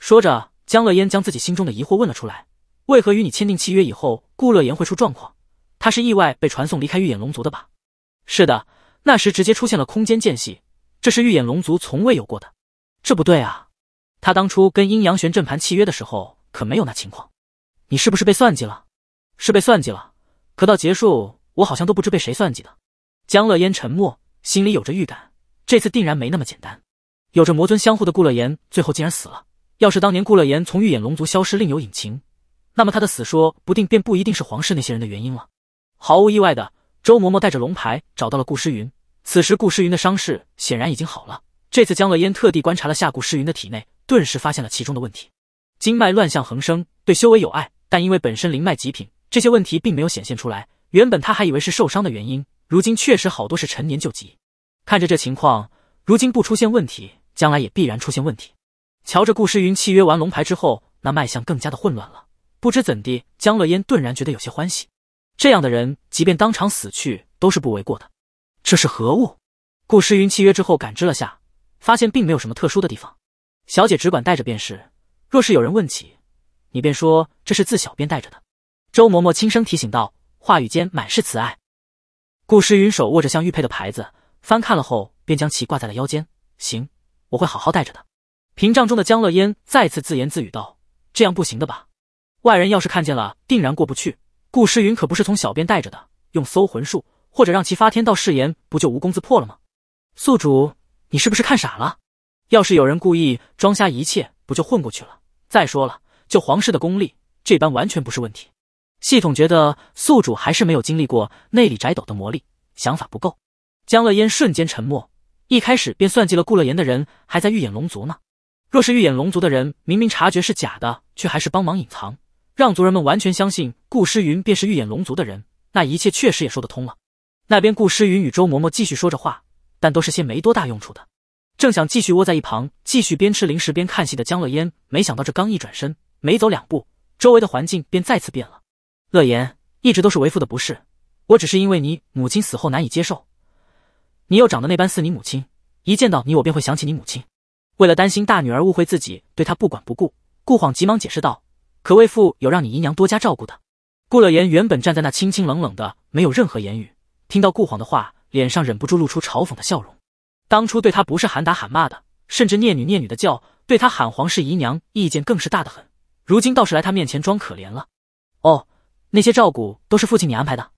说着，江乐嫣将自己心中的疑惑问了出来：“为何与你签订契约以后，顾乐言会出状况？他是意外被传送离开玉眼龙族的吧？”是的，那时直接出现了空间间隙，这是预眼龙族从未有过的。这不对啊，他当初跟阴阳玄阵盘契约的时候可没有那情况。你是不是被算计了？是被算计了，可到结束我好像都不知被谁算计的。江乐嫣沉默，心里有着预感，这次定然没那么简单。有着魔尊相护的顾乐言最后竟然死了。要是当年顾乐言从预眼龙族消失另有隐情，那么他的死说不定便不一定是皇室那些人的原因了。毫无意外的。周嬷嬷带着龙牌找到了顾诗云，此时顾诗云的伤势显然已经好了。这次江乐嫣特地观察了下顾诗云的体内，顿时发现了其中的问题，经脉乱象横生，对修为有碍，但因为本身灵脉极品，这些问题并没有显现出来。原本他还以为是受伤的原因，如今确实好多是陈年旧疾。看着这情况，如今不出现问题，将来也必然出现问题。瞧着顾诗云契约完龙牌之后，那脉象更加的混乱了。不知怎地，江乐嫣顿然觉得有些欢喜。这样的人，即便当场死去，都是不为过的。这是何物？顾诗云契约之后感知了下，发现并没有什么特殊的地方。小姐只管带着便是，若是有人问起，你便说这是自小便带着的。周嬷嬷轻声提醒道，话语间满是慈爱。顾诗云手握着像玉佩的牌子，翻看了后，便将其挂在了腰间。行，我会好好带着的。屏障中的江乐嫣再次自言自语道：“这样不行的吧？外人要是看见了，定然过不去。”顾诗云可不是从小便带着的，用搜魂术或者让其发天道誓言，不就无功自破了吗？宿主，你是不是看傻了？要是有人故意装瞎，一切不就混过去了？再说了，就皇室的功力，这般完全不是问题。系统觉得宿主还是没有经历过内里宅斗的魔力，想法不够。江乐嫣瞬间沉默。一开始便算计了顾乐言的人，还在预眼龙族呢。若是预眼龙族的人明明察觉是假的，却还是帮忙隐藏。让族人们完全相信顾诗云便是玉眼龙族的人，那一切确实也说得通了。那边顾诗云与周嬷嬷继续说着话，但都是些没多大用处的。正想继续窝在一旁，继续边吃零食边看戏的江乐嫣，没想到这刚一转身，没走两步，周围的环境便再次变了。乐嫣一直都是为父的不是，我只是因为你母亲死后难以接受，你又长得那般似你母亲，一见到你我便会想起你母亲。为了担心大女儿误会自己对她不管不顾，顾晃急忙解释道。可为父有让你姨娘多加照顾的。顾乐言原本站在那清清冷冷的，没有任何言语。听到顾晃的话，脸上忍不住露出嘲讽的笑容。当初对他不是喊打喊骂的，甚至孽女孽女的叫，对他喊皇室姨娘，意见更是大得很。如今倒是来他面前装可怜了。哦，那些照顾都是父亲你安排的。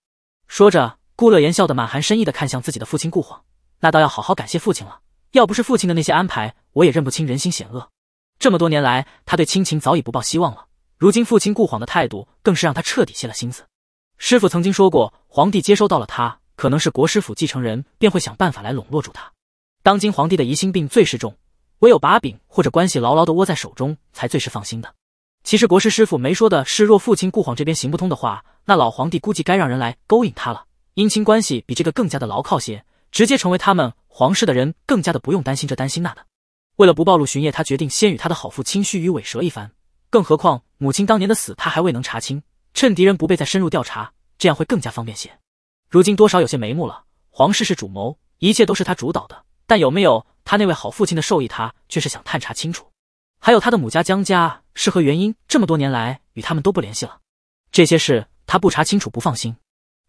说着，顾乐言笑得满含深意的看向自己的父亲顾晃。那倒要好好感谢父亲了。要不是父亲的那些安排，我也认不清人心险恶。这么多年来，他对亲情早已不抱希望了。如今父亲顾晃的态度，更是让他彻底歇了心思。师傅曾经说过，皇帝接收到了他，可能是国师府继承人，便会想办法来笼络住他。当今皇帝的疑心病最是重，唯有把柄或者关系牢牢的握在手中，才最是放心的。其实国师师傅没说的是，若父亲顾晃这边行不通的话，那老皇帝估计该让人来勾引他了。姻亲关系比这个更加的牢靠些，直接成为他们皇室的人，更加的不用担心这担心那的。为了不暴露巡夜，他决定先与他的好父亲须与尾蛇一番。更何况母亲当年的死，他还未能查清。趁敌人不备再深入调查，这样会更加方便些。如今多少有些眉目了。皇室是主谋，一切都是他主导的。但有没有他那位好父亲的授意，他却是想探查清楚。还有他的母家江家是何原因，这么多年来与他们都不联系了。这些事他不查清楚不放心。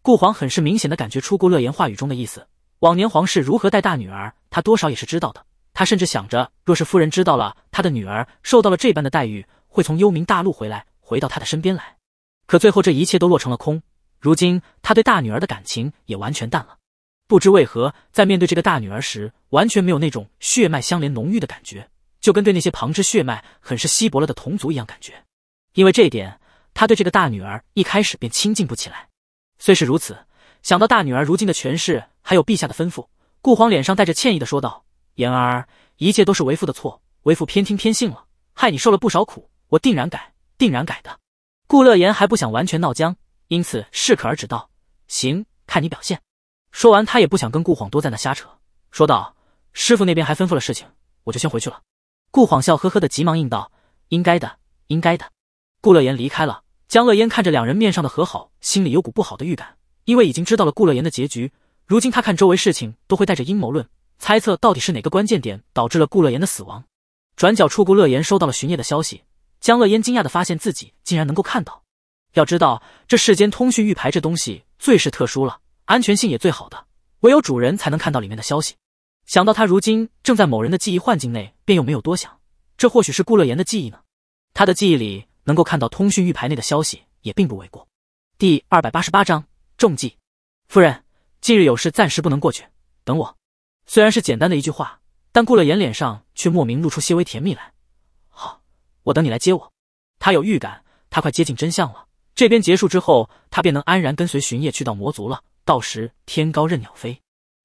顾皇很是明显的感觉出顾乐言话语中的意思。往年皇室如何待大女儿，他多少也是知道的。他甚至想着，若是夫人知道了他的女儿受到了这般的待遇，会从幽冥大陆回来，回到他的身边来，可最后这一切都落成了空。如今他对大女儿的感情也完全淡了，不知为何，在面对这个大女儿时，完全没有那种血脉相连浓郁的感觉，就跟对那些旁支血脉很是稀薄了的同族一样感觉。因为这点，他对这个大女儿一开始便亲近不起来。虽是如此，想到大女儿如今的权势，还有陛下的吩咐，顾皇脸上带着歉意的说道：“妍儿，一切都是为父的错，为父偏听偏信了，害你受了不少苦。”我定然改，定然改的。顾乐言还不想完全闹僵，因此适可而止，道：“行，看你表现。”说完，他也不想跟顾晃多在那瞎扯，说道：“师傅那边还吩咐了事情，我就先回去了。”顾晃笑呵呵的，急忙应道：“应该的，应该的。”顾乐言离开了。江乐烟看着两人面上的和好，心里有股不好的预感，因为已经知道了顾乐言的结局。如今他看周围事情都会带着阴谋论，猜测到底是哪个关键点导致了顾乐言的死亡。转角处，顾乐言收到了巡夜的消息。江乐嫣惊讶的发现自己竟然能够看到，要知道这世间通讯玉牌这东西最是特殊了，安全性也最好的，唯有主人才能看到里面的消息。想到他如今正在某人的记忆幻境内，便又没有多想，这或许是顾乐言的记忆呢。他的记忆里能够看到通讯玉牌内的消息也并不为过。第二百八十八章中计。夫人，近日有事，暂时不能过去，等我。虽然是简单的一句话，但顾乐言脸上却莫名露出些微甜蜜来。我等你来接我，他有预感，他快接近真相了。这边结束之后，他便能安然跟随巡夜去到魔族了。到时天高任鸟飞。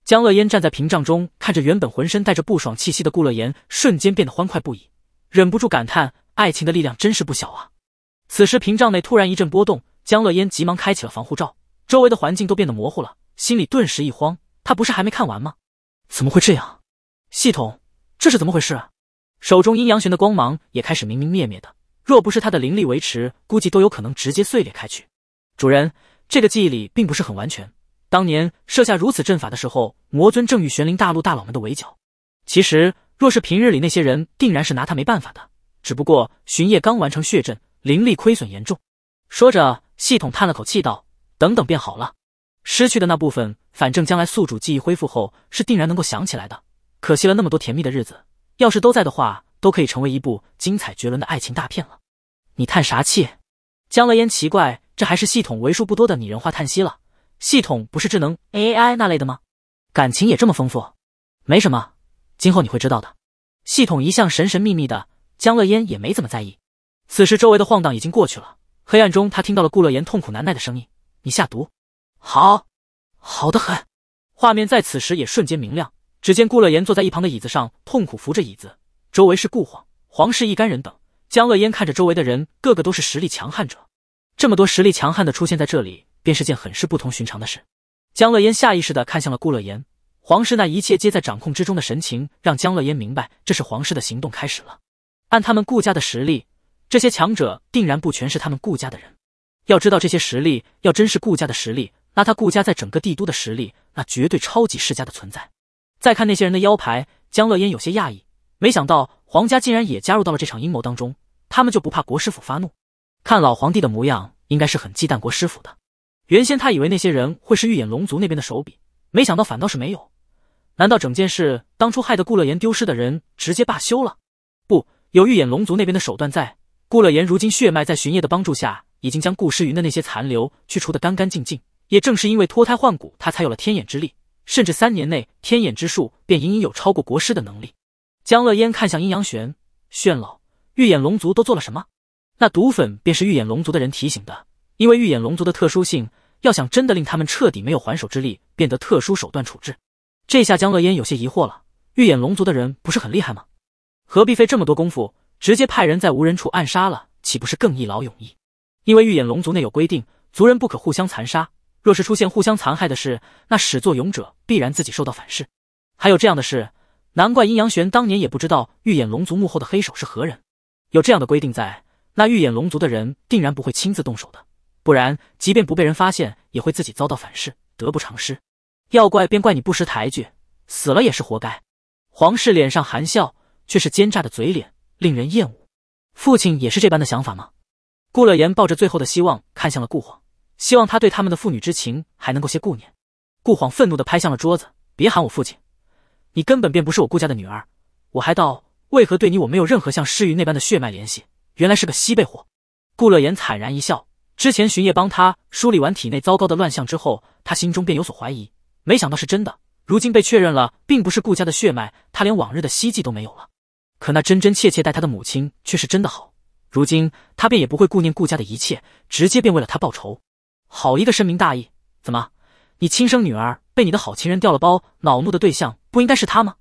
江乐嫣站在屏障中，看着原本浑身带着不爽气息的顾乐言，瞬间变得欢快不已，忍不住感叹：爱情的力量真是不小啊！此时屏障内突然一阵波动，江乐嫣急忙开启了防护罩，周围的环境都变得模糊了，心里顿时一慌。他不是还没看完吗？怎么会这样？系统，这是怎么回事？手中阴阳玄的光芒也开始明明灭灭的，若不是他的灵力维持，估计都有可能直接碎裂开去。主人，这个记忆里并不是很完全。当年设下如此阵法的时候，魔尊正遇玄灵大陆大佬们的围剿。其实若是平日里那些人，定然是拿他没办法的。只不过巡夜刚完成血阵，灵力亏损严重。说着，系统叹了口气道：“等等便好了，失去的那部分，反正将来宿主记忆恢复后是定然能够想起来的。可惜了那么多甜蜜的日子。”要是都在的话，都可以成为一部精彩绝伦的爱情大片了。你叹啥气？江乐嫣奇怪，这还是系统为数不多的拟人化叹息了。系统不是智能 A I 那类的吗？感情也这么丰富？没什么，今后你会知道的。系统一向神神秘秘的，江乐嫣也没怎么在意。此时周围的晃荡已经过去了，黑暗中他听到了顾乐言痛苦难耐的声音。你下毒？好，好的很。画面在此时也瞬间明亮。只见顾乐言坐在一旁的椅子上，痛苦扶着椅子，周围是顾皇皇室一干人等。江乐嫣看着周围的人，个个都是实力强悍者，这么多实力强悍的出现在这里，便是件很是不同寻常的事。江乐嫣下意识的看向了顾乐言，皇室那一切皆在掌控之中的神情，让江乐嫣明白这是皇室的行动开始了。按他们顾家的实力，这些强者定然不全是他们顾家的人。要知道这些实力，要真是顾家的实力，那他顾家在整个帝都的实力，那绝对超级世家的存在。再看那些人的腰牌，江乐嫣有些讶异，没想到皇家竟然也加入到了这场阴谋当中，他们就不怕国师府发怒？看老皇帝的模样，应该是很忌惮国师府的。原先他以为那些人会是御眼龙族那边的手笔，没想到反倒是没有。难道整件事当初害得顾乐言丢失的人直接罢休了？不，有御眼龙族那边的手段在，顾乐言如今血脉在巡夜的帮助下，已经将顾诗云的那些残留去除的干干净净。也正是因为脱胎换骨，他才有了天眼之力。甚至三年内，天眼之术便隐隐有超过国师的能力。江乐烟看向阴阳玄，炫老，玉眼龙族都做了什么？那毒粉便是玉眼龙族的人提醒的，因为玉眼龙族的特殊性，要想真的令他们彻底没有还手之力，变得特殊手段处置。这下江乐烟有些疑惑了，玉眼龙族的人不是很厉害吗？何必费这么多功夫，直接派人在无人处暗杀了，岂不是更一劳永逸？因为玉眼龙族内有规定，族人不可互相残杀。若是出现互相残害的事，那始作俑者必然自己受到反噬。还有这样的事，难怪阴阳玄当年也不知道玉眼龙族幕后的黑手是何人。有这样的规定在，那玉眼龙族的人定然不会亲自动手的，不然即便不被人发现，也会自己遭到反噬，得不偿失。要怪便怪你不识抬举，死了也是活该。皇室脸上含笑，却是奸诈的嘴脸，令人厌恶。父亲也是这般的想法吗？顾乐言抱着最后的希望看向了顾皇。希望他对他们的父女之情还能够些顾念。顾晃愤怒地拍向了桌子：“别喊我父亲！你根本便不是我顾家的女儿！”我还道为何对你我没有任何像诗云那般的血脉联系，原来是个西北货。顾乐言惨然一笑。之前巡夜帮他梳理完体内糟糕的乱象之后，他心中便有所怀疑。没想到是真的，如今被确认了，并不是顾家的血脉，他连往日的希冀都没有了。可那真真切切待他的母亲却是真的好。如今他便也不会顾念顾家的一切，直接便为了他报仇。好一个深明大义！怎么，你亲生女儿被你的好情人掉了包，恼怒的对象不应该是他吗？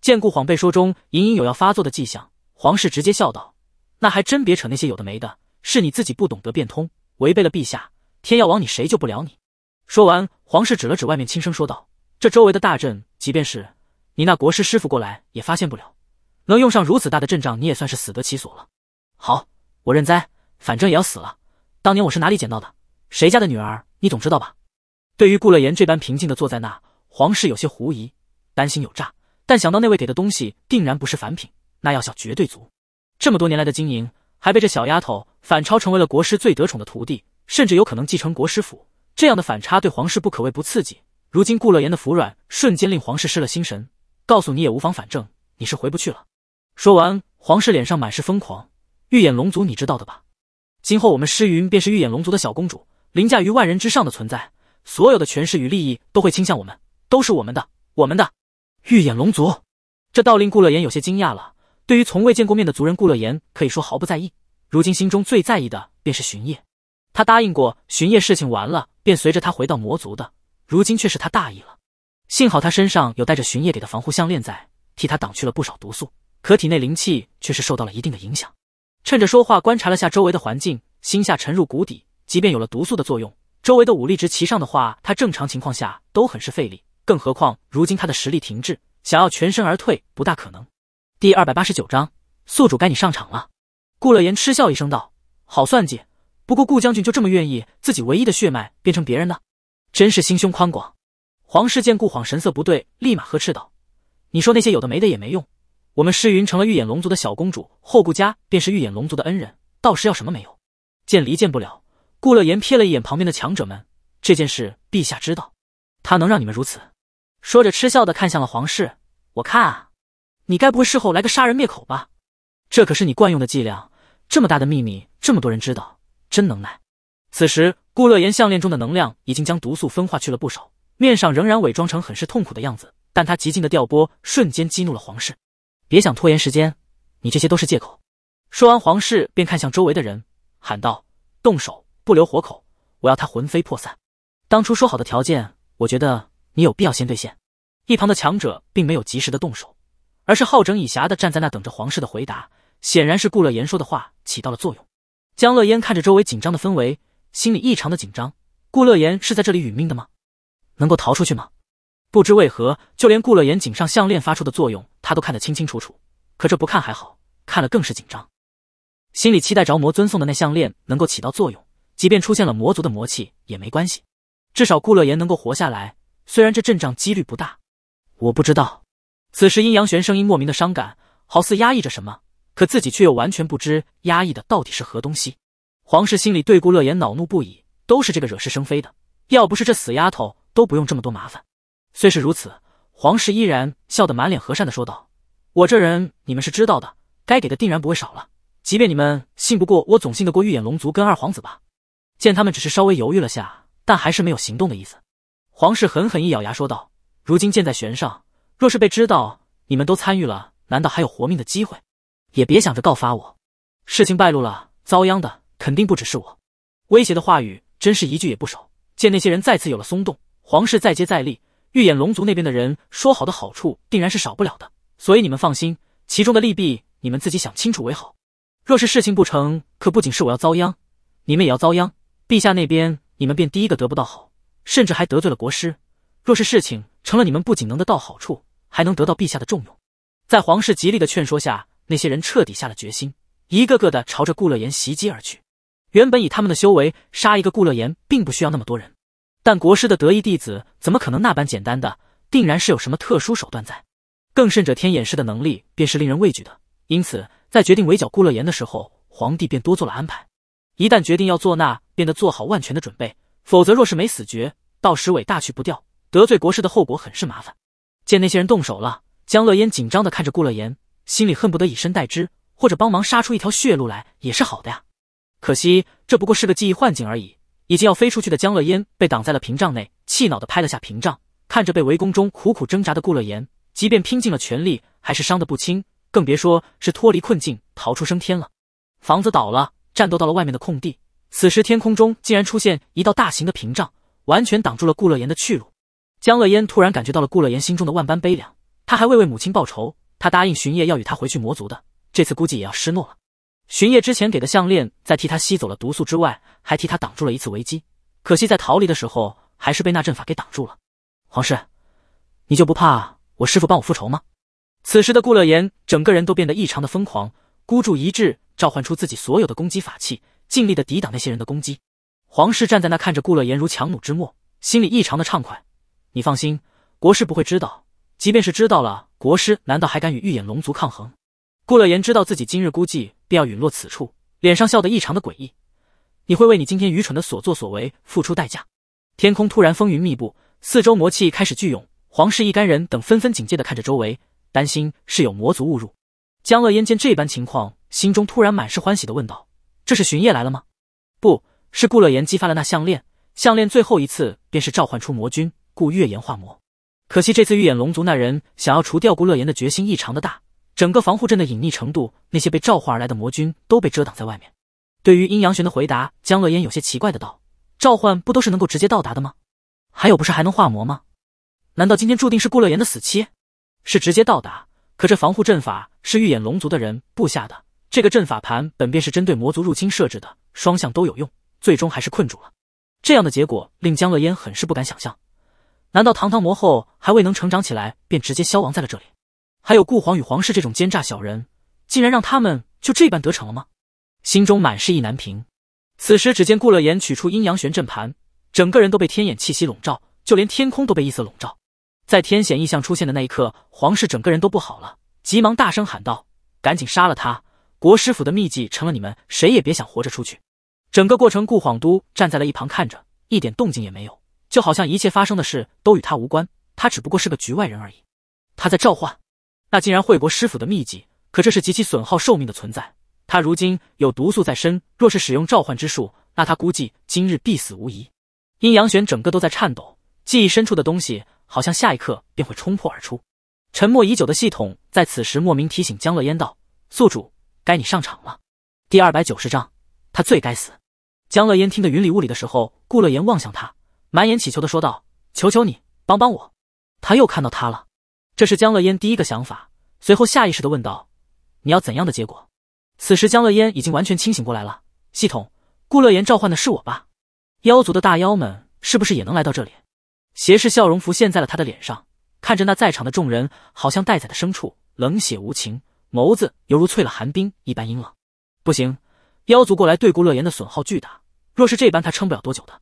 见顾晃被说中，隐隐有要发作的迹象，皇室直接笑道：“那还真别扯那些有的没的，是你自己不懂得变通，违背了陛下，天要亡你，谁救不了你？”说完，皇室指了指外面，轻声说道：“这周围的大阵，即便是你那国师师傅过来也发现不了。能用上如此大的阵仗，你也算是死得其所了。”好，我认栽，反正也要死了。当年我是哪里捡到的？谁家的女儿，你总知道吧？对于顾乐言这般平静的坐在那，皇室有些狐疑，担心有诈。但想到那位给的东西定然不是凡品，那药效绝对足。这么多年来的经营，还被这小丫头反超，成为了国师最得宠的徒弟，甚至有可能继承国师府。这样的反差对皇室不可谓不刺激。如今顾乐言的服软，瞬间令皇室失了心神。告诉你也无妨，反正你是回不去了。说完，皇室脸上满是疯狂。玉眼龙族，你知道的吧？今后我们诗云便是玉眼龙族的小公主。凌驾于万人之上的存在，所有的权势与利益都会倾向我们，都是我们的，我们的。玉眼龙族，这倒令顾乐言有些惊讶了。对于从未见过面的族人，顾乐言可以说毫不在意。如今心中最在意的便是巡夜，他答应过巡夜，事情完了便随着他回到魔族的。如今却是他大意了，幸好他身上有带着巡夜给的防护项链在，替他挡去了不少毒素，可体内灵气却是受到了一定的影响。趁着说话，观察了下周围的环境，心下沉入谷底。即便有了毒素的作用，周围的武力值齐上的话，他正常情况下都很是费力，更何况如今他的实力停滞，想要全身而退不大可能。第二百八十九章，宿主该你上场了。顾乐言嗤笑一声道：“好算计，不过顾将军就这么愿意自己唯一的血脉变成别人的，真是心胸宽广。”黄氏见顾晃神色不对，立马呵斥道：“你说那些有的没的也没用，我们诗云成了玉眼龙族的小公主后，顾家便是玉眼龙族的恩人，到时要什么没有？见离见不了。”顾乐言瞥了一眼旁边的强者们，这件事陛下知道，他能让你们如此？说着嗤笑的看向了皇室，我看啊，你该不会事后来个杀人灭口吧？这可是你惯用的伎俩。这么大的秘密，这么多人知道，真能耐。此时，顾乐言项链中的能量已经将毒素分化去了不少，面上仍然伪装成很是痛苦的样子，但他极尽的调拨，瞬间激怒了皇室。别想拖延时间，你这些都是借口。说完，皇室便看向周围的人，喊道：“动手！”不留活口，我要他魂飞魄散。当初说好的条件，我觉得你有必要先兑现。一旁的强者并没有及时的动手，而是好整以暇的站在那等着皇室的回答。显然是顾乐言说的话起到了作用。江乐嫣看着周围紧张的氛围，心里异常的紧张。顾乐言是在这里殒命的吗？能够逃出去吗？不知为何，就连顾乐言颈上项链发出的作用，他都看得清清楚楚。可这不看还好，看了更是紧张，心里期待着魔尊送的那项链能够起到作用。即便出现了魔族的魔气也没关系，至少顾乐言能够活下来。虽然这阵仗几率不大，我不知道。此时阴阳玄声音莫名的伤感，好似压抑着什么，可自己却又完全不知压抑的到底是何东西。皇室心里对顾乐言恼怒不已，都是这个惹是生非的，要不是这死丫头，都不用这么多麻烦。虽是如此，皇室依然笑得满脸和善的说道：“我这人你们是知道的，该给的定然不会少了。即便你们信不过我，总信得过玉眼龙族跟二皇子吧？”见他们只是稍微犹豫了下，但还是没有行动的意思。皇室狠狠一咬牙说道：“如今箭在弦上，若是被知道你们都参与了，难道还有活命的机会？也别想着告发我，事情败露了，遭殃的肯定不只是我。”威胁的话语真是一句也不少。见那些人再次有了松动，皇室再接再厉，预演龙族那边的人说好的好处定然是少不了的，所以你们放心，其中的利弊你们自己想清楚为好。若是事情不成，可不仅是我要遭殃，你们也要遭殃。陛下那边，你们便第一个得不到好，甚至还得罪了国师。若是事情成了，你们不仅能得到好处，还能得到陛下的重用。在皇室极力的劝说下，那些人彻底下了决心，一个个的朝着顾乐言袭击而去。原本以他们的修为，杀一个顾乐言并不需要那么多人，但国师的得意弟子怎么可能那般简单？的定然是有什么特殊手段在。更甚者，天眼师的能力便是令人畏惧的，因此在决定围剿顾乐言的时候，皇帝便多做了安排。一旦决定要做那。变得做好万全的准备，否则若是没死绝，到时伟大去不掉，得罪国师的后果很是麻烦。见那些人动手了，江乐嫣紧张的看着顾乐言，心里恨不得以身代之，或者帮忙杀出一条血路来也是好的呀。可惜这不过是个记忆幻境而已。已经要飞出去的江乐嫣被挡在了屏障内，气恼的拍了下屏障，看着被围攻中苦苦挣扎的顾乐言，即便拼尽了全力，还是伤得不轻，更别说是脱离困境逃出升天了。房子倒了，战斗到了外面的空地。此时天空中竟然出现一道大型的屏障，完全挡住了顾乐言的去路。江乐嫣突然感觉到了顾乐言心中的万般悲凉。他还未为母亲报仇，他答应巡夜要与他回去魔族的，这次估计也要失诺了。巡夜之前给的项链，在替他吸走了毒素之外，还替他挡住了一次危机。可惜在逃离的时候，还是被那阵法给挡住了。皇室，你就不怕我师父帮我复仇吗？此时的顾乐言整个人都变得异常的疯狂，孤注一掷，召唤出自己所有的攻击法器。尽力的抵挡那些人的攻击。皇室站在那看着顾乐言如强弩之末，心里异常的畅快。你放心，国师不会知道，即便是知道了，国师难道还敢与玉眼龙族抗衡？顾乐言知道自己今日估计便要陨落此处，脸上笑得异常的诡异。你会为你今天愚蠢的所作所为付出代价。天空突然风云密布，四周魔气开始聚涌。皇室一干人等纷纷警戒的看着周围，担心是有魔族误入。江乐烟见这般情况，心中突然满是欢喜的问道。这是巡夜来了吗？不是，顾乐言激发了那项链。项链最后一次便是召唤出魔君，顾月言化魔。可惜这次玉眼龙族那人想要除掉顾乐言的决心异常的大，整个防护阵的隐匿程度，那些被召唤而来的魔君都被遮挡在外面。对于阴阳玄的回答，江乐言有些奇怪的道：“召唤不都是能够直接到达的吗？还有不是还能化魔吗？难道今天注定是顾乐言的死期？”是直接到达，可这防护阵法是玉眼龙族的人布下的。这个阵法盘本便是针对魔族入侵设置的，双向都有用，最终还是困住了。这样的结果令江乐烟很是不敢想象。难道堂堂魔后还未能成长起来，便直接消亡在了这里？还有顾皇与皇室这种奸诈小人，竟然让他们就这般得逞了吗？心中满是意难平。此时，只见顾乐言取出阴阳玄阵盘，整个人都被天眼气息笼罩，就连天空都被异色笼罩。在天险异象出现的那一刻，皇室整个人都不好了，急忙大声喊道：“赶紧杀了他！”国师府的秘籍成了你们谁也别想活着出去。整个过程顾晃都站在了一旁看着，一点动静也没有，就好像一切发生的事都与他无关，他只不过是个局外人而已。他在召唤，那竟然会国师府的秘籍，可这是极其损耗寿命的存在。他如今有毒素在身，若是使用召唤之术，那他估计今日必死无疑。阴阳玄整个都在颤抖，记忆深处的东西好像下一刻便会冲破而出。沉默已久的系统在此时莫名提醒江乐嫣道：“宿主。”该你上场了。第二百九十章，他最该死。江乐烟听得云里雾里的时候，顾乐言望向他，满眼乞求的说道：“求求你帮帮我。”他又看到他了，这是江乐烟第一个想法。随后下意识的问道：“你要怎样的结果？”此时江乐烟已经完全清醒过来了。系统，顾乐言召唤的是我吧？妖族的大妖们是不是也能来到这里？邪视笑容浮现在了他的脸上，看着那在场的众人，好像待宰的牲畜，冷血无情。眸子犹如淬了寒冰一般阴冷，不行，妖族过来对顾乐言的损耗巨大，若是这般，他撑不了多久的。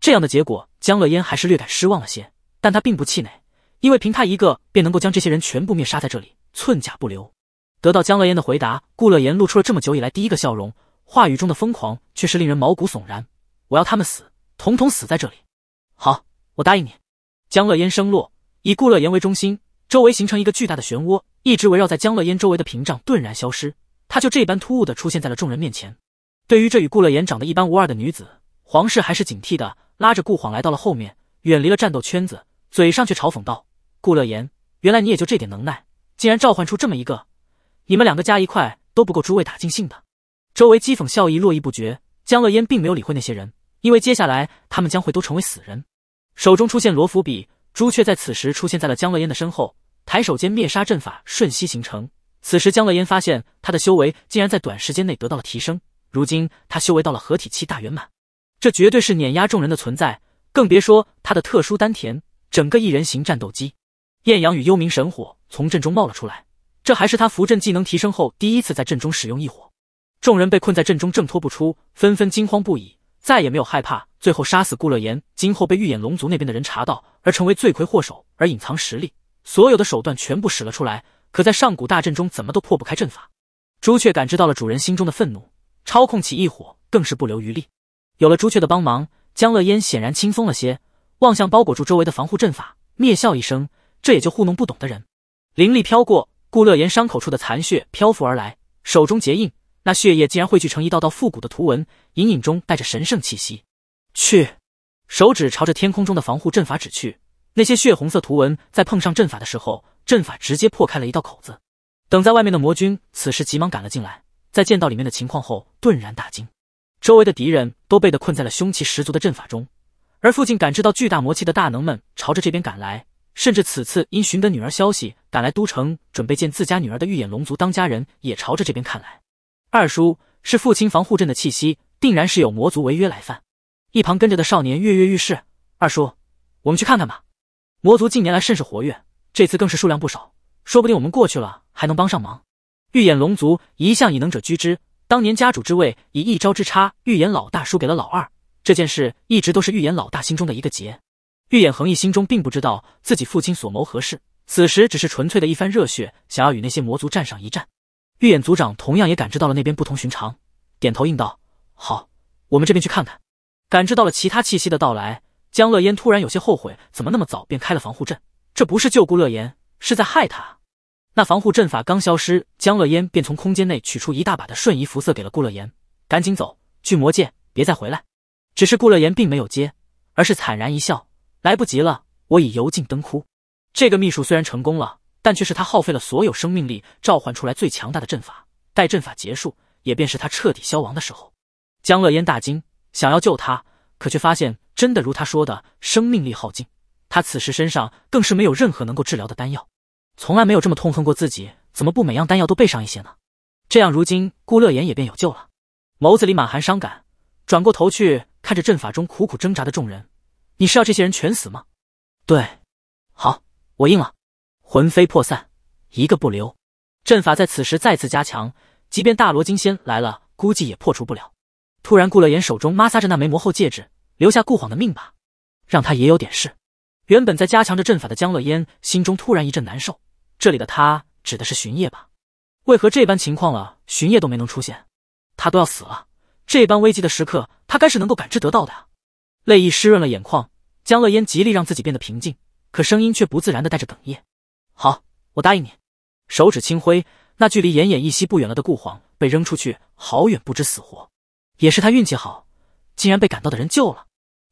这样的结果，江乐嫣还是略感失望了些，但他并不气馁，因为凭他一个便能够将这些人全部灭杀在这里，寸甲不留。得到江乐嫣的回答，顾乐言露出了这么久以来第一个笑容，话语中的疯狂却是令人毛骨悚然。我要他们死，统统死在这里。好，我答应你。江乐嫣声落，以顾乐言为中心，周围形成一个巨大的漩涡。一直围绕在江乐嫣周围的屏障顿然消失，她就这般突兀的出现在了众人面前。对于这与顾乐言长得一般无二的女子，皇室还是警惕的拉着顾晃来到了后面，远离了战斗圈子，嘴上却嘲讽道：“顾乐言，原来你也就这点能耐，竟然召唤出这么一个，你们两个加一块都不够诸位打尽兴的。”周围讥讽笑意络绎不绝。江乐嫣并没有理会那些人，因为接下来他们将会都成为死人。手中出现罗浮笔，朱雀在此时出现在了江乐嫣的身后。抬手间，灭杀阵法瞬息形成。此时，江乐嫣发现他的修为竟然在短时间内得到了提升。如今，他修为到了合体期大圆满，这绝对是碾压众人的存在。更别说他的特殊丹田，整个一人形战斗机，艳阳与幽冥神火从阵中冒了出来。这还是他扶阵技能提升后第一次在阵中使用异火。众人被困在阵中，挣脱不出，纷纷惊慌不已，再也没有害怕。最后杀死顾乐言，今后被玉眼龙族那边的人查到而成为罪魁祸首，而隐藏实力。所有的手段全部使了出来，可在上古大阵中怎么都破不开阵法。朱雀感知到了主人心中的愤怒，操控起异火更是不留余力。有了朱雀的帮忙，江乐嫣显然轻松了些，望向包裹住周围的防护阵法，蔑笑一声：“这也就糊弄不懂的人。”灵力飘过，顾乐言伤口处的残血漂浮而来，手中结印，那血液竟然汇聚成一道道复古的图文，隐隐中带着神圣气息。去，手指朝着天空中的防护阵法指去。那些血红色图文在碰上阵法的时候，阵法直接破开了一道口子。等在外面的魔君此时急忙赶了进来，在见到里面的情况后，顿然大惊。周围的敌人都被的困在了凶气十足的阵法中，而附近感知到巨大魔气的大能们朝着这边赶来，甚至此次因寻得女儿消息赶来都城准备见自家女儿的玉眼龙族当家人也朝着这边看来。二叔，是父亲防护阵的气息，定然是有魔族违约来犯。一旁跟着的少年跃跃欲试：“二叔，我们去看看吧。”魔族近年来甚是活跃，这次更是数量不少，说不定我们过去了还能帮上忙。预眼龙族一向以能者居之，当年家主之位以一招之差，预言老大输给了老二，这件事一直都是预言老大心中的一个结。预眼恒毅心中并不知道自己父亲所谋何事，此时只是纯粹的一番热血，想要与那些魔族战上一战。预演族长同样也感知到了那边不同寻常，点头应道：“好，我们这边去看看。”感知到了其他气息的到来。江乐嫣突然有些后悔，怎么那么早便开了防护阵？这不是救顾乐言，是在害他。那防护阵法刚消失，江乐嫣便从空间内取出一大把的瞬移辐射给了顾乐言：“赶紧走，巨魔界，别再回来。”只是顾乐言并没有接，而是惨然一笑：“来不及了，我已油尽灯枯。”这个秘术虽然成功了，但却是他耗费了所有生命力召唤出来最强大的阵法。待阵法结束，也便是他彻底消亡的时候。江乐嫣大惊，想要救他，可却发现。真的如他说的，生命力耗尽。他此时身上更是没有任何能够治疗的丹药，从来没有这么痛恨过自己，怎么不每样丹药都备上一些呢？这样，如今顾乐言也便有救了。眸子里满含伤感，转过头去看着阵法中苦苦挣扎的众人：“你是要这些人全死吗？”“对，好，我应了。”魂飞魄散，一个不留。阵法在此时再次加强，即便大罗金仙来了，估计也破除不了。突然，顾乐言手中摩挲着那枚魔后戒指。留下顾晃的命吧，让他也有点事。原本在加强着阵法的江乐烟心中突然一阵难受。这里的他指的是巡夜吧？为何这般情况了，巡夜都没能出现？他都要死了，这般危机的时刻，他该是能够感知得到的啊！泪意湿润了眼眶，江乐烟极力让自己变得平静，可声音却不自然的带着哽咽。好，我答应你。手指轻挥，那距离奄奄一息不远了的顾晃被扔出去好远，不知死活。也是他运气好，竟然被赶到的人救了。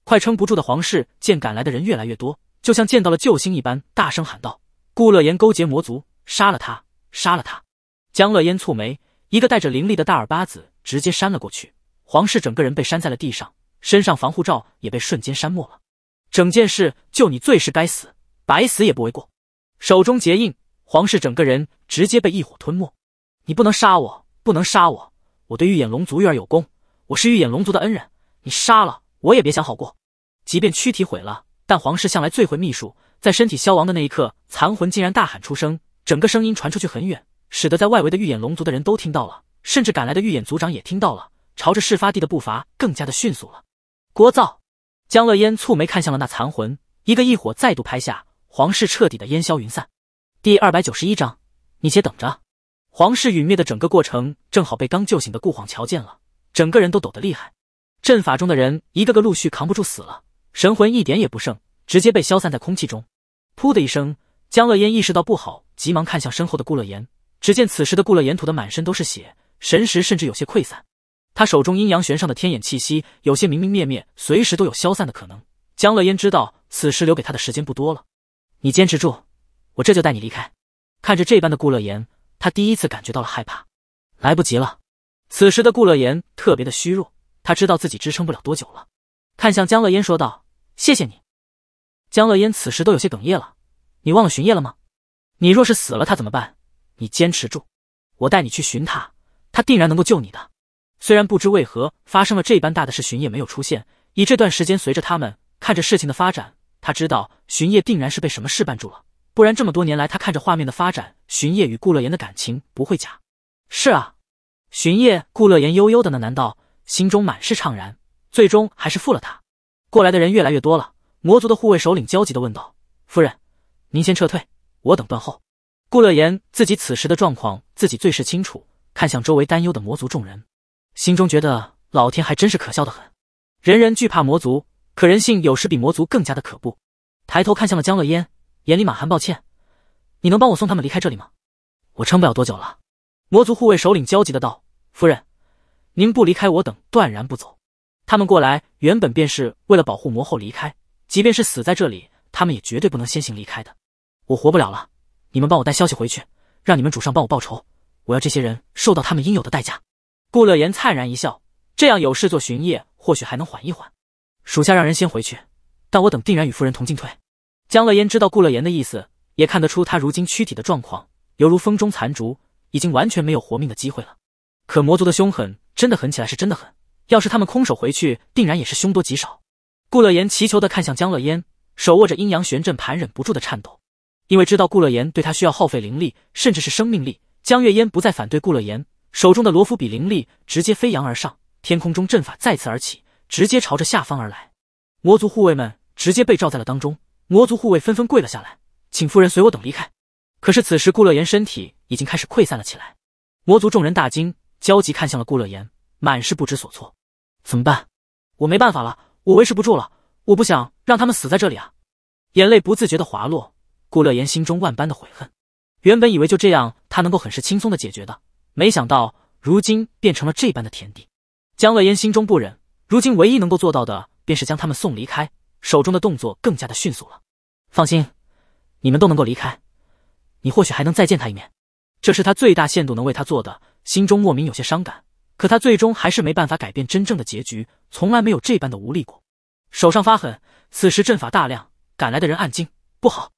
快撑不住的皇室见赶来的人越来越多，就像见到了救星一般，大声喊道：“顾乐言勾结魔族，杀了他，杀了他！”江乐烟蹙眉，一个带着凌厉的大耳巴子直接扇了过去，皇室整个人被扇在了地上，身上防护罩也被瞬间扇没了。整件事就你最是该死，白死也不为过。手中结印，皇室整个人直接被异火吞没。你不能杀我，不能杀我！我对玉眼龙族玉儿有功，我是玉眼龙族的恩人，你杀了！我也别想好过，即便躯体毁了，但皇室向来最会秘术，在身体消亡的那一刻，残魂竟然大喊出声，整个声音传出去很远，使得在外围的玉眼龙族的人都听到了，甚至赶来的玉眼族长也听到了，朝着事发地的步伐更加的迅速了。聒噪！江乐烟蹙眉看向了那残魂，一个异火再度拍下，皇室彻底的烟消云散。第二百九十一章，你且等着。皇室陨灭的整个过程，正好被刚救醒的顾晃瞧见了，整个人都抖得厉害。阵法中的人一个个陆续扛不住死了，神魂一点也不剩，直接被消散在空气中。噗的一声，江乐烟意识到不好，急忙看向身后的顾乐言。只见此时的顾乐言吐的满身都是血，神识甚至有些溃散。他手中阴阳玄上的天眼气息有些明明灭灭，随时都有消散的可能。江乐烟知道此时留给他的时间不多了，你坚持住，我这就带你离开。看着这般的顾乐言，他第一次感觉到了害怕。来不及了，此时的顾乐言特别的虚弱。他知道自己支撑不了多久了，看向江乐嫣说道：“谢谢你。”江乐嫣此时都有些哽咽了，“你忘了巡夜了吗？你若是死了，他怎么办？你坚持住，我带你去寻他，他定然能够救你的。”虽然不知为何发生了这般大的事，巡夜没有出现。以这段时间随着他们看着事情的发展，他知道巡夜定然是被什么事绊住了，不然这么多年来他看着画面的发展，巡夜与顾乐言的感情不会假。是啊，巡夜顾乐言悠悠的呢？难道？心中满是怅然，最终还是负了他。过来的人越来越多了，魔族的护卫首领焦急的问道：“夫人，您先撤退，我等断后。”顾乐言自己此时的状况，自己最是清楚，看向周围担忧的魔族众人，心中觉得老天还真是可笑的很。人人惧怕魔族，可人性有时比魔族更加的可怖。抬头看向了江乐嫣，眼里满含抱歉：“你能帮我送他们离开这里吗？我撑不了多久了。”魔族护卫首领焦急的道：“夫人。”您不离开，我等断然不走。他们过来原本便是为了保护魔后离开，即便是死在这里，他们也绝对不能先行离开的。我活不了了，你们帮我带消息回去，让你们主上帮我报仇。我要这些人受到他们应有的代价。顾乐言灿然一笑，这样有事做，巡夜或许还能缓一缓。属下让人先回去，但我等定然与夫人同进退。江乐嫣知道顾乐言的意思，也看得出他如今躯体的状况，犹如风中残烛，已经完全没有活命的机会了。可魔族的凶狠。真的狠起来是真的狠，要是他们空手回去，定然也是凶多吉少。顾乐言祈求的看向江乐烟，手握着阴阳玄阵盘，忍不住的颤抖，因为知道顾乐言对他需要耗费灵力，甚至是生命力。江月烟不再反对顾乐言手中的罗浮笔，灵力直接飞扬而上，天空中阵法再次而起，直接朝着下方而来。魔族护卫们直接被罩在了当中，魔族护卫纷纷跪了下来，请夫人随我等离开。可是此时顾乐言身体已经开始溃散了起来，魔族众人大惊。焦急看向了顾乐言，满是不知所措。怎么办？我没办法了，我维持不住了，我不想让他们死在这里啊！眼泪不自觉的滑落。顾乐言心中万般的悔恨，原本以为就这样，他能够很是轻松的解决的，没想到如今变成了这般的田地。江乐言心中不忍，如今唯一能够做到的，便是将他们送离开。手中的动作更加的迅速了。放心，你们都能够离开，你或许还能再见他一面。这是他最大限度能为他做的。心中莫名有些伤感，可他最终还是没办法改变真正的结局，从来没有这般的无力过。手上发狠，此时阵法大亮，赶来的人暗惊：不好，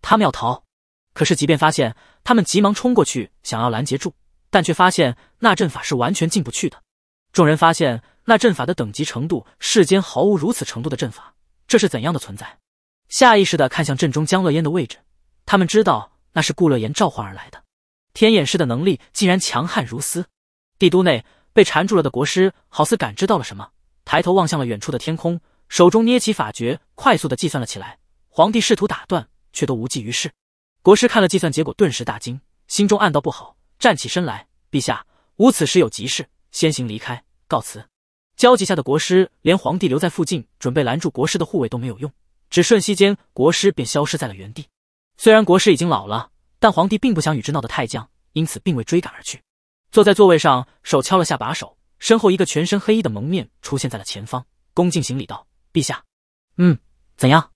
他们要逃！可是即便发现，他们急忙冲过去想要拦截住，但却发现那阵法是完全进不去的。众人发现那阵法的等级程度，世间毫无如此程度的阵法，这是怎样的存在？下意识的看向阵中江乐嫣的位置，他们知道那是顾乐言召唤而来的。天眼师的能力竟然强悍如斯！帝都内被缠住了的国师，好似感知到了什么，抬头望向了远处的天空，手中捏起法诀，快速的计算了起来。皇帝试图打断，却都无济于事。国师看了计算结果，顿时大惊，心中暗道不好，站起身来：“陛下，吾此时有急事，先行离开，告辞。”焦急下的国师，连皇帝留在附近准备拦住国师的护卫都没有用，只瞬息间，国师便消失在了原地。虽然国师已经老了。但皇帝并不想与之闹得太僵，因此并未追赶而去。坐在座位上，手敲了下把手，身后一个全身黑衣的蒙面出现在了前方，恭敬行礼道：“陛下，嗯，怎样？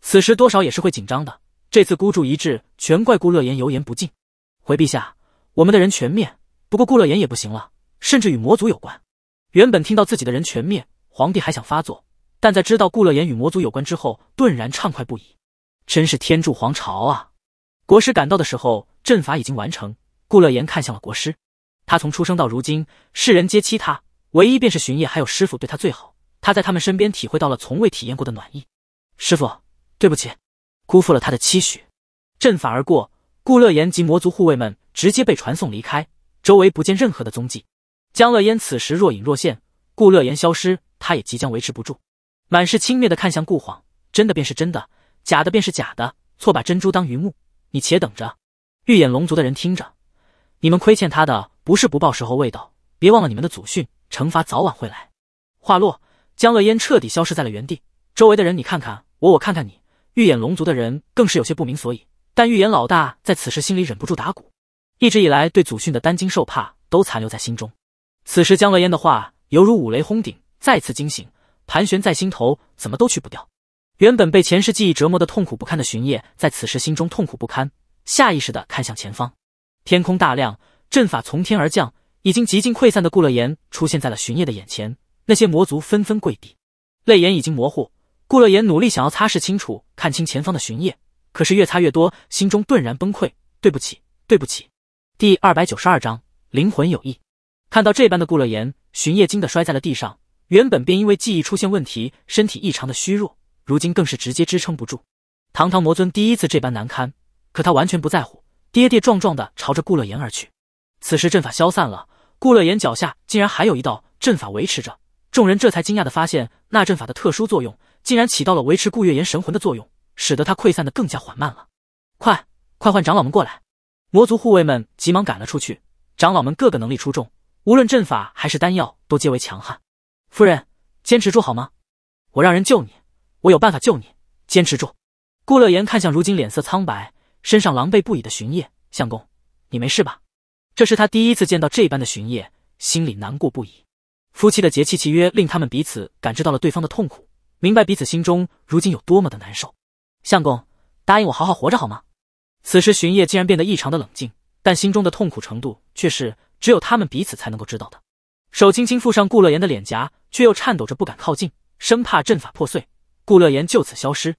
此时多少也是会紧张的。这次孤注一掷，全怪顾乐言油盐不进。回陛下，我们的人全灭，不过顾乐言也不行了，甚至与魔族有关。原本听到自己的人全灭，皇帝还想发作，但在知道顾乐言与魔族有关之后，顿然畅快不已，真是天助皇朝啊！”国师赶到的时候，阵法已经完成。顾乐言看向了国师，他从出生到如今，世人皆欺他，唯一便是巡夜还有师傅对他最好。他在他们身边体会到了从未体验过的暖意。师傅，对不起，辜负了他的期许。阵法而过，顾乐言及魔族护卫们直接被传送离开，周围不见任何的踪迹。江乐嫣此时若隐若现，顾乐言消失，他也即将维持不住，满是轻蔑的看向顾晃，真的便是真的，假的便是假的，错把珍珠当榆木。你且等着，玉眼龙族的人听着，你们亏欠他的不是不报时候未到，别忘了你们的祖训，惩罚早晚会来。话落，江乐烟彻底消失在了原地，周围的人你看看我，我看看你，玉眼龙族的人更是有些不明所以。但玉眼老大在此时心里忍不住打鼓，一直以来对祖训的担惊受怕都残留在心中。此时江乐烟的话犹如五雷轰顶，再次惊醒，盘旋在心头，怎么都去不掉。原本被前世记忆折磨的痛苦不堪的巡夜，在此时心中痛苦不堪，下意识的看向前方。天空大亮，阵法从天而降，已经极尽溃散的顾乐言出现在了巡夜的眼前。那些魔族纷纷跪地，泪眼已经模糊。顾乐言努力想要擦拭清楚，看清前方的巡夜，可是越擦越多，心中顿然崩溃。对不起，对不起。第二百九十二章灵魂有意。看到这般的顾乐言，巡夜惊得摔在了地上。原本便因为记忆出现问题，身体异常的虚弱。如今更是直接支撑不住，堂堂魔尊第一次这般难堪，可他完全不在乎，跌跌撞撞的朝着顾乐言而去。此时阵法消散了，顾乐言脚下竟然还有一道阵法维持着，众人这才惊讶的发现那阵法的特殊作用竟然起到了维持顾月言神魂的作用，使得他溃散的更加缓慢了。快快换长老们过来！魔族护卫们急忙赶了出去，长老们个个能力出众，无论阵法还是丹药都皆为强悍。夫人，坚持住好吗？我让人救你。我有办法救你，坚持住！顾乐言看向如今脸色苍白、身上狼狈不已的巡夜，相公，你没事吧？这是他第一次见到这般的巡夜，心里难过不已。夫妻的结契契约令他们彼此感知到了对方的痛苦，明白彼此心中如今有多么的难受。相公，答应我好好活着好吗？此时巡夜竟然变得异常的冷静，但心中的痛苦程度却是只有他们彼此才能够知道的。手轻轻附上顾乐言的脸颊，却又颤抖着不敢靠近，生怕阵法破碎。顾乐言就此消失，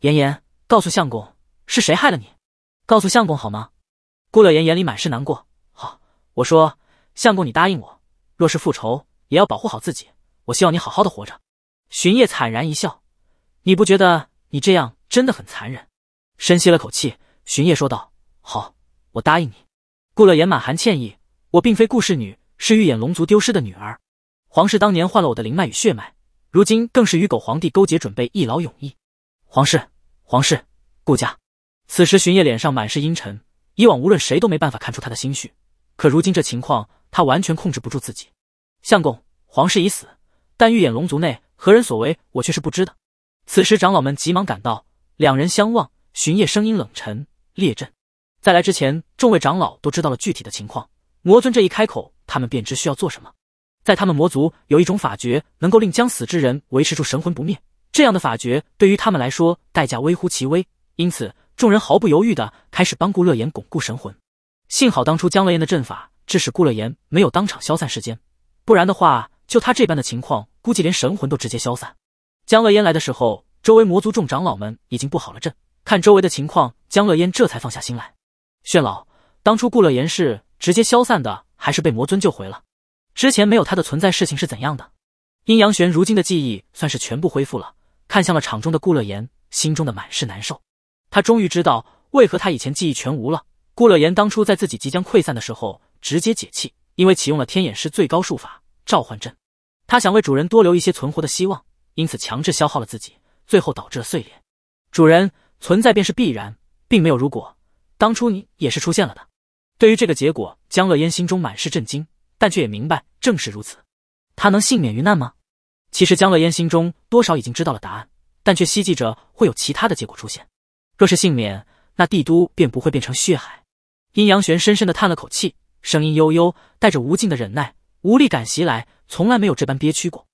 妍妍，告诉相公是谁害了你，告诉相公好吗？顾乐言眼里满是难过。好，我说相公，你答应我，若是复仇，也要保护好自己。我希望你好好的活着。巡夜惨然一笑，你不觉得你这样真的很残忍？深吸了口气，巡夜说道：好，我答应你。顾乐言满含歉意：我并非顾氏女，是玉眼龙族丢失的女儿，皇室当年换了我的灵脉与血脉。如今更是与狗皇帝勾结，准备一劳永逸。皇室，皇室，顾家。此时巡夜脸上满是阴沉，以往无论谁都没办法看出他的心绪，可如今这情况，他完全控制不住自己。相公，皇室已死，但玉眼龙族内何人所为，我却是不知的。此时长老们急忙赶到，两人相望，巡夜声音冷沉。列阵，在来之前，众位长老都知道了具体的情况。魔尊这一开口，他们便知需要做什么。在他们魔族有一种法诀，能够令将死之人维持住神魂不灭。这样的法诀对于他们来说代价微乎其微，因此众人毫不犹豫的开始帮顾乐言巩固神魂。幸好当初江乐言的阵法致使顾乐言没有当场消散，时间，不然的话，就他这般的情况，估计连神魂都直接消散。江乐言来的时候，周围魔族众长老们已经布好了阵，看周围的情况，江乐言这才放下心来。炫老，当初顾乐言是直接消散的，还是被魔尊救回了？之前没有他的存在，事情是怎样的？阴阳玄如今的记忆算是全部恢复了，看向了场中的顾乐言，心中的满是难受。他终于知道为何他以前记忆全无了。顾乐言当初在自己即将溃散的时候，直接解气，因为启用了天眼师最高术法召唤阵。他想为主人多留一些存活的希望，因此强制消耗了自己，最后导致了碎裂。主人存在便是必然，并没有如果。当初你也是出现了的。对于这个结果，江乐嫣心中满是震惊。但却也明白，正是如此，他能幸免于难吗？其实江乐嫣心中多少已经知道了答案，但却希冀着会有其他的结果出现。若是幸免，那帝都便不会变成血海。阴阳玄深深的叹了口气，声音悠悠，带着无尽的忍耐、无力感袭来，从来没有这般憋屈过。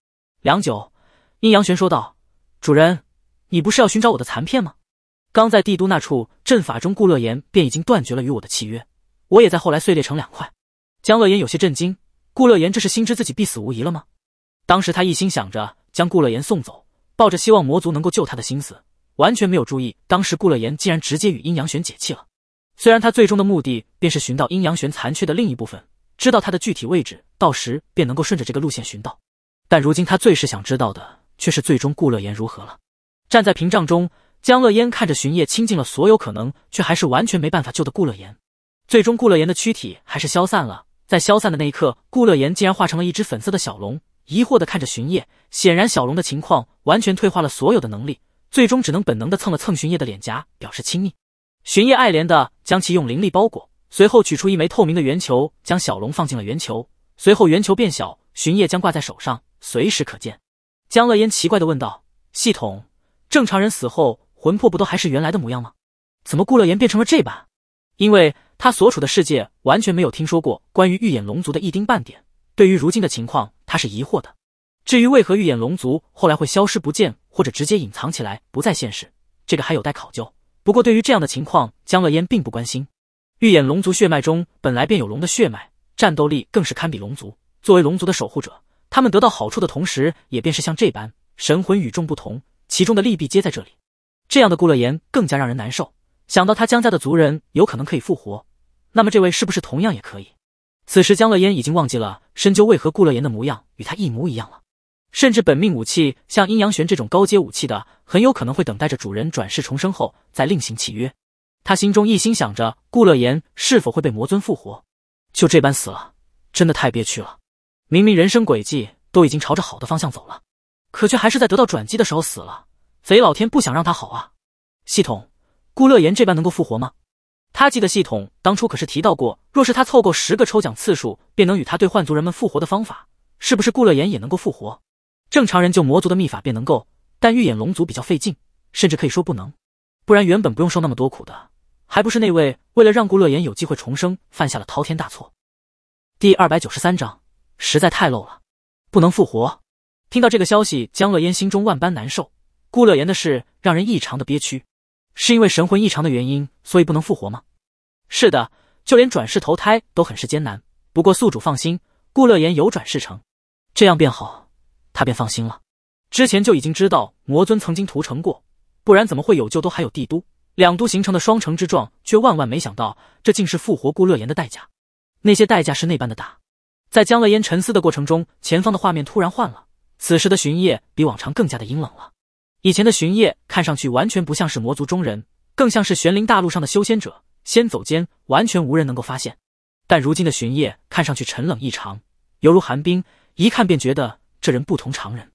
良久，阴阳玄说道：“主人，你不是要寻找我的残片吗？刚在帝都那处阵法中，顾乐言便已经断绝了与我的契约，我也在后来碎裂成两块。”江乐言有些震惊，顾乐言这是心知自己必死无疑了吗？当时他一心想着将顾乐言送走，抱着希望魔族能够救他的心思，完全没有注意，当时顾乐言竟然直接与阴阳玄解气了。虽然他最终的目的便是寻到阴阳玄残缺的另一部分，知道它的具体位置，到时便能够顺着这个路线寻到，但如今他最是想知道的却是最终顾乐言如何了。站在屏障中，江乐言看着巡夜倾尽了所有可能，却还是完全没办法救的顾乐言，最终顾乐言的躯体还是消散了。在消散的那一刻，顾乐言竟然化成了一只粉色的小龙，疑惑的看着巡夜。显然，小龙的情况完全退化了，所有的能力最终只能本能的蹭了蹭巡夜的脸颊，表示亲昵。巡夜爱怜的将其用灵力包裹，随后取出一枚透明的圆球，将小龙放进了圆球，随后圆球变小，巡夜将挂在手上，随时可见。江乐嫣奇怪的问道：“系统，正常人死后魂魄不都还是原来的模样吗？怎么顾乐言变成了这般？”因为他所处的世界完全没有听说过关于预眼龙族的一丁半点，对于如今的情况，他是疑惑的。至于为何预眼龙族后来会消失不见，或者直接隐藏起来不再现世，这个还有待考究。不过对于这样的情况，江乐嫣并不关心。预眼龙族血脉中本来便有龙的血脉，战斗力更是堪比龙族。作为龙族的守护者，他们得到好处的同时，也便是像这般，神魂与众不同，其中的利弊皆在这里。这样的顾乐言更加让人难受。想到他江家的族人有可能可以复活，那么这位是不是同样也可以？此时江乐烟已经忘记了深究为何顾乐言的模样与他一模一样了，甚至本命武器像阴阳玄这种高阶武器的，很有可能会等待着主人转世重生后再另行契约。他心中一心想着顾乐言是否会被魔尊复活，就这般死了，真的太憋屈了。明明人生轨迹都已经朝着好的方向走了，可却还是在得到转机的时候死了，贼老天不想让他好啊！系统。顾乐言这般能够复活吗？他记得系统当初可是提到过，若是他凑够十个抽奖次数，便能与他对换族人们复活的方法。是不是顾乐言也能够复活？正常人就魔族的秘法便能够，但预眼龙族比较费劲，甚至可以说不能。不然原本不用受那么多苦的，还不是那位为了让顾乐言有机会重生，犯下了滔天大错。第二百九十三章实在太漏了，不能复活。听到这个消息，江乐嫣心中万般难受。顾乐言的事让人异常的憋屈。是因为神魂异常的原因，所以不能复活吗？是的，就连转世投胎都很是艰难。不过宿主放心，顾乐言有转世成，这样便好，他便放心了。之前就已经知道魔尊曾经屠城过，不然怎么会有旧都还有帝都两都形成的双城之状？却万万没想到，这竟是复活顾乐言的代价。那些代价是那般的大。在江乐嫣沉思的过程中，前方的画面突然换了。此时的巡夜比往常更加的阴冷了。以前的巡夜看上去完全不像是魔族中人，更像是玄灵大陆上的修仙者，先走间完全无人能够发现。但如今的巡夜看上去沉冷异常，犹如寒冰，一看便觉得这人不同常人。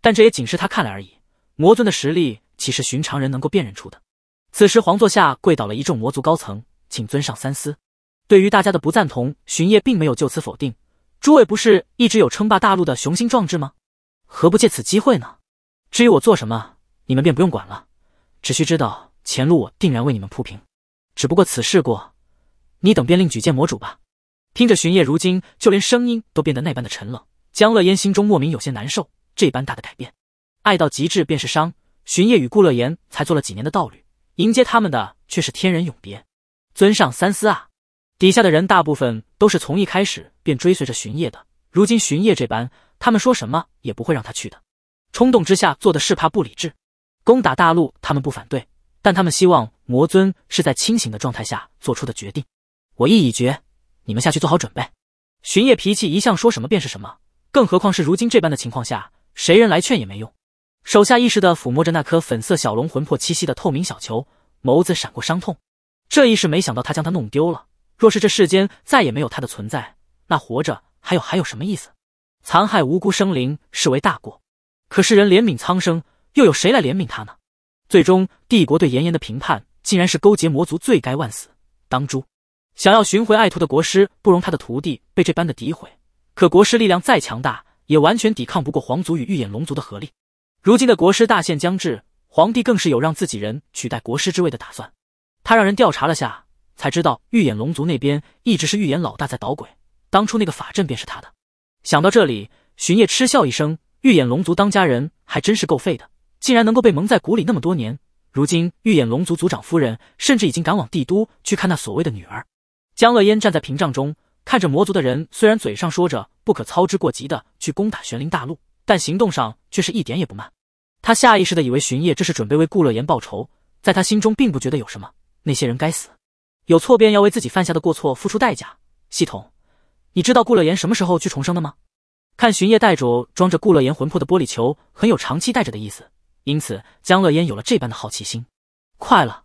但这也仅是他看来而已，魔尊的实力岂是寻常人能够辨认出的？此时皇座下跪倒了一众魔族高层，请尊上三思。对于大家的不赞同，巡夜并没有就此否定。诸位不是一直有称霸大陆的雄心壮志吗？何不借此机会呢？至于我做什么？你们便不用管了，只需知道前路我定然为你们铺平。只不过此事过，你等便另举荐魔主吧。听着，巡夜如今就连声音都变得那般的沉冷，江乐嫣心中莫名有些难受。这般大的改变，爱到极致便是伤。巡夜与顾乐言才做了几年的道侣，迎接他们的却是天人永别。尊上三思啊！底下的人大部分都是从一开始便追随着巡夜的，如今巡夜这般，他们说什么也不会让他去的。冲动之下做的是怕不理智。攻打大陆，他们不反对，但他们希望魔尊是在清醒的状态下做出的决定。我意已决，你们下去做好准备。巡夜脾气一向说什么便是什么，更何况是如今这般的情况下，谁人来劝也没用。手下意识的抚摸着那颗粉色小龙魂魄栖息的透明小球，眸子闪过伤痛。这一世没想到他将他弄丢了。若是这世间再也没有他的存在，那活着还有还有什么意思？残害无辜生灵是为大过，可世人怜悯苍生。又有谁来怜悯他呢？最终，帝国对炎炎的评判竟然是勾结魔族，罪该万死，当诛。想要寻回爱徒的国师不容他的徒弟被这般的诋毁。可国师力量再强大，也完全抵抗不过皇族与玉眼龙族的合力。如今的国师大限将至，皇帝更是有让自己人取代国师之位的打算。他让人调查了下，才知道玉眼龙族那边一直是玉眼老大在捣鬼，当初那个法阵便是他的。想到这里，巡夜嗤笑一声：“玉眼龙族当家人还真是够废的。”竟然能够被蒙在鼓里那么多年，如今玉眼龙族族长夫人甚至已经赶往帝都去看那所谓的女儿江乐嫣。站在屏障中看着魔族的人，虽然嘴上说着不可操之过急的去攻打玄灵大陆，但行动上却是一点也不慢。他下意识的以为巡夜这是准备为顾乐言报仇，在他心中并不觉得有什么，那些人该死，有错便要为自己犯下的过错付出代价。系统，你知道顾乐言什么时候去重生的吗？看巡夜带着装着顾乐言魂魄的玻璃球，很有长期带着的意思。因此，江乐嫣有了这般的好奇心。快了，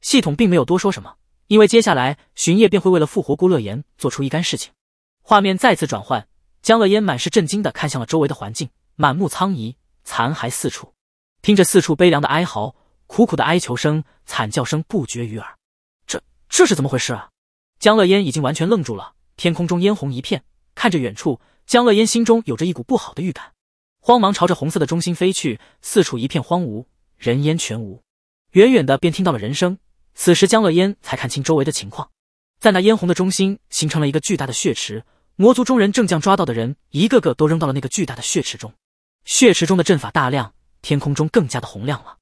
系统并没有多说什么，因为接下来巡夜便会为了复活顾乐言做出一干事情。画面再次转换，江乐嫣满是震惊的看向了周围的环境，满目苍夷，残骸四处，听着四处悲凉的哀嚎、苦苦的哀求声、惨叫声不绝于耳。这这是怎么回事啊？江乐嫣已经完全愣住了，天空中嫣红一片，看着远处，江乐嫣心中有着一股不好的预感。慌忙朝着红色的中心飞去，四处一片荒芜，人烟全无。远远的便听到了人声，此时江乐烟才看清周围的情况，在那嫣红的中心形成了一个巨大的血池，魔族中人正将抓到的人一个个都扔到了那个巨大的血池中。血池中的阵法大亮，天空中更加的洪亮了。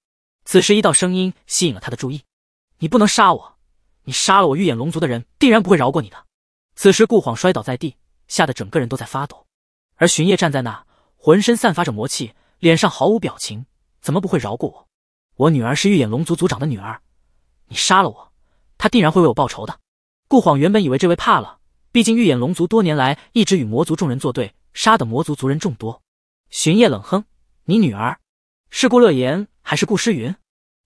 此时一道声音吸引了他的注意：“你不能杀我，你杀了我，玉眼龙族的人定然不会饶过你的。”此时顾晃摔倒在地，吓得整个人都在发抖，而巡夜站在那。浑身散发着魔气，脸上毫无表情，怎么不会饶过我？我女儿是玉眼龙族族长的女儿，你杀了我，她定然会为我报仇的。顾晃原本以为这位怕了，毕竟玉眼龙族多年来一直与魔族众人作对，杀的魔族族人众多。巡夜冷哼：“你女儿是顾乐言还是顾诗云？”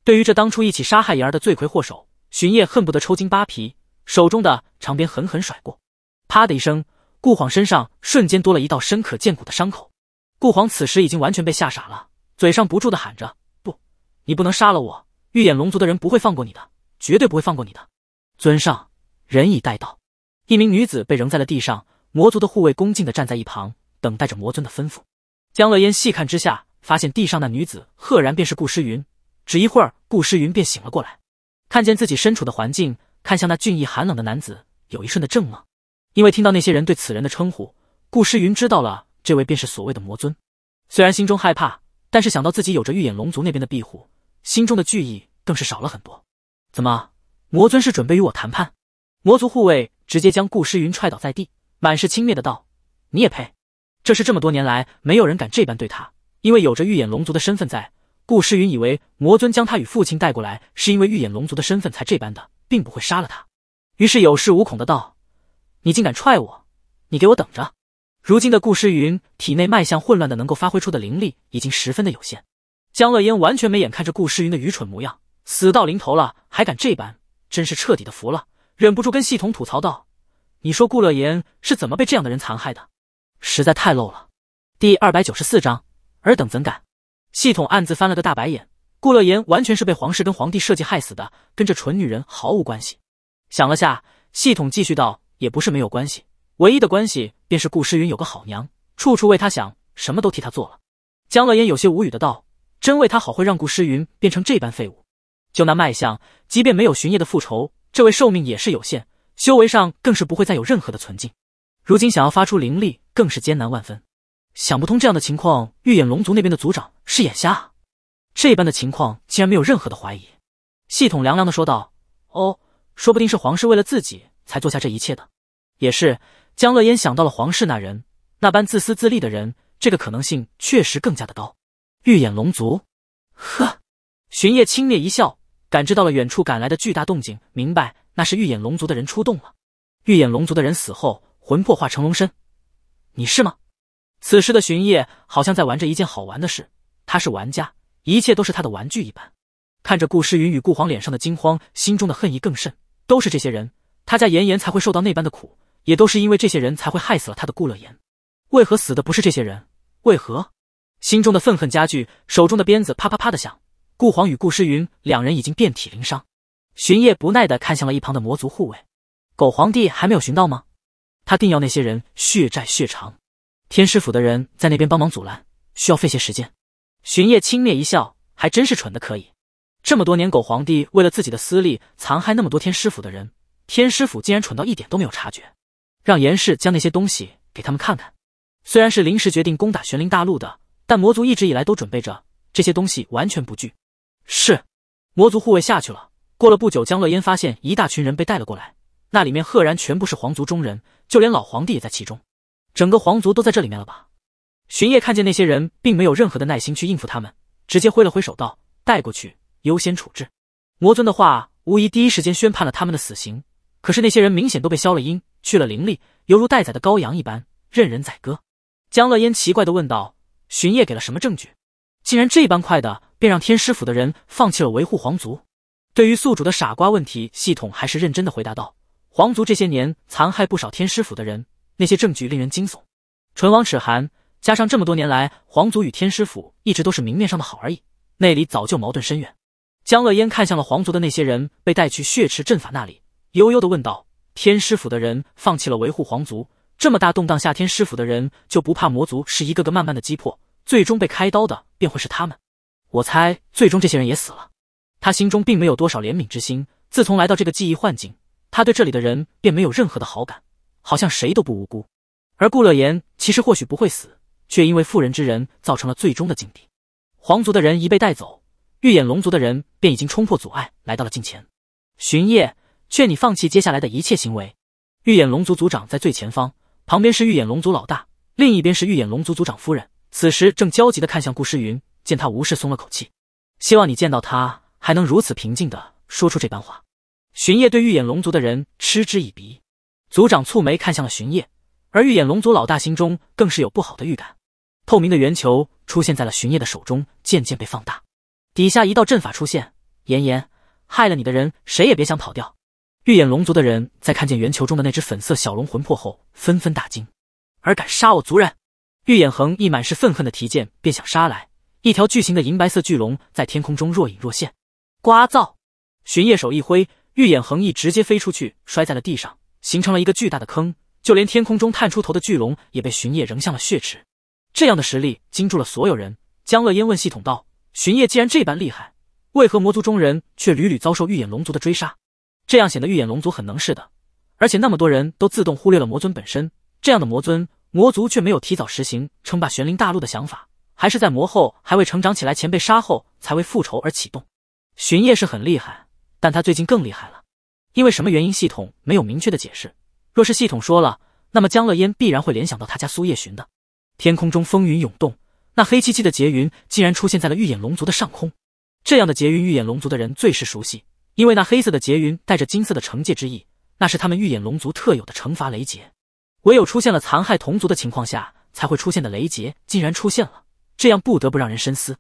对于这当初一起杀害言儿的罪魁祸首，巡夜恨不得抽筋扒皮，手中的长鞭狠狠甩过，啪的一声，顾晃身上瞬间多了一道深可见骨的伤口。顾皇此时已经完全被吓傻了，嘴上不住的喊着：“不，你不能杀了我！玉眼龙族的人不会放过你的，绝对不会放过你的！”尊上，人已带到。一名女子被扔在了地上，魔族的护卫恭敬的站在一旁，等待着魔尊的吩咐。江乐嫣细看之下，发现地上那女子赫然便是顾诗云。只一会儿，顾诗云便醒了过来，看见自己身处的环境，看向那俊逸寒冷的男子，有一瞬的怔愣。因为听到那些人对此人的称呼，顾诗云知道了。这位便是所谓的魔尊，虽然心中害怕，但是想到自己有着玉眼龙族那边的庇护，心中的惧意更是少了很多。怎么，魔尊是准备与我谈判？魔族护卫直接将顾诗云踹倒在地，满是轻蔑的道：“你也配？”这是这么多年来没有人敢这般对他，因为有着玉眼龙族的身份在。顾诗云以为魔尊将他与父亲带过来，是因为玉眼龙族的身份才这般的，并不会杀了他，于是有恃无恐的道：“你竟敢踹我！你给我等着！”如今的顾诗云体内脉象混乱的，能够发挥出的灵力已经十分的有限。江乐嫣完全没眼看着顾诗云的愚蠢模样，死到临头了还敢这般，真是彻底的服了，忍不住跟系统吐槽道：“你说顾乐言是怎么被这样的人残害的？实在太漏了。”第二百九十四章，尔等怎敢？系统暗自翻了个大白眼，顾乐言完全是被皇室跟皇帝设计害死的，跟这蠢女人毫无关系。想了下，系统继续道：“也不是没有关系，唯一的关系。”便是顾诗云有个好娘，处处为他想，什么都替他做了。江乐嫣有些无语的道：“真为他好，会让顾诗云变成这般废物。就那脉象，即便没有巡夜的复仇，这位寿命也是有限，修为上更是不会再有任何的存进。如今想要发出灵力，更是艰难万分。想不通这样的情况，玉眼龙族那边的族长是眼瞎？这般的情况竟然没有任何的怀疑。”系统凉凉的说道：“哦，说不定是皇室为了自己才做下这一切的，也是。”江乐嫣想到了皇室那人，那般自私自利的人，这个可能性确实更加的高。玉眼龙族，呵！巡夜轻蔑一笑，感知到了远处赶来的巨大动静，明白那是玉眼龙族的人出动了。玉眼龙族的人死后，魂魄化成龙身，你是吗？此时的巡夜好像在玩着一件好玩的事，他是玩家，一切都是他的玩具一般。看着顾诗云与顾煌脸上的惊慌，心中的恨意更甚。都是这些人，他家妍妍才会受到那般的苦。也都是因为这些人才会害死了他的顾乐言。为何死的不是这些人？为何？心中的愤恨加剧，手中的鞭子啪啪啪的响。顾皇与顾诗云两人已经遍体鳞伤。巡夜不耐的看向了一旁的魔族护卫：“狗皇帝还没有寻到吗？他定要那些人血债血偿。”天师府的人在那边帮忙阻拦，需要费些时间。巡夜轻蔑一笑：“还真是蠢的可以。这么多年狗皇帝为了自己的私利残害那么多天师府的人，天师府竟然蠢到一点都没有察觉。”让严氏将那些东西给他们看看。虽然是临时决定攻打玄灵大陆的，但魔族一直以来都准备着这些东西，完全不惧。是，魔族护卫下去了。过了不久，江乐烟发现一大群人被带了过来，那里面赫然全部是皇族中人，就连老皇帝也在其中。整个皇族都在这里面了吧？巡夜看见那些人，并没有任何的耐心去应付他们，直接挥了挥手道：“带过去，优先处置。”魔尊的话无疑第一时间宣判了他们的死刑。可是那些人明显都被消了音。去了灵力，犹如待宰的羔羊一般，任人宰割。江乐嫣奇怪的问道：“巡夜给了什么证据？竟然这般快的便让天师府的人放弃了维护皇族？”对于宿主的傻瓜问题，系统还是认真的回答道：“皇族这些年残害不少天师府的人，那些证据令人惊悚。唇亡齿寒，加上这么多年来，皇族与天师府一直都是明面上的好而已，内里早就矛盾深远。”江乐嫣看向了皇族的那些人，被带去血池阵法那里，悠悠的问道。天师府的人放弃了维护皇族，这么大动荡下，天师府的人就不怕魔族是一个个慢慢的击破，最终被开刀的便会是他们。我猜，最终这些人也死了。他心中并没有多少怜悯之心，自从来到这个记忆幻境，他对这里的人便没有任何的好感，好像谁都不无辜。而顾乐言其实或许不会死，却因为妇人之仁造成了最终的境地。皇族的人一被带走，玉眼龙族的人便已经冲破阻碍来到了近前，巡夜。劝你放弃接下来的一切行为。玉眼龙族族长在最前方，旁边是玉眼龙族老大，另一边是玉眼龙族族长夫人，此时正焦急的看向顾诗云，见他无事松了口气。希望你见到他还能如此平静的说出这般话。巡夜对玉眼龙族的人嗤之以鼻，族长蹙眉看向了巡夜，而玉眼龙族老大心中更是有不好的预感。透明的圆球出现在了巡夜的手中，渐渐被放大，底下一道阵法出现。炎炎，害了你的人谁也别想跑掉。玉眼龙族的人在看见圆球中的那只粉色小龙魂魄后，纷纷大惊。而敢杀我族人！玉眼恒毅满是愤恨的提剑便想杀来。一条巨型的银白色巨龙在天空中若隐若现。呱噪！巡夜手一挥，玉眼恒毅直接飞出去，摔在了地上，形成了一个巨大的坑。就连天空中探出头的巨龙也被巡夜扔向了血池。这样的实力惊住了所有人。江乐嫣问系统道：“巡夜既然这般厉害，为何魔族中人却屡屡遭受玉眼龙族的追杀？”这样显得玉眼龙族很能似的，而且那么多人都自动忽略了魔尊本身。这样的魔尊，魔族却没有提早实行称霸玄灵大陆的想法，还是在魔后还未成长起来前被杀后才为复仇而启动。巡夜是很厉害，但他最近更厉害了。因为什么原因，系统没有明确的解释。若是系统说了，那么江乐烟必然会联想到他家苏夜巡的。天空中风云涌动，那黑漆漆的劫云竟然出现在了玉眼龙族的上空。这样的劫云，玉眼龙族的人最是熟悉。因为那黑色的劫云带着金色的惩戒之意，那是他们玉眼龙族特有的惩罚雷劫，唯有出现了残害同族的情况下才会出现的雷劫，竟然出现了，这样不得不让人深思。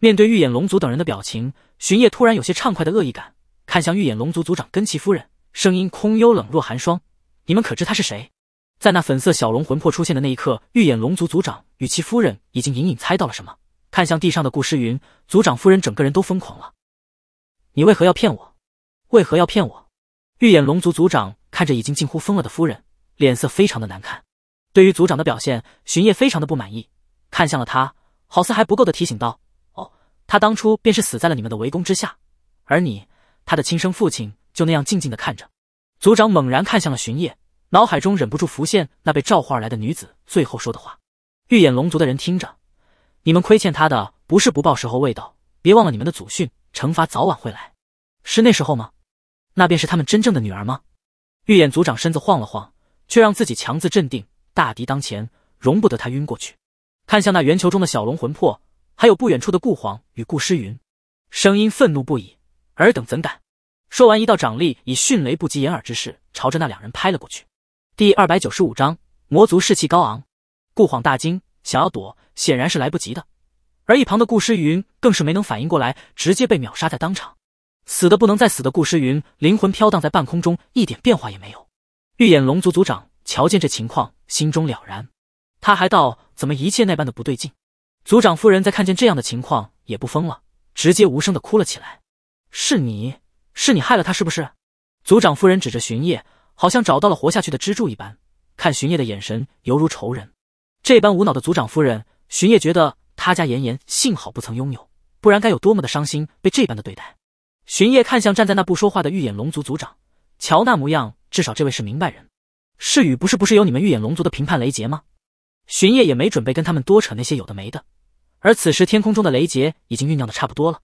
面对玉眼龙族等人的表情，巡夜突然有些畅快的恶意感，看向玉眼龙族族长跟其夫人，声音空幽冷若寒霜：“你们可知他是谁？”在那粉色小龙魂魄出现的那一刻，玉眼龙族族长与其夫人已经隐隐猜到了什么，看向地上的顾诗云，族长夫人整个人都疯狂了：“你为何要骗我？”为何要骗我？玉眼龙族族长看着已经近乎疯了的夫人，脸色非常的难看。对于族长的表现，巡夜非常的不满意，看向了他，好似还不够的提醒道：“哦，他当初便是死在了你们的围攻之下，而你，他的亲生父亲，就那样静静的看着。”族长猛然看向了巡夜，脑海中忍不住浮现那被召唤而来的女子最后说的话。玉眼龙族的人听着，你们亏欠他的不是不报时候未到，别忘了你们的祖训，惩罚早晚会来，是那时候吗？那便是他们真正的女儿吗？玉眼族长身子晃了晃，却让自己强自镇定。大敌当前，容不得他晕过去。看向那圆球中的小龙魂魄，还有不远处的顾晃与顾诗云，声音愤怒不已：“尔等怎敢？”说完，一道掌力以迅雷不及掩耳之势朝着那两人拍了过去。第二百九十五章魔族士气高昂。顾晃大惊，想要躲，显然是来不及的。而一旁的顾诗云更是没能反应过来，直接被秒杀在当场。死的不能再死的顾诗云，灵魂飘荡在半空中，一点变化也没有。玉眼龙族族长瞧见这情况，心中了然。他还道怎么一切那般的不对劲。族长夫人在看见这样的情况，也不疯了，直接无声的哭了起来。是你，是你害了他，是不是？族长夫人指着巡夜，好像找到了活下去的支柱一般，看巡夜的眼神犹如仇人。这般无脑的族长夫人，巡夜觉得他家炎炎幸好不曾拥有，不然该有多么的伤心，被这般的对待。巡夜看向站在那不说话的玉眼龙族族长，瞧那模样，至少这位是明白人。世与不是不是有你们玉眼龙族的评判雷劫吗？巡夜也没准备跟他们多扯那些有的没的。而此时天空中的雷劫已经酝酿的差不多了，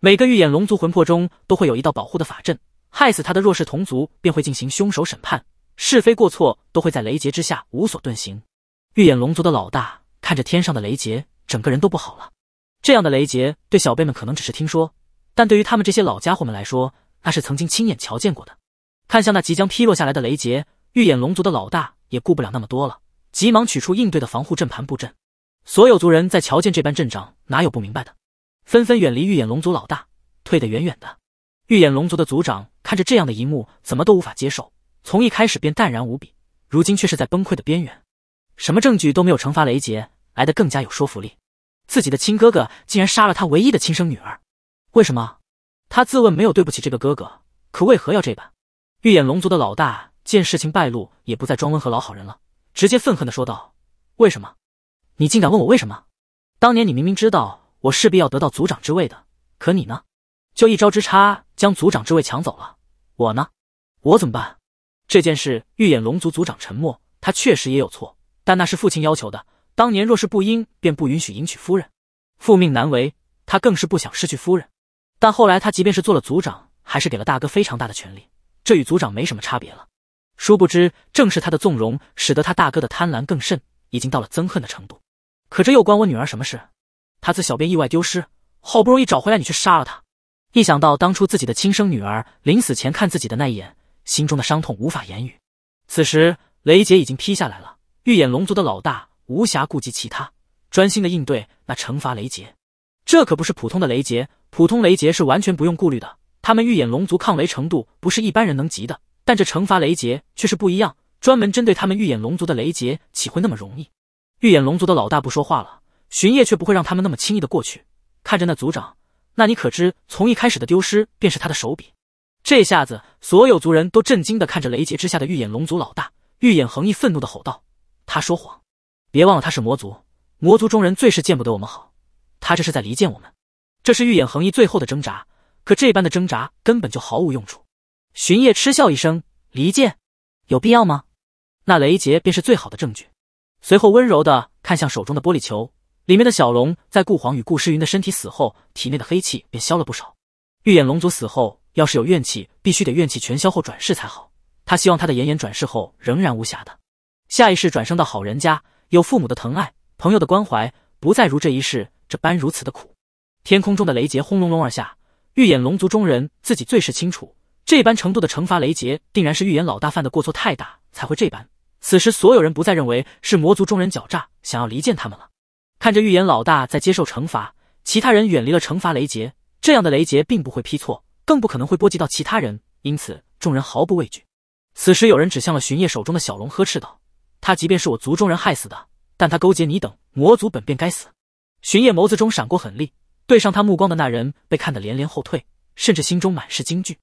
每个玉眼龙族魂魄中都会有一道保护的法阵，害死他的弱势同族便会进行凶手审判，是非过错都会在雷劫之下无所遁形。玉眼龙族的老大看着天上的雷劫，整个人都不好了。这样的雷劫对小辈们可能只是听说。但对于他们这些老家伙们来说，那是曾经亲眼瞧见过的。看向那即将劈落下来的雷劫，玉眼龙族的老大也顾不了那么多了，急忙取出应对的防护阵盘布阵。所有族人在瞧见这般阵仗，哪有不明白的？纷纷远离玉眼龙族老大，退得远远的。玉眼龙族的族长看着这样的一幕，怎么都无法接受。从一开始便淡然无比，如今却是在崩溃的边缘。什么证据都没有，惩罚雷杰来得更加有说服力。自己的亲哥哥竟然杀了他唯一的亲生女儿！为什么？他自问没有对不起这个哥哥，可为何要这般？玉眼龙族的老大见事情败露，也不再装温和老好人了，直接愤恨地说道：“为什么？你竟敢问我为什么？当年你明明知道我势必要得到族长之位的，可你呢？就一招之差将族长之位抢走了，我呢？我怎么办？这件事，玉眼龙族族长沉默。他确实也有错，但那是父亲要求的。当年若是不应，便不允许迎娶夫人。父命难违，他更是不想失去夫人。”但后来他即便是做了族长，还是给了大哥非常大的权利，这与族长没什么差别了。殊不知，正是他的纵容，使得他大哥的贪婪更甚，已经到了憎恨的程度。可这又关我女儿什么事？她自小便意外丢失，好不容易找回来，你却杀了她。一想到当初自己的亲生女儿临死前看自己的那一眼，心中的伤痛无法言语。此时雷劫已经劈下来了，预眼龙族的老大无暇顾及其他，专心的应对那惩罚雷劫。这可不是普通的雷劫。普通雷劫是完全不用顾虑的，他们预演龙族抗雷程度不是一般人能及的。但这惩罚雷劫却是不一样，专门针对他们预演龙族的雷劫岂会那么容易？预演龙族的老大不说话了，巡夜却不会让他们那么轻易的过去。看着那族长，那你可知从一开始的丢失便是他的手笔？这下子，所有族人都震惊的看着雷劫之下的预演龙族老大，预演恒毅愤怒的吼道：“他说谎！别忘了他是魔族，魔族中人最是见不得我们好，他这是在离间我们。”这是玉眼恒一最后的挣扎，可这般的挣扎根本就毫无用处。巡夜嗤笑一声：“离间，有必要吗？那雷劫便是最好的证据。”随后温柔的看向手中的玻璃球，里面的小龙在顾皇与顾诗云的身体死后，体内的黑气便消了不少。玉眼龙族死后，要是有怨气，必须得怨气全消后转世才好。他希望他的炎炎转世后仍然无瑕的，下意识转生到好人家，有父母的疼爱，朋友的关怀，不再如这一世这般如此的苦。天空中的雷劫轰隆隆而下，预言龙族中人自己最是清楚，这般程度的惩罚，雷劫定然是预言老大犯的过错太大才会这般。此时所有人不再认为是魔族中人狡诈，想要离间他们了。看着预言老大在接受惩罚，其他人远离了惩罚雷劫，这样的雷劫并不会劈错，更不可能会波及到其他人，因此众人毫不畏惧。此时有人指向了巡夜手中的小龙，呵斥道：“他即便是我族中人害死的，但他勾结你等魔族，本便该死。”巡夜眸子中闪过狠厉。对上他目光的那人被看得连连后退，甚至心中满是惊惧。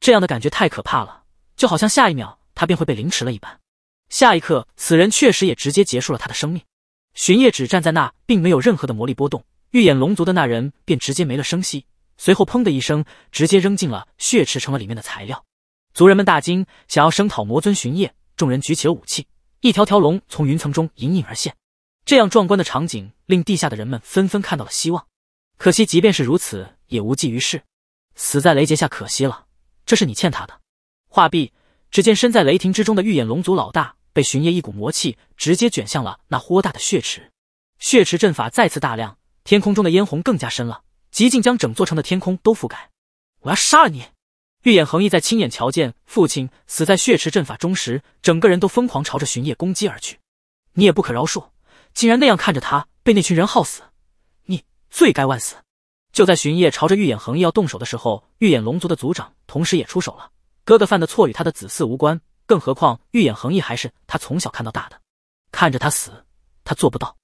这样的感觉太可怕了，就好像下一秒他便会被凌迟了一般。下一刻，此人确实也直接结束了他的生命。巡夜只站在那，并没有任何的魔力波动，预演龙族的那人便直接没了声息。随后，砰的一声，直接扔进了血池，成了里面的材料。族人们大惊，想要声讨魔尊巡夜，众人举起了武器。一条条龙从云层中隐隐而现，这样壮观的场景令地下的人们纷纷看到了希望。可惜，即便是如此，也无济于事。死在雷劫下，可惜了。这是你欠他的。画壁，只见身在雷霆之中的玉眼龙族老大被巡夜一股魔气直接卷向了那豁大的血池，血池阵法再次大亮，天空中的烟红更加深了，极尽将整座城的天空都覆盖。我要杀了你！玉眼恒毅在亲眼瞧见父亲死在血池阵法中时，整个人都疯狂朝着巡夜攻击而去。你也不可饶恕，竟然那样看着他被那群人耗死。罪该万死！就在巡夜朝着玉眼恒毅要动手的时候，玉眼龙族的族长同时也出手了。哥哥犯的错与他的子嗣无关，更何况玉眼恒毅还是他从小看到大的，看着他死，他做不到。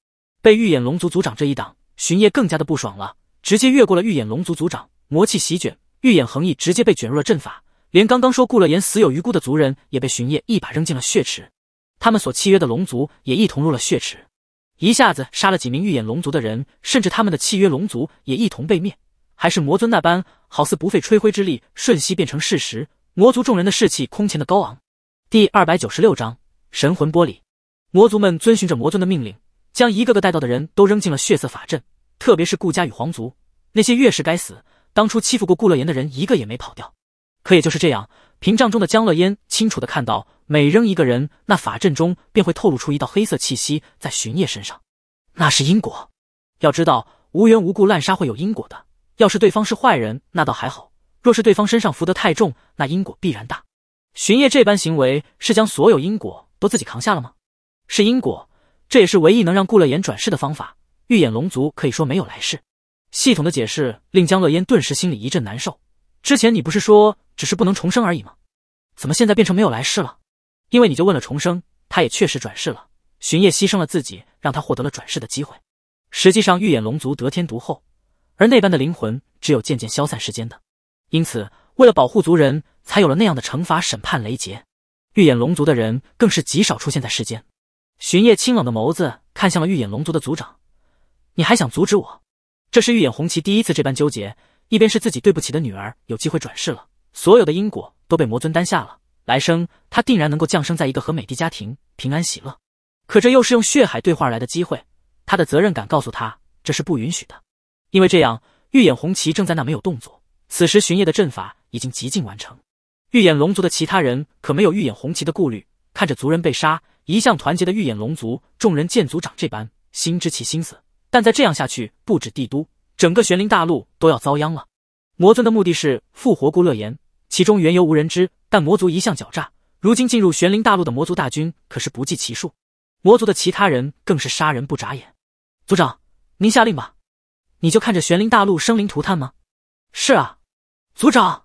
被玉眼龙族族长这一挡，巡夜更加的不爽了，直接越过了玉眼龙族族长，魔气席卷，玉眼恒毅直接被卷入了阵法，连刚刚说顾乐言死有余辜的族人也被巡夜一把扔进了血池，他们所契约的龙族也一同入了血池。一下子杀了几名预演龙族的人，甚至他们的契约龙族也一同被灭，还是魔尊那般，好似不费吹灰之力，瞬息变成事实。魔族众人的士气空前的高昂。第二百九十六章神魂剥离。魔族们遵循着魔尊的命令，将一个个带到的人都扔进了血色法阵，特别是顾家与皇族，那些越是该死，当初欺负过顾乐言的人，一个也没跑掉。可也就是这样，屏障中的江乐嫣清楚的看到，每扔一个人，那法阵中便会透露出一道黑色气息在巡夜身上，那是因果。要知道，无缘无故滥杀会有因果的。要是对方是坏人，那倒还好；若是对方身上福得太重，那因果必然大。巡夜这般行为是将所有因果都自己扛下了吗？是因果，这也是唯一能让顾乐言转世的方法。玉眼龙族可以说没有来世。系统的解释令江乐嫣顿时心里一阵难受。之前你不是说只是不能重生而已吗？怎么现在变成没有来世了？因为你就问了重生，他也确实转世了。巡夜牺牲了自己，让他获得了转世的机会。实际上，玉眼龙族得天独厚，而那般的灵魂只有渐渐消散世间。的，因此为了保护族人，才有了那样的惩罚审判雷劫。玉眼龙族的人更是极少出现在世间。巡夜清冷的眸子看向了玉眼龙族的族长，你还想阻止我？这是玉眼红旗第一次这般纠结。一边是自己对不起的女儿有机会转世了，所有的因果都被魔尊担下了，来生他定然能够降生在一个和美的家庭，平安喜乐。可这又是用血海兑换而来的机会，他的责任感告诉他这是不允许的。因为这样，玉眼红旗正在那没有动作。此时巡夜的阵法已经极尽完成，玉眼龙族的其他人可没有玉眼红旗的顾虑，看着族人被杀，一向团结的玉眼龙族众人见族长这般，心知其心思，但再这样下去，不止帝都。整个玄灵大陆都要遭殃了。魔尊的目的是复活顾乐言，其中缘由无人知。但魔族一向狡诈，如今进入玄灵大陆的魔族大军可是不计其数，魔族的其他人更是杀人不眨眼。族长，您下令吧，你就看着玄灵大陆生灵涂炭吗？是啊，族长。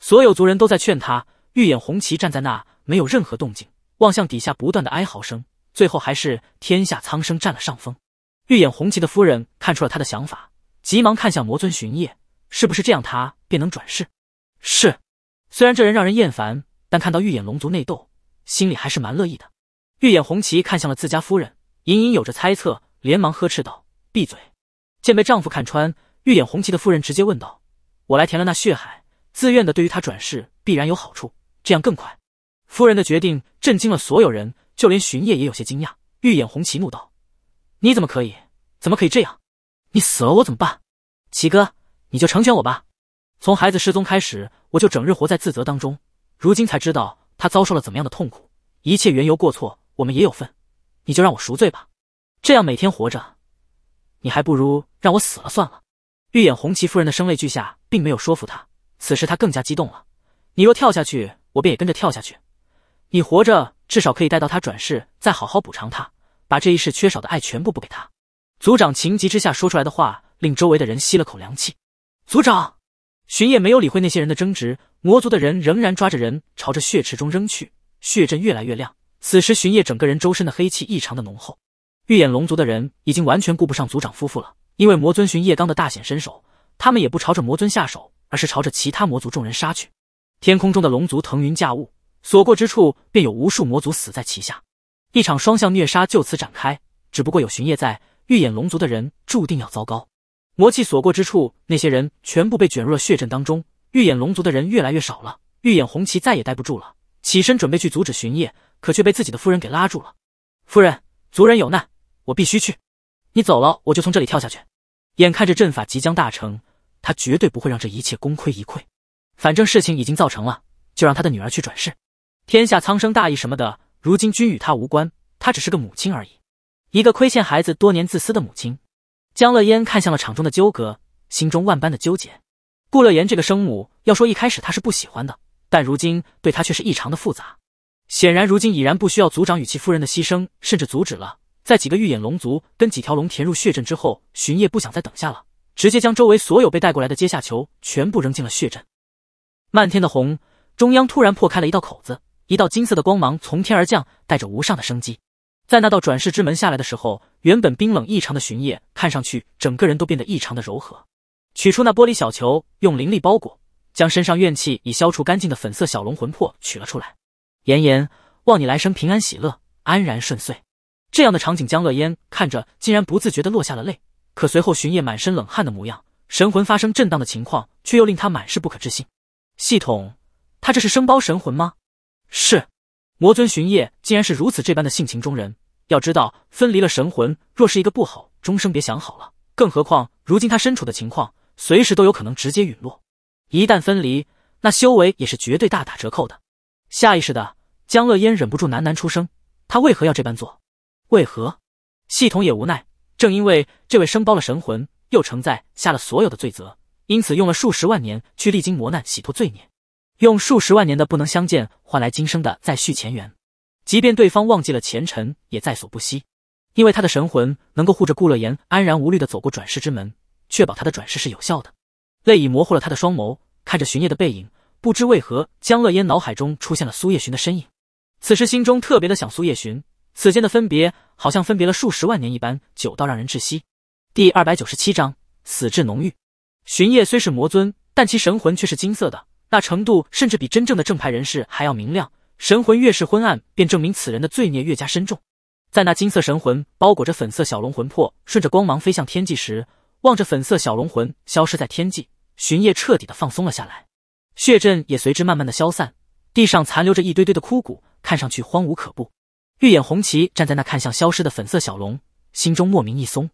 所有族人都在劝他，玉眼红旗站在那没有任何动静，望向底下不断的哀嚎声，最后还是天下苍生占了上风。玉眼红旗的夫人看出了他的想法。急忙看向魔尊巡夜，是不是这样他便能转世？是。虽然这人让人厌烦，但看到玉眼龙族内斗，心里还是蛮乐意的。玉眼红旗看向了自家夫人，隐隐有着猜测，连忙呵斥道：“闭嘴！”见被丈夫看穿，玉眼红旗的夫人直接问道：“我来填了那血海，自愿的，对于他转世必然有好处，这样更快。”夫人的决定震惊了所有人，就连巡夜也有些惊讶。玉眼红旗怒道：“你怎么可以？怎么可以这样？”你死了我怎么办？齐哥，你就成全我吧。从孩子失踪开始，我就整日活在自责当中。如今才知道他遭受了怎么样的痛苦，一切缘由过错，我们也有份。你就让我赎罪吧，这样每天活着，你还不如让我死了算了。玉眼红旗夫人的声泪俱下，并没有说服他，此时他更加激动了。你若跳下去，我便也跟着跳下去。你活着，至少可以待到他转世，再好好补偿他，把这一世缺少的爱全部补给他。族长情急之下说出来的话，令周围的人吸了口凉气。族长巡夜没有理会那些人的争执，魔族的人仍然抓着人朝着血池中扔去，血阵越来越亮。此时巡夜整个人周身的黑气异常的浓厚。预眼龙族的人已经完全顾不上族长夫妇了，因为魔尊巡夜刚的大显身手，他们也不朝着魔尊下手，而是朝着其他魔族众人杀去。天空中的龙族腾云驾雾，所过之处便有无数魔族死在其下。一场双向虐杀就此展开。只不过有巡夜在。玉眼龙族的人注定要糟糕，魔气所过之处，那些人全部被卷入了血阵当中。玉眼龙族的人越来越少了，玉眼红旗再也待不住了，起身准备去阻止巡夜，可却被自己的夫人给拉住了。夫人，族人有难，我必须去。你走了，我就从这里跳下去。眼看着阵法即将大成，他绝对不会让这一切功亏一篑。反正事情已经造成了，就让他的女儿去转世。天下苍生大义什么的，如今均与他无关，他只是个母亲而已。一个亏欠孩子多年、自私的母亲，江乐嫣看向了场中的纠葛，心中万般的纠结。顾乐言这个生母，要说一开始她是不喜欢的，但如今对她却是异常的复杂。显然，如今已然不需要族长与其夫人的牺牲，甚至阻止了。在几个御眼龙族跟几条龙填入血阵之后，巡夜不想再等下了，直接将周围所有被带过来的阶下囚全部扔进了血阵。漫天的红，中央突然破开了一道口子，一道金色的光芒从天而降，带着无上的生机。在那道转世之门下来的时候，原本冰冷异常的巡夜，看上去整个人都变得异常的柔和。取出那玻璃小球，用灵力包裹，将身上怨气已消除干净的粉色小龙魂魄取了出来。炎炎，望你来生平安喜乐，安然顺遂。这样的场景，江乐嫣看着竟然不自觉的落下了泪。可随后，巡夜满身冷汗的模样，神魂发生震荡的情况，却又令他满是不可置信。系统，他这是生包神魂吗？是。魔尊巡夜竟然是如此这般的性情中人，要知道分离了神魂，若是一个不好，终生别想好了。更何况如今他身处的情况，随时都有可能直接陨落。一旦分离，那修为也是绝对大打折扣的。下意识的，江乐嫣忍不住喃喃出声：“他为何要这般做？为何？”系统也无奈，正因为这位生包了神魂，又承载下了所有的罪责，因此用了数十万年去历经磨难，洗脱罪孽。用数十万年的不能相见换来今生的再续前缘，即便对方忘记了前尘也在所不惜，因为他的神魂能够护着顾乐言安然无虑的走过转世之门，确保他的转世是有效的。泪已模糊了他的双眸，看着巡夜的背影，不知为何江乐嫣脑海中出现了苏夜寻的身影。此时心中特别的想苏夜寻，此间的分别好像分别了数十万年一般，久到让人窒息。第二百九十七章死至浓郁。巡夜虽是魔尊，但其神魂却是金色的。那程度甚至比真正的正派人士还要明亮，神魂越是昏暗，便证明此人的罪孽越加深重。在那金色神魂包裹着粉色小龙魂魄，顺着光芒飞向天际时，望着粉色小龙魂消失在天际，巡夜彻底的放松了下来，血阵也随之慢慢的消散。地上残留着一堆堆的枯骨，看上去荒芜可怖。玉眼红旗站在那，看向消失的粉色小龙，心中莫名一松。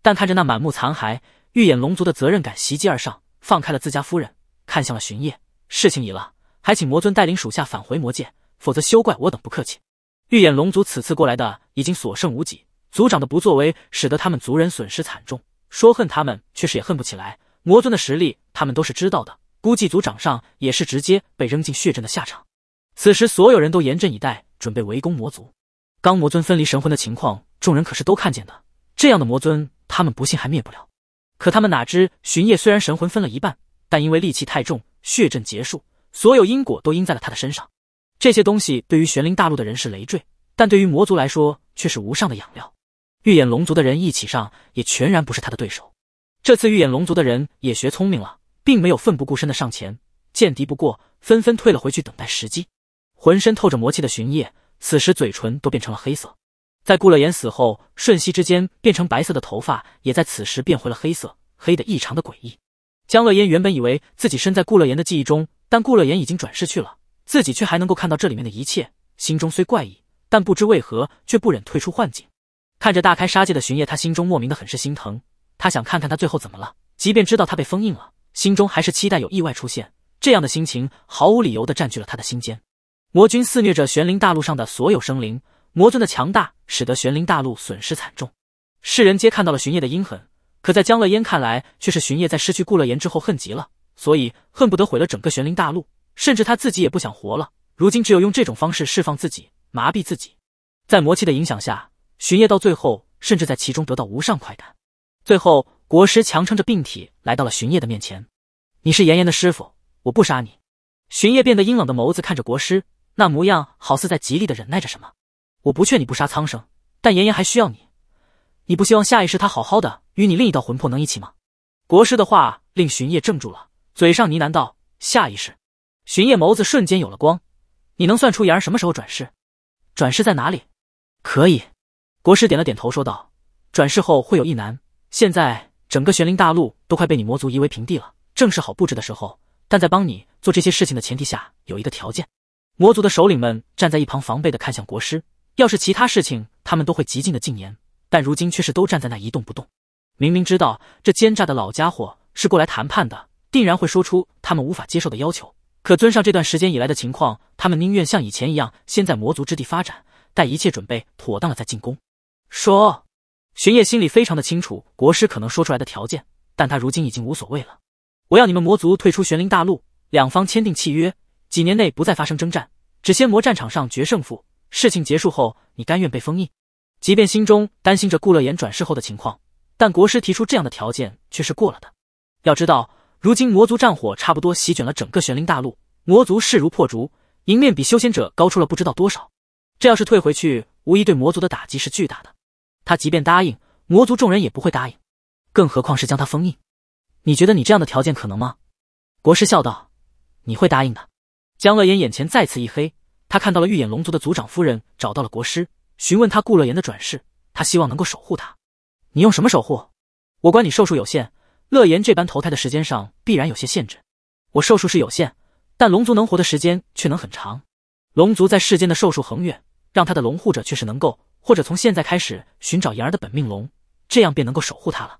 但看着那满目残骸，玉眼龙族的责任感袭击而上，放开了自家夫人，看向了巡夜。事情已了，还请魔尊带领属下返回魔界，否则休怪我等不客气。玉眼龙族此次过来的已经所剩无几，族长的不作为使得他们族人损失惨重，说恨他们却是也恨不起来。魔尊的实力他们都是知道的，估计族长上也是直接被扔进血阵的下场。此时所有人都严阵以待，准备围攻魔族。刚魔尊分离神魂的情况，众人可是都看见的，这样的魔尊他们不信还灭不了。可他们哪知巡夜虽然神魂分了一半，但因为戾气太重。血阵结束，所有因果都应在了他的身上。这些东西对于玄灵大陆的人是累赘，但对于魔族来说却是无上的养料。预眼龙族的人一起上，也全然不是他的对手。这次预眼龙族的人也学聪明了，并没有奋不顾身的上前，见敌不过，纷纷退了回去，等待时机。浑身透着魔气的巡夜，此时嘴唇都变成了黑色。在顾乐言死后，瞬息之间变成白色的头发，也在此时变回了黑色，黑的异常的诡异。江乐嫣原本以为自己身在顾乐言的记忆中，但顾乐言已经转世去了，自己却还能够看到这里面的一切。心中虽怪异，但不知为何却不忍退出幻境。看着大开杀戒的巡夜，他心中莫名的很是心疼。他想看看他最后怎么了，即便知道他被封印了，心中还是期待有意外出现。这样的心情毫无理由的占据了他的心间。魔君肆虐着玄灵大陆上的所有生灵，魔尊的强大使得玄灵大陆损失惨重，世人皆看到了巡夜的阴狠。可在江乐嫣看来，却是巡夜在失去顾乐言之后恨极了，所以恨不得毁了整个玄灵大陆，甚至他自己也不想活了。如今只有用这种方式释放自己，麻痹自己。在魔气的影响下，巡夜到最后甚至在其中得到无上快感。最后，国师强撑着病体来到了巡夜的面前：“你是炎炎的师傅，我不杀你。”巡夜变得阴冷的眸子看着国师，那模样好似在极力的忍耐着什么。“我不劝你不杀苍生，但炎炎还需要你。”你不希望下一世他好好的与你另一道魂魄能一起吗？国师的话令巡夜怔住了，嘴上呢喃道：“下一世。”巡夜眸子瞬间有了光。你能算出言儿什么时候转世，转世在哪里？可以。国师点了点头，说道：“转世后会有一难，现在整个玄灵大陆都快被你魔族夷为平地了，正是好布置的时候。但在帮你做这些事情的前提下，有一个条件。”魔族的首领们站在一旁，防备的看向国师。要是其他事情，他们都会极尽的禁言。但如今却是都站在那一动不动，明明知道这奸诈的老家伙是过来谈判的，定然会说出他们无法接受的要求。可尊上这段时间以来的情况，他们宁愿像以前一样，先在魔族之地发展，待一切准备妥当了再进攻。说，巡夜心里非常的清楚国师可能说出来的条件，但他如今已经无所谓了。我要你们魔族退出玄灵大陆，两方签订契约，几年内不再发生征战，只先魔战场上决胜负。事情结束后，你甘愿被封印。即便心中担心着顾乐言转世后的情况，但国师提出这样的条件却是过了的。要知道，如今魔族战火差不多席卷了整个玄灵大陆，魔族势如破竹，赢面比修仙者高出了不知道多少。这要是退回去，无疑对魔族的打击是巨大的。他即便答应，魔族众人也不会答应，更何况是将他封印？你觉得你这样的条件可能吗？国师笑道：“你会答应的。”江乐言眼前再次一黑，他看到了玉眼龙族的族长夫人找到了国师。询问他顾乐言的转世，他希望能够守护他。你用什么守护？我管你寿数有限，乐言这般投胎的时间上必然有些限制。我寿数是有限，但龙族能活的时间却能很长。龙族在世间的寿数恒远，让他的龙护者却是能够或者从现在开始寻找言儿的本命龙，这样便能够守护他了。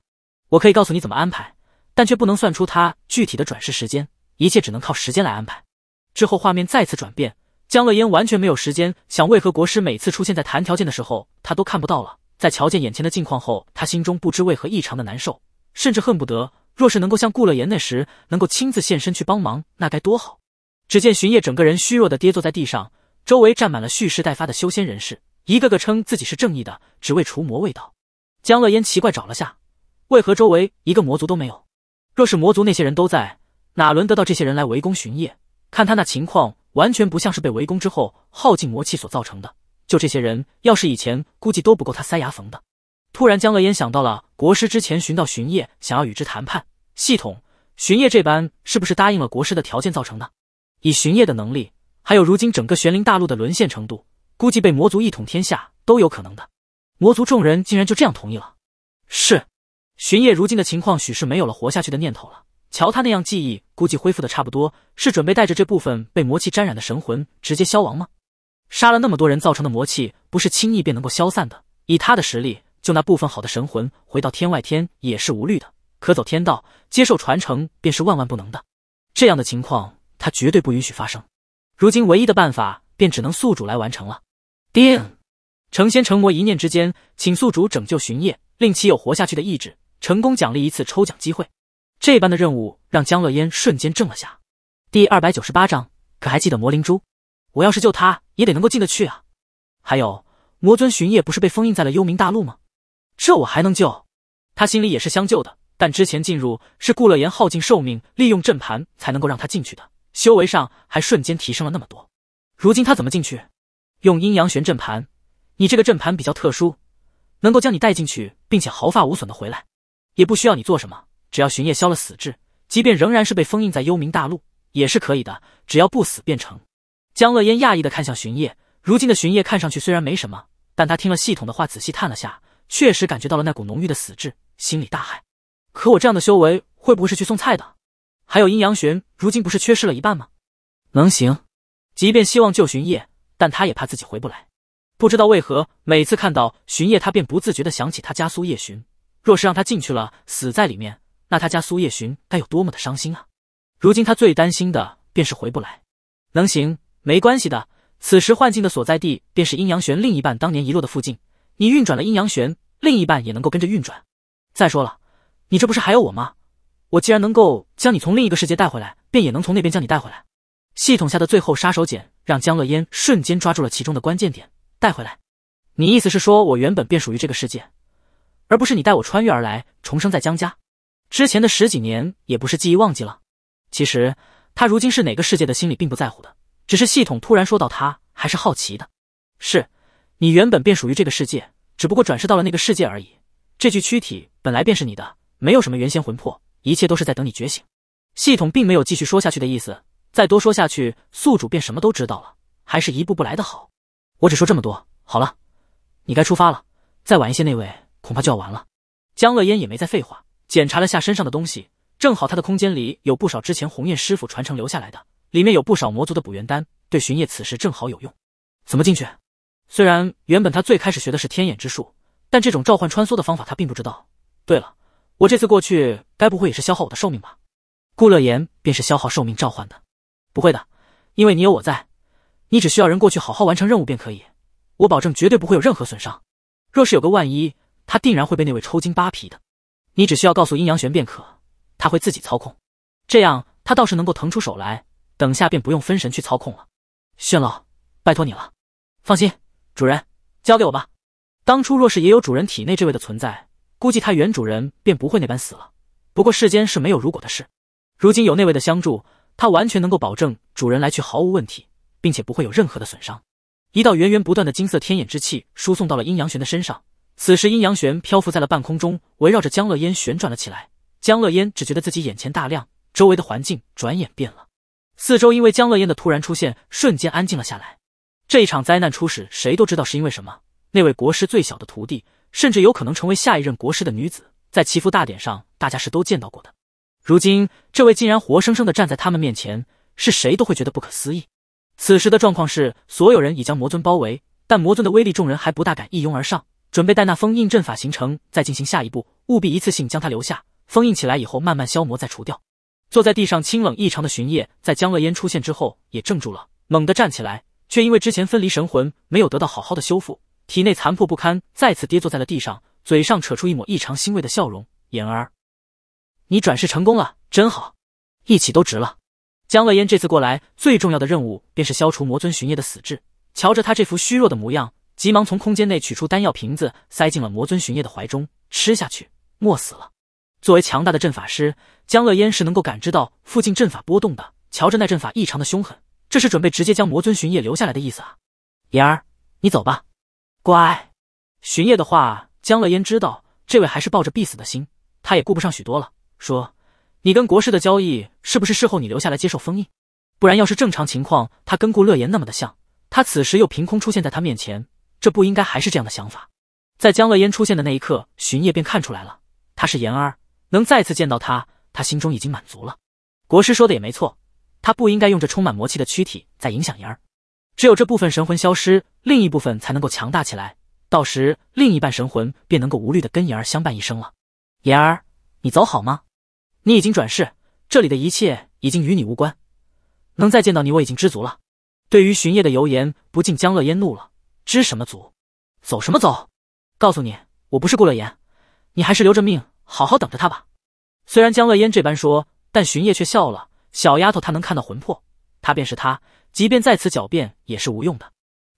我可以告诉你怎么安排，但却不能算出他具体的转世时间，一切只能靠时间来安排。之后画面再次转变。江乐嫣完全没有时间想为何国师每次出现在谈条件的时候他都看不到了。在瞧见眼前的境况后，他心中不知为何异常的难受，甚至恨不得若是能够像顾乐言那时能够亲自现身去帮忙，那该多好。只见巡夜整个人虚弱的跌坐在地上，周围站满了蓄势待发的修仙人士，一个个称自己是正义的，只为除魔卫道。江乐嫣奇怪找了下，为何周围一个魔族都没有？若是魔族那些人都在，哪轮得到这些人来围攻巡夜？看他那情况。完全不像是被围攻之后耗尽魔气所造成的。就这些人，要是以前，估计都不够他塞牙缝的。突然，江乐烟想到了国师之前寻到巡夜，想要与之谈判。系统，巡夜这般，是不是答应了国师的条件造成的？以巡夜的能力，还有如今整个玄灵大陆的沦陷程度，估计被魔族一统天下都有可能的。魔族众人竟然就这样同意了？是，巡夜如今的情况，许是没有了活下去的念头了。瞧他那样，记忆估计恢复的差不多，是准备带着这部分被魔气沾染的神魂直接消亡吗？杀了那么多人造成的魔气，不是轻易便能够消散的。以他的实力，就那部分好的神魂回到天外天也是无虑的，可走天道接受传承便是万万不能的。这样的情况他绝对不允许发生。如今唯一的办法，便只能宿主来完成了。叮，成仙成魔一念之间，请宿主拯救巡夜，令其有活下去的意志，成功奖励一次抽奖机会。这般的任务让江乐嫣瞬间怔了下。第二百九十八章，可还记得魔灵珠？我要是救他，也得能够进得去啊。还有，魔尊巡夜不是被封印在了幽冥大陆吗？这我还能救？他心里也是相救的，但之前进入是顾乐言耗尽寿命，利用阵盘才能够让他进去的，修为上还瞬间提升了那么多。如今他怎么进去？用阴阳玄阵盘？你这个阵盘比较特殊，能够将你带进去，并且毫发无损的回来，也不需要你做什么。只要巡夜消了死志，即便仍然是被封印在幽冥大陆，也是可以的。只要不死便成。江乐烟讶异的看向巡夜，如今的巡夜看上去虽然没什么，但他听了系统的话，仔细探了下，确实感觉到了那股浓郁的死志，心里大骇。可我这样的修为，会不会是去送菜的？还有阴阳巡，如今不是缺失了一半吗？能行？即便希望救巡夜，但他也怕自己回不来。不知道为何，每次看到巡夜，他便不自觉的想起他家苏夜巡。若是让他进去了，死在里面。那他家苏叶寻该有多么的伤心啊！如今他最担心的便是回不来，能行，没关系的。此时幻境的所在地便是阴阳玄另一半当年遗落的附近，你运转了阴阳玄，另一半也能够跟着运转。再说了，你这不是还有我吗？我既然能够将你从另一个世界带回来，便也能从那边将你带回来。系统下的最后杀手锏，让江乐嫣瞬间抓住了其中的关键点。带回来，你意思是说我原本便属于这个世界，而不是你带我穿越而来，重生在江家？之前的十几年也不是记忆忘记了，其实他如今是哪个世界的心里并不在乎的，只是系统突然说到他还是好奇的。是，你原本便属于这个世界，只不过转世到了那个世界而已。这具躯体本来便是你的，没有什么原先魂魄，一切都是在等你觉醒。系统并没有继续说下去的意思，再多说下去，宿主便什么都知道了，还是一步步来的好。我只说这么多，好了，你该出发了，再晚一些那位恐怕就要完了。江乐嫣也没再废话。检查了下身上的东西，正好他的空间里有不少之前鸿雁师傅传承留下来的，里面有不少魔族的补元丹，对巡夜此时正好有用。怎么进去？虽然原本他最开始学的是天眼之术，但这种召唤穿梭的方法他并不知道。对了，我这次过去，该不会也是消耗我的寿命吧？顾乐言便是消耗寿命召唤的，不会的，因为你有我在，你只需要人过去好好完成任务便可以，我保证绝对不会有任何损伤。若是有个万一，他定然会被那位抽筋扒皮的。你只需要告诉阴阳玄便可，他会自己操控，这样他倒是能够腾出手来，等下便不用分神去操控了。炫老，拜托你了。放心，主人，交给我吧。当初若是也有主人体内这位的存在，估计他原主人便不会那般死了。不过世间是没有如果的事，如今有那位的相助，他完全能够保证主人来去毫无问题，并且不会有任何的损伤。一道源源不断的金色天眼之气输送到了阴阳玄的身上。此时，阴阳玄漂浮在了半空中，围绕着江乐烟旋转了起来。江乐烟只觉得自己眼前大亮，周围的环境转眼变了。四周因为江乐烟的突然出现，瞬间安静了下来。这一场灾难初始，谁都知道是因为什么。那位国师最小的徒弟，甚至有可能成为下一任国师的女子，在祈福大典上，大家是都见到过的。如今，这位竟然活生生的站在他们面前，是谁都会觉得不可思议。此时的状况是，所有人已将魔尊包围，但魔尊的威力，众人还不大敢一拥而上。准备待那封印阵法形成，再进行下一步，务必一次性将它留下，封印起来以后慢慢消磨再除掉。坐在地上清冷异常的巡夜，在江乐烟出现之后也怔住了，猛地站起来，却因为之前分离神魂没有得到好好的修复，体内残破不堪，再次跌坐在了地上，嘴上扯出一抹异常欣慰的笑容：“妍儿，你转世成功了，真好，一起都值了。”江乐烟这次过来最重要的任务便是消除魔尊巡夜的死志，瞧着他这副虚弱的模样。急忙从空间内取出丹药瓶子，塞进了魔尊巡夜的怀中，吃下去，莫死了。作为强大的阵法师，江乐烟是能够感知到附近阵法波动的。瞧着那阵法异常的凶狠，这是准备直接将魔尊巡夜留下来的意思啊！妍儿，你走吧，乖。巡夜的话，江乐烟知道，这位还是抱着必死的心。他也顾不上许多了，说：“你跟国师的交易，是不是事后你留下来接受封印？不然，要是正常情况，他跟顾乐言那么的像，他此时又凭空出现在他面前。”这不应该还是这样的想法，在江乐嫣出现的那一刻，巡夜便看出来了，他是妍儿，能再次见到他，他心中已经满足了。国师说的也没错，他不应该用这充满魔气的躯体在影响妍儿，只有这部分神魂消失，另一部分才能够强大起来，到时另一半神魂便能够无虑的跟妍儿相伴一生了。妍儿，你走好吗？你已经转世，这里的一切已经与你无关，能再见到你我已经知足了。对于巡夜的油盐不禁江乐嫣怒了。知什么足，走什么走？告诉你，我不是顾乐言，你还是留着命，好好等着他吧。虽然江乐嫣这般说，但巡夜却笑了。小丫头，她能看到魂魄，她便是她，即便在此狡辩也是无用的。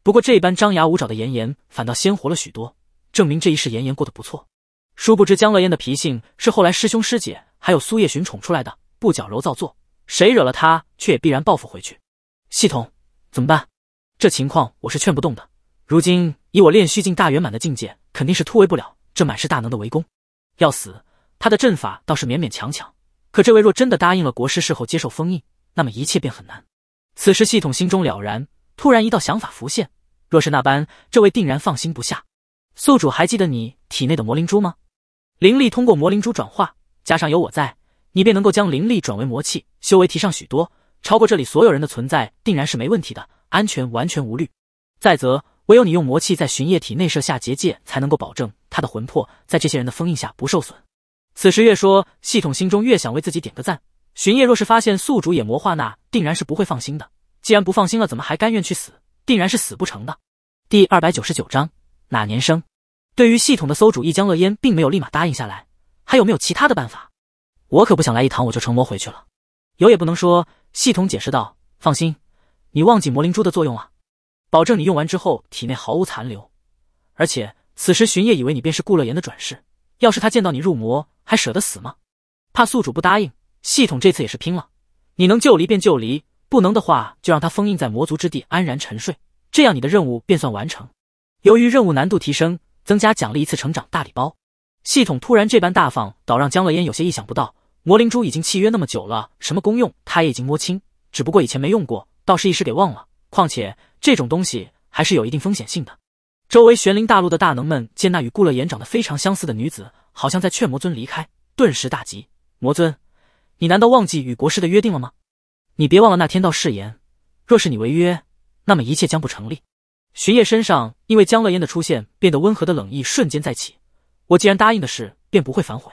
不过这般张牙舞爪的妍妍，反倒鲜活了许多，证明这一世妍妍过得不错。殊不知江乐嫣的脾性是后来师兄师姐还有苏叶寻宠出来的，不矫揉造作，谁惹了她，却也必然报复回去。系统怎么办？这情况我是劝不动的。如今以我炼虚境大圆满的境界，肯定是突围不了这满是大能的围攻。要死，他的阵法倒是勉勉强强；可这位若真的答应了国师，事后接受封印，那么一切便很难。此时系统心中了然，突然一道想法浮现：若是那般，这位定然放心不下。宿主还记得你体内的魔灵珠吗？灵力通过魔灵珠转化，加上有我在，你便能够将灵力转为魔气，修为提上许多，超过这里所有人的存在，定然是没问题的，安全完全无虑。再则。唯有你用魔气在巡夜体内设下结界，才能够保证他的魂魄在这些人的封印下不受损。此时越说，系统心中越想为自己点个赞。巡夜若是发现宿主也魔化，那定然是不会放心的。既然不放心了，怎么还甘愿去死？定然是死不成的。第二百九十九章哪年生？对于系统的馊主意，江乐烟，并没有立马答应下来。还有没有其他的办法？我可不想来一趟我就成魔回去了。有也不能说，系统解释道。放心，你忘记魔灵珠的作用了。保证你用完之后体内毫无残留，而且此时巡夜以为你便是顾乐言的转世，要是他见到你入魔，还舍得死吗？怕宿主不答应，系统这次也是拼了。你能救离便救离，不能的话就让他封印在魔族之地安然沉睡，这样你的任务便算完成。由于任务难度提升，增加奖励一次成长大礼包。系统突然这般大方，倒让江乐嫣有些意想不到。魔灵珠已经契约那么久了，什么功用他也已经摸清，只不过以前没用过，倒是一时给忘了。况且。这种东西还是有一定风险性的。周围玄灵大陆的大能们见那与顾乐言长得非常相似的女子，好像在劝魔尊离开，顿时大急。魔尊，你难道忘记与国师的约定了吗？你别忘了那天道誓言，若是你违约，那么一切将不成立。巡夜身上因为江乐嫣的出现变得温和的冷意瞬间再起。我既然答应的事，便不会反悔。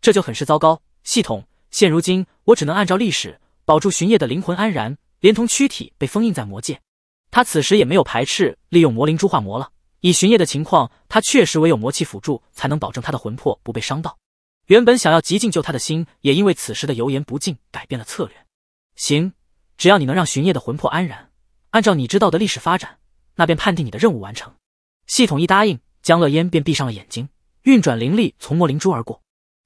这就很是糟糕。系统，现如今我只能按照历史，保住巡夜的灵魂安然，连同躯体被封印在魔界。他此时也没有排斥利用魔灵珠化魔了。以巡夜的情况，他确实唯有魔气辅助，才能保证他的魂魄不被伤到。原本想要极尽救他的心，也因为此时的油盐不进，改变了策略。行，只要你能让巡夜的魂魄安然，按照你知道的历史发展，那便判定你的任务完成。系统一答应，江乐嫣便闭上了眼睛，运转灵力从魔灵珠而过。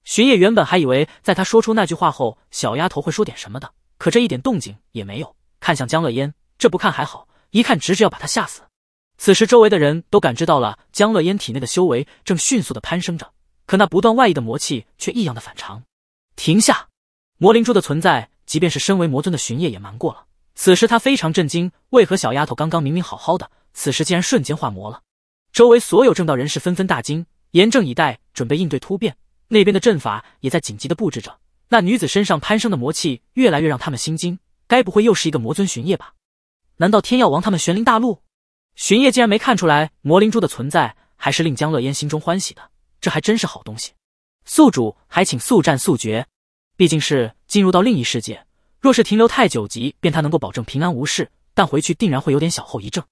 巡夜原本还以为在他说出那句话后，小丫头会说点什么的，可这一点动静也没有。看向江乐嫣，这不看还好。一看，直直要把他吓死。此时，周围的人都感知到了江乐嫣体内的修为正迅速的攀升着，可那不断外溢的魔气却异样的反常。停下！魔灵珠的存在，即便是身为魔尊的巡夜也瞒过了。此时，他非常震惊，为何小丫头刚刚明明好好的，此时竟然瞬间化魔了？周围所有正道人士纷纷大惊，严阵以待，准备应对突变。那边的阵法也在紧急的布置着。那女子身上攀升的魔气越来越让他们心惊，该不会又是一个魔尊巡夜吧？难道天耀王他们玄灵大陆，巡夜竟然没看出来魔灵珠的存在？还是令江乐烟心中欢喜的，这还真是好东西。宿主还请速战速决，毕竟是进入到另一世界，若是停留太久，即便他能够保证平安无事，但回去定然会有点小后遗症。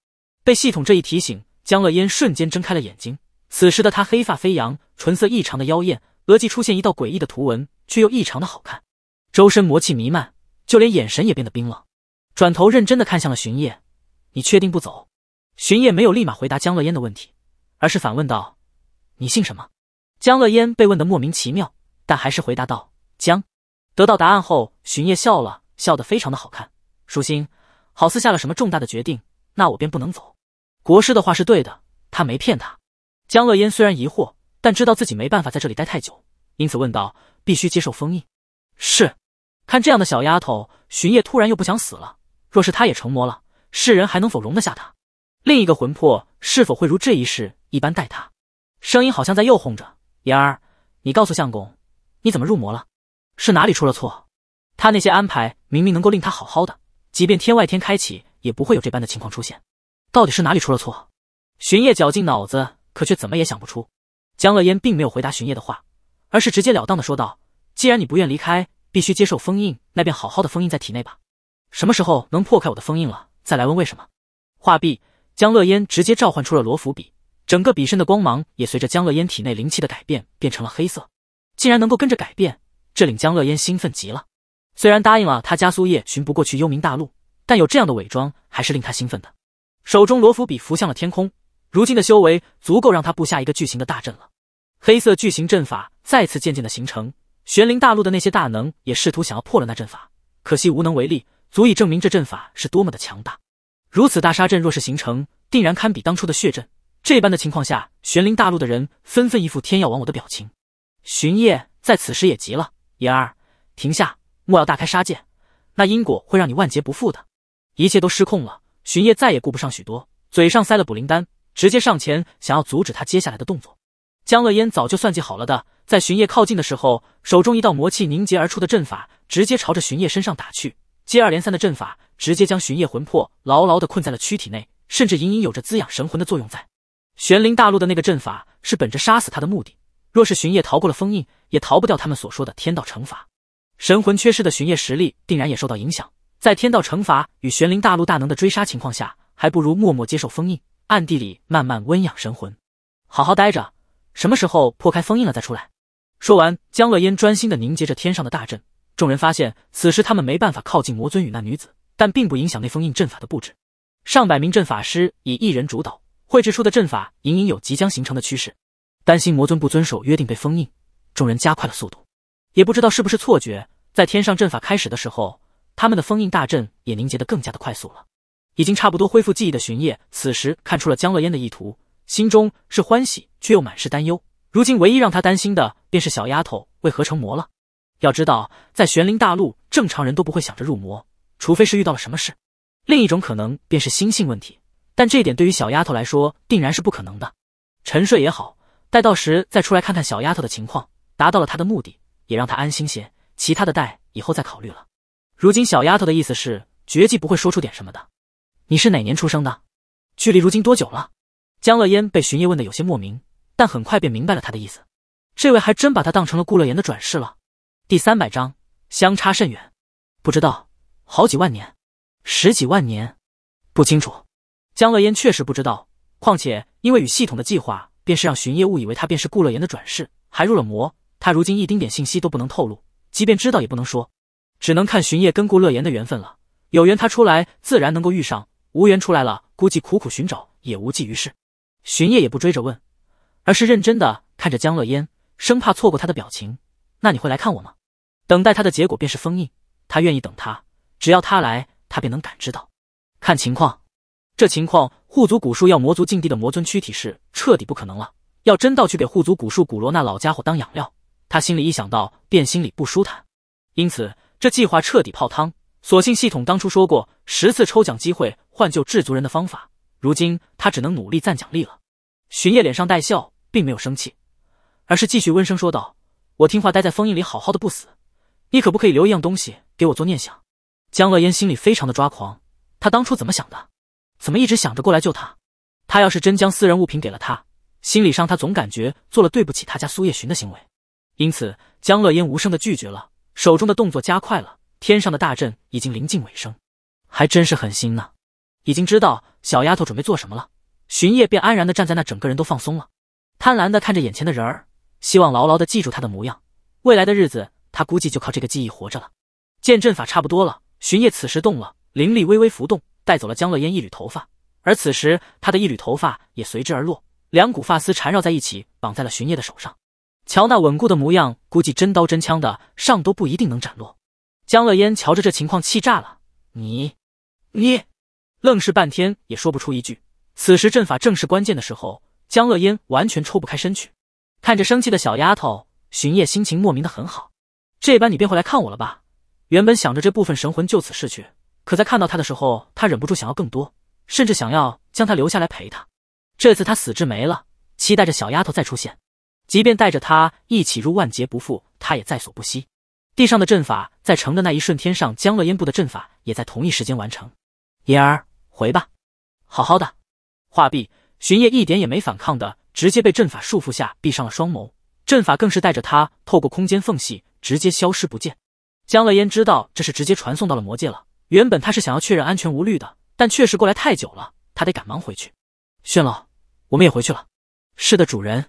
被系统这一提醒，江乐烟瞬间睁开了眼睛。此时的他黑发飞扬，唇色异常的妖艳，额际出现一道诡异的图纹，却又异常的好看，周身魔气弥漫，就连眼神也变得冰冷。转头认真的看向了巡夜，你确定不走？巡夜没有立马回答江乐烟的问题，而是反问道：“你姓什么？”江乐烟被问得莫名其妙，但还是回答道：“江。”得到答案后，巡夜笑了笑，得非常的好看，舒心，好似下了什么重大的决定。那我便不能走。国师的话是对的，他没骗他。江乐烟虽然疑惑，但知道自己没办法在这里待太久，因此问道：“必须接受封印？”是。看这样的小丫头，巡夜突然又不想死了。若是他也成魔了，世人还能否容得下他？另一个魂魄是否会如这一世一般待他？声音好像在诱惑着妍儿，你告诉相公，你怎么入魔了？是哪里出了错？他那些安排明明能够令他好好的，即便天外天开启，也不会有这般的情况出现。到底是哪里出了错？巡夜绞尽脑子，可却怎么也想不出。江乐嫣并没有回答巡夜的话，而是直截了当的说道：“既然你不愿离开，必须接受封印，那便好好的封印在体内吧。”什么时候能破开我的封印了，再来问为什么？画毕，江乐烟直接召唤出了罗浮笔，整个笔身的光芒也随着江乐烟体内灵气的改变变成了黑色，竟然能够跟着改变，这令江乐烟兴奋极了。虽然答应了他加速叶寻不过去幽冥大陆，但有这样的伪装还是令他兴奋的。手中罗浮笔浮向了天空，如今的修为足够让他布下一个巨型的大阵了。黑色巨型阵法再次渐渐的形成，玄灵大陆的那些大能也试图想要破了那阵法，可惜无能为力。足以证明这阵法是多么的强大。如此大杀阵若是形成，定然堪比当初的血阵。这般的情况下，玄灵大陆的人纷纷一副天要亡我的表情。巡夜在此时也急了，言儿停下，莫要大开杀戒，那因果会让你万劫不复的。一切都失控了，巡夜再也顾不上许多，嘴上塞了补灵丹，直接上前想要阻止他接下来的动作。江乐烟早就算计好了的，在巡夜靠近的时候，手中一道魔气凝结而出的阵法直接朝着巡夜身上打去。接二连三的阵法直接将巡夜魂魄牢牢的困在了躯体内，甚至隐隐有着滋养神魂的作用在。玄灵大陆的那个阵法是本着杀死他的目的，若是巡夜逃过了封印，也逃不掉他们所说的天道惩罚。神魂缺失的巡夜实力定然也受到影响，在天道惩罚与玄灵大陆大能的追杀情况下，还不如默默接受封印，暗地里慢慢温养神魂，好好待着，什么时候破开封印了再出来。说完，江乐烟专心的凝结着天上的大阵。众人发现，此时他们没办法靠近魔尊与那女子，但并不影响那封印阵法的布置。上百名阵法师以一人主导绘制出的阵法，隐隐有即将形成的趋势。担心魔尊不遵守约定被封印，众人加快了速度。也不知道是不是错觉，在天上阵法开始的时候，他们的封印大阵也凝结得更加的快速了。已经差不多恢复记忆的巡夜，此时看出了江乐烟的意图，心中是欢喜却又满是担忧。如今唯一让他担心的，便是小丫头为何成魔了。要知道，在玄灵大陆，正常人都不会想着入魔，除非是遇到了什么事。另一种可能便是心性问题，但这点对于小丫头来说，定然是不可能的。沉睡也好，待到时再出来看看小丫头的情况，达到了她的目的，也让她安心些。其他的待以后再考虑了。如今小丫头的意思是，绝技不会说出点什么的。你是哪年出生的？距离如今多久了？江乐嫣被巡夜问的有些莫名，但很快便明白了他的意思。这位还真把她当成了顾乐言的转世了。第三百章相差甚远，不知道，好几万年，十几万年，不清楚。江乐嫣确实不知道，况且因为与系统的计划，便是让巡夜误以为他便是顾乐言的转世，还入了魔。他如今一丁点信息都不能透露，即便知道也不能说，只能看巡夜跟顾乐言的缘分了。有缘他出来自然能够遇上，无缘出来了估计苦苦寻找也无济于事。巡夜也不追着问，而是认真的看着江乐嫣，生怕错过他的表情。那你会来看我吗？等待他的结果便是封印，他愿意等他，只要他来，他便能感知到。看情况，这情况护族古树要魔族禁地的魔尊躯体是彻底不可能了。要真到去给护族古树古罗那老家伙当养料，他心里一想到便心里不舒坦。因此这计划彻底泡汤。所幸系统当初说过，十次抽奖机会换救制族人的方法，如今他只能努力攒奖励了。巡夜脸上带笑，并没有生气，而是继续温声说道：“我听话，待在封印里好好的，不死。”你可不可以留一样东西给我做念想？江乐嫣心里非常的抓狂，她当初怎么想的？怎么一直想着过来救他？他要是真将私人物品给了他，心理上他总感觉做了对不起他家苏叶寻的行为。因此，江乐嫣无声的拒绝了，手中的动作加快了。天上的大阵已经临近尾声，还真是狠心呢！已经知道小丫头准备做什么了，寻夜便安然的站在那，整个人都放松了，贪婪的看着眼前的人儿，希望牢牢的记住他的模样，未来的日子。估计就靠这个记忆活着了。见阵法差不多了，巡夜此时动了，灵力微微浮动，带走了江乐嫣一缕头发。而此时他的一缕头发也随之而落，两股发丝缠绕在一起，绑在了巡夜的手上。瞧那稳固的模样，估计真刀真枪的上都不一定能斩落。江乐嫣瞧着这情况，气炸了。你，你，愣是半天也说不出一句。此时阵法正是关键的时候，江乐嫣完全抽不开身去。看着生气的小丫头，巡夜心情莫名的很好。这般你便会来看我了吧？原本想着这部分神魂就此逝去，可在看到他的时候，他忍不住想要更多，甚至想要将他留下来陪他。这次他死之没了，期待着小丫头再出现，即便带着他一起入万劫不复，他也在所不惜。地上的阵法在成的那一瞬，天上江乐烟布的阵法也在同一时间完成。嫣儿，回吧，好好的。话毕，巡夜一点也没反抗的，直接被阵法束缚下，闭上了双眸。阵法更是带着他透过空间缝隙。直接消失不见。江乐嫣知道这是直接传送到了魔界了。原本他是想要确认安全无虑的，但确实过来太久了，他得赶忙回去。炫老，我们也回去了。是的，主人。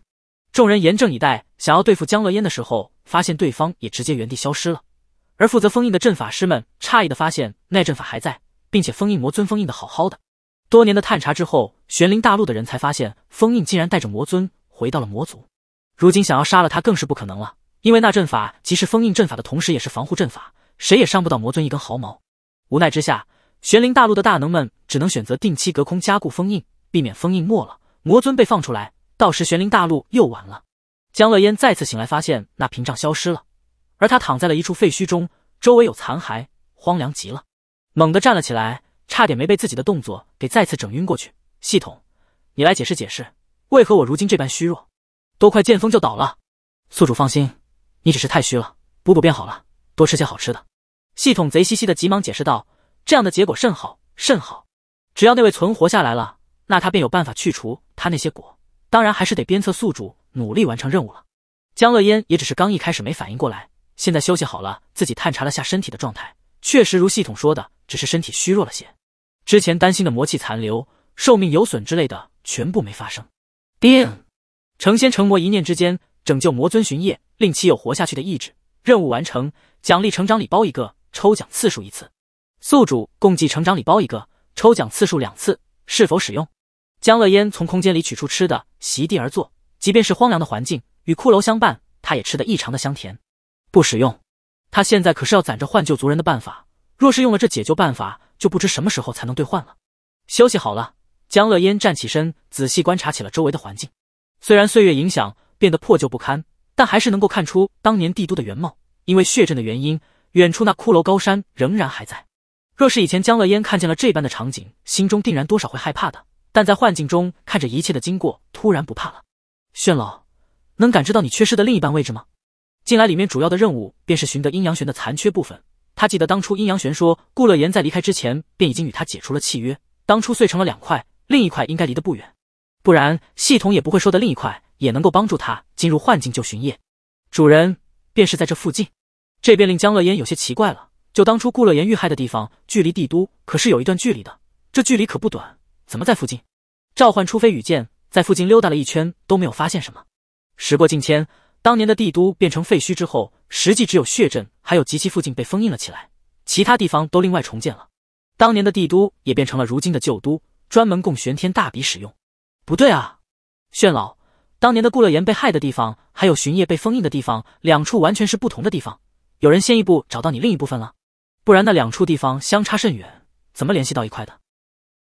众人严阵以待，想要对付江乐嫣的时候，发现对方也直接原地消失了。而负责封印的阵法师们诧异的发现，那阵法还在，并且封印魔尊封印的好好的。多年的探查之后，玄灵大陆的人才发现，封印竟然带着魔尊回到了魔族。如今想要杀了他，更是不可能了。因为那阵法即是封印阵法的同时，也是防护阵法，谁也伤不到魔尊一根毫毛。无奈之下，玄灵大陆的大能们只能选择定期隔空加固封印，避免封印没了，魔尊被放出来，到时玄灵大陆又完了。江乐烟再次醒来，发现那屏障消失了，而他躺在了一处废墟中，周围有残骸，荒凉极了。猛地站了起来，差点没被自己的动作给再次整晕过去。系统，你来解释解释，为何我如今这般虚弱，都快见风就倒了？宿主放心。你只是太虚了，补补便好了，多吃些好吃的。系统贼兮兮的急忙解释道，这样的结果甚好甚好，只要那位存活下来了，那他便有办法去除他那些果，当然还是得鞭策宿主努力完成任务了。江乐嫣也只是刚一开始没反应过来，现在休息好了，自己探查了下身体的状态，确实如系统说的，只是身体虚弱了些。之前担心的魔气残留、寿命有损之类的全部没发生。叮，成仙成魔一念之间。拯救魔尊巡夜，令其有活下去的意志。任务完成，奖励成长礼包一个，抽奖次数一次。宿主共计成长礼包一个，抽奖次数两次。是否使用？江乐烟从空间里取出吃的，席地而坐。即便是荒凉的环境，与骷髅相伴，他也吃得异常的香甜。不使用。他现在可是要攒着换救族人的办法。若是用了这解救办法，就不知什么时候才能兑换了。休息好了，江乐烟站起身，仔细观察起了周围的环境。虽然岁月影响。变得破旧不堪，但还是能够看出当年帝都的原貌。因为血阵的原因，远处那骷髅高山仍然还在。若是以前江乐烟看见了这般的场景，心中定然多少会害怕的。但在幻境中看着一切的经过，突然不怕了。炫老，能感知到你缺失的另一半位置吗？进来里面主要的任务便是寻得阴阳玄的残缺部分。他记得当初阴阳玄说，顾乐言在离开之前便已经与他解除了契约，当初碎成了两块，另一块应该离得不远，不然系统也不会说的另一块。也能够帮助他进入幻境救巡夜，主人便是在这附近。这便令江乐嫣有些奇怪了。就当初顾乐言遇害的地方，距离帝都可是有一段距离的，这距离可不短，怎么在附近？召唤出飞羽剑，在附近溜达了一圈都没有发现什么。时过境迁，当年的帝都变成废墟之后，实际只有血阵还有及其附近被封印了起来，其他地方都另外重建了。当年的帝都也变成了如今的旧都，专门供玄天大比使用。不对啊，炫老。当年的顾乐言被害的地方，还有巡夜被封印的地方，两处完全是不同的地方。有人先一步找到你另一部分了，不然那两处地方相差甚远，怎么联系到一块的？